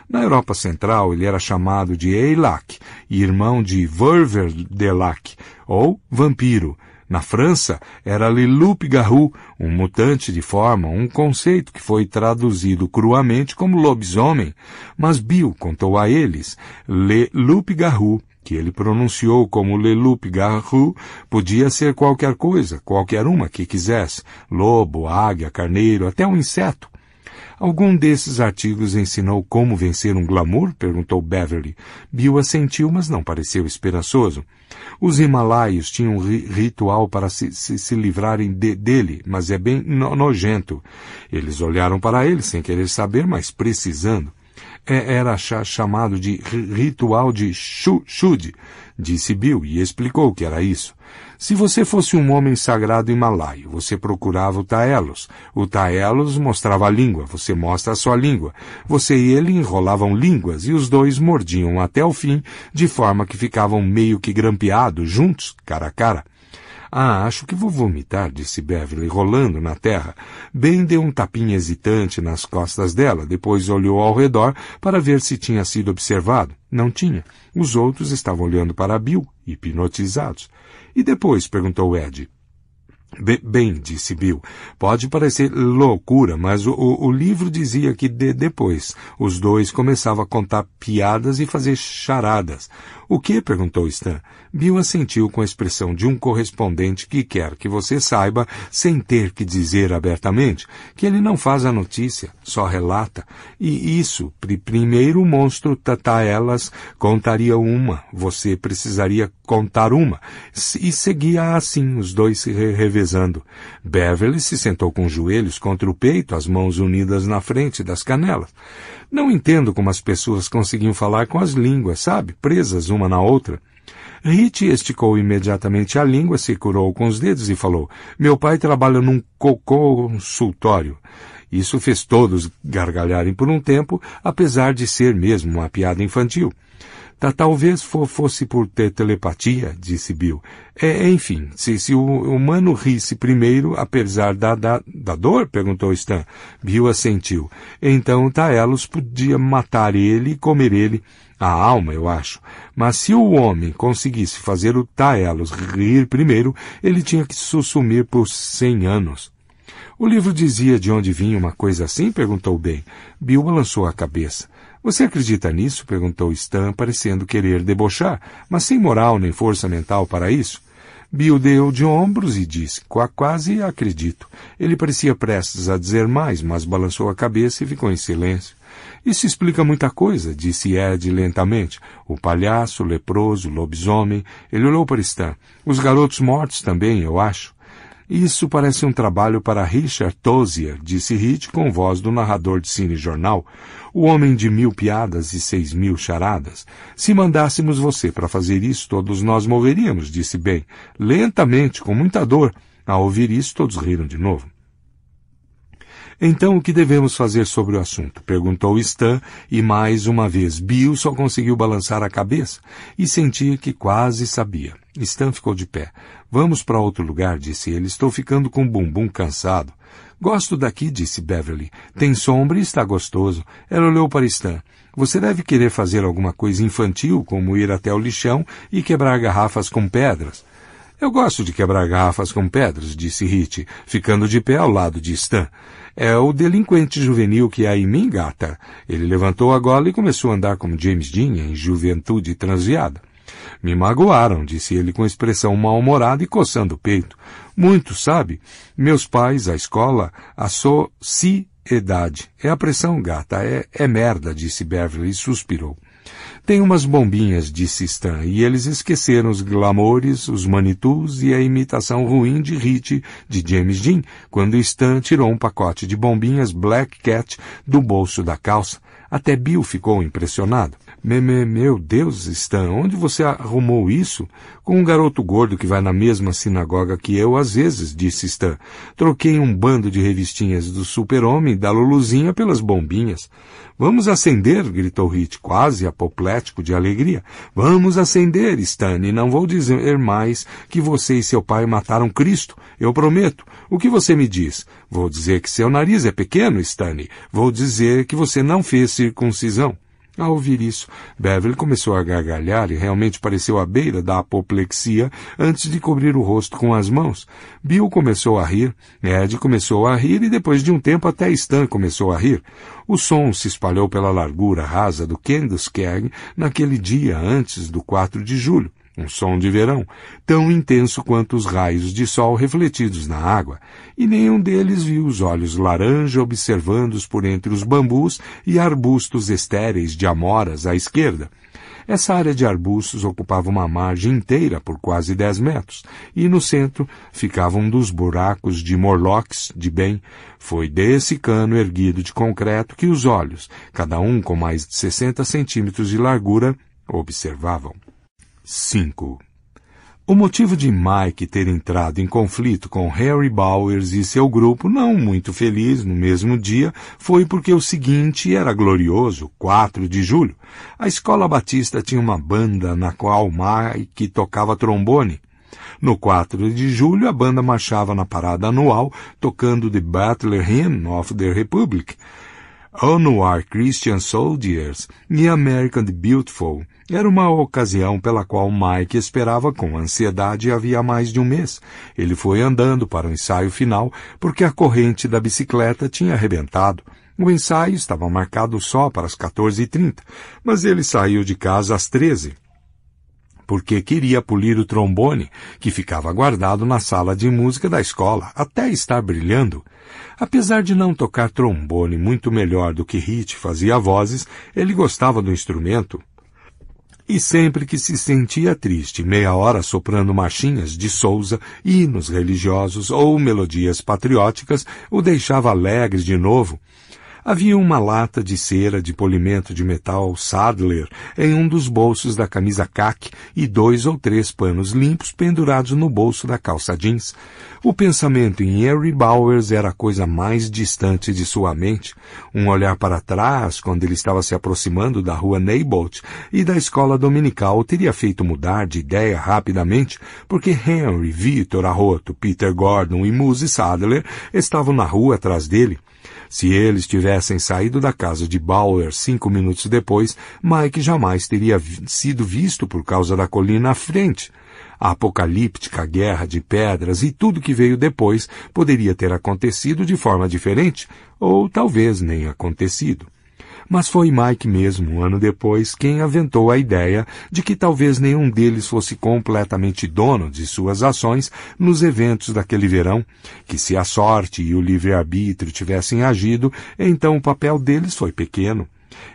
Na Europa Central, ele era chamado de Eilac, irmão de Ververdelac, ou vampiro. Na França, era Lilup Garou, um mutante de forma, um conceito que foi traduzido cruamente como lobisomem, mas Bill contou a eles, Lilup Garou que ele pronunciou como Leloup Garrou, podia ser qualquer coisa, qualquer uma que quisesse, lobo, águia, carneiro, até um inseto. Algum desses artigos ensinou como vencer um glamour? perguntou Beverly. Bill assentiu, mas não pareceu esperançoso. Os Himalaios tinham um ri ritual para se, se, se livrarem de, dele, mas é bem no nojento. Eles olharam para ele sem querer saber, mas precisando. É, era chamado de ritual de Shud, disse Bill e explicou que era isso. Se você fosse um homem sagrado himalaio, você procurava o Taelos. O Taelos mostrava a língua, você mostra a sua língua. Você e ele enrolavam línguas e os dois mordiam até o fim, de forma que ficavam meio que grampeados juntos, cara a cara. Ah, acho que vou vomitar, disse Beverly, rolando na terra. Ben deu um tapinha hesitante nas costas dela, depois olhou ao redor para ver se tinha sido observado. Não tinha. Os outros estavam olhando para Bill, hipnotizados. E depois? perguntou Ed. Bem, disse Bill, pode parecer loucura, mas o, o livro dizia que de, depois os dois começavam a contar piadas e fazer charadas. O que? perguntou Stan. Bill assentiu com a expressão de um correspondente que quer que você saiba, sem ter que dizer abertamente, que ele não faz a notícia, só relata. E isso, primeiro o monstro Tataelas contaria uma, você precisaria contar uma. E seguia assim, os dois se revezando. Beverly se sentou com os joelhos contra o peito, as mãos unidas na frente das canelas. Não entendo como as pessoas conseguiam falar com as línguas, sabe, presas uma na outra. Rit esticou imediatamente a língua, se curou com os dedos e falou: Meu pai trabalha num cocô consultório. Isso fez todos gargalharem por um tempo, apesar de ser mesmo uma piada infantil. Tá, talvez for, fosse por ter telepatia, disse Bill. É, é enfim, se, se o humano risse primeiro, apesar da, da, da dor, perguntou Stan. Bill assentiu. Então Taelos podia matar ele e comer ele, a alma, eu acho. Mas se o homem conseguisse fazer o Taelos rir primeiro, ele tinha que sussumir por cem anos. O livro dizia de onde vinha uma coisa assim? perguntou Ben. Bill balançou a cabeça. Você acredita nisso? perguntou Stan, parecendo querer debochar, mas sem moral nem força mental para isso. Bill deu de ombros e disse, Qua, quase acredito. Ele parecia prestes a dizer mais, mas balançou a cabeça e ficou em silêncio. Isso explica muita coisa, disse Ed lentamente. O palhaço, o leproso, o lobisomem. Ele olhou para Stan. Os garotos mortos também, eu acho. Isso parece um trabalho para Richard Tozier, disse Hit com voz do narrador de cine jornal o homem de mil piadas e seis mil charadas. Se mandássemos você para fazer isso, todos nós morreríamos, disse bem, lentamente, com muita dor. Ao ouvir isso, todos riram de novo. Então, o que devemos fazer sobre o assunto? Perguntou Stan, e mais uma vez Bill só conseguiu balançar a cabeça e sentir que quase sabia. Stan ficou de pé. Vamos para outro lugar, disse ele. Estou ficando com o bumbum cansado. Gosto daqui, disse Beverly. Tem sombra e está gostoso. Ela olhou para Stan. Você deve querer fazer alguma coisa infantil, como ir até o lixão e quebrar garrafas com pedras. Eu gosto de quebrar garrafas com pedras, disse Hit, ficando de pé ao lado de Stan. É o delinquente juvenil que há em mim, gata. Ele levantou a gola e começou a andar como James Dean em juventude transviada. Me magoaram, disse ele com expressão mal-humorada e coçando o peito. Muito, sabe? Meus pais, a escola, a sociedade. É a pressão, gata. É, é merda, disse Beverly e suspirou. Tem umas bombinhas, disse Stan, e eles esqueceram os glamores os manitus e a imitação ruim de Hit de James Dean, quando Stan tirou um pacote de bombinhas Black Cat do bolso da calça. Até Bill ficou impressionado. Me, me, meu Deus, Stan, onde você arrumou isso? Com um garoto gordo que vai na mesma sinagoga que eu às vezes, disse Stan. Troquei um bando de revistinhas do super-homem da Luluzinha pelas bombinhas. Vamos acender, gritou Hit, quase apoplético de alegria. Vamos acender, Stan, e não vou dizer mais que você e seu pai mataram Cristo. Eu prometo. O que você me diz? Vou dizer que seu nariz é pequeno, Stan. Vou dizer que você não fez circuncisão. Ao ouvir isso, Beverly começou a gargalhar e realmente pareceu à beira da apoplexia antes de cobrir o rosto com as mãos. Bill começou a rir, Ned começou a rir e depois de um tempo até Stan começou a rir. O som se espalhou pela largura rasa do Candleskeg naquele dia antes do 4 de julho um som de verão, tão intenso quanto os raios de sol refletidos na água, e nenhum deles viu os olhos laranja observando-os por entre os bambus e arbustos estéreis de amoras à esquerda. Essa área de arbustos ocupava uma margem inteira por quase dez metros, e no centro ficava um dos buracos de Morlocks de bem. Foi desse cano erguido de concreto que os olhos, cada um com mais de sessenta centímetros de largura, observavam. 5. O motivo de Mike ter entrado em conflito com Harry Bowers e seu grupo, não muito feliz, no mesmo dia, foi porque o seguinte era glorioso, 4 de julho. A escola batista tinha uma banda na qual Mike tocava trombone. No 4 de julho, a banda marchava na parada anual, tocando The Battler Hymn of the Republic, Anuar Christian Soldiers e American Beautiful era uma ocasião pela qual Mike esperava com ansiedade havia mais de um mês. Ele foi andando para o ensaio final porque a corrente da bicicleta tinha arrebentado. O ensaio estava marcado só para as 14h30, mas ele saiu de casa às 13 porque queria polir o trombone, que ficava guardado na sala de música da escola, até estar brilhando. Apesar de não tocar trombone muito melhor do que Hit fazia vozes, ele gostava do instrumento. E sempre que se sentia triste, meia hora soprando marchinhas de Souza, hinos religiosos ou melodias patrióticas, o deixava alegre de novo, Havia uma lata de cera de polimento de metal Sadler em um dos bolsos da camisa caque e dois ou três panos limpos pendurados no bolso da calça jeans. O pensamento em Harry Bowers era a coisa mais distante de sua mente. Um olhar para trás, quando ele estava se aproximando da rua Neybolt e da escola dominical, teria feito mudar de ideia rapidamente, porque Henry, Victor, Arroto, Peter Gordon e Muse Sadler estavam na rua atrás dele. Se eles tivessem saído da casa de Bauer cinco minutos depois, Mike jamais teria sido visto por causa da colina à frente. A apocalíptica guerra de pedras e tudo que veio depois poderia ter acontecido de forma diferente, ou talvez nem acontecido. Mas foi Mike mesmo, um ano depois, quem aventou a ideia de que talvez nenhum deles fosse completamente dono de suas ações nos eventos daquele verão, que se a sorte e o livre-arbítrio tivessem agido, então o papel deles foi pequeno.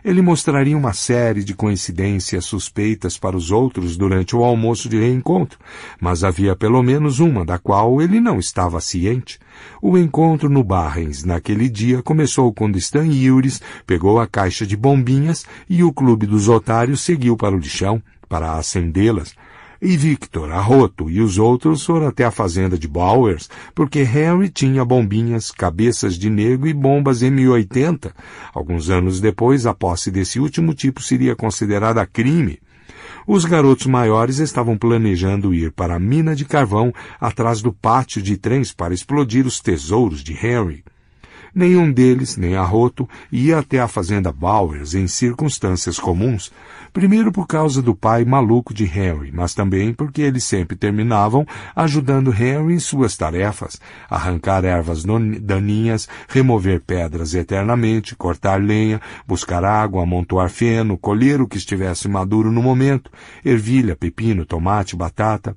Ele mostraria uma série de coincidências suspeitas para os outros durante o almoço de reencontro, mas havia pelo menos uma da qual ele não estava ciente. O encontro no Barrens naquele dia começou quando Stan Yures pegou a caixa de bombinhas e o clube dos otários seguiu para o lixão para acendê-las e Victor, Arroto e os outros foram até a fazenda de Bowers, porque Harry tinha bombinhas, cabeças de negro e bombas M80. Alguns anos depois, a posse desse último tipo seria considerada crime. Os garotos maiores estavam planejando ir para a mina de carvão atrás do pátio de trens para explodir os tesouros de Harry. Nenhum deles, nem Arroto, ia até a fazenda Bowers em circunstâncias comuns, primeiro por causa do pai maluco de Henry, mas também porque eles sempre terminavam ajudando Henry em suas tarefas, arrancar ervas daninhas, remover pedras eternamente, cortar lenha, buscar água, amontoar feno, colher o que estivesse maduro no momento, ervilha, pepino, tomate, batata,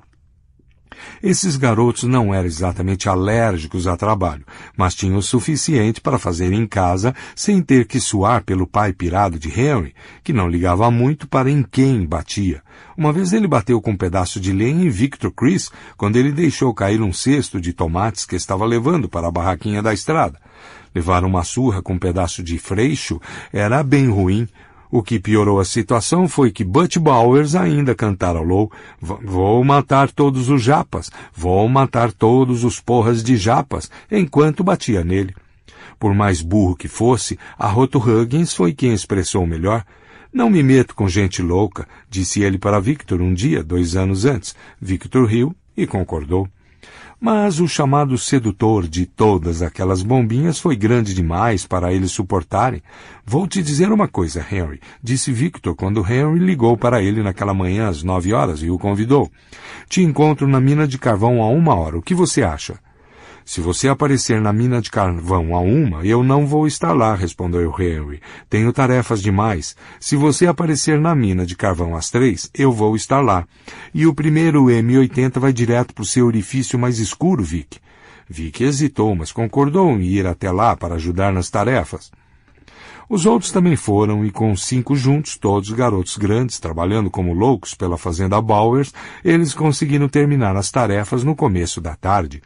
esses garotos não eram exatamente alérgicos a trabalho, mas tinham o suficiente para fazer em casa sem ter que suar pelo pai pirado de Henry, que não ligava muito para em quem batia. Uma vez ele bateu com um pedaço de lenha em Victor Chris quando ele deixou cair um cesto de tomates que estava levando para a barraquinha da estrada. Levar uma surra com um pedaço de freixo era bem ruim, o que piorou a situação foi que Butch Bowers ainda cantarolou Vou matar todos os japas, vou matar todos os porras de japas, enquanto batia nele. Por mais burro que fosse, a Roto Huggins foi quem expressou melhor. Não me meto com gente louca, disse ele para Victor um dia, dois anos antes. Victor riu e concordou. Mas o chamado sedutor de todas aquelas bombinhas foi grande demais para eles suportarem. Vou te dizer uma coisa, Henry, disse Victor quando Henry ligou para ele naquela manhã às nove horas e o convidou. Te encontro na mina de carvão a uma hora. O que você acha? Se você aparecer na mina de carvão a uma, eu não vou estar lá, respondeu Henry. Tenho tarefas demais. Se você aparecer na mina de carvão às três, eu vou estar lá. E o primeiro M80 vai direto para o seu orifício mais escuro, Vic. Vic hesitou, mas concordou em ir até lá para ajudar nas tarefas. Os outros também foram, e com cinco juntos, todos garotos grandes, trabalhando como loucos pela fazenda Bowers, eles conseguiram terminar as tarefas no começo da tarde.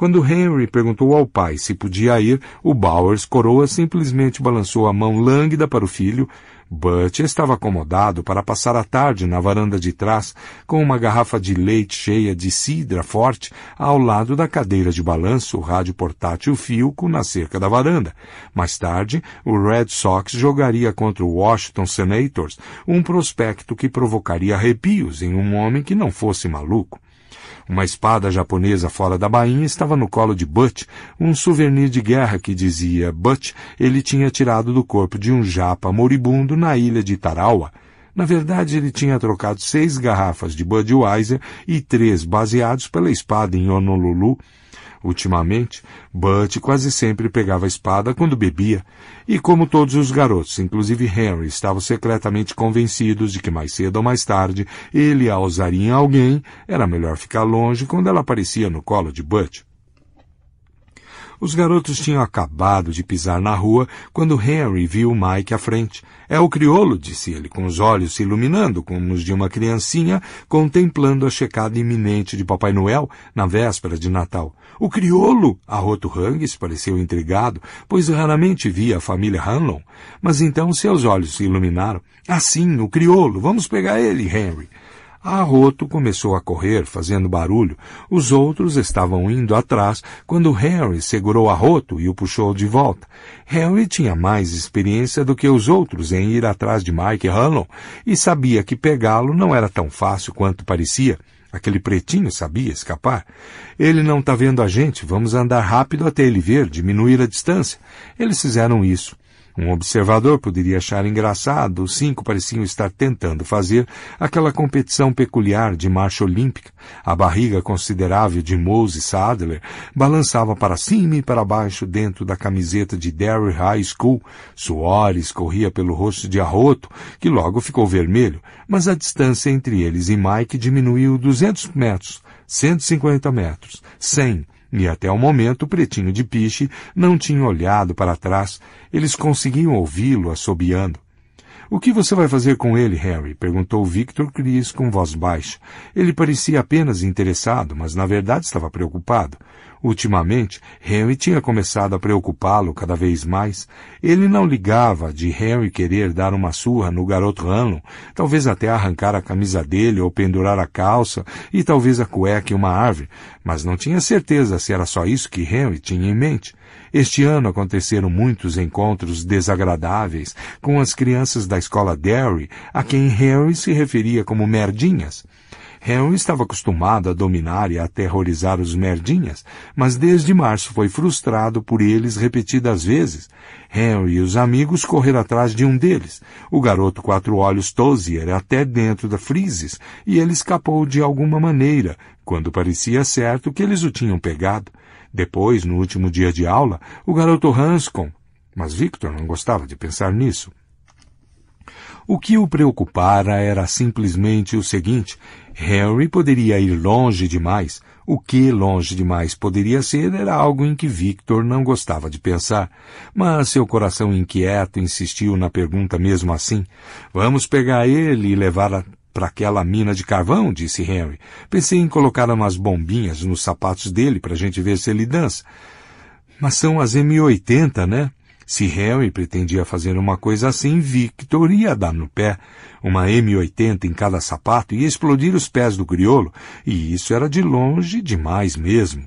Quando Henry perguntou ao pai se podia ir, o Bowers Coroa simplesmente balançou a mão lânguida para o filho. Butch estava acomodado para passar a tarde na varanda de trás com uma garrafa de leite cheia de cidra forte ao lado da cadeira de balanço, o rádio portátil Filco na cerca da varanda. Mais tarde, o Red Sox jogaria contra o Washington Senators, um prospecto que provocaria arrepios em um homem que não fosse maluco. Uma espada japonesa fora da bainha estava no colo de Butch, um souvenir de guerra que dizia Butch ele tinha tirado do corpo de um japa moribundo na ilha de Tarawa. Na verdade, ele tinha trocado seis garrafas de Budweiser e três baseados pela espada em Honolulu. Ultimamente, Butch quase sempre pegava a espada quando bebia. E como todos os garotos, inclusive Henry, estavam secretamente convencidos de que mais cedo ou mais tarde ele a ousaria em alguém, era melhor ficar longe quando ela aparecia no colo de Butch. Os garotos tinham acabado de pisar na rua quando Henry viu Mike à frente. É o crioulo, disse ele, com os olhos se iluminando, como os de uma criancinha, contemplando a checada iminente de Papai Noel na véspera de Natal. O crioulo! Arroto Rangues pareceu intrigado, pois raramente via a família Hanlon. Mas então seus olhos se iluminaram. Ah, sim, o crioulo! Vamos pegar ele, Henry! Arroto começou a correr, fazendo barulho. Os outros estavam indo atrás quando Harry segurou Arroto e o puxou de volta. Harry tinha mais experiência do que os outros em ir atrás de Mike Hanlon e sabia que pegá-lo não era tão fácil quanto parecia. Aquele pretinho sabia escapar. Ele não está vendo a gente, vamos andar rápido até ele ver, diminuir a distância. Eles fizeram isso. Um observador poderia achar engraçado, os cinco pareciam estar tentando fazer aquela competição peculiar de marcha olímpica. A barriga considerável de Mose Sadler balançava para cima e para baixo dentro da camiseta de Derry High School. Suor escorria pelo rosto de Arroto, que logo ficou vermelho, mas a distância entre eles e Mike diminuiu 200 metros. 150 metros, 100, e até o momento, Pretinho de Piche não tinha olhado para trás. Eles conseguiam ouvi-lo assobiando. O que você vai fazer com ele, Harry? perguntou Victor Cris com voz baixa. Ele parecia apenas interessado, mas na verdade estava preocupado. Ultimamente, Henry tinha começado a preocupá-lo cada vez mais. Ele não ligava de Henry querer dar uma surra no garoto Hanlon, talvez até arrancar a camisa dele ou pendurar a calça e talvez a cueca em uma árvore, mas não tinha certeza se era só isso que Henry tinha em mente. Este ano aconteceram muitos encontros desagradáveis com as crianças da escola Derry, a quem Henry se referia como merdinhas. Helen estava acostumado a dominar e a aterrorizar os merdinhas, mas desde março foi frustrado por eles repetidas vezes. Helen e os amigos correram atrás de um deles, o garoto quatro olhos Tozier, até dentro da Frises, e ele escapou de alguma maneira, quando parecia certo que eles o tinham pegado. Depois, no último dia de aula, o garoto Hanscom, mas Victor não gostava de pensar nisso, o que o preocupara era simplesmente o seguinte: Harry poderia ir longe demais. O que longe demais poderia ser era algo em que Victor não gostava de pensar. Mas seu coração inquieto insistiu na pergunta mesmo assim. Vamos pegar ele e levar para aquela mina de carvão, disse Henry. Pensei em colocar umas bombinhas nos sapatos dele para a gente ver se ele dança. Mas são as M80, né? Se Harry pretendia fazer uma coisa assim, Victor ia dar no pé uma M80 em cada sapato e explodir os pés do griolo, e isso era de longe demais mesmo.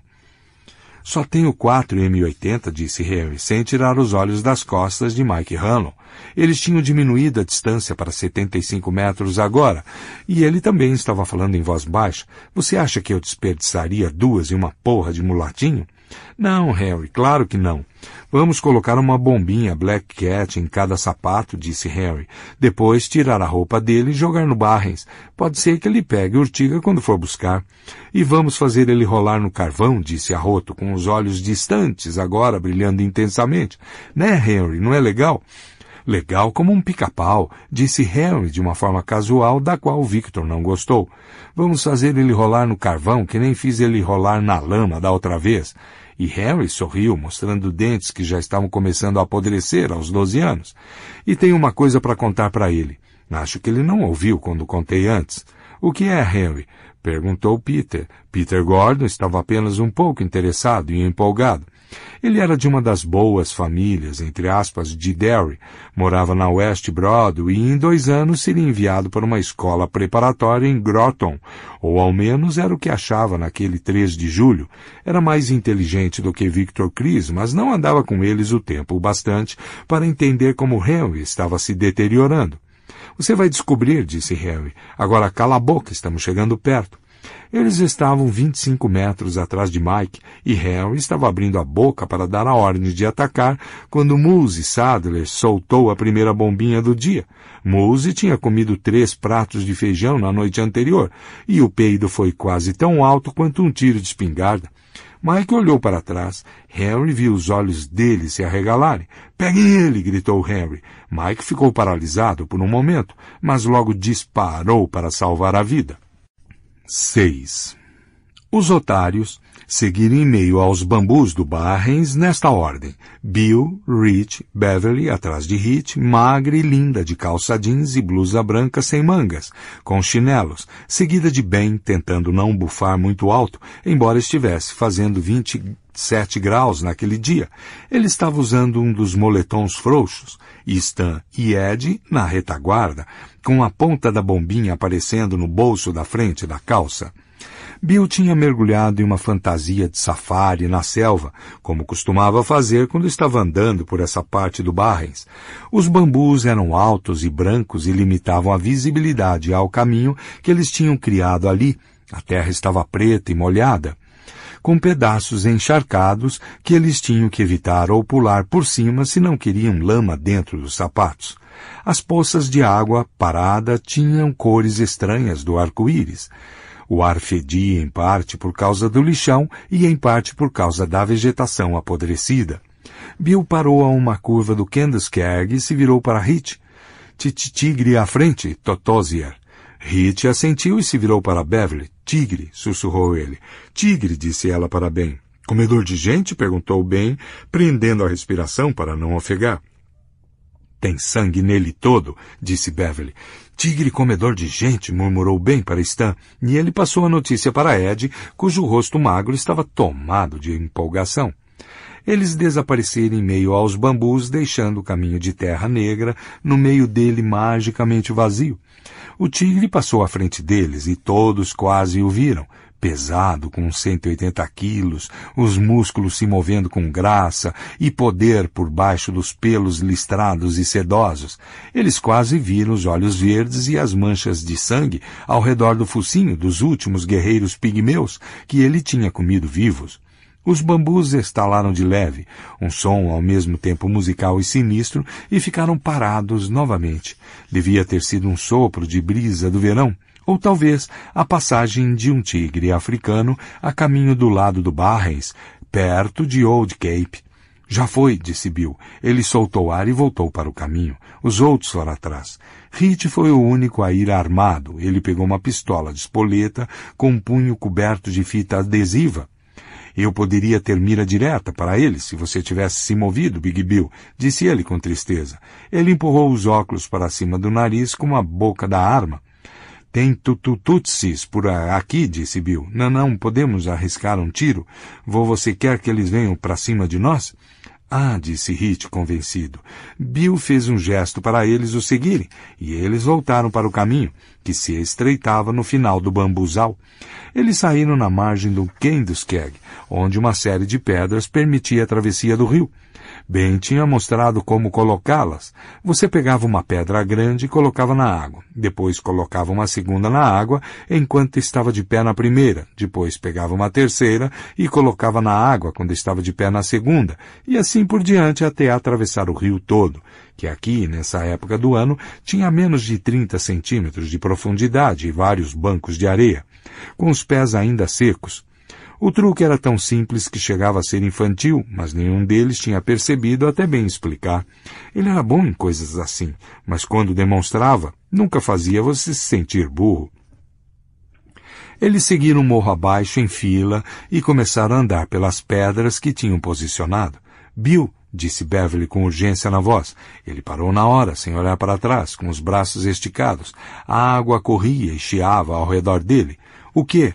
Só tenho quatro M80, disse Harry, sem tirar os olhos das costas de Mike Hanlon. Eles tinham diminuído a distância para 75 metros agora, e ele também estava falando em voz baixa. Você acha que eu desperdiçaria duas e uma porra de mulatinho? Não, Harry, claro que não. Vamos colocar uma bombinha Black Cat em cada sapato, disse Harry. Depois tirar a roupa dele e jogar no Barrens. Pode ser que ele pegue urtiga quando for buscar. E vamos fazer ele rolar no carvão, disse Arroto, com os olhos distantes agora brilhando intensamente. Né, Harry? Não é legal? Legal como um pica-pau, disse Harry de uma forma casual, da qual Victor não gostou. Vamos fazer ele rolar no carvão, que nem fiz ele rolar na lama da outra vez. E Harry sorriu, mostrando dentes que já estavam começando a apodrecer aos 12 anos. E tenho uma coisa para contar para ele. Acho que ele não ouviu quando contei antes. O que é, Harry? perguntou Peter. Peter Gordon estava apenas um pouco interessado e empolgado. Ele era de uma das boas famílias, entre aspas, de Derry, morava na West Broadway e em dois anos seria enviado para uma escola preparatória em Groton, ou ao menos era o que achava naquele 3 de julho. Era mais inteligente do que Victor Cris, mas não andava com eles o tempo bastante para entender como Henry estava se deteriorando. Você vai descobrir, disse Henry. Agora cala a boca, estamos chegando perto. Eles estavam 25 metros atrás de Mike e Harry estava abrindo a boca para dar a ordem de atacar quando Moose Sadler soltou a primeira bombinha do dia. Moose tinha comido três pratos de feijão na noite anterior e o peido foi quase tão alto quanto um tiro de espingarda. Mike olhou para trás. Harry viu os olhos dele se arregalarem. Peguem ele! gritou Harry. Mike ficou paralisado por um momento, mas logo disparou para salvar a vida. 6. Os otários seguir em meio aos bambus do Barrens nesta ordem. Bill, Rich, Beverly, atrás de Rich, magra e linda, de calça jeans e blusa branca sem mangas, com chinelos, seguida de Ben, tentando não bufar muito alto, embora estivesse fazendo 27 graus naquele dia. Ele estava usando um dos moletons frouxos, Stan e Ed na retaguarda, com a ponta da bombinha aparecendo no bolso da frente da calça. Bill tinha mergulhado em uma fantasia de safari na selva, como costumava fazer quando estava andando por essa parte do Barrens. Os bambus eram altos e brancos e limitavam a visibilidade ao caminho que eles tinham criado ali. A terra estava preta e molhada com pedaços encharcados que eles tinham que evitar ou pular por cima se não queriam lama dentro dos sapatos. As poças de água parada tinham cores estranhas do arco-íris. O ar fedia em parte por causa do lixão e em parte por causa da vegetação apodrecida. Bill parou a uma curva do Kenduskerg e se virou para Hit. Titi Tigre à frente, Totózier. Hit assentiu e se virou para Beverly. Tigre, sussurrou ele. Tigre, disse ela para Ben. Comedor de gente? perguntou Ben, prendendo a respiração para não ofegar. Tem sangue nele todo, disse Beverly. Tigre comedor de gente, murmurou bem para Stan, e ele passou a notícia para Ed, cujo rosto magro estava tomado de empolgação. Eles desapareceram em meio aos bambus, deixando o caminho de terra negra no meio dele magicamente vazio. O tigre passou à frente deles e todos quase o viram, pesado com 180 quilos, os músculos se movendo com graça e poder por baixo dos pelos listrados e sedosos. Eles quase viram os olhos verdes e as manchas de sangue ao redor do focinho dos últimos guerreiros pigmeus que ele tinha comido vivos. Os bambus estalaram de leve, um som ao mesmo tempo musical e sinistro, e ficaram parados novamente. Devia ter sido um sopro de brisa do verão ou talvez a passagem de um tigre africano a caminho do lado do Barrens, perto de Old Cape. Já foi, disse Bill. Ele soltou ar e voltou para o caminho. Os outros foram atrás. Hit foi o único a ir armado. Ele pegou uma pistola de espoleta com um punho coberto de fita adesiva. Eu poderia ter mira direta para ele se você tivesse se movido, Big Bill, disse ele com tristeza. Ele empurrou os óculos para cima do nariz com a boca da arma. Tem tututsis por aqui, disse Bill. Não, não podemos arriscar um tiro. Vou você quer que eles venham para cima de nós? Ah, disse Hit, convencido. Bill fez um gesto para eles o seguirem, e eles voltaram para o caminho, que se estreitava no final do bambuzal. Eles saíram na margem do Kenduskeg, onde uma série de pedras permitia a travessia do rio. Ben tinha mostrado como colocá-las. Você pegava uma pedra grande e colocava na água. Depois colocava uma segunda na água enquanto estava de pé na primeira. Depois pegava uma terceira e colocava na água quando estava de pé na segunda. E assim por diante até atravessar o rio todo, que aqui, nessa época do ano, tinha menos de 30 centímetros de profundidade e vários bancos de areia. Com os pés ainda secos, o truque era tão simples que chegava a ser infantil, mas nenhum deles tinha percebido até bem explicar. Ele era bom em coisas assim, mas quando demonstrava, nunca fazia você se sentir burro. Eles seguiram o morro abaixo em fila e começaram a andar pelas pedras que tinham posicionado. Bill, disse Beverly com urgência na voz. Ele parou na hora, sem olhar para trás, com os braços esticados. A água corria e chiava ao redor dele. O que?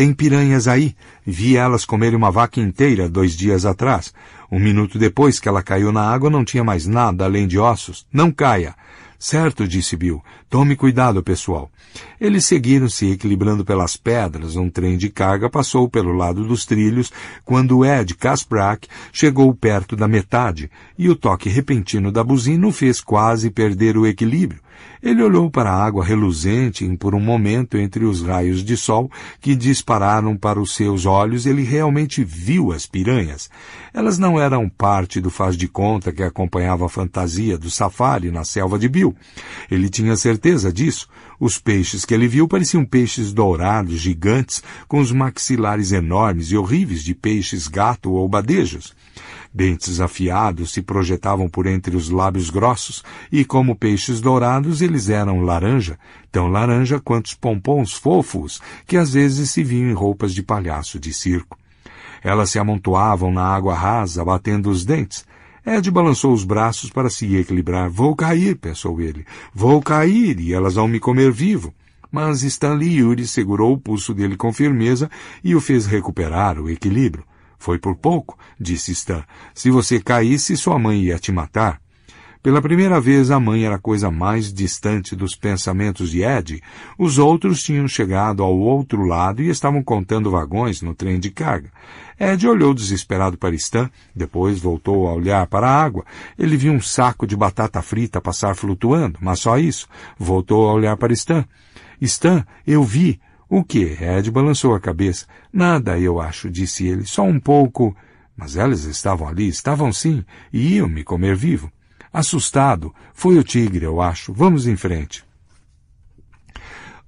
Tem piranhas aí. Vi elas comerem uma vaca inteira dois dias atrás. Um minuto depois que ela caiu na água, não tinha mais nada além de ossos. Não caia. Certo, disse Bill. Tome cuidado, pessoal. Eles seguiram-se equilibrando pelas pedras. Um trem de carga passou pelo lado dos trilhos quando Ed Kasprak chegou perto da metade e o toque repentino da buzina o fez quase perder o equilíbrio. Ele olhou para a água reluzente e, por um momento, entre os raios de sol que dispararam para os seus olhos, ele realmente viu as piranhas. Elas não eram parte do faz de conta que acompanhava a fantasia do safari na selva de Bill. Ele tinha certeza disso. Os peixes que ele viu pareciam peixes dourados, gigantes, com os maxilares enormes e horríveis de peixes gato ou badejos. Dentes afiados se projetavam por entre os lábios grossos e, como peixes dourados, eles eram laranja, tão laranja quanto os pompons fofos que às vezes se viam em roupas de palhaço de circo. Elas se amontoavam na água rasa, batendo os dentes. Ed balançou os braços para se equilibrar. Vou cair, pensou ele. Vou cair e elas vão me comer vivo mas Stanley Yuri segurou o pulso dele com firmeza e o fez recuperar o equilíbrio. Foi por pouco, disse Stan. Se você caísse, sua mãe ia te matar. Pela primeira vez, a mãe era a coisa mais distante dos pensamentos de Ed. Os outros tinham chegado ao outro lado e estavam contando vagões no trem de carga. Ed olhou desesperado para Stan, depois voltou a olhar para a água. Ele viu um saco de batata frita passar flutuando, mas só isso. Voltou a olhar para Stan. Stan, eu vi, o que? Ed balançou a cabeça. Nada, eu acho, disse ele. Só um pouco. Mas elas estavam ali, estavam sim, e iam me comer vivo. Assustado, foi o tigre, eu acho. Vamos em frente.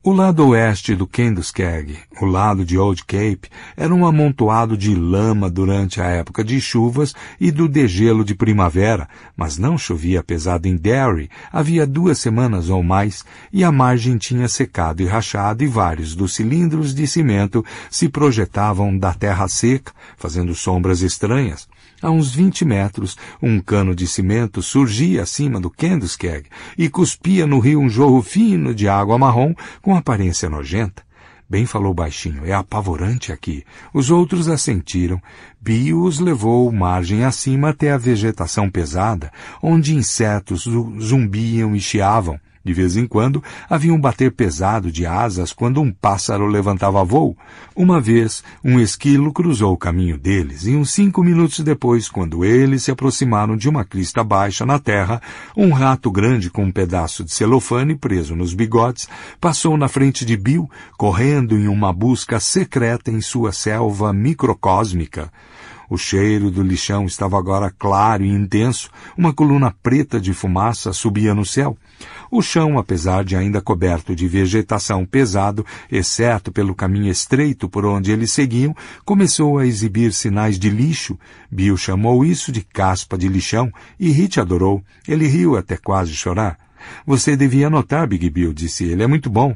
O lado oeste do Kenduskerg, o lado de Old Cape, era um amontoado de lama durante a época de chuvas e do degelo de primavera, mas não chovia pesado em Derry havia duas semanas ou mais e a margem tinha secado e rachado e vários dos cilindros de cimento se projetavam da terra seca, fazendo sombras estranhas, a uns vinte metros, um cano de cimento surgia acima do Kenduskeg e cuspia no rio um jorro fino de água marrom com aparência nojenta. Bem falou baixinho, é apavorante aqui. Os outros assentiram. Bio os levou margem acima até a vegetação pesada, onde insetos zumbiam e chiavam. De vez em quando, havia um bater pesado de asas quando um pássaro levantava voo. Uma vez, um esquilo cruzou o caminho deles e uns cinco minutos depois, quando eles se aproximaram de uma crista baixa na terra, um rato grande com um pedaço de celofane preso nos bigodes passou na frente de Bill, correndo em uma busca secreta em sua selva microcósmica. O cheiro do lixão estava agora claro e intenso, uma coluna preta de fumaça subia no céu. O chão, apesar de ainda coberto de vegetação pesado, exceto pelo caminho estreito por onde eles seguiam, começou a exibir sinais de lixo. Bill chamou isso de caspa de lixão e Rich adorou. Ele riu até quase chorar. Você devia anotar, Big Bill, disse ele. É muito bom.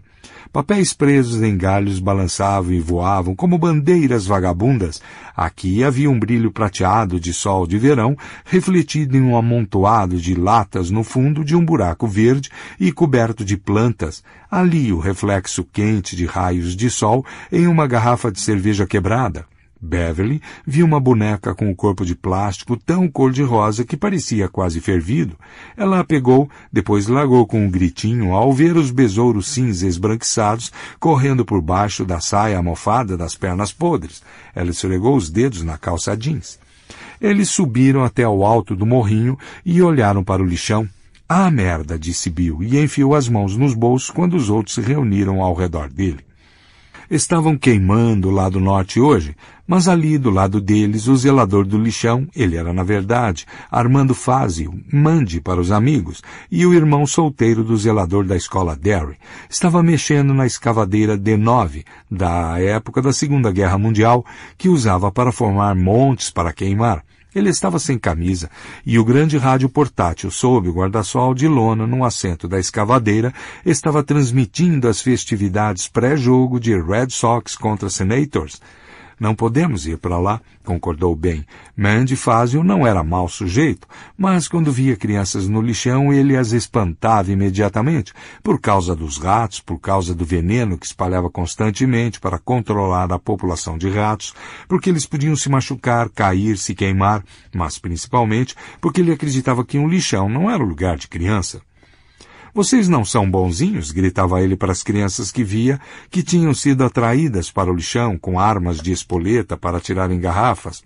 Papéis presos em galhos balançavam e voavam como bandeiras vagabundas. Aqui havia um brilho prateado de sol de verão, refletido em um amontoado de latas no fundo de um buraco verde e coberto de plantas. Ali o reflexo quente de raios de sol em uma garrafa de cerveja quebrada. Beverly viu uma boneca com o um corpo de plástico tão cor-de-rosa que parecia quase fervido. Ela a pegou, depois largou com um gritinho ao ver os besouros cinza esbranquiçados correndo por baixo da saia amofada das pernas podres. Ela esfregou os dedos na calça jeans. Eles subiram até o alto do morrinho e olharam para o lixão. Ah, merda, disse Bill, e enfiou as mãos nos bolsos quando os outros se reuniram ao redor dele estavam queimando lá do norte hoje, mas ali do lado deles, o zelador do lixão, ele era na verdade Armando Fazio, mande para os amigos, e o irmão solteiro do zelador da escola Derry, estava mexendo na escavadeira D9, da época da Segunda Guerra Mundial, que usava para formar montes para queimar. Ele estava sem camisa e o grande rádio portátil sob o guarda-sol de lona num assento da escavadeira estava transmitindo as festividades pré-jogo de Red Sox contra Senators. Não podemos ir para lá, concordou bem. Mandy Fazio não era mau sujeito, mas quando via crianças no lixão, ele as espantava imediatamente, por causa dos ratos, por causa do veneno que espalhava constantemente para controlar a população de ratos, porque eles podiam se machucar, cair, se queimar, mas principalmente porque ele acreditava que um lixão não era lugar de criança. Vocês não são bonzinhos? gritava ele para as crianças que via, que tinham sido atraídas para o lixão com armas de espoleta para atirar em garrafas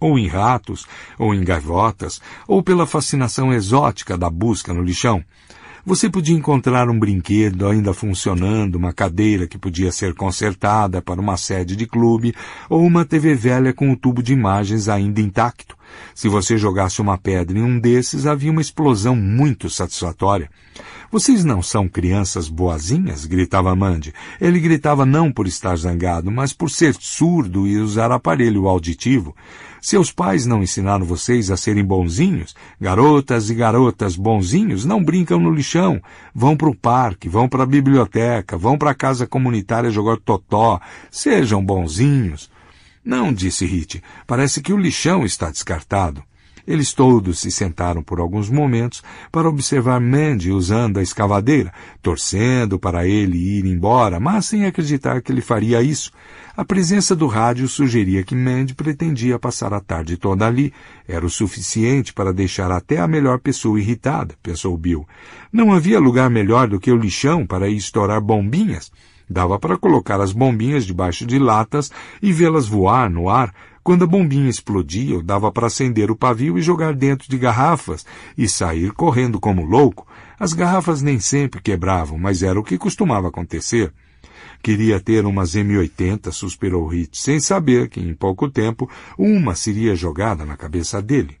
ou em ratos, ou em gaivotas, ou pela fascinação exótica da busca no lixão. Você podia encontrar um brinquedo ainda funcionando, uma cadeira que podia ser consertada para uma sede de clube, ou uma TV velha com o tubo de imagens ainda intacto. Se você jogasse uma pedra em um desses, havia uma explosão muito satisfatória. Vocês não são crianças boazinhas? gritava Mandy. Ele gritava não por estar zangado, mas por ser surdo e usar aparelho auditivo. Seus pais não ensinaram vocês a serem bonzinhos? Garotas e garotas bonzinhos não brincam no lixão, vão para o parque, vão para a biblioteca, vão para a casa comunitária jogar totó, sejam bonzinhos. Não, disse Hit. Parece que o lixão está descartado. Eles todos se sentaram por alguns momentos para observar Mandy usando a escavadeira, torcendo para ele ir embora, mas sem acreditar que ele faria isso. A presença do rádio sugeria que Mandy pretendia passar a tarde toda ali. Era o suficiente para deixar até a melhor pessoa irritada, pensou Bill. Não havia lugar melhor do que o lixão para estourar bombinhas. Dava para colocar as bombinhas debaixo de latas e vê-las voar no ar. Quando a bombinha explodia, dava para acender o pavio e jogar dentro de garrafas e sair correndo como louco. As garrafas nem sempre quebravam, mas era o que costumava acontecer. Queria ter umas M80, suspirou Hit, sem saber que em pouco tempo uma seria jogada na cabeça dele.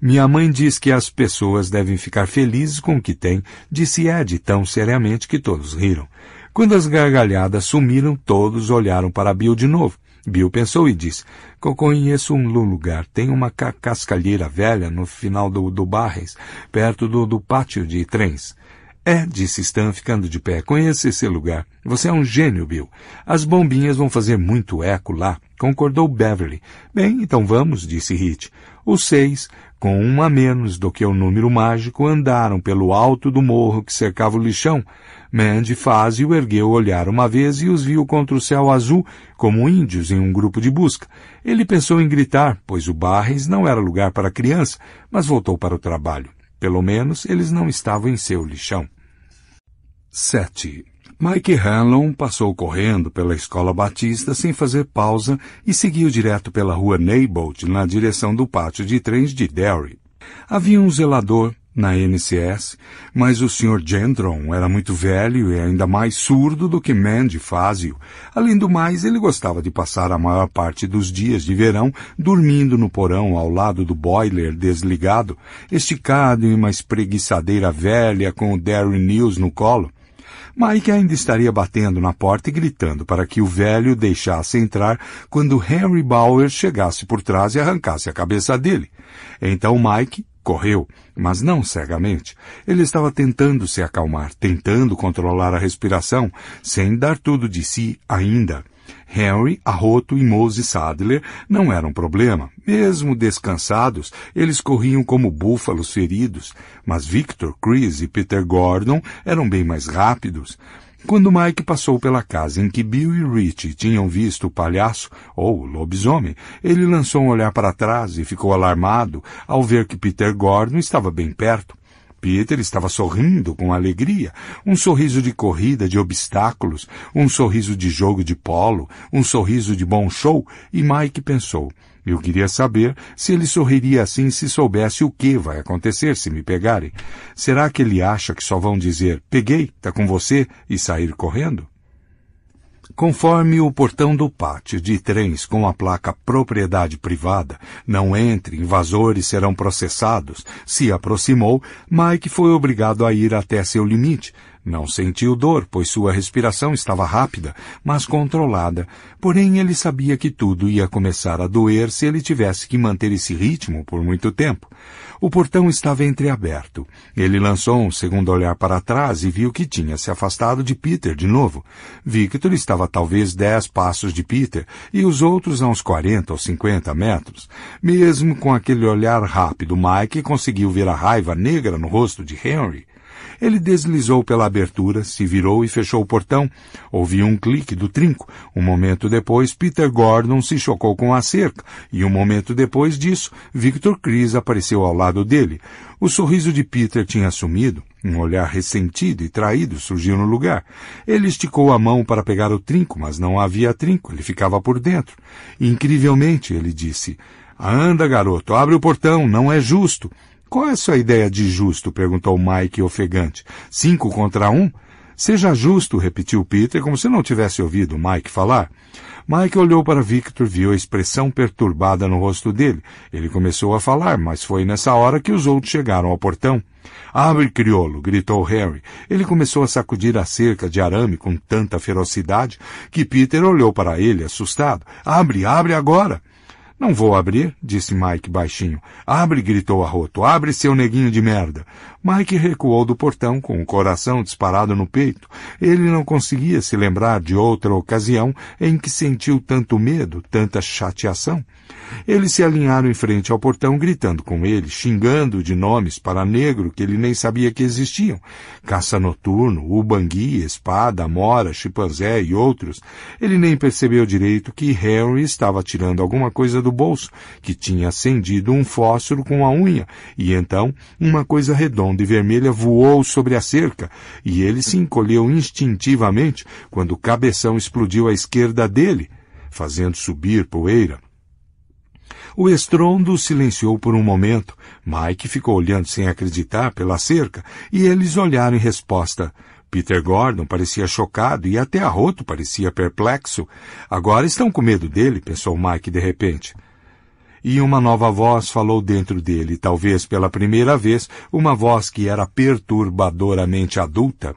Minha mãe diz que as pessoas devem ficar felizes com o que têm, disse Ed tão seriamente que todos riram. Quando as gargalhadas sumiram, todos olharam para Bill de novo. Bill pensou e disse, conheço um lugar, tem uma ca cascalheira velha no final do, do Barres, perto do, do pátio de trens. É, disse Stan, ficando de pé. Conheço esse lugar. Você é um gênio, Bill. As bombinhas vão fazer muito eco lá, concordou Beverly. Bem, então vamos, disse Hit. Os seis, com um a menos do que o número mágico, andaram pelo alto do morro que cercava o lixão, Mandy Fazio ergueu o olhar uma vez e os viu contra o céu azul, como índios em um grupo de busca. Ele pensou em gritar, pois o Barres não era lugar para criança, mas voltou para o trabalho. Pelo menos eles não estavam em seu lixão. 7. Mike Hanlon passou correndo pela Escola Batista sem fazer pausa e seguiu direto pela rua Neibolt na direção do pátio de trens de Derry. Havia um zelador, na NCS, mas o Sr. Gendron era muito velho e ainda mais surdo do que Mandy Fazio. Além do mais, ele gostava de passar a maior parte dos dias de verão dormindo no porão ao lado do boiler desligado, esticado em uma espreguiçadeira velha com o Derry News no colo. Mike ainda estaria batendo na porta e gritando para que o velho deixasse entrar quando Henry Bauer chegasse por trás e arrancasse a cabeça dele. Então Mike Correu, mas não cegamente. Ele estava tentando se acalmar, tentando controlar a respiração, sem dar tudo de si ainda. Henry, Arroto e Mose Sadler não eram problema. Mesmo descansados, eles corriam como búfalos feridos, mas Victor, Chris e Peter Gordon eram bem mais rápidos. Quando Mike passou pela casa em que Bill e Richie tinham visto o palhaço, ou o lobisomem, ele lançou um olhar para trás e ficou alarmado ao ver que Peter Gordon estava bem perto. Peter estava sorrindo com alegria, um sorriso de corrida de obstáculos, um sorriso de jogo de polo, um sorriso de bom show, e Mike pensou, eu queria saber se ele sorriria assim se soubesse o que vai acontecer se me pegarem. Será que ele acha que só vão dizer, peguei, tá com você, e sair correndo? Conforme o portão do pátio de trens com a placa propriedade privada, não entre, invasores serão processados, se aproximou, Mike foi obrigado a ir até seu limite, não sentiu dor, pois sua respiração estava rápida, mas controlada. Porém, ele sabia que tudo ia começar a doer se ele tivesse que manter esse ritmo por muito tempo. O portão estava entreaberto. Ele lançou um segundo olhar para trás e viu que tinha se afastado de Peter de novo. Victor estava talvez dez passos de Peter e os outros a uns quarenta ou cinquenta metros. Mesmo com aquele olhar rápido, Mike conseguiu ver a raiva negra no rosto de Henry. Ele deslizou pela abertura, se virou e fechou o portão. Houve um clique do trinco. Um momento depois, Peter Gordon se chocou com a cerca, e um momento depois disso, Victor Chris apareceu ao lado dele. O sorriso de Peter tinha sumido. Um olhar ressentido e traído surgiu no lugar. Ele esticou a mão para pegar o trinco, mas não havia trinco, ele ficava por dentro. Incrivelmente, ele disse: ah, Anda, garoto, abre o portão, não é justo. Qual é a sua ideia de justo? perguntou Mike ofegante. Cinco contra um? Seja justo, repetiu Peter, como se não tivesse ouvido Mike falar. Mike olhou para Victor, viu a expressão perturbada no rosto dele. Ele começou a falar, mas foi nessa hora que os outros chegaram ao portão. Abre, criolo! gritou Harry. Ele começou a sacudir a cerca de arame com tanta ferocidade que Peter olhou para ele, assustado. Abre, abre agora! Não vou abrir, disse Mike baixinho. Abre, gritou Arroto. Abre, seu neguinho de merda. Mike recuou do portão com o coração disparado no peito. Ele não conseguia se lembrar de outra ocasião em que sentiu tanto medo, tanta chateação. Eles se alinharam em frente ao portão, gritando com ele, xingando de nomes para negro que ele nem sabia que existiam. Caça noturno, ubangui, espada, amora, chimpanzé e outros. Ele nem percebeu direito que Harry estava tirando alguma coisa do bolso, que tinha acendido um fósforo com a unha, e então uma coisa redonda de vermelha voou sobre a cerca e ele se encolheu instintivamente quando o cabeção explodiu à esquerda dele, fazendo subir poeira. O estrondo silenciou por um momento. Mike ficou olhando sem acreditar pela cerca e eles olharam em resposta. Peter Gordon parecia chocado e até Arroto parecia perplexo. Agora estão com medo dele, pensou Mike de repente. E uma nova voz falou dentro dele, talvez pela primeira vez, uma voz que era perturbadoramente adulta.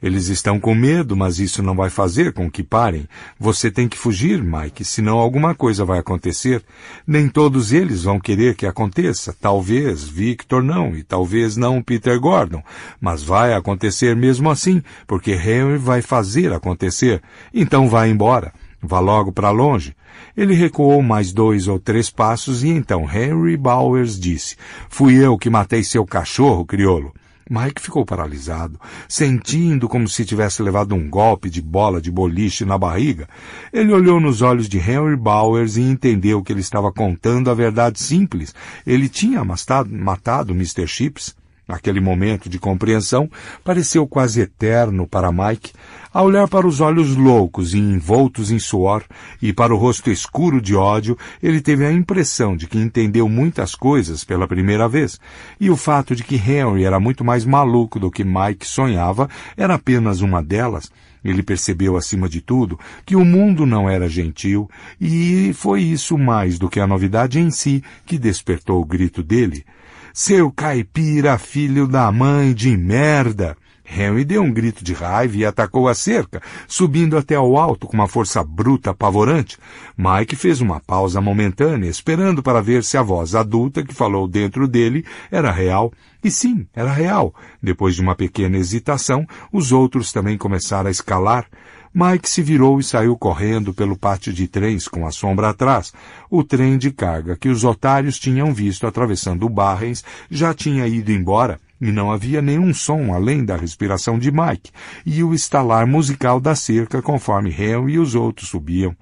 Eles estão com medo, mas isso não vai fazer com que parem. Você tem que fugir, Mike, senão alguma coisa vai acontecer. Nem todos eles vão querer que aconteça. Talvez Victor não, e talvez não Peter Gordon. Mas vai acontecer mesmo assim, porque Henry vai fazer acontecer. Então vá embora. Vá logo para longe. Ele recuou mais dois ou três passos e então Henry Bowers disse: Fui eu que matei seu cachorro, criolo. Mike ficou paralisado, sentindo como se tivesse levado um golpe de bola de boliche na barriga. Ele olhou nos olhos de Henry Bowers e entendeu que ele estava contando a verdade simples. Ele tinha matado, matado Mr. Chips. Naquele momento de compreensão, pareceu quase eterno para Mike, a olhar para os olhos loucos e envoltos em suor e para o rosto escuro de ódio, ele teve a impressão de que entendeu muitas coisas pela primeira vez, e o fato de que Henry era muito mais maluco do que Mike sonhava era apenas uma delas. Ele percebeu, acima de tudo, que o mundo não era gentil, e foi isso mais do que a novidade em si que despertou o grito dele. Seu caipira, filho da mãe de merda! Henry deu um grito de raiva e atacou a cerca, subindo até ao alto com uma força bruta apavorante. Mike fez uma pausa momentânea, esperando para ver se a voz adulta que falou dentro dele era real. E sim, era real. Depois de uma pequena hesitação, os outros também começaram a escalar. Mike se virou e saiu correndo pelo pátio de trens com a sombra atrás. O trem de carga que os otários tinham visto atravessando Barrens já tinha ido embora e não havia nenhum som além da respiração de Mike e o estalar musical da cerca conforme Hale e os outros subiam.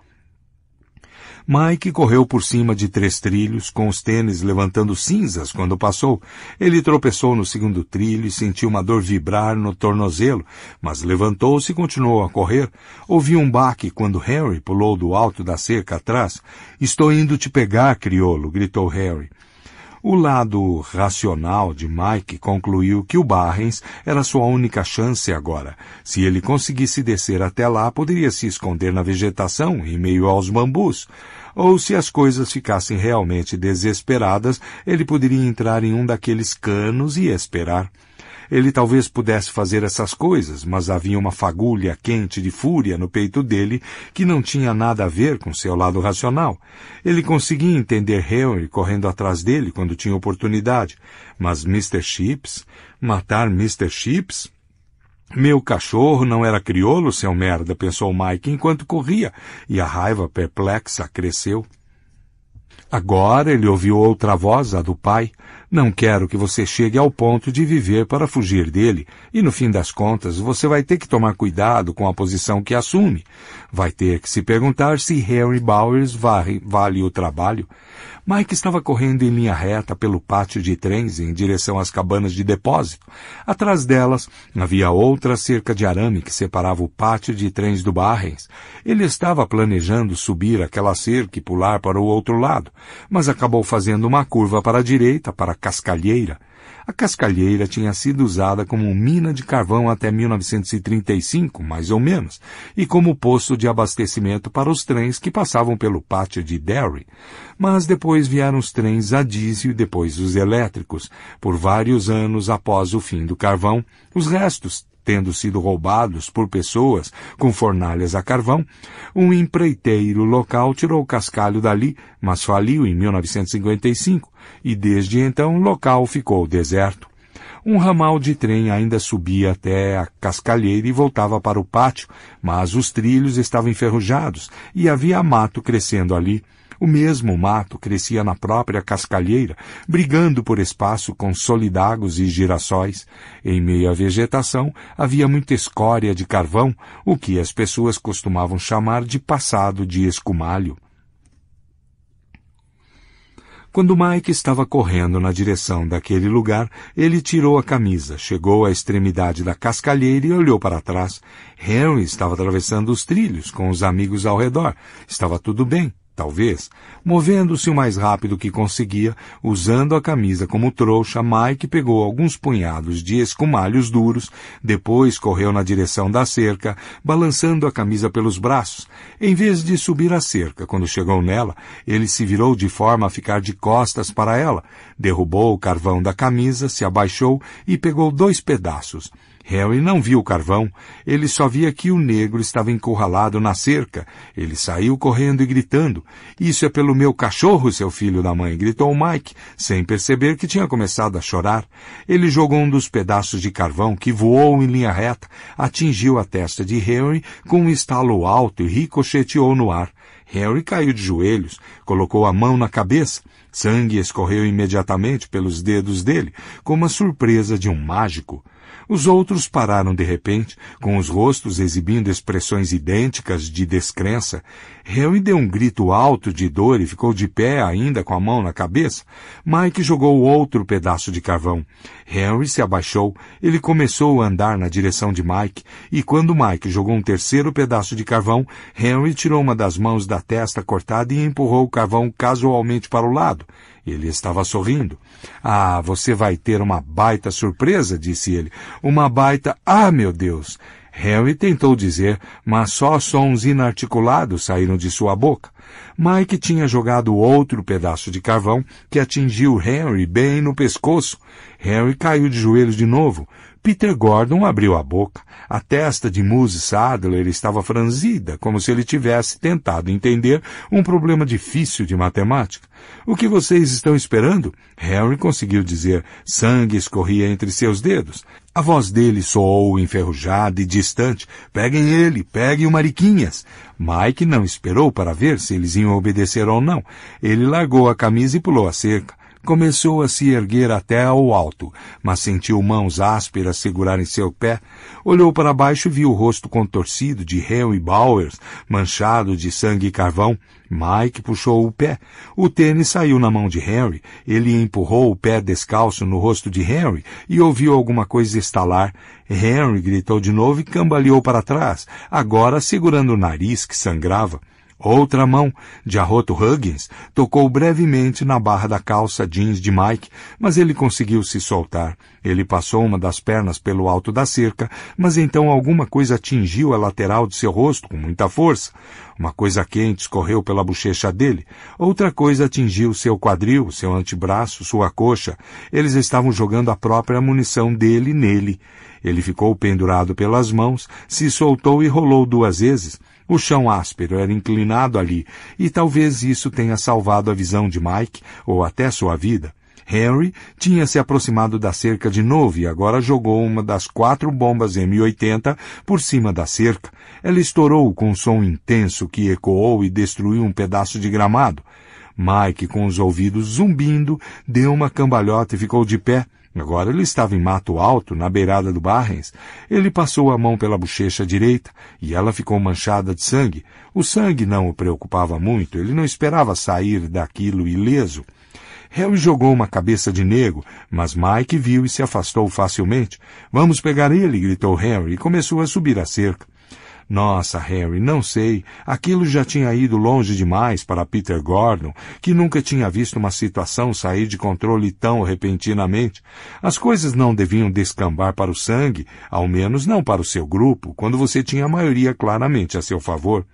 Mike correu por cima de três trilhos, com os tênis levantando cinzas quando passou. Ele tropeçou no segundo trilho e sentiu uma dor vibrar no tornozelo, mas levantou-se e continuou a correr. Ouviu um baque quando Harry pulou do alto da cerca atrás. Estou indo te pegar, criolo, gritou Harry. O lado racional de Mike concluiu que o Barrens era sua única chance agora. Se ele conseguisse descer até lá, poderia se esconder na vegetação, em meio aos bambus. Ou se as coisas ficassem realmente desesperadas, ele poderia entrar em um daqueles canos e esperar. Ele talvez pudesse fazer essas coisas, mas havia uma fagulha quente de fúria no peito dele que não tinha nada a ver com seu lado racional. Ele conseguia entender Henry correndo atrás dele quando tinha oportunidade, mas Mr. Chips, matar Mr. Chips? Meu cachorro não era criolo, seu merda, pensou Mike enquanto corria, e a raiva perplexa cresceu. Agora ele ouviu outra voz, a do pai. Não quero que você chegue ao ponto de viver para fugir dele, e no fim das contas você vai ter que tomar cuidado com a posição que assume. Vai ter que se perguntar se Harry Bowers vale, vale o trabalho. Mike estava correndo em linha reta pelo pátio de trens em direção às cabanas de depósito. Atrás delas havia outra cerca de arame que separava o pátio de trens do Barrens. Ele estava planejando subir aquela cerca e pular para o outro lado, mas acabou fazendo uma curva para a direita para Cascalheira, a cascalheira tinha sido usada como mina de carvão até 1935, mais ou menos, e como posto de abastecimento para os trens que passavam pelo pátio de Derry. Mas depois vieram os trens a diesel e depois os elétricos. Por vários anos após o fim do carvão, os restos tendo sido roubados por pessoas com fornalhas a carvão, um empreiteiro local tirou o cascalho dali, mas faliu em 1955 e desde então o local ficou deserto. Um ramal de trem ainda subia até a cascalheira e voltava para o pátio, mas os trilhos estavam enferrujados e havia mato crescendo ali. O mesmo mato crescia na própria cascalheira, brigando por espaço com solidagos e girassóis. Em meio à vegetação havia muita escória de carvão, o que as pessoas costumavam chamar de passado de escumalho. Quando Mike estava correndo na direção daquele lugar, ele tirou a camisa, chegou à extremidade da cascalheira e olhou para trás. Harry estava atravessando os trilhos, com os amigos ao redor. Estava tudo bem. Talvez, movendo-se o mais rápido que conseguia, usando a camisa como trouxa, Mike pegou alguns punhados de escumalhos duros, depois correu na direção da cerca, balançando a camisa pelos braços. Em vez de subir a cerca, quando chegou nela, ele se virou de forma a ficar de costas para ela, derrubou o carvão da camisa, se abaixou e pegou dois pedaços. Harry não viu o carvão, ele só via que o negro estava encurralado na cerca. Ele saiu correndo e gritando. Isso é pelo meu cachorro, seu filho da mãe, gritou Mike, sem perceber que tinha começado a chorar. Ele jogou um dos pedaços de carvão que voou em linha reta, atingiu a testa de Harry com um estalo alto e ricocheteou no ar. Harry caiu de joelhos, colocou a mão na cabeça. Sangue escorreu imediatamente pelos dedos dele, como a surpresa de um mágico. Os outros pararam de repente, com os rostos exibindo expressões idênticas de descrença. Harry deu um grito alto de dor e ficou de pé ainda com a mão na cabeça. Mike jogou outro pedaço de carvão. Harry se abaixou. Ele começou a andar na direção de Mike e quando Mike jogou um terceiro pedaço de carvão, Harry tirou uma das mãos da testa cortada e empurrou o carvão casualmente para o lado. Ele estava sorrindo. Ah, você vai ter uma baita surpresa, disse ele. Uma baita. Ah, meu Deus! Harry tentou dizer, mas só sons inarticulados saíram de sua boca. Mike tinha jogado outro pedaço de carvão que atingiu Harry bem no pescoço. Harry caiu de joelhos de novo. Peter Gordon abriu a boca. A testa de Moses Sadler estava franzida, como se ele tivesse tentado entender um problema difícil de matemática. O que vocês estão esperando? Harry conseguiu dizer. Sangue escorria entre seus dedos. A voz dele soou enferrujada e distante. Peguem ele, peguem o Mariquinhas. Mike não esperou para ver se eles iam obedecer ou não. Ele largou a camisa e pulou a cerca. Começou a se erguer até ao alto, mas sentiu mãos ásperas segurarem seu pé. Olhou para baixo e viu o rosto contorcido de Henry Bowers, manchado de sangue e carvão. Mike puxou o pé. O tênis saiu na mão de Henry. Ele empurrou o pé descalço no rosto de Henry e ouviu alguma coisa estalar. Henry gritou de novo e cambaleou para trás, agora segurando o nariz que sangrava. Outra mão, de arroto Huggins, tocou brevemente na barra da calça jeans de Mike, mas ele conseguiu se soltar. Ele passou uma das pernas pelo alto da cerca, mas então alguma coisa atingiu a lateral de seu rosto com muita força. Uma coisa quente escorreu pela bochecha dele. Outra coisa atingiu seu quadril, seu antebraço, sua coxa. Eles estavam jogando a própria munição dele nele. Ele ficou pendurado pelas mãos, se soltou e rolou duas vezes o chão áspero era inclinado ali, e talvez isso tenha salvado a visão de Mike, ou até sua vida. Henry tinha se aproximado da cerca de novo e agora jogou uma das quatro bombas M80 por cima da cerca. Ela estourou com um som intenso que ecoou e destruiu um pedaço de gramado. Mike, com os ouvidos zumbindo, deu uma cambalhota e ficou de pé. Agora ele estava em mato alto, na beirada do Barrens. Ele passou a mão pela bochecha direita e ela ficou manchada de sangue. O sangue não o preocupava muito, ele não esperava sair daquilo ileso. Harry jogou uma cabeça de nego, mas Mike viu e se afastou facilmente. Vamos pegar ele, gritou Harry e começou a subir a cerca. Nossa, Harry, não sei. Aquilo já tinha ido longe demais para Peter Gordon, que nunca tinha visto uma situação sair de controle tão repentinamente. As coisas não deviam descambar para o sangue, ao menos não para o seu grupo, quando você tinha a maioria claramente a seu favor.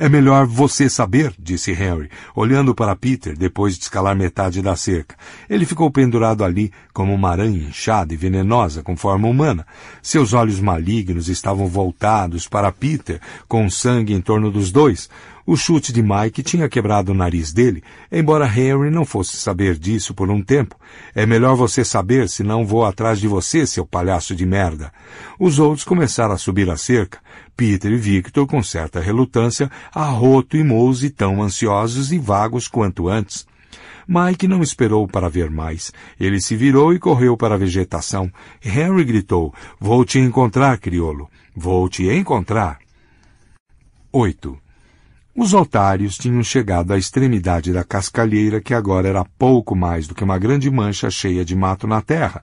É melhor você saber, disse Henry, olhando para Peter depois de escalar metade da cerca. Ele ficou pendurado ali como uma aranha inchada e venenosa com forma humana. Seus olhos malignos estavam voltados para Peter, com sangue em torno dos dois. O chute de Mike tinha quebrado o nariz dele, embora Henry não fosse saber disso por um tempo. É melhor você saber, senão vou atrás de você, seu palhaço de merda. Os outros começaram a subir a cerca. Peter e Victor, com certa relutância, Arroto e Mouse tão ansiosos e vagos quanto antes. Mike não esperou para ver mais. Ele se virou e correu para a vegetação. Harry gritou, Vou te encontrar, criolo. Vou te encontrar. 8. Os otários tinham chegado à extremidade da cascalheira que agora era pouco mais do que uma grande mancha cheia de mato na terra.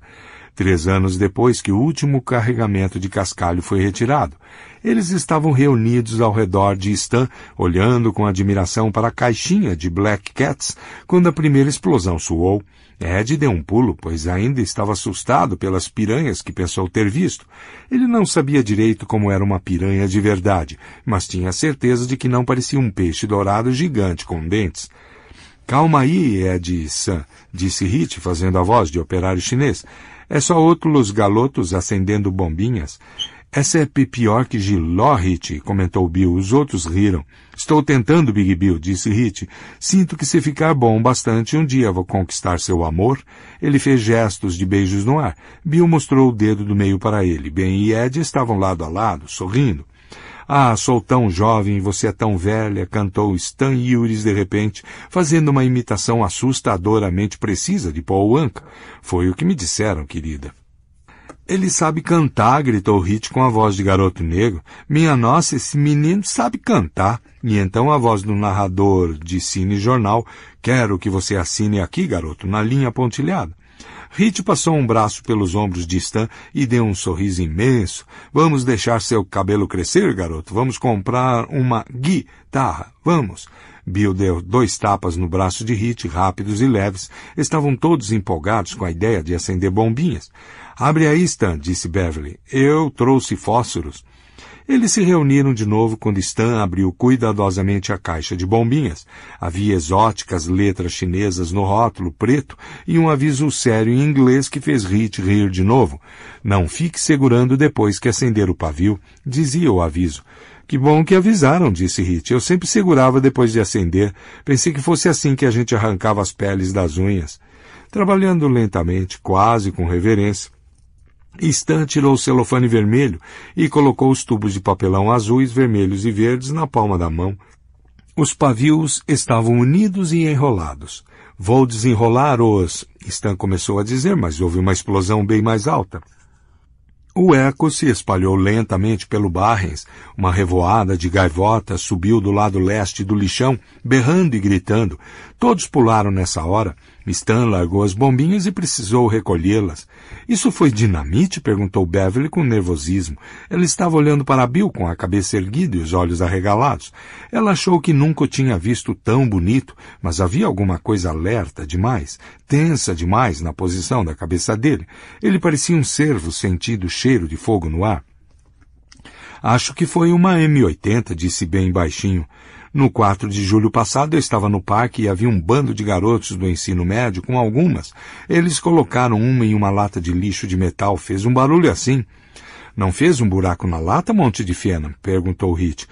Três anos depois que o último carregamento de cascalho foi retirado, eles estavam reunidos ao redor de Stan, olhando com admiração para a caixinha de Black Cats quando a primeira explosão soou. Ed deu um pulo, pois ainda estava assustado pelas piranhas que pensou ter visto. Ele não sabia direito como era uma piranha de verdade, mas tinha certeza de que não parecia um peixe dourado gigante com dentes. Calma aí, Ed San, disse Hit, fazendo a voz de operário chinês. É só outros galotos acendendo bombinhas. Essa é pior que Giló, Hit, comentou Bill. Os outros riram. Estou tentando, Big Bill, disse Hit. Sinto que se ficar bom bastante, um dia vou conquistar seu amor. Ele fez gestos de beijos no ar. Bill mostrou o dedo do meio para ele. Ben e Ed estavam lado a lado, sorrindo. Ah, sou tão jovem você é tão velha, cantou Stan Yuris de repente, fazendo uma imitação assustadoramente precisa de Paul Anka. Foi o que me disseram, querida. Ele sabe cantar, gritou Hit com a voz de garoto negro. Minha nossa, esse menino sabe cantar. E então a voz do narrador de cine jornal. Quero que você assine aqui, garoto, na linha pontilhada. Hit passou um braço pelos ombros de Stan e deu um sorriso imenso. Vamos deixar seu cabelo crescer, garoto. Vamos comprar uma guitarra. Vamos. Bill deu dois tapas no braço de Hit, rápidos e leves. Estavam todos empolgados com a ideia de acender bombinhas. Abre aí, Stan, disse Beverly. Eu trouxe fósforos. Eles se reuniram de novo quando Stan abriu cuidadosamente a caixa de bombinhas. Havia exóticas letras chinesas no rótulo preto e um aviso sério em inglês que fez Rich rir de novo. Não fique segurando depois que acender o pavio, dizia o aviso. Que bom que avisaram, disse Rich. Eu sempre segurava depois de acender. Pensei que fosse assim que a gente arrancava as peles das unhas. Trabalhando lentamente, quase com reverência, Stan tirou o celofane vermelho e colocou os tubos de papelão azuis, vermelhos e verdes na palma da mão. Os pavios estavam unidos e enrolados. Vou desenrolar-os, Stan começou a dizer, mas houve uma explosão bem mais alta. O eco se espalhou lentamente pelo Barrens. Uma revoada de gaivotas subiu do lado leste do lixão, berrando e gritando. Todos pularam nessa hora. Stan largou as bombinhas e precisou recolhê-las. Isso foi dinamite? perguntou Beverly com nervosismo. Ela estava olhando para Bill com a cabeça erguida e os olhos arregalados. Ela achou que nunca o tinha visto tão bonito, mas havia alguma coisa alerta demais, tensa demais na posição da cabeça dele. Ele parecia um cervo sentindo o cheiro de fogo no ar. Acho que foi uma M80, disse bem baixinho. No 4 de julho passado, eu estava no parque e havia um bando de garotos do ensino médio com algumas. Eles colocaram uma em uma lata de lixo de metal. Fez um barulho assim. Não fez um buraco na lata, Monte de Fena? perguntou Hit.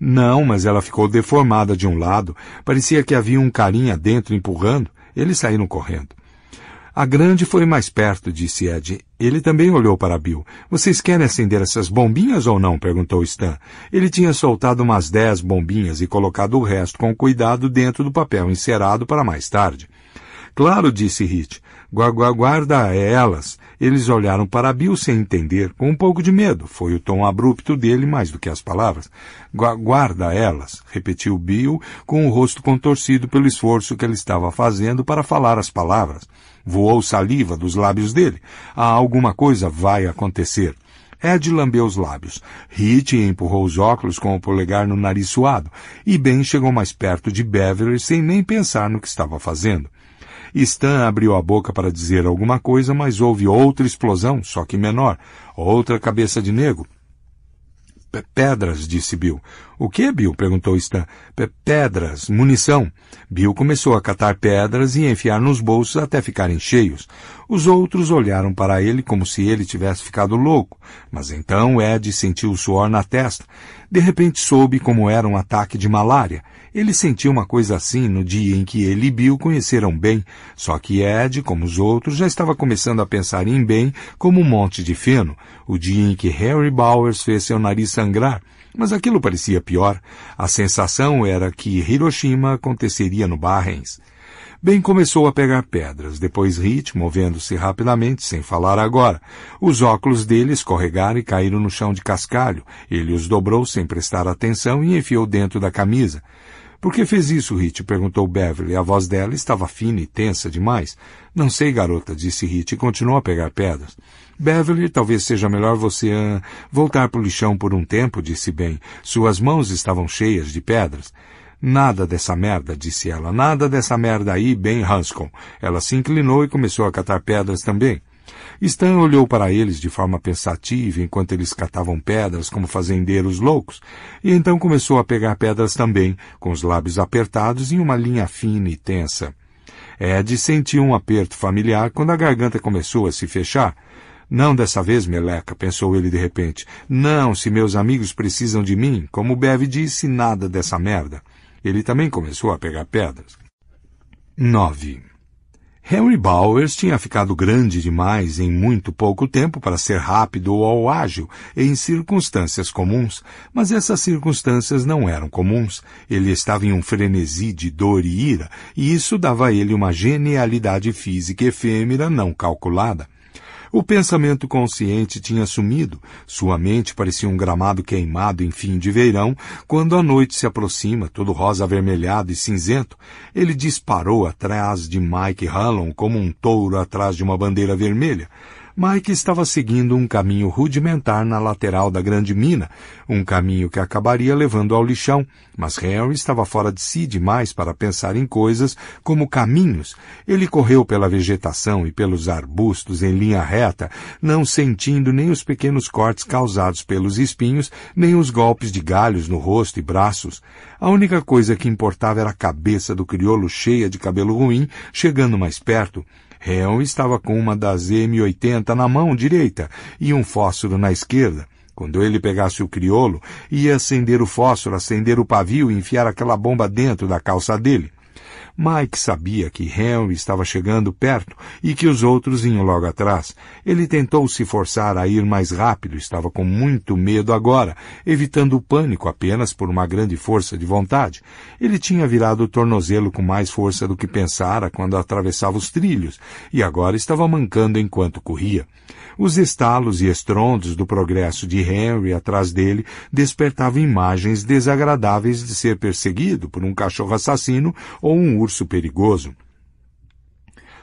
Não, mas ela ficou deformada de um lado. Parecia que havia um carinha dentro empurrando. Eles saíram correndo. A grande foi mais perto, disse Ed. Ele também olhou para Bill. Vocês querem acender essas bombinhas ou não? perguntou Stan. Ele tinha soltado umas dez bombinhas e colocado o resto com cuidado dentro do papel encerado para mais tarde. Claro, disse Hit. guarda elas. Eles olharam para Bill sem entender, com um pouco de medo. Foi o tom abrupto dele mais do que as palavras. Guarda elas, repetiu Bill, com o rosto contorcido pelo esforço que ele estava fazendo para falar as palavras. Voou saliva dos lábios dele. Ah, alguma coisa vai acontecer. Ed lambeu os lábios. Hit empurrou os óculos com o polegar no nariz suado e Ben chegou mais perto de Beverly sem nem pensar no que estava fazendo. Stan abriu a boca para dizer alguma coisa, mas houve outra explosão, só que menor. Outra cabeça de negro. Pedras, disse Bill. O que, Bill? perguntou Stan. Pedras, munição. Bill começou a catar pedras e enfiar nos bolsos até ficarem cheios. Os outros olharam para ele como se ele tivesse ficado louco, mas então Ed sentiu o suor na testa de repente soube como era um ataque de malária. Ele sentiu uma coisa assim no dia em que ele e Bill conheceram bem, só que Ed, como os outros, já estava começando a pensar em bem como um monte de feno, o dia em que Harry Bowers fez seu nariz sangrar. Mas aquilo parecia pior. A sensação era que Hiroshima aconteceria no Barrens. Bem começou a pegar pedras, depois Rit, movendo-se rapidamente, sem falar agora. Os óculos dele escorregaram e caíram no chão de cascalho. Ele os dobrou sem prestar atenção e enfiou dentro da camisa. Por que fez isso, Rit? perguntou Beverly. A voz dela estava fina e tensa demais. Não sei, garota, disse Rit e continuou a pegar pedras. Beverly, talvez seja melhor você uh, voltar para o lixão por um tempo, disse Ben. Suas mãos estavam cheias de pedras. Nada dessa merda, disse ela. Nada dessa merda aí, Ben Hanscom. Ela se inclinou e começou a catar pedras também. Stan olhou para eles de forma pensativa enquanto eles catavam pedras como fazendeiros loucos, e então começou a pegar pedras também, com os lábios apertados em uma linha fina e tensa. Ed sentiu um aperto familiar quando a garganta começou a se fechar. Não dessa vez, meleca, pensou ele de repente. Não, se meus amigos precisam de mim, como Bev disse, nada dessa merda. Ele também começou a pegar pedras. 9. Henry Bowers tinha ficado grande demais em muito pouco tempo para ser rápido ou ágil em circunstâncias comuns, mas essas circunstâncias não eram comuns. Ele estava em um frenesi de dor e ira, e isso dava a ele uma genialidade física efêmera não calculada. O pensamento consciente tinha sumido, sua mente parecia um gramado queimado em fim de verão, quando a noite se aproxima, todo rosa avermelhado e cinzento, ele disparou atrás de Mike Hallon como um touro atrás de uma bandeira vermelha, Mike estava seguindo um caminho rudimentar na lateral da grande mina, um caminho que acabaria levando ao lixão, mas Harry estava fora de si demais para pensar em coisas como caminhos. Ele correu pela vegetação e pelos arbustos em linha reta, não sentindo nem os pequenos cortes causados pelos espinhos, nem os golpes de galhos no rosto e braços. A única coisa que importava era a cabeça do crioulo cheia de cabelo ruim, chegando mais perto. Réon estava com uma das M80 na mão direita e um fósforo na esquerda. Quando ele pegasse o criolo, ia acender o fósforo, acender o pavio e enfiar aquela bomba dentro da calça dele. Mike sabia que Henry estava chegando perto e que os outros iam logo atrás. Ele tentou se forçar a ir mais rápido, estava com muito medo agora, evitando o pânico apenas por uma grande força de vontade. Ele tinha virado o tornozelo com mais força do que pensara quando atravessava os trilhos, e agora estava mancando enquanto corria. Os estalos e estrondos do progresso de Henry atrás dele despertavam imagens desagradáveis de ser perseguido por um cachorro assassino ou um urso perigoso.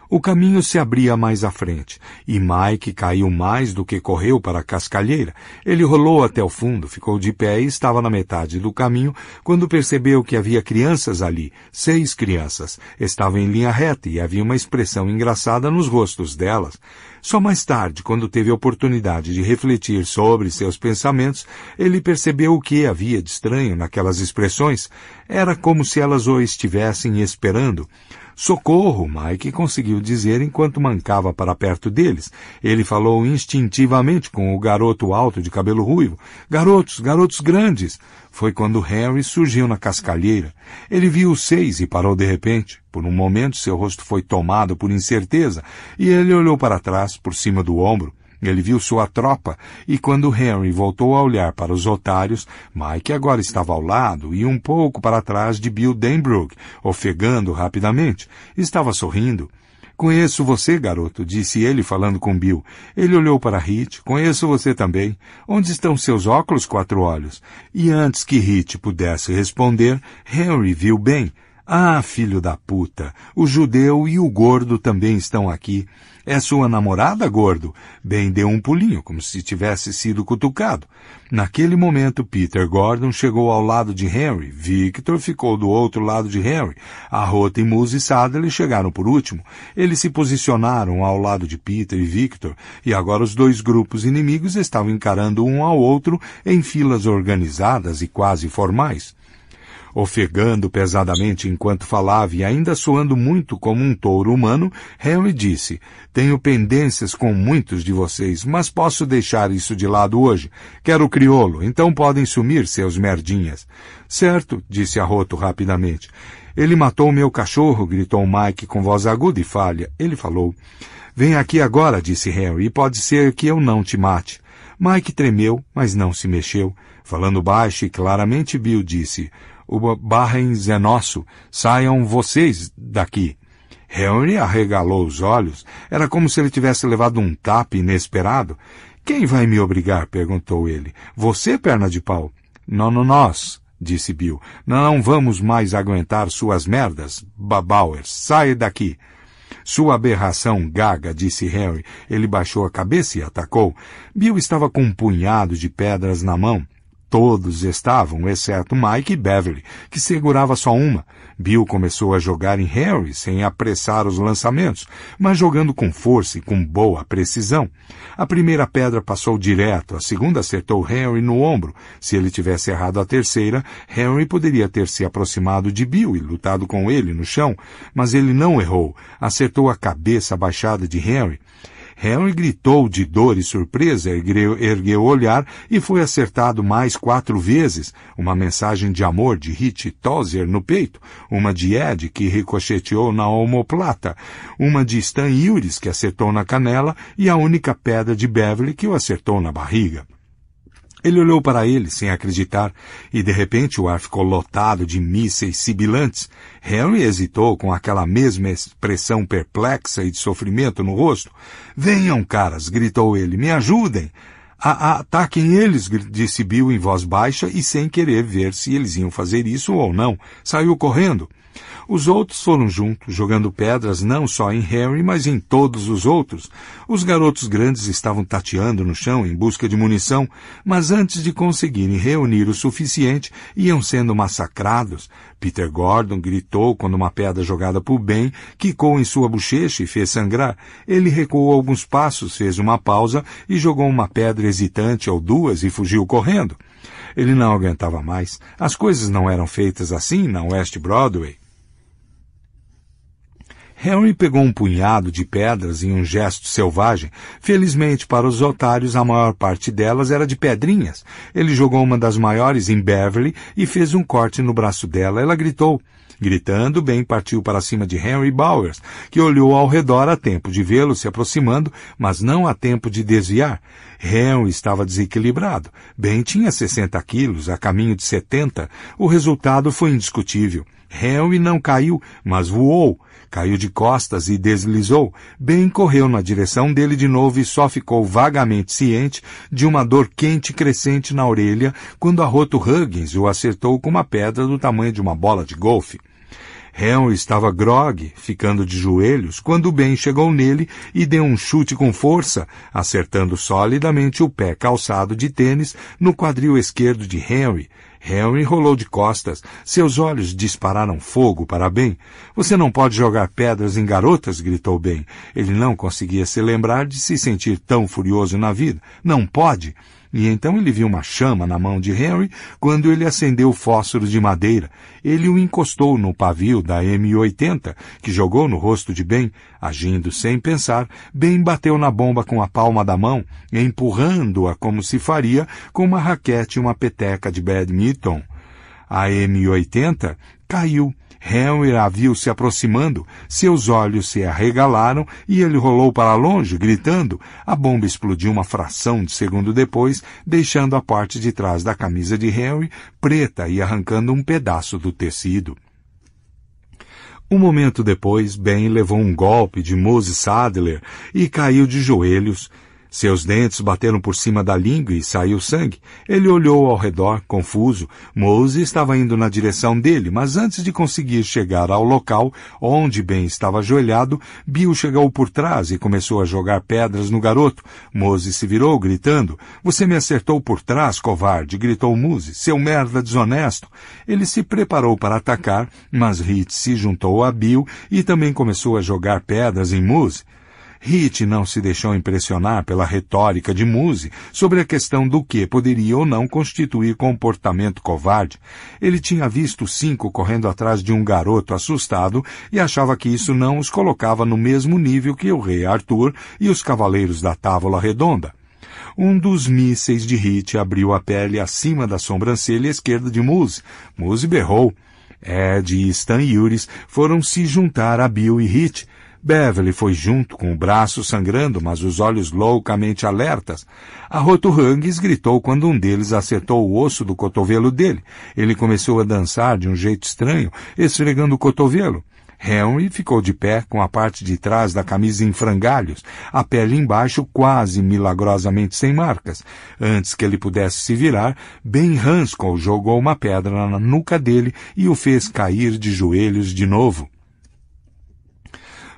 O caminho se abria mais à frente, e Mike caiu mais do que correu para a cascalheira. Ele rolou até o fundo, ficou de pé e estava na metade do caminho quando percebeu que havia crianças ali, seis crianças. Estavam em linha reta e havia uma expressão engraçada nos rostos delas. Só mais tarde, quando teve a oportunidade de refletir sobre seus pensamentos, ele percebeu o que havia de estranho naquelas expressões. Era como se elas o estivessem esperando. Socorro, Mike conseguiu dizer enquanto mancava para perto deles. Ele falou instintivamente com o garoto alto de cabelo ruivo. Garotos, garotos grandes! Foi quando Harry surgiu na cascalheira. Ele viu os seis e parou de repente. Por um momento seu rosto foi tomado por incerteza e ele olhou para trás, por cima do ombro. Ele viu sua tropa, e quando Henry voltou a olhar para os otários, Mike agora estava ao lado e um pouco para trás de Bill Denbrook, ofegando rapidamente. Estava sorrindo. Conheço você, garoto, disse ele falando com Bill. Ele olhou para Hit. Conheço você também. Onde estão seus óculos quatro olhos? E antes que Hit pudesse responder, Henry viu bem. Ah, filho da puta, o judeu e o gordo também estão aqui. É sua namorada, gordo? Ben deu um pulinho, como se tivesse sido cutucado. Naquele momento, Peter Gordon chegou ao lado de Henry. Victor ficou do outro lado de Henry. A Rota e Moose e Sadler chegaram por último. Eles se posicionaram ao lado de Peter e Victor, e agora os dois grupos inimigos estavam encarando um ao outro em filas organizadas e quase formais. Ofegando pesadamente enquanto falava e ainda soando muito como um touro humano, Henry disse, tenho pendências com muitos de vocês, mas posso deixar isso de lado hoje. Quero criolo, então podem sumir seus merdinhas. Certo, disse Arroto rapidamente. Ele matou meu cachorro, gritou Mike com voz aguda e falha. Ele falou. Vem aqui agora, disse Henry, e pode ser que eu não te mate. Mike tremeu, mas não se mexeu. Falando baixo e claramente, Bill disse: o Barrens é nosso. Saiam vocês daqui. Henry arregalou os olhos. Era como se ele tivesse levado um tapa inesperado. Quem vai me obrigar? perguntou ele. Você, perna de pau? Não, nós, disse Bill. Não vamos mais aguentar suas merdas. Babauer, sai daqui. Sua aberração, gaga, disse Harry. Ele baixou a cabeça e atacou. Bill estava com um punhado de pedras na mão. Todos estavam, exceto Mike e Beverly, que segurava só uma. Bill começou a jogar em Harry sem apressar os lançamentos, mas jogando com força e com boa precisão. A primeira pedra passou direto, a segunda acertou Harry no ombro. Se ele tivesse errado a terceira, Harry poderia ter se aproximado de Bill e lutado com ele no chão, mas ele não errou, acertou a cabeça baixada de Harry. Henry gritou de dor e surpresa, ergueu, ergueu o olhar e foi acertado mais quatro vezes, uma mensagem de amor de Hit Tozer no peito, uma de Ed que ricocheteou na omoplata, uma de Stan Yuris que acertou na canela e a única pedra de Beverly que o acertou na barriga. Ele olhou para ele sem acreditar e de repente o ar ficou lotado de mísseis sibilantes. Henry hesitou com aquela mesma expressão perplexa e de sofrimento no rosto. Venham, caras, gritou ele, me ajudem. A ataquem eles, disse Bill em voz baixa e sem querer ver se eles iam fazer isso ou não. Saiu correndo. Os outros foram junto, jogando pedras não só em Harry, mas em todos os outros. Os garotos grandes estavam tateando no chão em busca de munição, mas antes de conseguirem reunir o suficiente, iam sendo massacrados. Peter Gordon gritou quando uma pedra jogada por Ben quicou em sua bochecha e fez sangrar. Ele recuou alguns passos, fez uma pausa e jogou uma pedra hesitante ou duas e fugiu correndo. Ele não aguentava mais. As coisas não eram feitas assim na West Broadway. Henry pegou um punhado de pedras em um gesto selvagem. Felizmente para os otários, a maior parte delas era de pedrinhas. Ele jogou uma das maiores em Beverly e fez um corte no braço dela. Ela gritou. Gritando, Ben partiu para cima de Henry Bowers, que olhou ao redor a tempo de vê-lo se aproximando, mas não a tempo de desviar. Henry estava desequilibrado. Ben tinha 60 quilos, a caminho de 70. O resultado foi indiscutível. Henry não caiu, mas voou. Caiu de costas e deslizou. Ben correu na direção dele de novo e só ficou vagamente ciente de uma dor quente crescente na orelha quando a Roto Huggins o acertou com uma pedra do tamanho de uma bola de golfe. Henry estava grogue, ficando de joelhos, quando Ben chegou nele e deu um chute com força, acertando solidamente o pé calçado de tênis no quadril esquerdo de Henry, Harry rolou de costas. Seus olhos dispararam fogo para Ben. Você não pode jogar pedras em garotas, gritou Ben. Ele não conseguia se lembrar de se sentir tão furioso na vida. Não pode. E então ele viu uma chama na mão de Henry quando ele acendeu fósforos de madeira. Ele o encostou no pavio da M80, que jogou no rosto de Ben, agindo sem pensar. Ben bateu na bomba com a palma da mão, empurrando-a como se faria com uma raquete e uma peteca de badminton. A M80 caiu Henry a viu se aproximando, seus olhos se arregalaram e ele rolou para longe, gritando. A bomba explodiu uma fração de segundo depois, deixando a parte de trás da camisa de Henry preta e arrancando um pedaço do tecido. Um momento depois, Ben levou um golpe de Moses Sadler e caiu de joelhos, seus dentes bateram por cima da língua e saiu sangue. Ele olhou ao redor, confuso. Mose estava indo na direção dele, mas antes de conseguir chegar ao local onde Ben estava ajoelhado, Bill chegou por trás e começou a jogar pedras no garoto. Mose se virou, gritando: Você me acertou por trás, covarde! gritou Mose, seu merda desonesto. Ele se preparou para atacar, mas Hit se juntou a Bill e também começou a jogar pedras em Mose. Hit não se deixou impressionar pela retórica de Muse sobre a questão do que poderia ou não constituir comportamento covarde. Ele tinha visto cinco correndo atrás de um garoto assustado e achava que isso não os colocava no mesmo nível que o rei Arthur e os cavaleiros da Távola Redonda. Um dos mísseis de Hit abriu a pele acima da sobrancelha esquerda de Muse. Muse berrou. Ed e Stan Yuris foram se juntar a Bill e Hit, Beverly foi junto com o braço sangrando, mas os olhos loucamente alertas. A Roturrangues gritou quando um deles acertou o osso do cotovelo dele. Ele começou a dançar de um jeito estranho, esfregando o cotovelo. Henry ficou de pé com a parte de trás da camisa em frangalhos, a pele embaixo quase milagrosamente sem marcas. Antes que ele pudesse se virar, Ben Hanscom jogou uma pedra na nuca dele e o fez cair de joelhos de novo.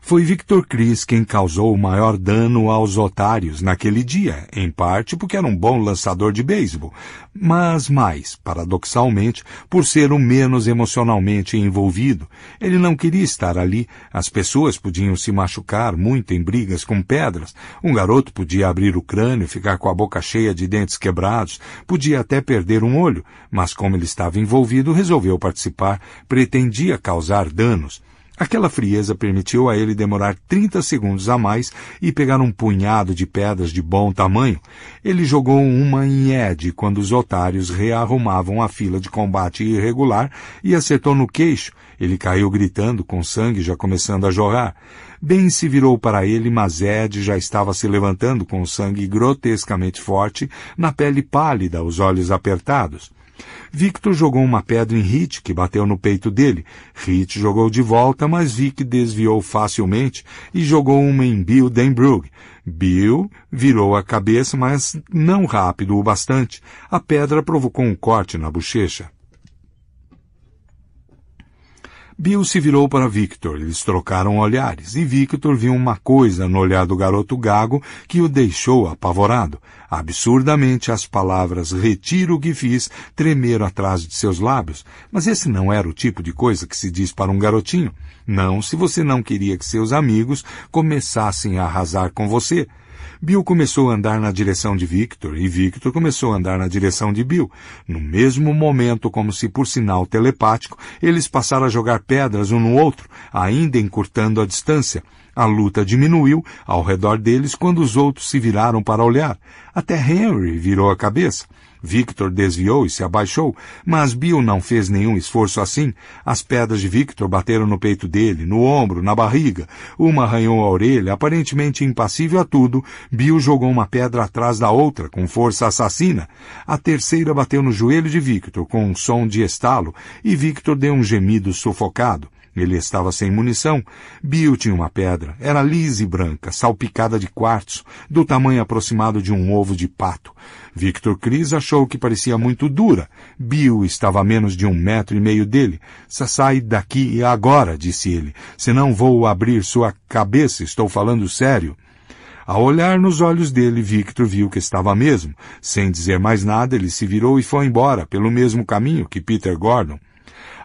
Foi Victor Cris quem causou o maior dano aos otários naquele dia, em parte porque era um bom lançador de beisebol, mas mais, paradoxalmente, por ser o menos emocionalmente envolvido. Ele não queria estar ali, as pessoas podiam se machucar muito em brigas com pedras, um garoto podia abrir o crânio, ficar com a boca cheia de dentes quebrados, podia até perder um olho, mas como ele estava envolvido, resolveu participar, pretendia causar danos, Aquela frieza permitiu a ele demorar 30 segundos a mais e pegar um punhado de pedras de bom tamanho. Ele jogou uma em Ed quando os otários rearrumavam a fila de combate irregular e acertou no queixo. Ele caiu gritando, com sangue já começando a jorrar. Ben se virou para ele, mas Ed já estava se levantando com sangue grotescamente forte, na pele pálida, os olhos apertados. Victor jogou uma pedra em Hit, que bateu no peito dele. Hit jogou de volta, mas Vic desviou facilmente e jogou uma em Bill Denbrug. Bill virou a cabeça, mas não rápido o bastante. A pedra provocou um corte na bochecha. Bill se virou para Victor, eles trocaram olhares, e Victor viu uma coisa no olhar do garoto gago que o deixou apavorado. Absurdamente, as palavras retiro o que fiz tremeram atrás de seus lábios, mas esse não era o tipo de coisa que se diz para um garotinho. Não, se você não queria que seus amigos começassem a arrasar com você. Bill começou a andar na direção de Victor e Victor começou a andar na direção de Bill. No mesmo momento, como se por sinal telepático, eles passaram a jogar pedras um no outro, ainda encurtando a distância. A luta diminuiu ao redor deles quando os outros se viraram para olhar. Até Henry virou a cabeça. Victor desviou e se abaixou, mas Bill não fez nenhum esforço assim. As pedras de Victor bateram no peito dele, no ombro, na barriga. Uma arranhou a orelha, aparentemente impassível a tudo. Bill jogou uma pedra atrás da outra, com força assassina. A terceira bateu no joelho de Victor, com um som de estalo, e Victor deu um gemido sufocado. Ele estava sem munição. Bill tinha uma pedra. Era lisa e branca, salpicada de quartzo, do tamanho aproximado de um ovo de pato. Victor Cris achou que parecia muito dura. Bill estava a menos de um metro e meio dele. Sai daqui agora, disse ele. Senão vou abrir sua cabeça, estou falando sério. Ao olhar nos olhos dele, Victor viu que estava mesmo. Sem dizer mais nada, ele se virou e foi embora, pelo mesmo caminho que Peter Gordon.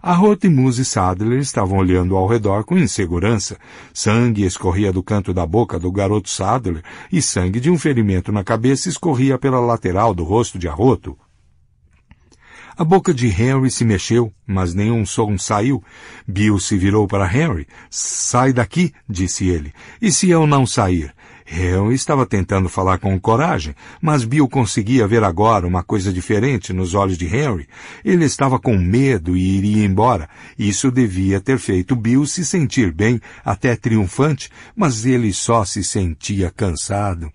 Arrotimus e Sadler estavam olhando ao redor com insegurança. Sangue escorria do canto da boca do garoto Sadler e sangue de um ferimento na cabeça escorria pela lateral do rosto de Arroto. A boca de Henry se mexeu, mas nenhum som saiu. Bill se virou para Henry. Sai daqui, disse ele. E se eu não sair? Eu estava tentando falar com coragem, mas Bill conseguia ver agora uma coisa diferente nos olhos de Henry. Ele estava com medo e iria embora. Isso devia ter feito Bill se sentir bem, até triunfante, mas ele só se sentia cansado.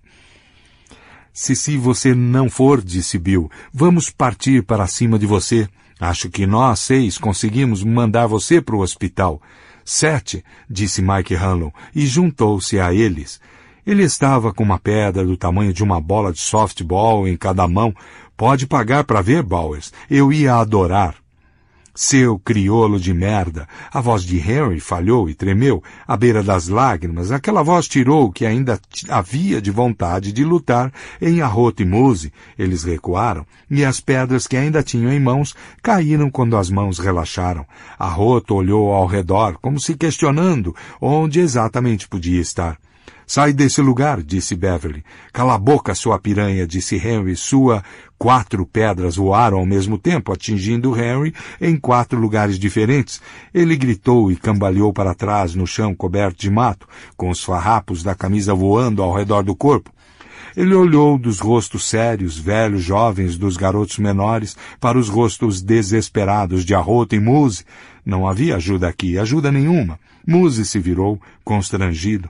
Se se você não for, disse Bill, vamos partir para cima de você. Acho que nós seis conseguimos mandar você para o hospital. Sete, disse Mike Hanlon, e juntou-se a eles. Ele estava com uma pedra do tamanho de uma bola de softball em cada mão. Pode pagar para ver, Bowers. Eu ia adorar. Seu criolo de merda. A voz de Harry falhou e tremeu, à beira das lágrimas. Aquela voz tirou o que ainda havia de vontade de lutar. Em arroto e muse, eles recuaram, e as pedras que ainda tinham em mãos caíram quando as mãos relaxaram. Arroto olhou ao redor, como se questionando onde exatamente podia estar. Sai desse lugar, disse Beverly. Cala a boca, sua piranha, disse Henry. Sua. Quatro pedras voaram ao mesmo tempo, atingindo Henry em quatro lugares diferentes. Ele gritou e cambaleou para trás no chão coberto de mato, com os farrapos da camisa voando ao redor do corpo. Ele olhou dos rostos sérios, velhos, jovens, dos garotos menores, para os rostos desesperados de Arrota e Muse. Não havia ajuda aqui, ajuda nenhuma. Muse se virou, constrangido.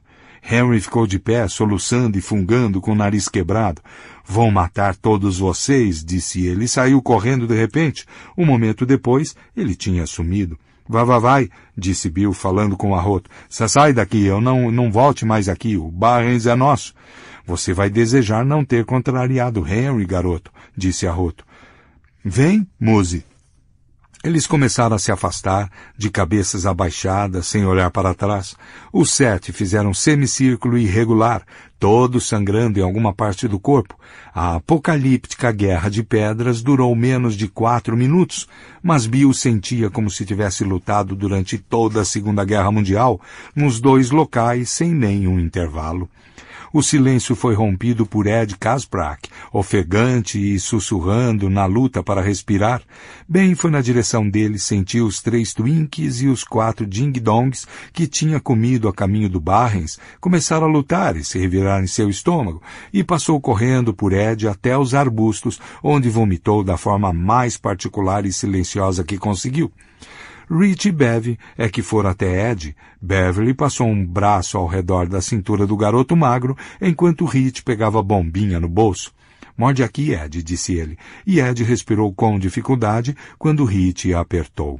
Henry ficou de pé, soluçando e fungando com o nariz quebrado. Vão matar todos vocês, disse ele, e saiu correndo de repente. Um momento depois, ele tinha sumido. Vá, vá, vai, disse Bill, falando com arroto. Sai daqui, eu não, não volte mais aqui, o Barrens é nosso. Você vai desejar não ter contrariado Henry, garoto, disse arroto. Vem, Muse, eles começaram a se afastar, de cabeças abaixadas, sem olhar para trás. Os sete fizeram um semicírculo irregular, todos sangrando em alguma parte do corpo. A apocalíptica guerra de pedras durou menos de quatro minutos, mas Bill sentia como se tivesse lutado durante toda a Segunda Guerra Mundial, nos dois locais, sem nenhum intervalo. O silêncio foi rompido por Ed Kasprak, ofegante e sussurrando na luta para respirar. Bem foi na direção dele, sentiu os três Twinkies e os quatro Ding-Dongs que tinha comido a caminho do Barrens começaram a lutar e se revirar em seu estômago, e passou correndo por Ed até os arbustos, onde vomitou da forma mais particular e silenciosa que conseguiu. Rich e Bev é que foram até Ed. Beverly passou um braço ao redor da cintura do garoto magro, enquanto Rich pegava a bombinha no bolso. Morde aqui, Ed, disse ele, e Ed respirou com dificuldade quando Rich a apertou.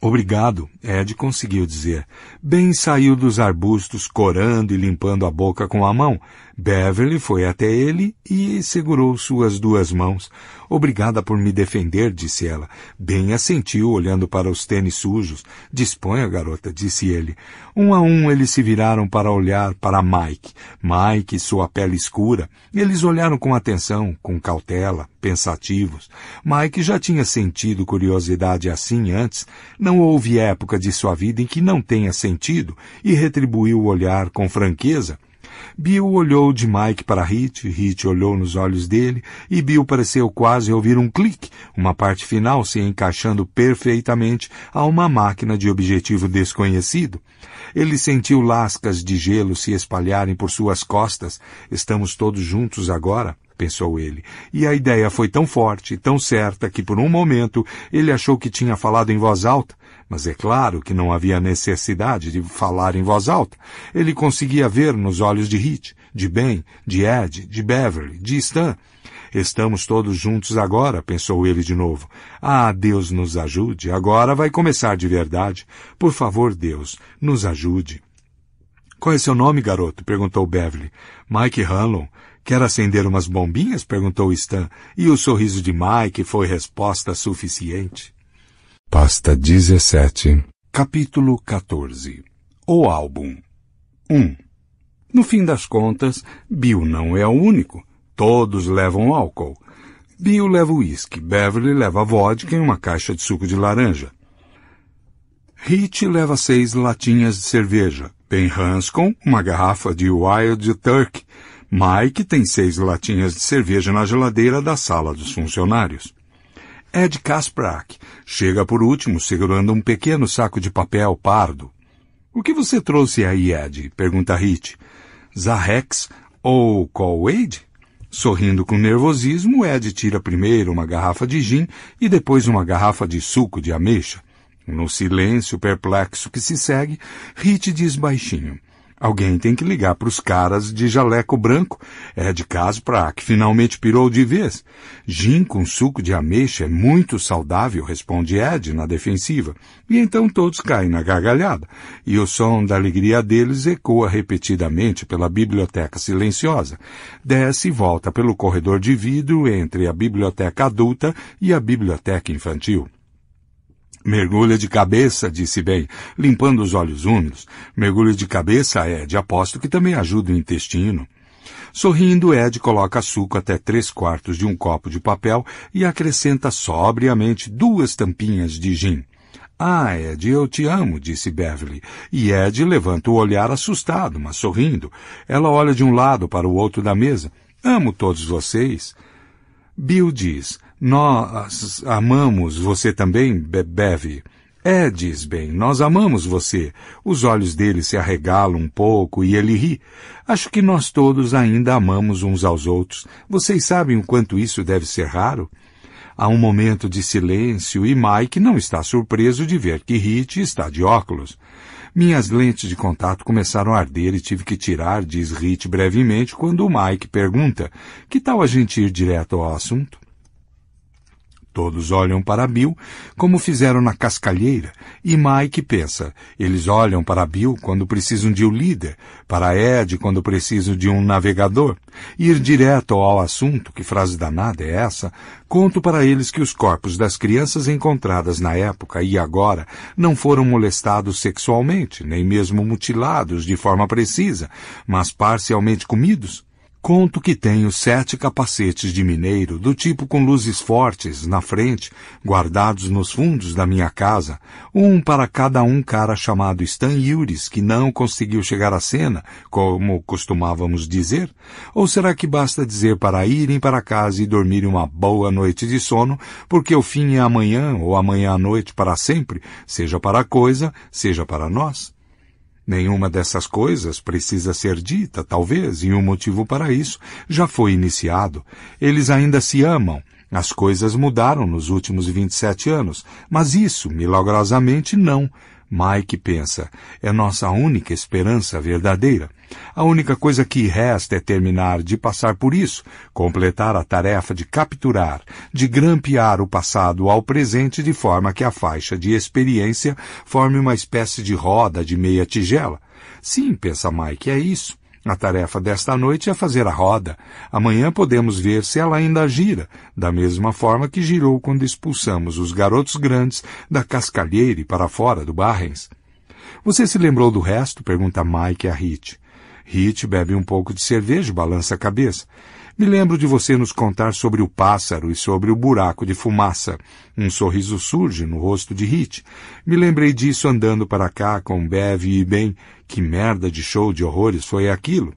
Obrigado, Ed conseguiu dizer. Bem saiu dos arbustos, corando e limpando a boca com a mão. Beverly foi até ele e segurou suas duas mãos. Obrigada por me defender, disse ela. Bem assentiu, olhando para os tênis sujos. Disponha, garota, disse ele. Um a um eles se viraram para olhar para Mike. Mike, sua pele escura. Eles olharam com atenção, com cautela, pensativos. Mike já tinha sentido curiosidade assim antes. Não houve época de sua vida em que não tenha sentido e retribuiu o olhar com franqueza. Bill olhou de Mike para Hit, Hit olhou nos olhos dele e Bill pareceu quase ouvir um clique, uma parte final se encaixando perfeitamente a uma máquina de objetivo desconhecido. Ele sentiu lascas de gelo se espalharem por suas costas. Estamos todos juntos agora pensou ele. E a ideia foi tão forte, tão certa, que por um momento ele achou que tinha falado em voz alta, mas é claro que não havia necessidade de falar em voz alta. Ele conseguia ver nos olhos de Hit, de Ben, de Ed, de Beverly, de Stan. Estamos todos juntos agora, pensou ele de novo. Ah, Deus nos ajude, agora vai começar de verdade. Por favor, Deus, nos ajude. Qual é seu nome, garoto? perguntou Beverly. Mike Hanlon. Quer acender umas bombinhas? perguntou Stan. E o sorriso de Mike foi resposta suficiente. Pasta 17 Capítulo 14 O álbum 1 No fim das contas, Bill não é o único. Todos levam álcool. Bill leva uísque, Beverly leva vodka e uma caixa de suco de laranja. Hit leva seis latinhas de cerveja. Ben Hanscom, uma garrafa de Wild Turkey. Mike tem seis latinhas de cerveja na geladeira da sala dos funcionários. Ed Kasprak chega por último, segurando um pequeno saco de papel pardo. O que você trouxe aí, Ed? pergunta Hit. Zarex ou Colwade? Sorrindo com nervosismo, Ed tira primeiro uma garrafa de gin e depois uma garrafa de suco de ameixa. No silêncio perplexo que se segue, Hit diz baixinho. Alguém tem que ligar para os caras de jaleco branco. É de caso para que finalmente pirou de vez. Gin com suco de ameixa é muito saudável, responde Ed na defensiva. E então todos caem na gargalhada. E o som da alegria deles ecoa repetidamente pela biblioteca silenciosa. Desce e volta pelo corredor de vidro entre a biblioteca adulta e a biblioteca infantil. Mergulha de cabeça, disse bem, limpando os olhos úmidos. Mergulho de cabeça, é Ed, aposto que também ajuda o intestino. Sorrindo, Ed coloca suco até três quartos de um copo de papel e acrescenta sobriamente duas tampinhas de gin. Ah, Ed, eu te amo, disse Beverly. E Ed levanta o olhar assustado, mas sorrindo. Ela olha de um lado para o outro da mesa. Amo todos vocês. Bill diz, nós amamos você também, Bev. É, diz bem, nós amamos você. Os olhos dele se arregalam um pouco e ele ri. Acho que nós todos ainda amamos uns aos outros. Vocês sabem o quanto isso deve ser raro? Há um momento de silêncio e Mike não está surpreso de ver que Rich está de óculos. Minhas lentes de contato começaram a arder e tive que tirar, diz Rich brevemente, quando Mike pergunta: Que tal a gente ir direto ao assunto? Todos olham para Bill, como fizeram na Cascalheira, e Mike pensa, eles olham para Bill quando precisam de um líder, para Ed quando precisam de um navegador. Ir direto ao assunto, que frase danada é essa, conto para eles que os corpos das crianças encontradas na época e agora não foram molestados sexualmente, nem mesmo mutilados de forma precisa, mas parcialmente comidos, Conto que tenho sete capacetes de mineiro, do tipo com luzes fortes, na frente, guardados nos fundos da minha casa, um para cada um cara chamado Stan Yuris, que não conseguiu chegar à cena, como costumávamos dizer? Ou será que basta dizer para irem para casa e dormirem uma boa noite de sono, porque o fim é amanhã ou amanhã à noite para sempre, seja para a coisa, seja para nós? Nenhuma dessas coisas precisa ser dita, talvez, e o um motivo para isso já foi iniciado. Eles ainda se amam. As coisas mudaram nos últimos 27 anos, mas isso, milagrosamente, não. Mike pensa, é nossa única esperança verdadeira. A única coisa que resta é terminar de passar por isso, completar a tarefa de capturar, de grampear o passado ao presente de forma que a faixa de experiência forme uma espécie de roda de meia tigela. Sim, pensa Mike, é isso. A tarefa desta noite é fazer a roda. Amanhã podemos ver se ela ainda gira, da mesma forma que girou quando expulsamos os garotos grandes da cascalheira para fora do Barrens. Você se lembrou do resto? pergunta Mike a Hit. Hit bebe um pouco de cerveja e balança a cabeça. Me lembro de você nos contar sobre o pássaro e sobre o buraco de fumaça. Um sorriso surge no rosto de Hit. Me lembrei disso andando para cá com Bev e Ben. Que merda de show de horrores foi aquilo?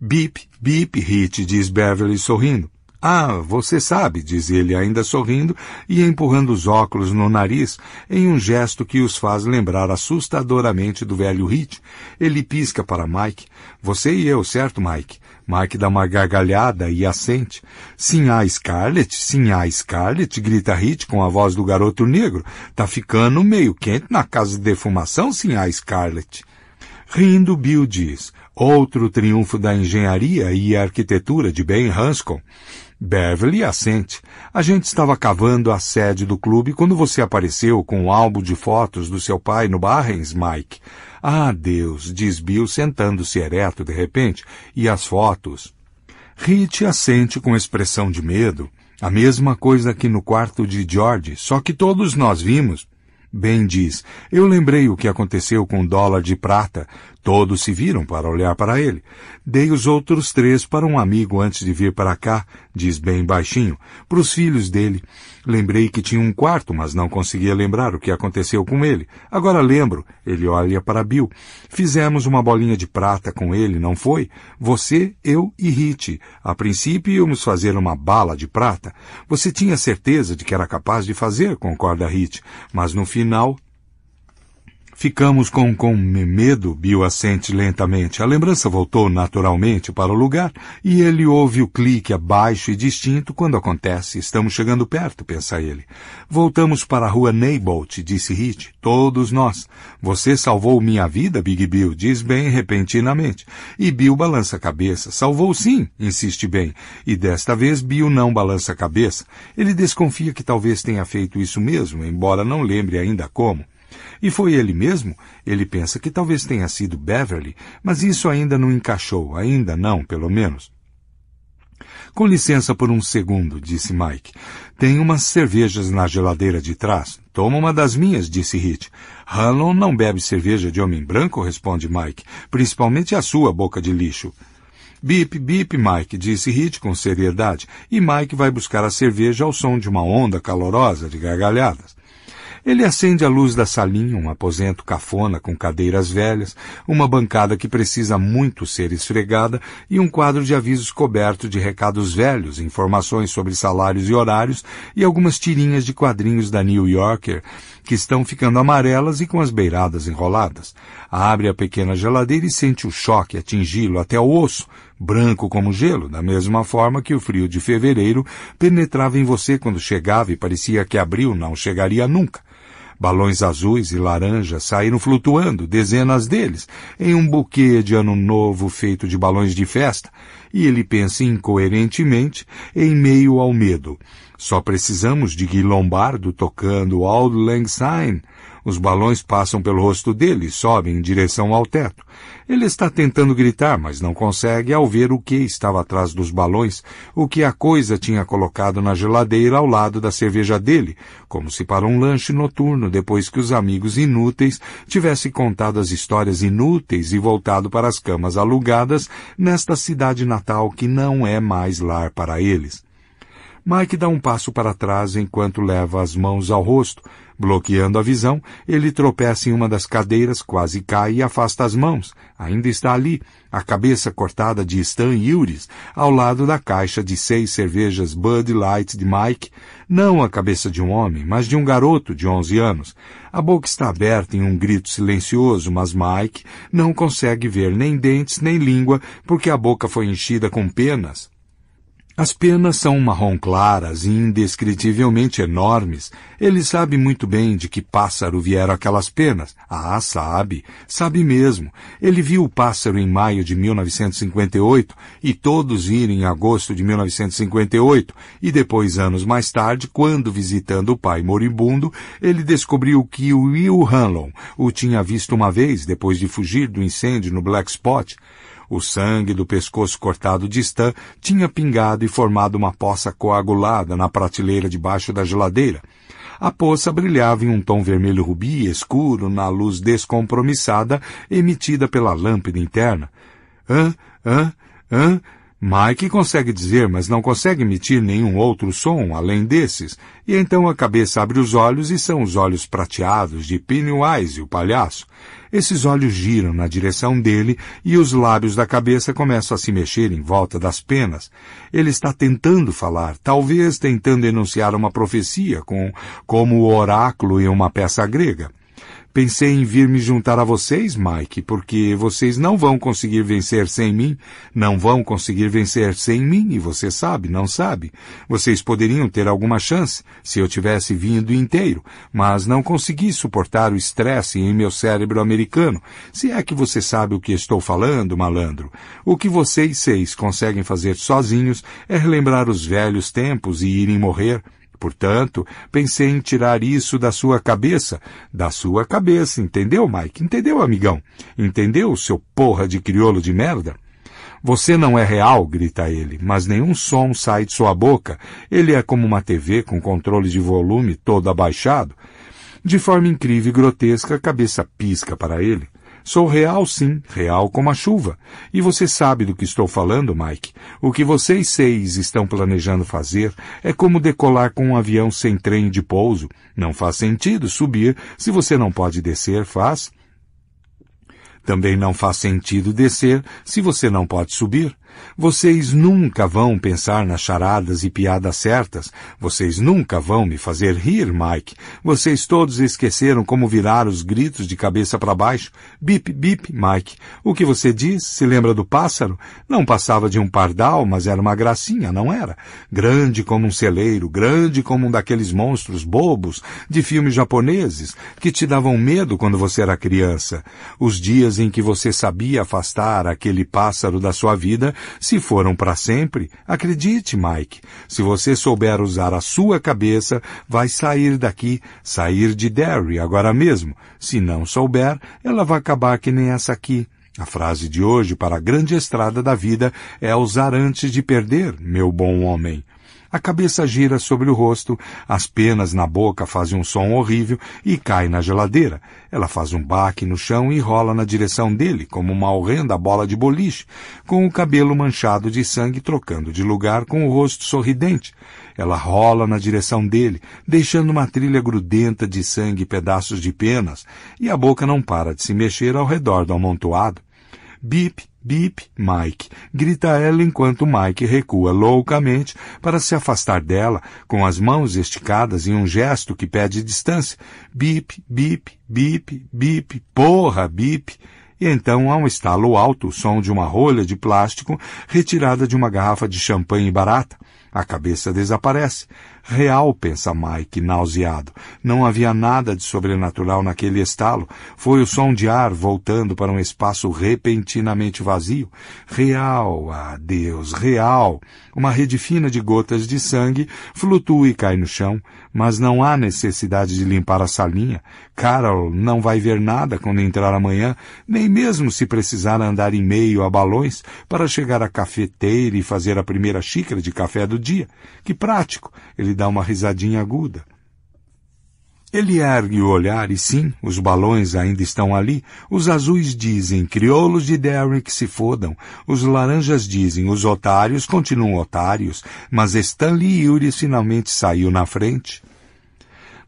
Bip, bip, Hit, diz Beverly sorrindo. Ah, você sabe, diz ele ainda sorrindo e empurrando os óculos no nariz em um gesto que os faz lembrar assustadoramente do velho Hit. Ele pisca para Mike. Você e eu, certo, Mike? Mike dá uma gargalhada e assente. Sim, a Scarlett, sim, a Scarlett, grita Hit com a voz do garoto negro. Tá ficando meio quente na casa de defumação, sim, a Scarlett. Rindo, Bill diz, outro triunfo da engenharia e arquitetura de Ben Hanscom. Beverly assente. A gente estava cavando a sede do clube quando você apareceu com o um álbum de fotos do seu pai no Barrens, Mike. Ah, Deus, diz Bill, sentando-se ereto de repente. E as fotos? Rich assente com expressão de medo. A mesma coisa que no quarto de George, só que todos nós vimos. Bem diz, eu lembrei o que aconteceu com o dólar de prata. Todos se viram para olhar para ele. Dei os outros três para um amigo antes de vir para cá, diz bem baixinho, para os filhos dele. Lembrei que tinha um quarto, mas não conseguia lembrar o que aconteceu com ele. Agora lembro. Ele olha para Bill. Fizemos uma bolinha de prata com ele, não foi? Você, eu e Hit. A princípio íamos fazer uma bala de prata. Você tinha certeza de que era capaz de fazer, concorda Hit. Mas no final Ficamos com, com medo, Bill assente lentamente. A lembrança voltou naturalmente para o lugar e ele ouve o clique abaixo e distinto quando acontece. Estamos chegando perto, pensa ele. Voltamos para a rua Neibolt, disse Hit. Todos nós. Você salvou minha vida, Big Bill, diz bem repentinamente. E Bill balança a cabeça. Salvou sim, insiste bem E desta vez Bill não balança a cabeça. Ele desconfia que talvez tenha feito isso mesmo, embora não lembre ainda como. E foi ele mesmo? Ele pensa que talvez tenha sido Beverly, mas isso ainda não encaixou, ainda não, pelo menos. Com licença por um segundo, disse Mike. Tem umas cervejas na geladeira de trás. Toma uma das minhas, disse Hit. Hanlon não bebe cerveja de homem branco, responde Mike, principalmente a sua boca de lixo. Bip, bip, Mike, disse Hit com seriedade, e Mike vai buscar a cerveja ao som de uma onda calorosa de gargalhadas. Ele acende a luz da salinha, um aposento cafona com cadeiras velhas, uma bancada que precisa muito ser esfregada e um quadro de avisos coberto de recados velhos, informações sobre salários e horários e algumas tirinhas de quadrinhos da New Yorker que estão ficando amarelas e com as beiradas enroladas. Abre a pequena geladeira e sente o choque atingi-lo até o osso, branco como gelo, da mesma forma que o frio de fevereiro penetrava em você quando chegava e parecia que abril não chegaria nunca. Balões azuis e laranjas saíram flutuando, dezenas deles, em um buquê de ano novo feito de balões de festa, e ele pensa incoerentemente em meio ao medo. Só precisamos de Guy Lombardo tocando Auld Lang Syne os balões passam pelo rosto dele e sobem em direção ao teto. Ele está tentando gritar, mas não consegue ao ver o que estava atrás dos balões, o que a coisa tinha colocado na geladeira ao lado da cerveja dele, como se para um lanche noturno depois que os amigos inúteis tivessem contado as histórias inúteis e voltado para as camas alugadas nesta cidade natal que não é mais lar para eles. Mike dá um passo para trás enquanto leva as mãos ao rosto, Bloqueando a visão, ele tropeça em uma das cadeiras, quase cai e afasta as mãos. Ainda está ali, a cabeça cortada de Stan Yuris, ao lado da caixa de seis cervejas Bud Light de Mike, não a cabeça de um homem, mas de um garoto de onze anos. A boca está aberta em um grito silencioso, mas Mike não consegue ver nem dentes nem língua porque a boca foi enchida com penas. As penas são marrom claras e indescritivelmente enormes. Ele sabe muito bem de que pássaro vieram aquelas penas. Ah, sabe, sabe mesmo. Ele viu o pássaro em maio de 1958 e todos viram em agosto de 1958 e depois anos mais tarde, quando visitando o pai moribundo, ele descobriu que o Will Hanlon o tinha visto uma vez depois de fugir do incêndio no Black Spot. O sangue do pescoço cortado de Stan tinha pingado e formado uma poça coagulada na prateleira debaixo da geladeira. A poça brilhava em um tom vermelho rubi escuro na luz descompromissada emitida pela lâmpada interna. Hã? Hã? Hã? Mike consegue dizer, mas não consegue emitir nenhum outro som além desses, e então a cabeça abre os olhos e são os olhos prateados de Pennywise, o palhaço. Esses olhos giram na direção dele e os lábios da cabeça começam a se mexer em volta das penas. Ele está tentando falar, talvez tentando enunciar uma profecia com, como o oráculo em uma peça grega. Pensei em vir me juntar a vocês, Mike, porque vocês não vão conseguir vencer sem mim, não vão conseguir vencer sem mim, e você sabe, não sabe. Vocês poderiam ter alguma chance se eu tivesse vindo inteiro, mas não consegui suportar o estresse em meu cérebro americano. Se é que você sabe o que estou falando, malandro. O que vocês seis conseguem fazer sozinhos é relembrar os velhos tempos e irem morrer Portanto, pensei em tirar isso da sua cabeça. Da sua cabeça, entendeu, Mike? Entendeu, amigão? Entendeu, seu porra de criolo de merda? Você não é real, grita ele, mas nenhum som sai de sua boca. Ele é como uma TV com controle de volume todo abaixado. De forma incrível e grotesca, a cabeça pisca para ele. Sou real, sim, real como a chuva. E você sabe do que estou falando, Mike. O que vocês seis estão planejando fazer é como decolar com um avião sem trem de pouso. Não faz sentido subir se você não pode descer, faz? Também não faz sentido descer se você não pode subir. Vocês nunca vão pensar nas charadas e piadas certas. Vocês nunca vão me fazer rir, Mike. Vocês todos esqueceram como virar os gritos de cabeça para baixo. Bip, bip, Mike. O que você diz? Se lembra do pássaro? Não passava de um pardal, mas era uma gracinha, não era? Grande como um celeiro, grande como um daqueles monstros bobos de filmes japoneses que te davam medo quando você era criança. Os dias em que você sabia afastar aquele pássaro da sua vida se foram para sempre, acredite, Mike, se você souber usar a sua cabeça, vai sair daqui, sair de Derry agora mesmo. Se não souber, ela vai acabar que nem essa aqui. A frase de hoje para a grande estrada da vida é usar antes de perder, meu bom homem. A cabeça gira sobre o rosto, as penas na boca fazem um som horrível e cai na geladeira. Ela faz um baque no chão e rola na direção dele, como uma horrenda bola de boliche, com o cabelo manchado de sangue trocando de lugar com o rosto sorridente. Ela rola na direção dele, deixando uma trilha grudenta de sangue e pedaços de penas, e a boca não para de se mexer ao redor do amontoado. Bip Bip, Mike, grita ela enquanto Mike recua loucamente para se afastar dela, com as mãos esticadas em um gesto que pede distância. Bip, bip, bip, bip, porra, bip. E então há um estalo alto, o som de uma rolha de plástico retirada de uma garrafa de champanhe barata. A cabeça desaparece. Real, pensa Mike, nauseado. Não havia nada de sobrenatural naquele estalo. Foi o som de ar voltando para um espaço repentinamente vazio. Real, ah Deus, real. Uma rede fina de gotas de sangue flutua e cai no chão, mas não há necessidade de limpar a salinha. Carol não vai ver nada quando entrar amanhã, nem mesmo se precisar andar em meio a balões para chegar à cafeteira e fazer a primeira xícara de café do dia. Que prático! Ele dá uma risadinha aguda. Ele ergue o olhar e sim, os balões ainda estão ali. Os azuis dizem, crioulos de Derrick se fodam. Os laranjas dizem, os otários continuam otários. Mas Stanley Yuri finalmente saiu na frente.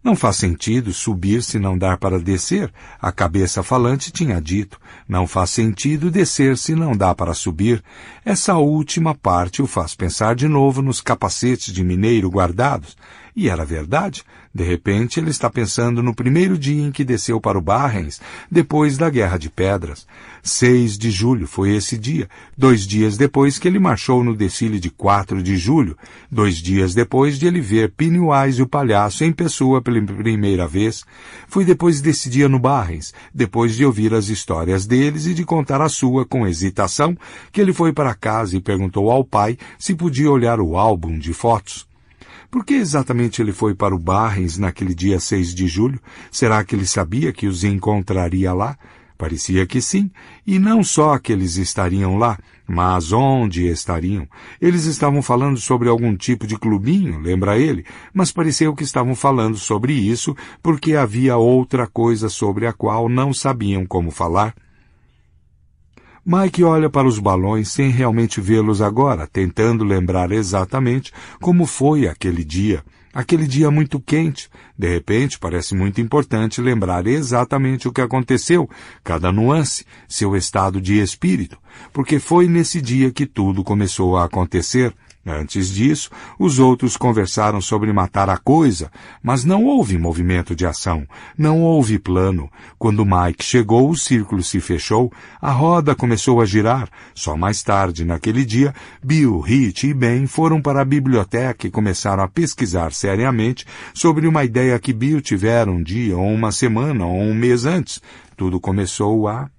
Não faz sentido subir se não dar para descer, a cabeça falante tinha dito. Não faz sentido descer se não dá para subir. Essa última parte o faz pensar de novo nos capacetes de mineiro guardados. E era verdade. De repente, ele está pensando no primeiro dia em que desceu para o Barrens, depois da Guerra de Pedras. 6 de julho foi esse dia, dois dias depois que ele marchou no desfile de 4 de julho, dois dias depois de ele ver Pennywise o palhaço em pessoa pela primeira vez. Foi depois desse dia no Barrens, depois de ouvir as histórias deles e de contar a sua com hesitação, que ele foi para casa e perguntou ao pai se podia olhar o álbum de fotos. Por que exatamente ele foi para o Barrens naquele dia 6 de julho? Será que ele sabia que os encontraria lá? Parecia que sim, e não só que eles estariam lá, mas onde estariam? Eles estavam falando sobre algum tipo de clubinho, lembra ele, mas pareceu que estavam falando sobre isso porque havia outra coisa sobre a qual não sabiam como falar. Mike olha para os balões sem realmente vê-los agora, tentando lembrar exatamente como foi aquele dia. Aquele dia muito quente. De repente, parece muito importante lembrar exatamente o que aconteceu, cada nuance, seu estado de espírito, porque foi nesse dia que tudo começou a acontecer. Antes disso, os outros conversaram sobre matar a coisa, mas não houve movimento de ação, não houve plano. Quando Mike chegou, o círculo se fechou, a roda começou a girar. Só mais tarde, naquele dia, Bill, Rich e Ben foram para a biblioteca e começaram a pesquisar seriamente sobre uma ideia que Bill tivera um dia, ou uma semana, ou um mês antes. Tudo começou a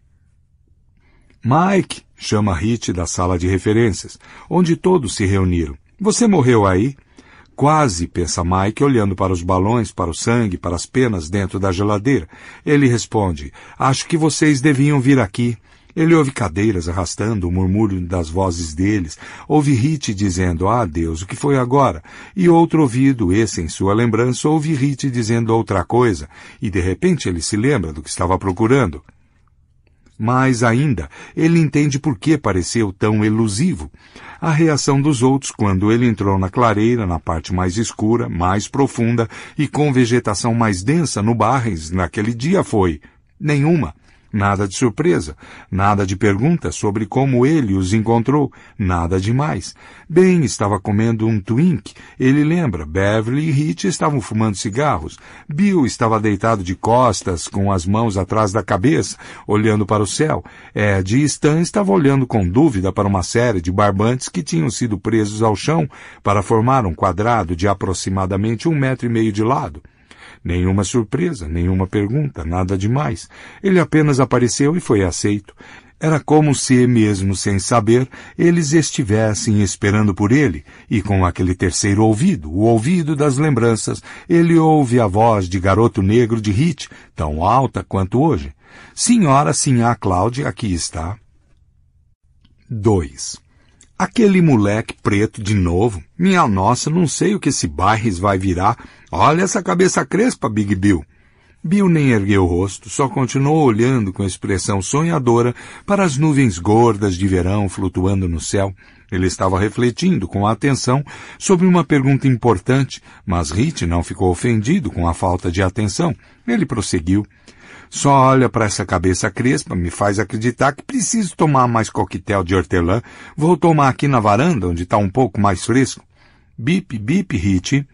Mike, chama Hit da sala de referências, onde todos se reuniram. Você morreu aí? Quase, pensa Mike, olhando para os balões, para o sangue, para as penas dentro da geladeira. Ele responde: Acho que vocês deviam vir aqui. Ele ouve cadeiras arrastando o murmúrio das vozes deles, ouve Hit dizendo Ah Deus, o que foi agora? E outro ouvido, esse em sua lembrança, ouve Hit dizendo outra coisa, e de repente ele se lembra do que estava procurando. Mais ainda, ele entende por que pareceu tão elusivo. A reação dos outros quando ele entrou na clareira, na parte mais escura, mais profunda e com vegetação mais densa no Barrens naquele dia foi nenhuma. Nada de surpresa, nada de pergunta sobre como ele os encontrou, nada demais. Ben estava comendo um twink, ele lembra, Beverly e Rich estavam fumando cigarros, Bill estava deitado de costas, com as mãos atrás da cabeça, olhando para o céu, Ed e Stan estavam olhando com dúvida para uma série de barbantes que tinham sido presos ao chão para formar um quadrado de aproximadamente um metro e meio de lado. Nenhuma surpresa, nenhuma pergunta, nada demais. Ele apenas apareceu e foi aceito. Era como se, mesmo sem saber, eles estivessem esperando por ele, e com aquele terceiro ouvido, o ouvido das lembranças, ele ouve a voz de garoto negro de Hit, tão alta quanto hoje. Senhora Sinhá Cláudia, aqui está. 2. Aquele moleque preto de novo. Minha nossa, não sei o que esse Barres vai virar. Olha essa cabeça crespa, Big Bill. Bill nem ergueu o rosto, só continuou olhando com expressão sonhadora para as nuvens gordas de verão flutuando no céu. Ele estava refletindo com atenção sobre uma pergunta importante, mas Rit não ficou ofendido com a falta de atenção. Ele prosseguiu. Só olha para essa cabeça crespa, me faz acreditar que preciso tomar mais coquetel de hortelã. Vou tomar aqui na varanda, onde está um pouco mais fresco. Bip, bip, Hit,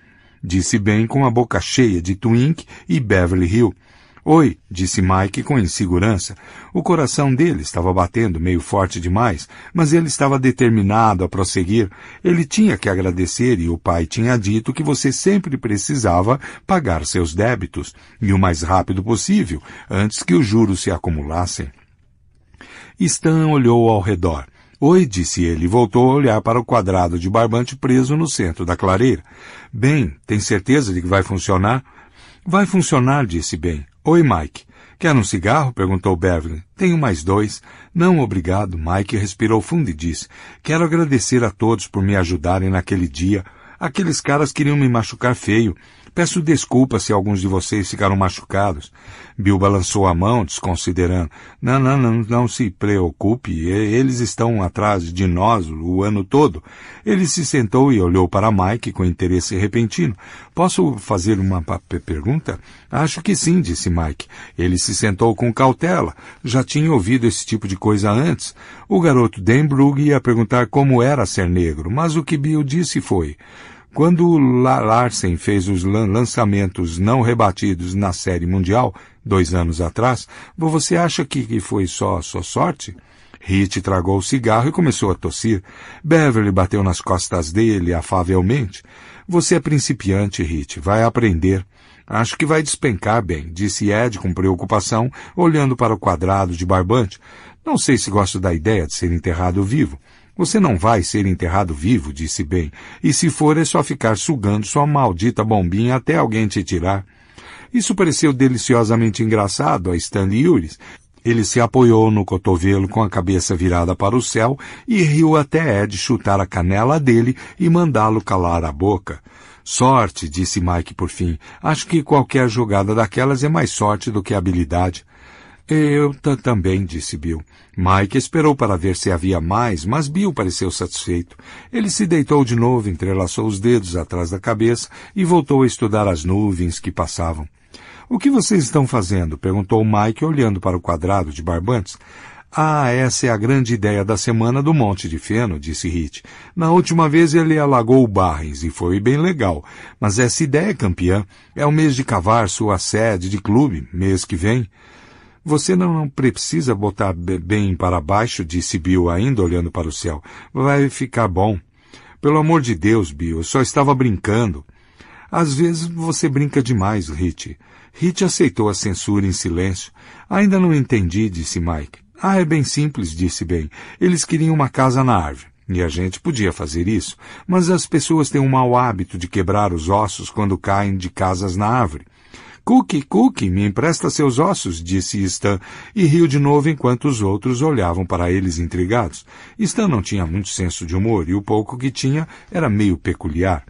disse bem com a boca cheia de Twink e Beverly Hill. Oi, disse Mike com insegurança. O coração dele estava batendo meio forte demais, mas ele estava determinado a prosseguir. Ele tinha que agradecer e o pai tinha dito que você sempre precisava pagar seus débitos, e o mais rápido possível, antes que os juros se acumulassem. Stan olhou ao redor. Oi, disse ele, e voltou a olhar para o quadrado de barbante preso no centro da clareira. Bem, tem certeza de que vai funcionar? Vai funcionar, disse Ben. Oi, Mike. Quer um cigarro? perguntou Beverly. Tenho mais dois. Não, obrigado. Mike respirou fundo e disse: Quero agradecer a todos por me ajudarem naquele dia. Aqueles caras queriam me machucar feio. Peço desculpa se alguns de vocês ficaram machucados. Bill balançou a mão, desconsiderando. Não, não, não, não se preocupe. Eles estão atrás de nós o ano todo. Ele se sentou e olhou para Mike com interesse repentino. Posso fazer uma pergunta? Acho que sim, disse Mike. Ele se sentou com cautela. Já tinha ouvido esse tipo de coisa antes. O garoto Denbrug ia perguntar como era ser negro, mas o que Bill disse foi: quando Larsen fez os lançamentos não rebatidos na Série Mundial, dois anos atrás, você acha que foi só sua sorte? Hit tragou o cigarro e começou a tossir. Beverly bateu nas costas dele afavelmente. Você é principiante, Hit, vai aprender. Acho que vai despencar bem, disse Ed com preocupação, olhando para o quadrado de barbante. Não sei se gosto da ideia de ser enterrado vivo. Você não vai ser enterrado vivo, disse Ben. e se for é só ficar sugando sua maldita bombinha até alguém te tirar. Isso pareceu deliciosamente engraçado a Stanley Yuris. Ele se apoiou no cotovelo com a cabeça virada para o céu e riu até Ed chutar a canela dele e mandá-lo calar a boca. Sorte, disse Mike por fim. Acho que qualquer jogada daquelas é mais sorte do que habilidade. Eu também, disse Bill. Mike esperou para ver se havia mais, mas Bill pareceu satisfeito. Ele se deitou de novo, entrelaçou os dedos atrás da cabeça e voltou a estudar as nuvens que passavam. O que vocês estão fazendo? perguntou Mike, olhando para o quadrado de barbantes. Ah, essa é a grande ideia da semana do Monte de Feno, disse Hit. Na última vez ele alagou o Barrens e foi bem legal. Mas essa ideia, é campeã, é o mês de cavar sua sede de clube, mês que vem. Você não precisa botar bem para baixo, disse Bill, ainda olhando para o céu. Vai ficar bom. Pelo amor de Deus, Bill, eu só estava brincando. Às vezes você brinca demais, Rit. Rit aceitou a censura em silêncio. Ainda não entendi, disse Mike. Ah, é bem simples, disse Ben. Eles queriam uma casa na árvore. E a gente podia fazer isso, mas as pessoas têm um mau hábito de quebrar os ossos quando caem de casas na árvore. Cookie, Cookie, me empresta seus ossos, disse Stan, e riu de novo enquanto os outros olhavam para eles intrigados. Stan não tinha muito senso de humor e o pouco que tinha era meio peculiar.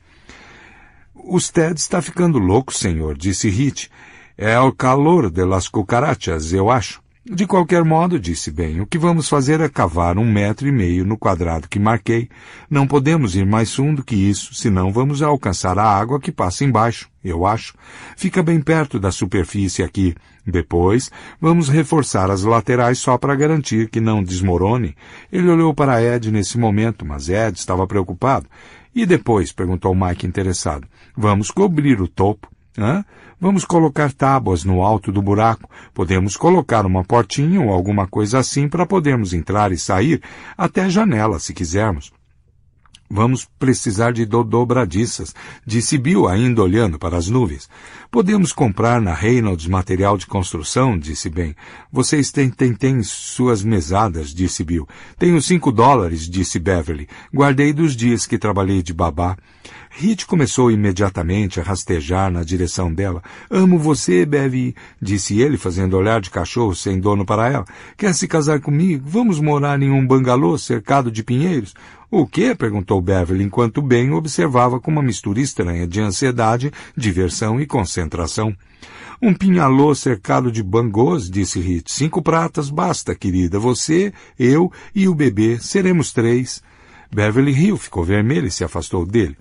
O Ted está ficando louco, senhor, disse Hit. É o calor de las cucarachas, eu acho. De qualquer modo, disse bem, o que vamos fazer é cavar um metro e meio no quadrado que marquei. Não podemos ir mais fundo que isso, senão vamos alcançar a água que passa embaixo, eu acho. Fica bem perto da superfície aqui. Depois, vamos reforçar as laterais só para garantir que não desmorone. Ele olhou para Ed nesse momento, mas Ed estava preocupado. E depois, perguntou Mike interessado, vamos cobrir o topo. Hã? Vamos colocar tábuas no alto do buraco. Podemos colocar uma portinha ou alguma coisa assim para podermos entrar e sair até a janela, se quisermos. Vamos precisar de do dobradiças, disse Bill, ainda olhando para as nuvens. Podemos comprar na Reynolds material de construção, disse Ben. Vocês têm, têm, têm suas mesadas, disse Bill. Tenho cinco dólares, disse Beverly. Guardei dos dias que trabalhei de babá. Hit começou imediatamente a rastejar na direção dela. Amo você, Bevi, disse ele, fazendo olhar de cachorro sem dono para ela. Quer se casar comigo? Vamos morar em um bangalô cercado de pinheiros? O quê? perguntou Beverly, enquanto Ben observava com uma mistura estranha de ansiedade, diversão e concentração. Um pinhalô cercado de bangôs, disse Hit. Cinco pratas basta, querida. Você, eu e o bebê. Seremos três. Beverly riu, ficou vermelha e se afastou dele.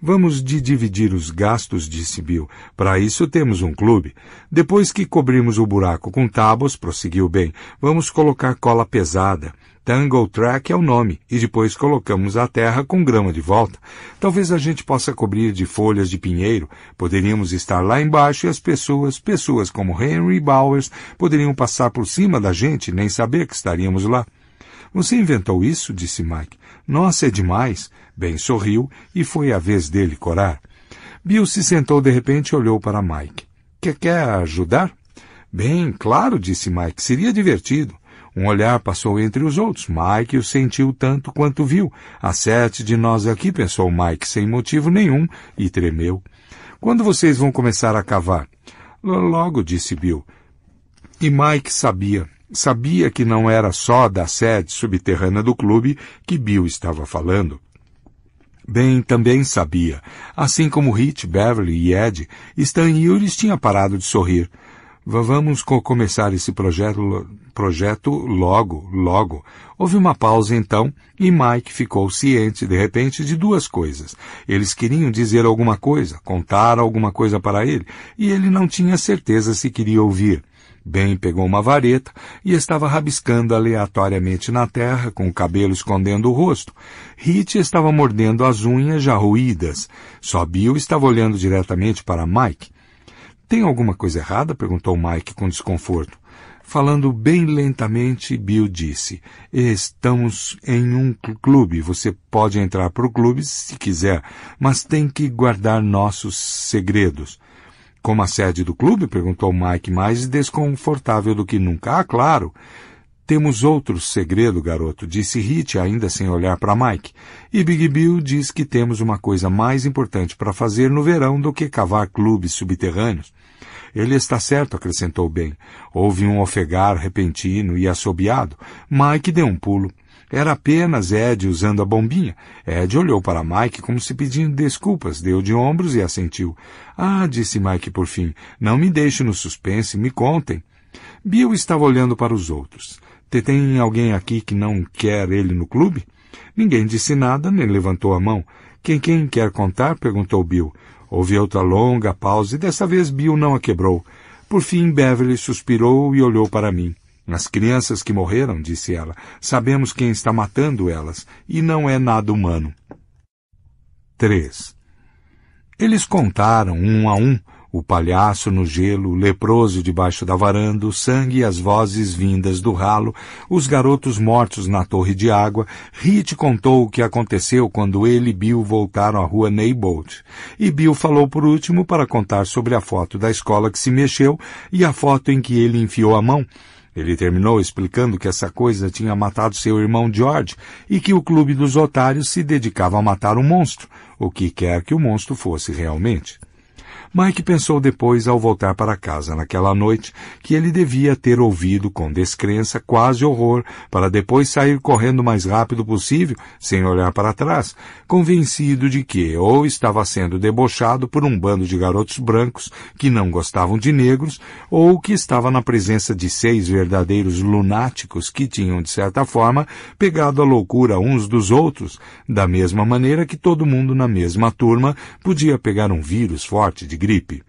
Vamos de dividir os gastos, disse Bill. Para isso temos um clube. Depois que cobrimos o buraco com tábuas, prosseguiu bem, vamos colocar cola pesada. Tangle Track é o nome, e depois colocamos a terra com grama de volta. Talvez a gente possa cobrir de folhas de pinheiro. Poderíamos estar lá embaixo e as pessoas, pessoas como Henry Bowers, poderiam passar por cima da gente e nem saber que estaríamos lá. Você inventou isso? disse Mike. Nossa, é demais. Ben sorriu e foi a vez dele corar. Bill se sentou de repente e olhou para Mike. Que quer ajudar? Bem, claro, disse Mike. Seria divertido. Um olhar passou entre os outros. Mike o sentiu tanto quanto viu. Há sete de nós aqui, pensou Mike, sem motivo nenhum, e tremeu. Quando vocês vão começar a cavar? Logo, disse Bill. E Mike sabia. Sabia que não era só da sede subterrânea do clube que Bill estava falando. Bem, também sabia. Assim como Hit, Beverly e Ed, Stan Yuris tinha parado de sorrir. Vamos co começar esse projeto, projeto logo, logo. Houve uma pausa então e Mike ficou ciente de repente de duas coisas. Eles queriam dizer alguma coisa, contar alguma coisa para ele, e ele não tinha certeza se queria ouvir. Ben pegou uma vareta e estava rabiscando aleatoriamente na terra, com o cabelo escondendo o rosto. Hit estava mordendo as unhas já ruídas. Só Bill estava olhando diretamente para Mike. Tem alguma coisa errada? perguntou Mike com desconforto. Falando bem lentamente, Bill disse: Estamos em um clube. Você pode entrar para o clube se quiser, mas tem que guardar nossos segredos. Como a sede do clube? perguntou Mike, mais desconfortável do que nunca. Ah, claro. Temos outro segredo, garoto, disse Hit, ainda sem olhar para Mike. E Big Bill diz que temos uma coisa mais importante para fazer no verão do que cavar clubes subterrâneos. Ele está certo, acrescentou Ben. Houve um ofegar repentino e assobiado. Mike deu um pulo. Era apenas Ed usando a bombinha. Ed olhou para Mike como se pedindo desculpas, deu de ombros e assentiu. Ah, disse Mike por fim, não me deixe no suspense, me contem. Bill estava olhando para os outros. Tem alguém aqui que não quer ele no clube? Ninguém disse nada, nem levantou a mão. Quem, quem quer contar? perguntou Bill. Houve outra longa pausa e dessa vez Bill não a quebrou. Por fim, Beverly suspirou e olhou para mim. Nas crianças que morreram, disse ela, sabemos quem está matando elas, e não é nada humano. 3. Eles contaram, um a um, o palhaço no gelo, o leproso debaixo da varanda, o sangue e as vozes vindas do ralo, os garotos mortos na torre de água, Rit contou o que aconteceu quando ele e Bill voltaram à rua Neybold. E Bill falou por último para contar sobre a foto da escola que se mexeu e a foto em que ele enfiou a mão, ele terminou explicando que essa coisa tinha matado seu irmão George e que o clube dos otários se dedicava a matar um monstro, o que quer que o monstro fosse realmente. Mike pensou depois, ao voltar para casa naquela noite, que ele devia ter ouvido com descrença, quase horror, para depois sair correndo o mais rápido possível, sem olhar para trás, convencido de que ou estava sendo debochado por um bando de garotos brancos que não gostavam de negros, ou que estava na presença de seis verdadeiros lunáticos que tinham, de certa forma, pegado a loucura uns dos outros, da mesma maneira que todo mundo na mesma turma podia pegar um vírus forte de gripe.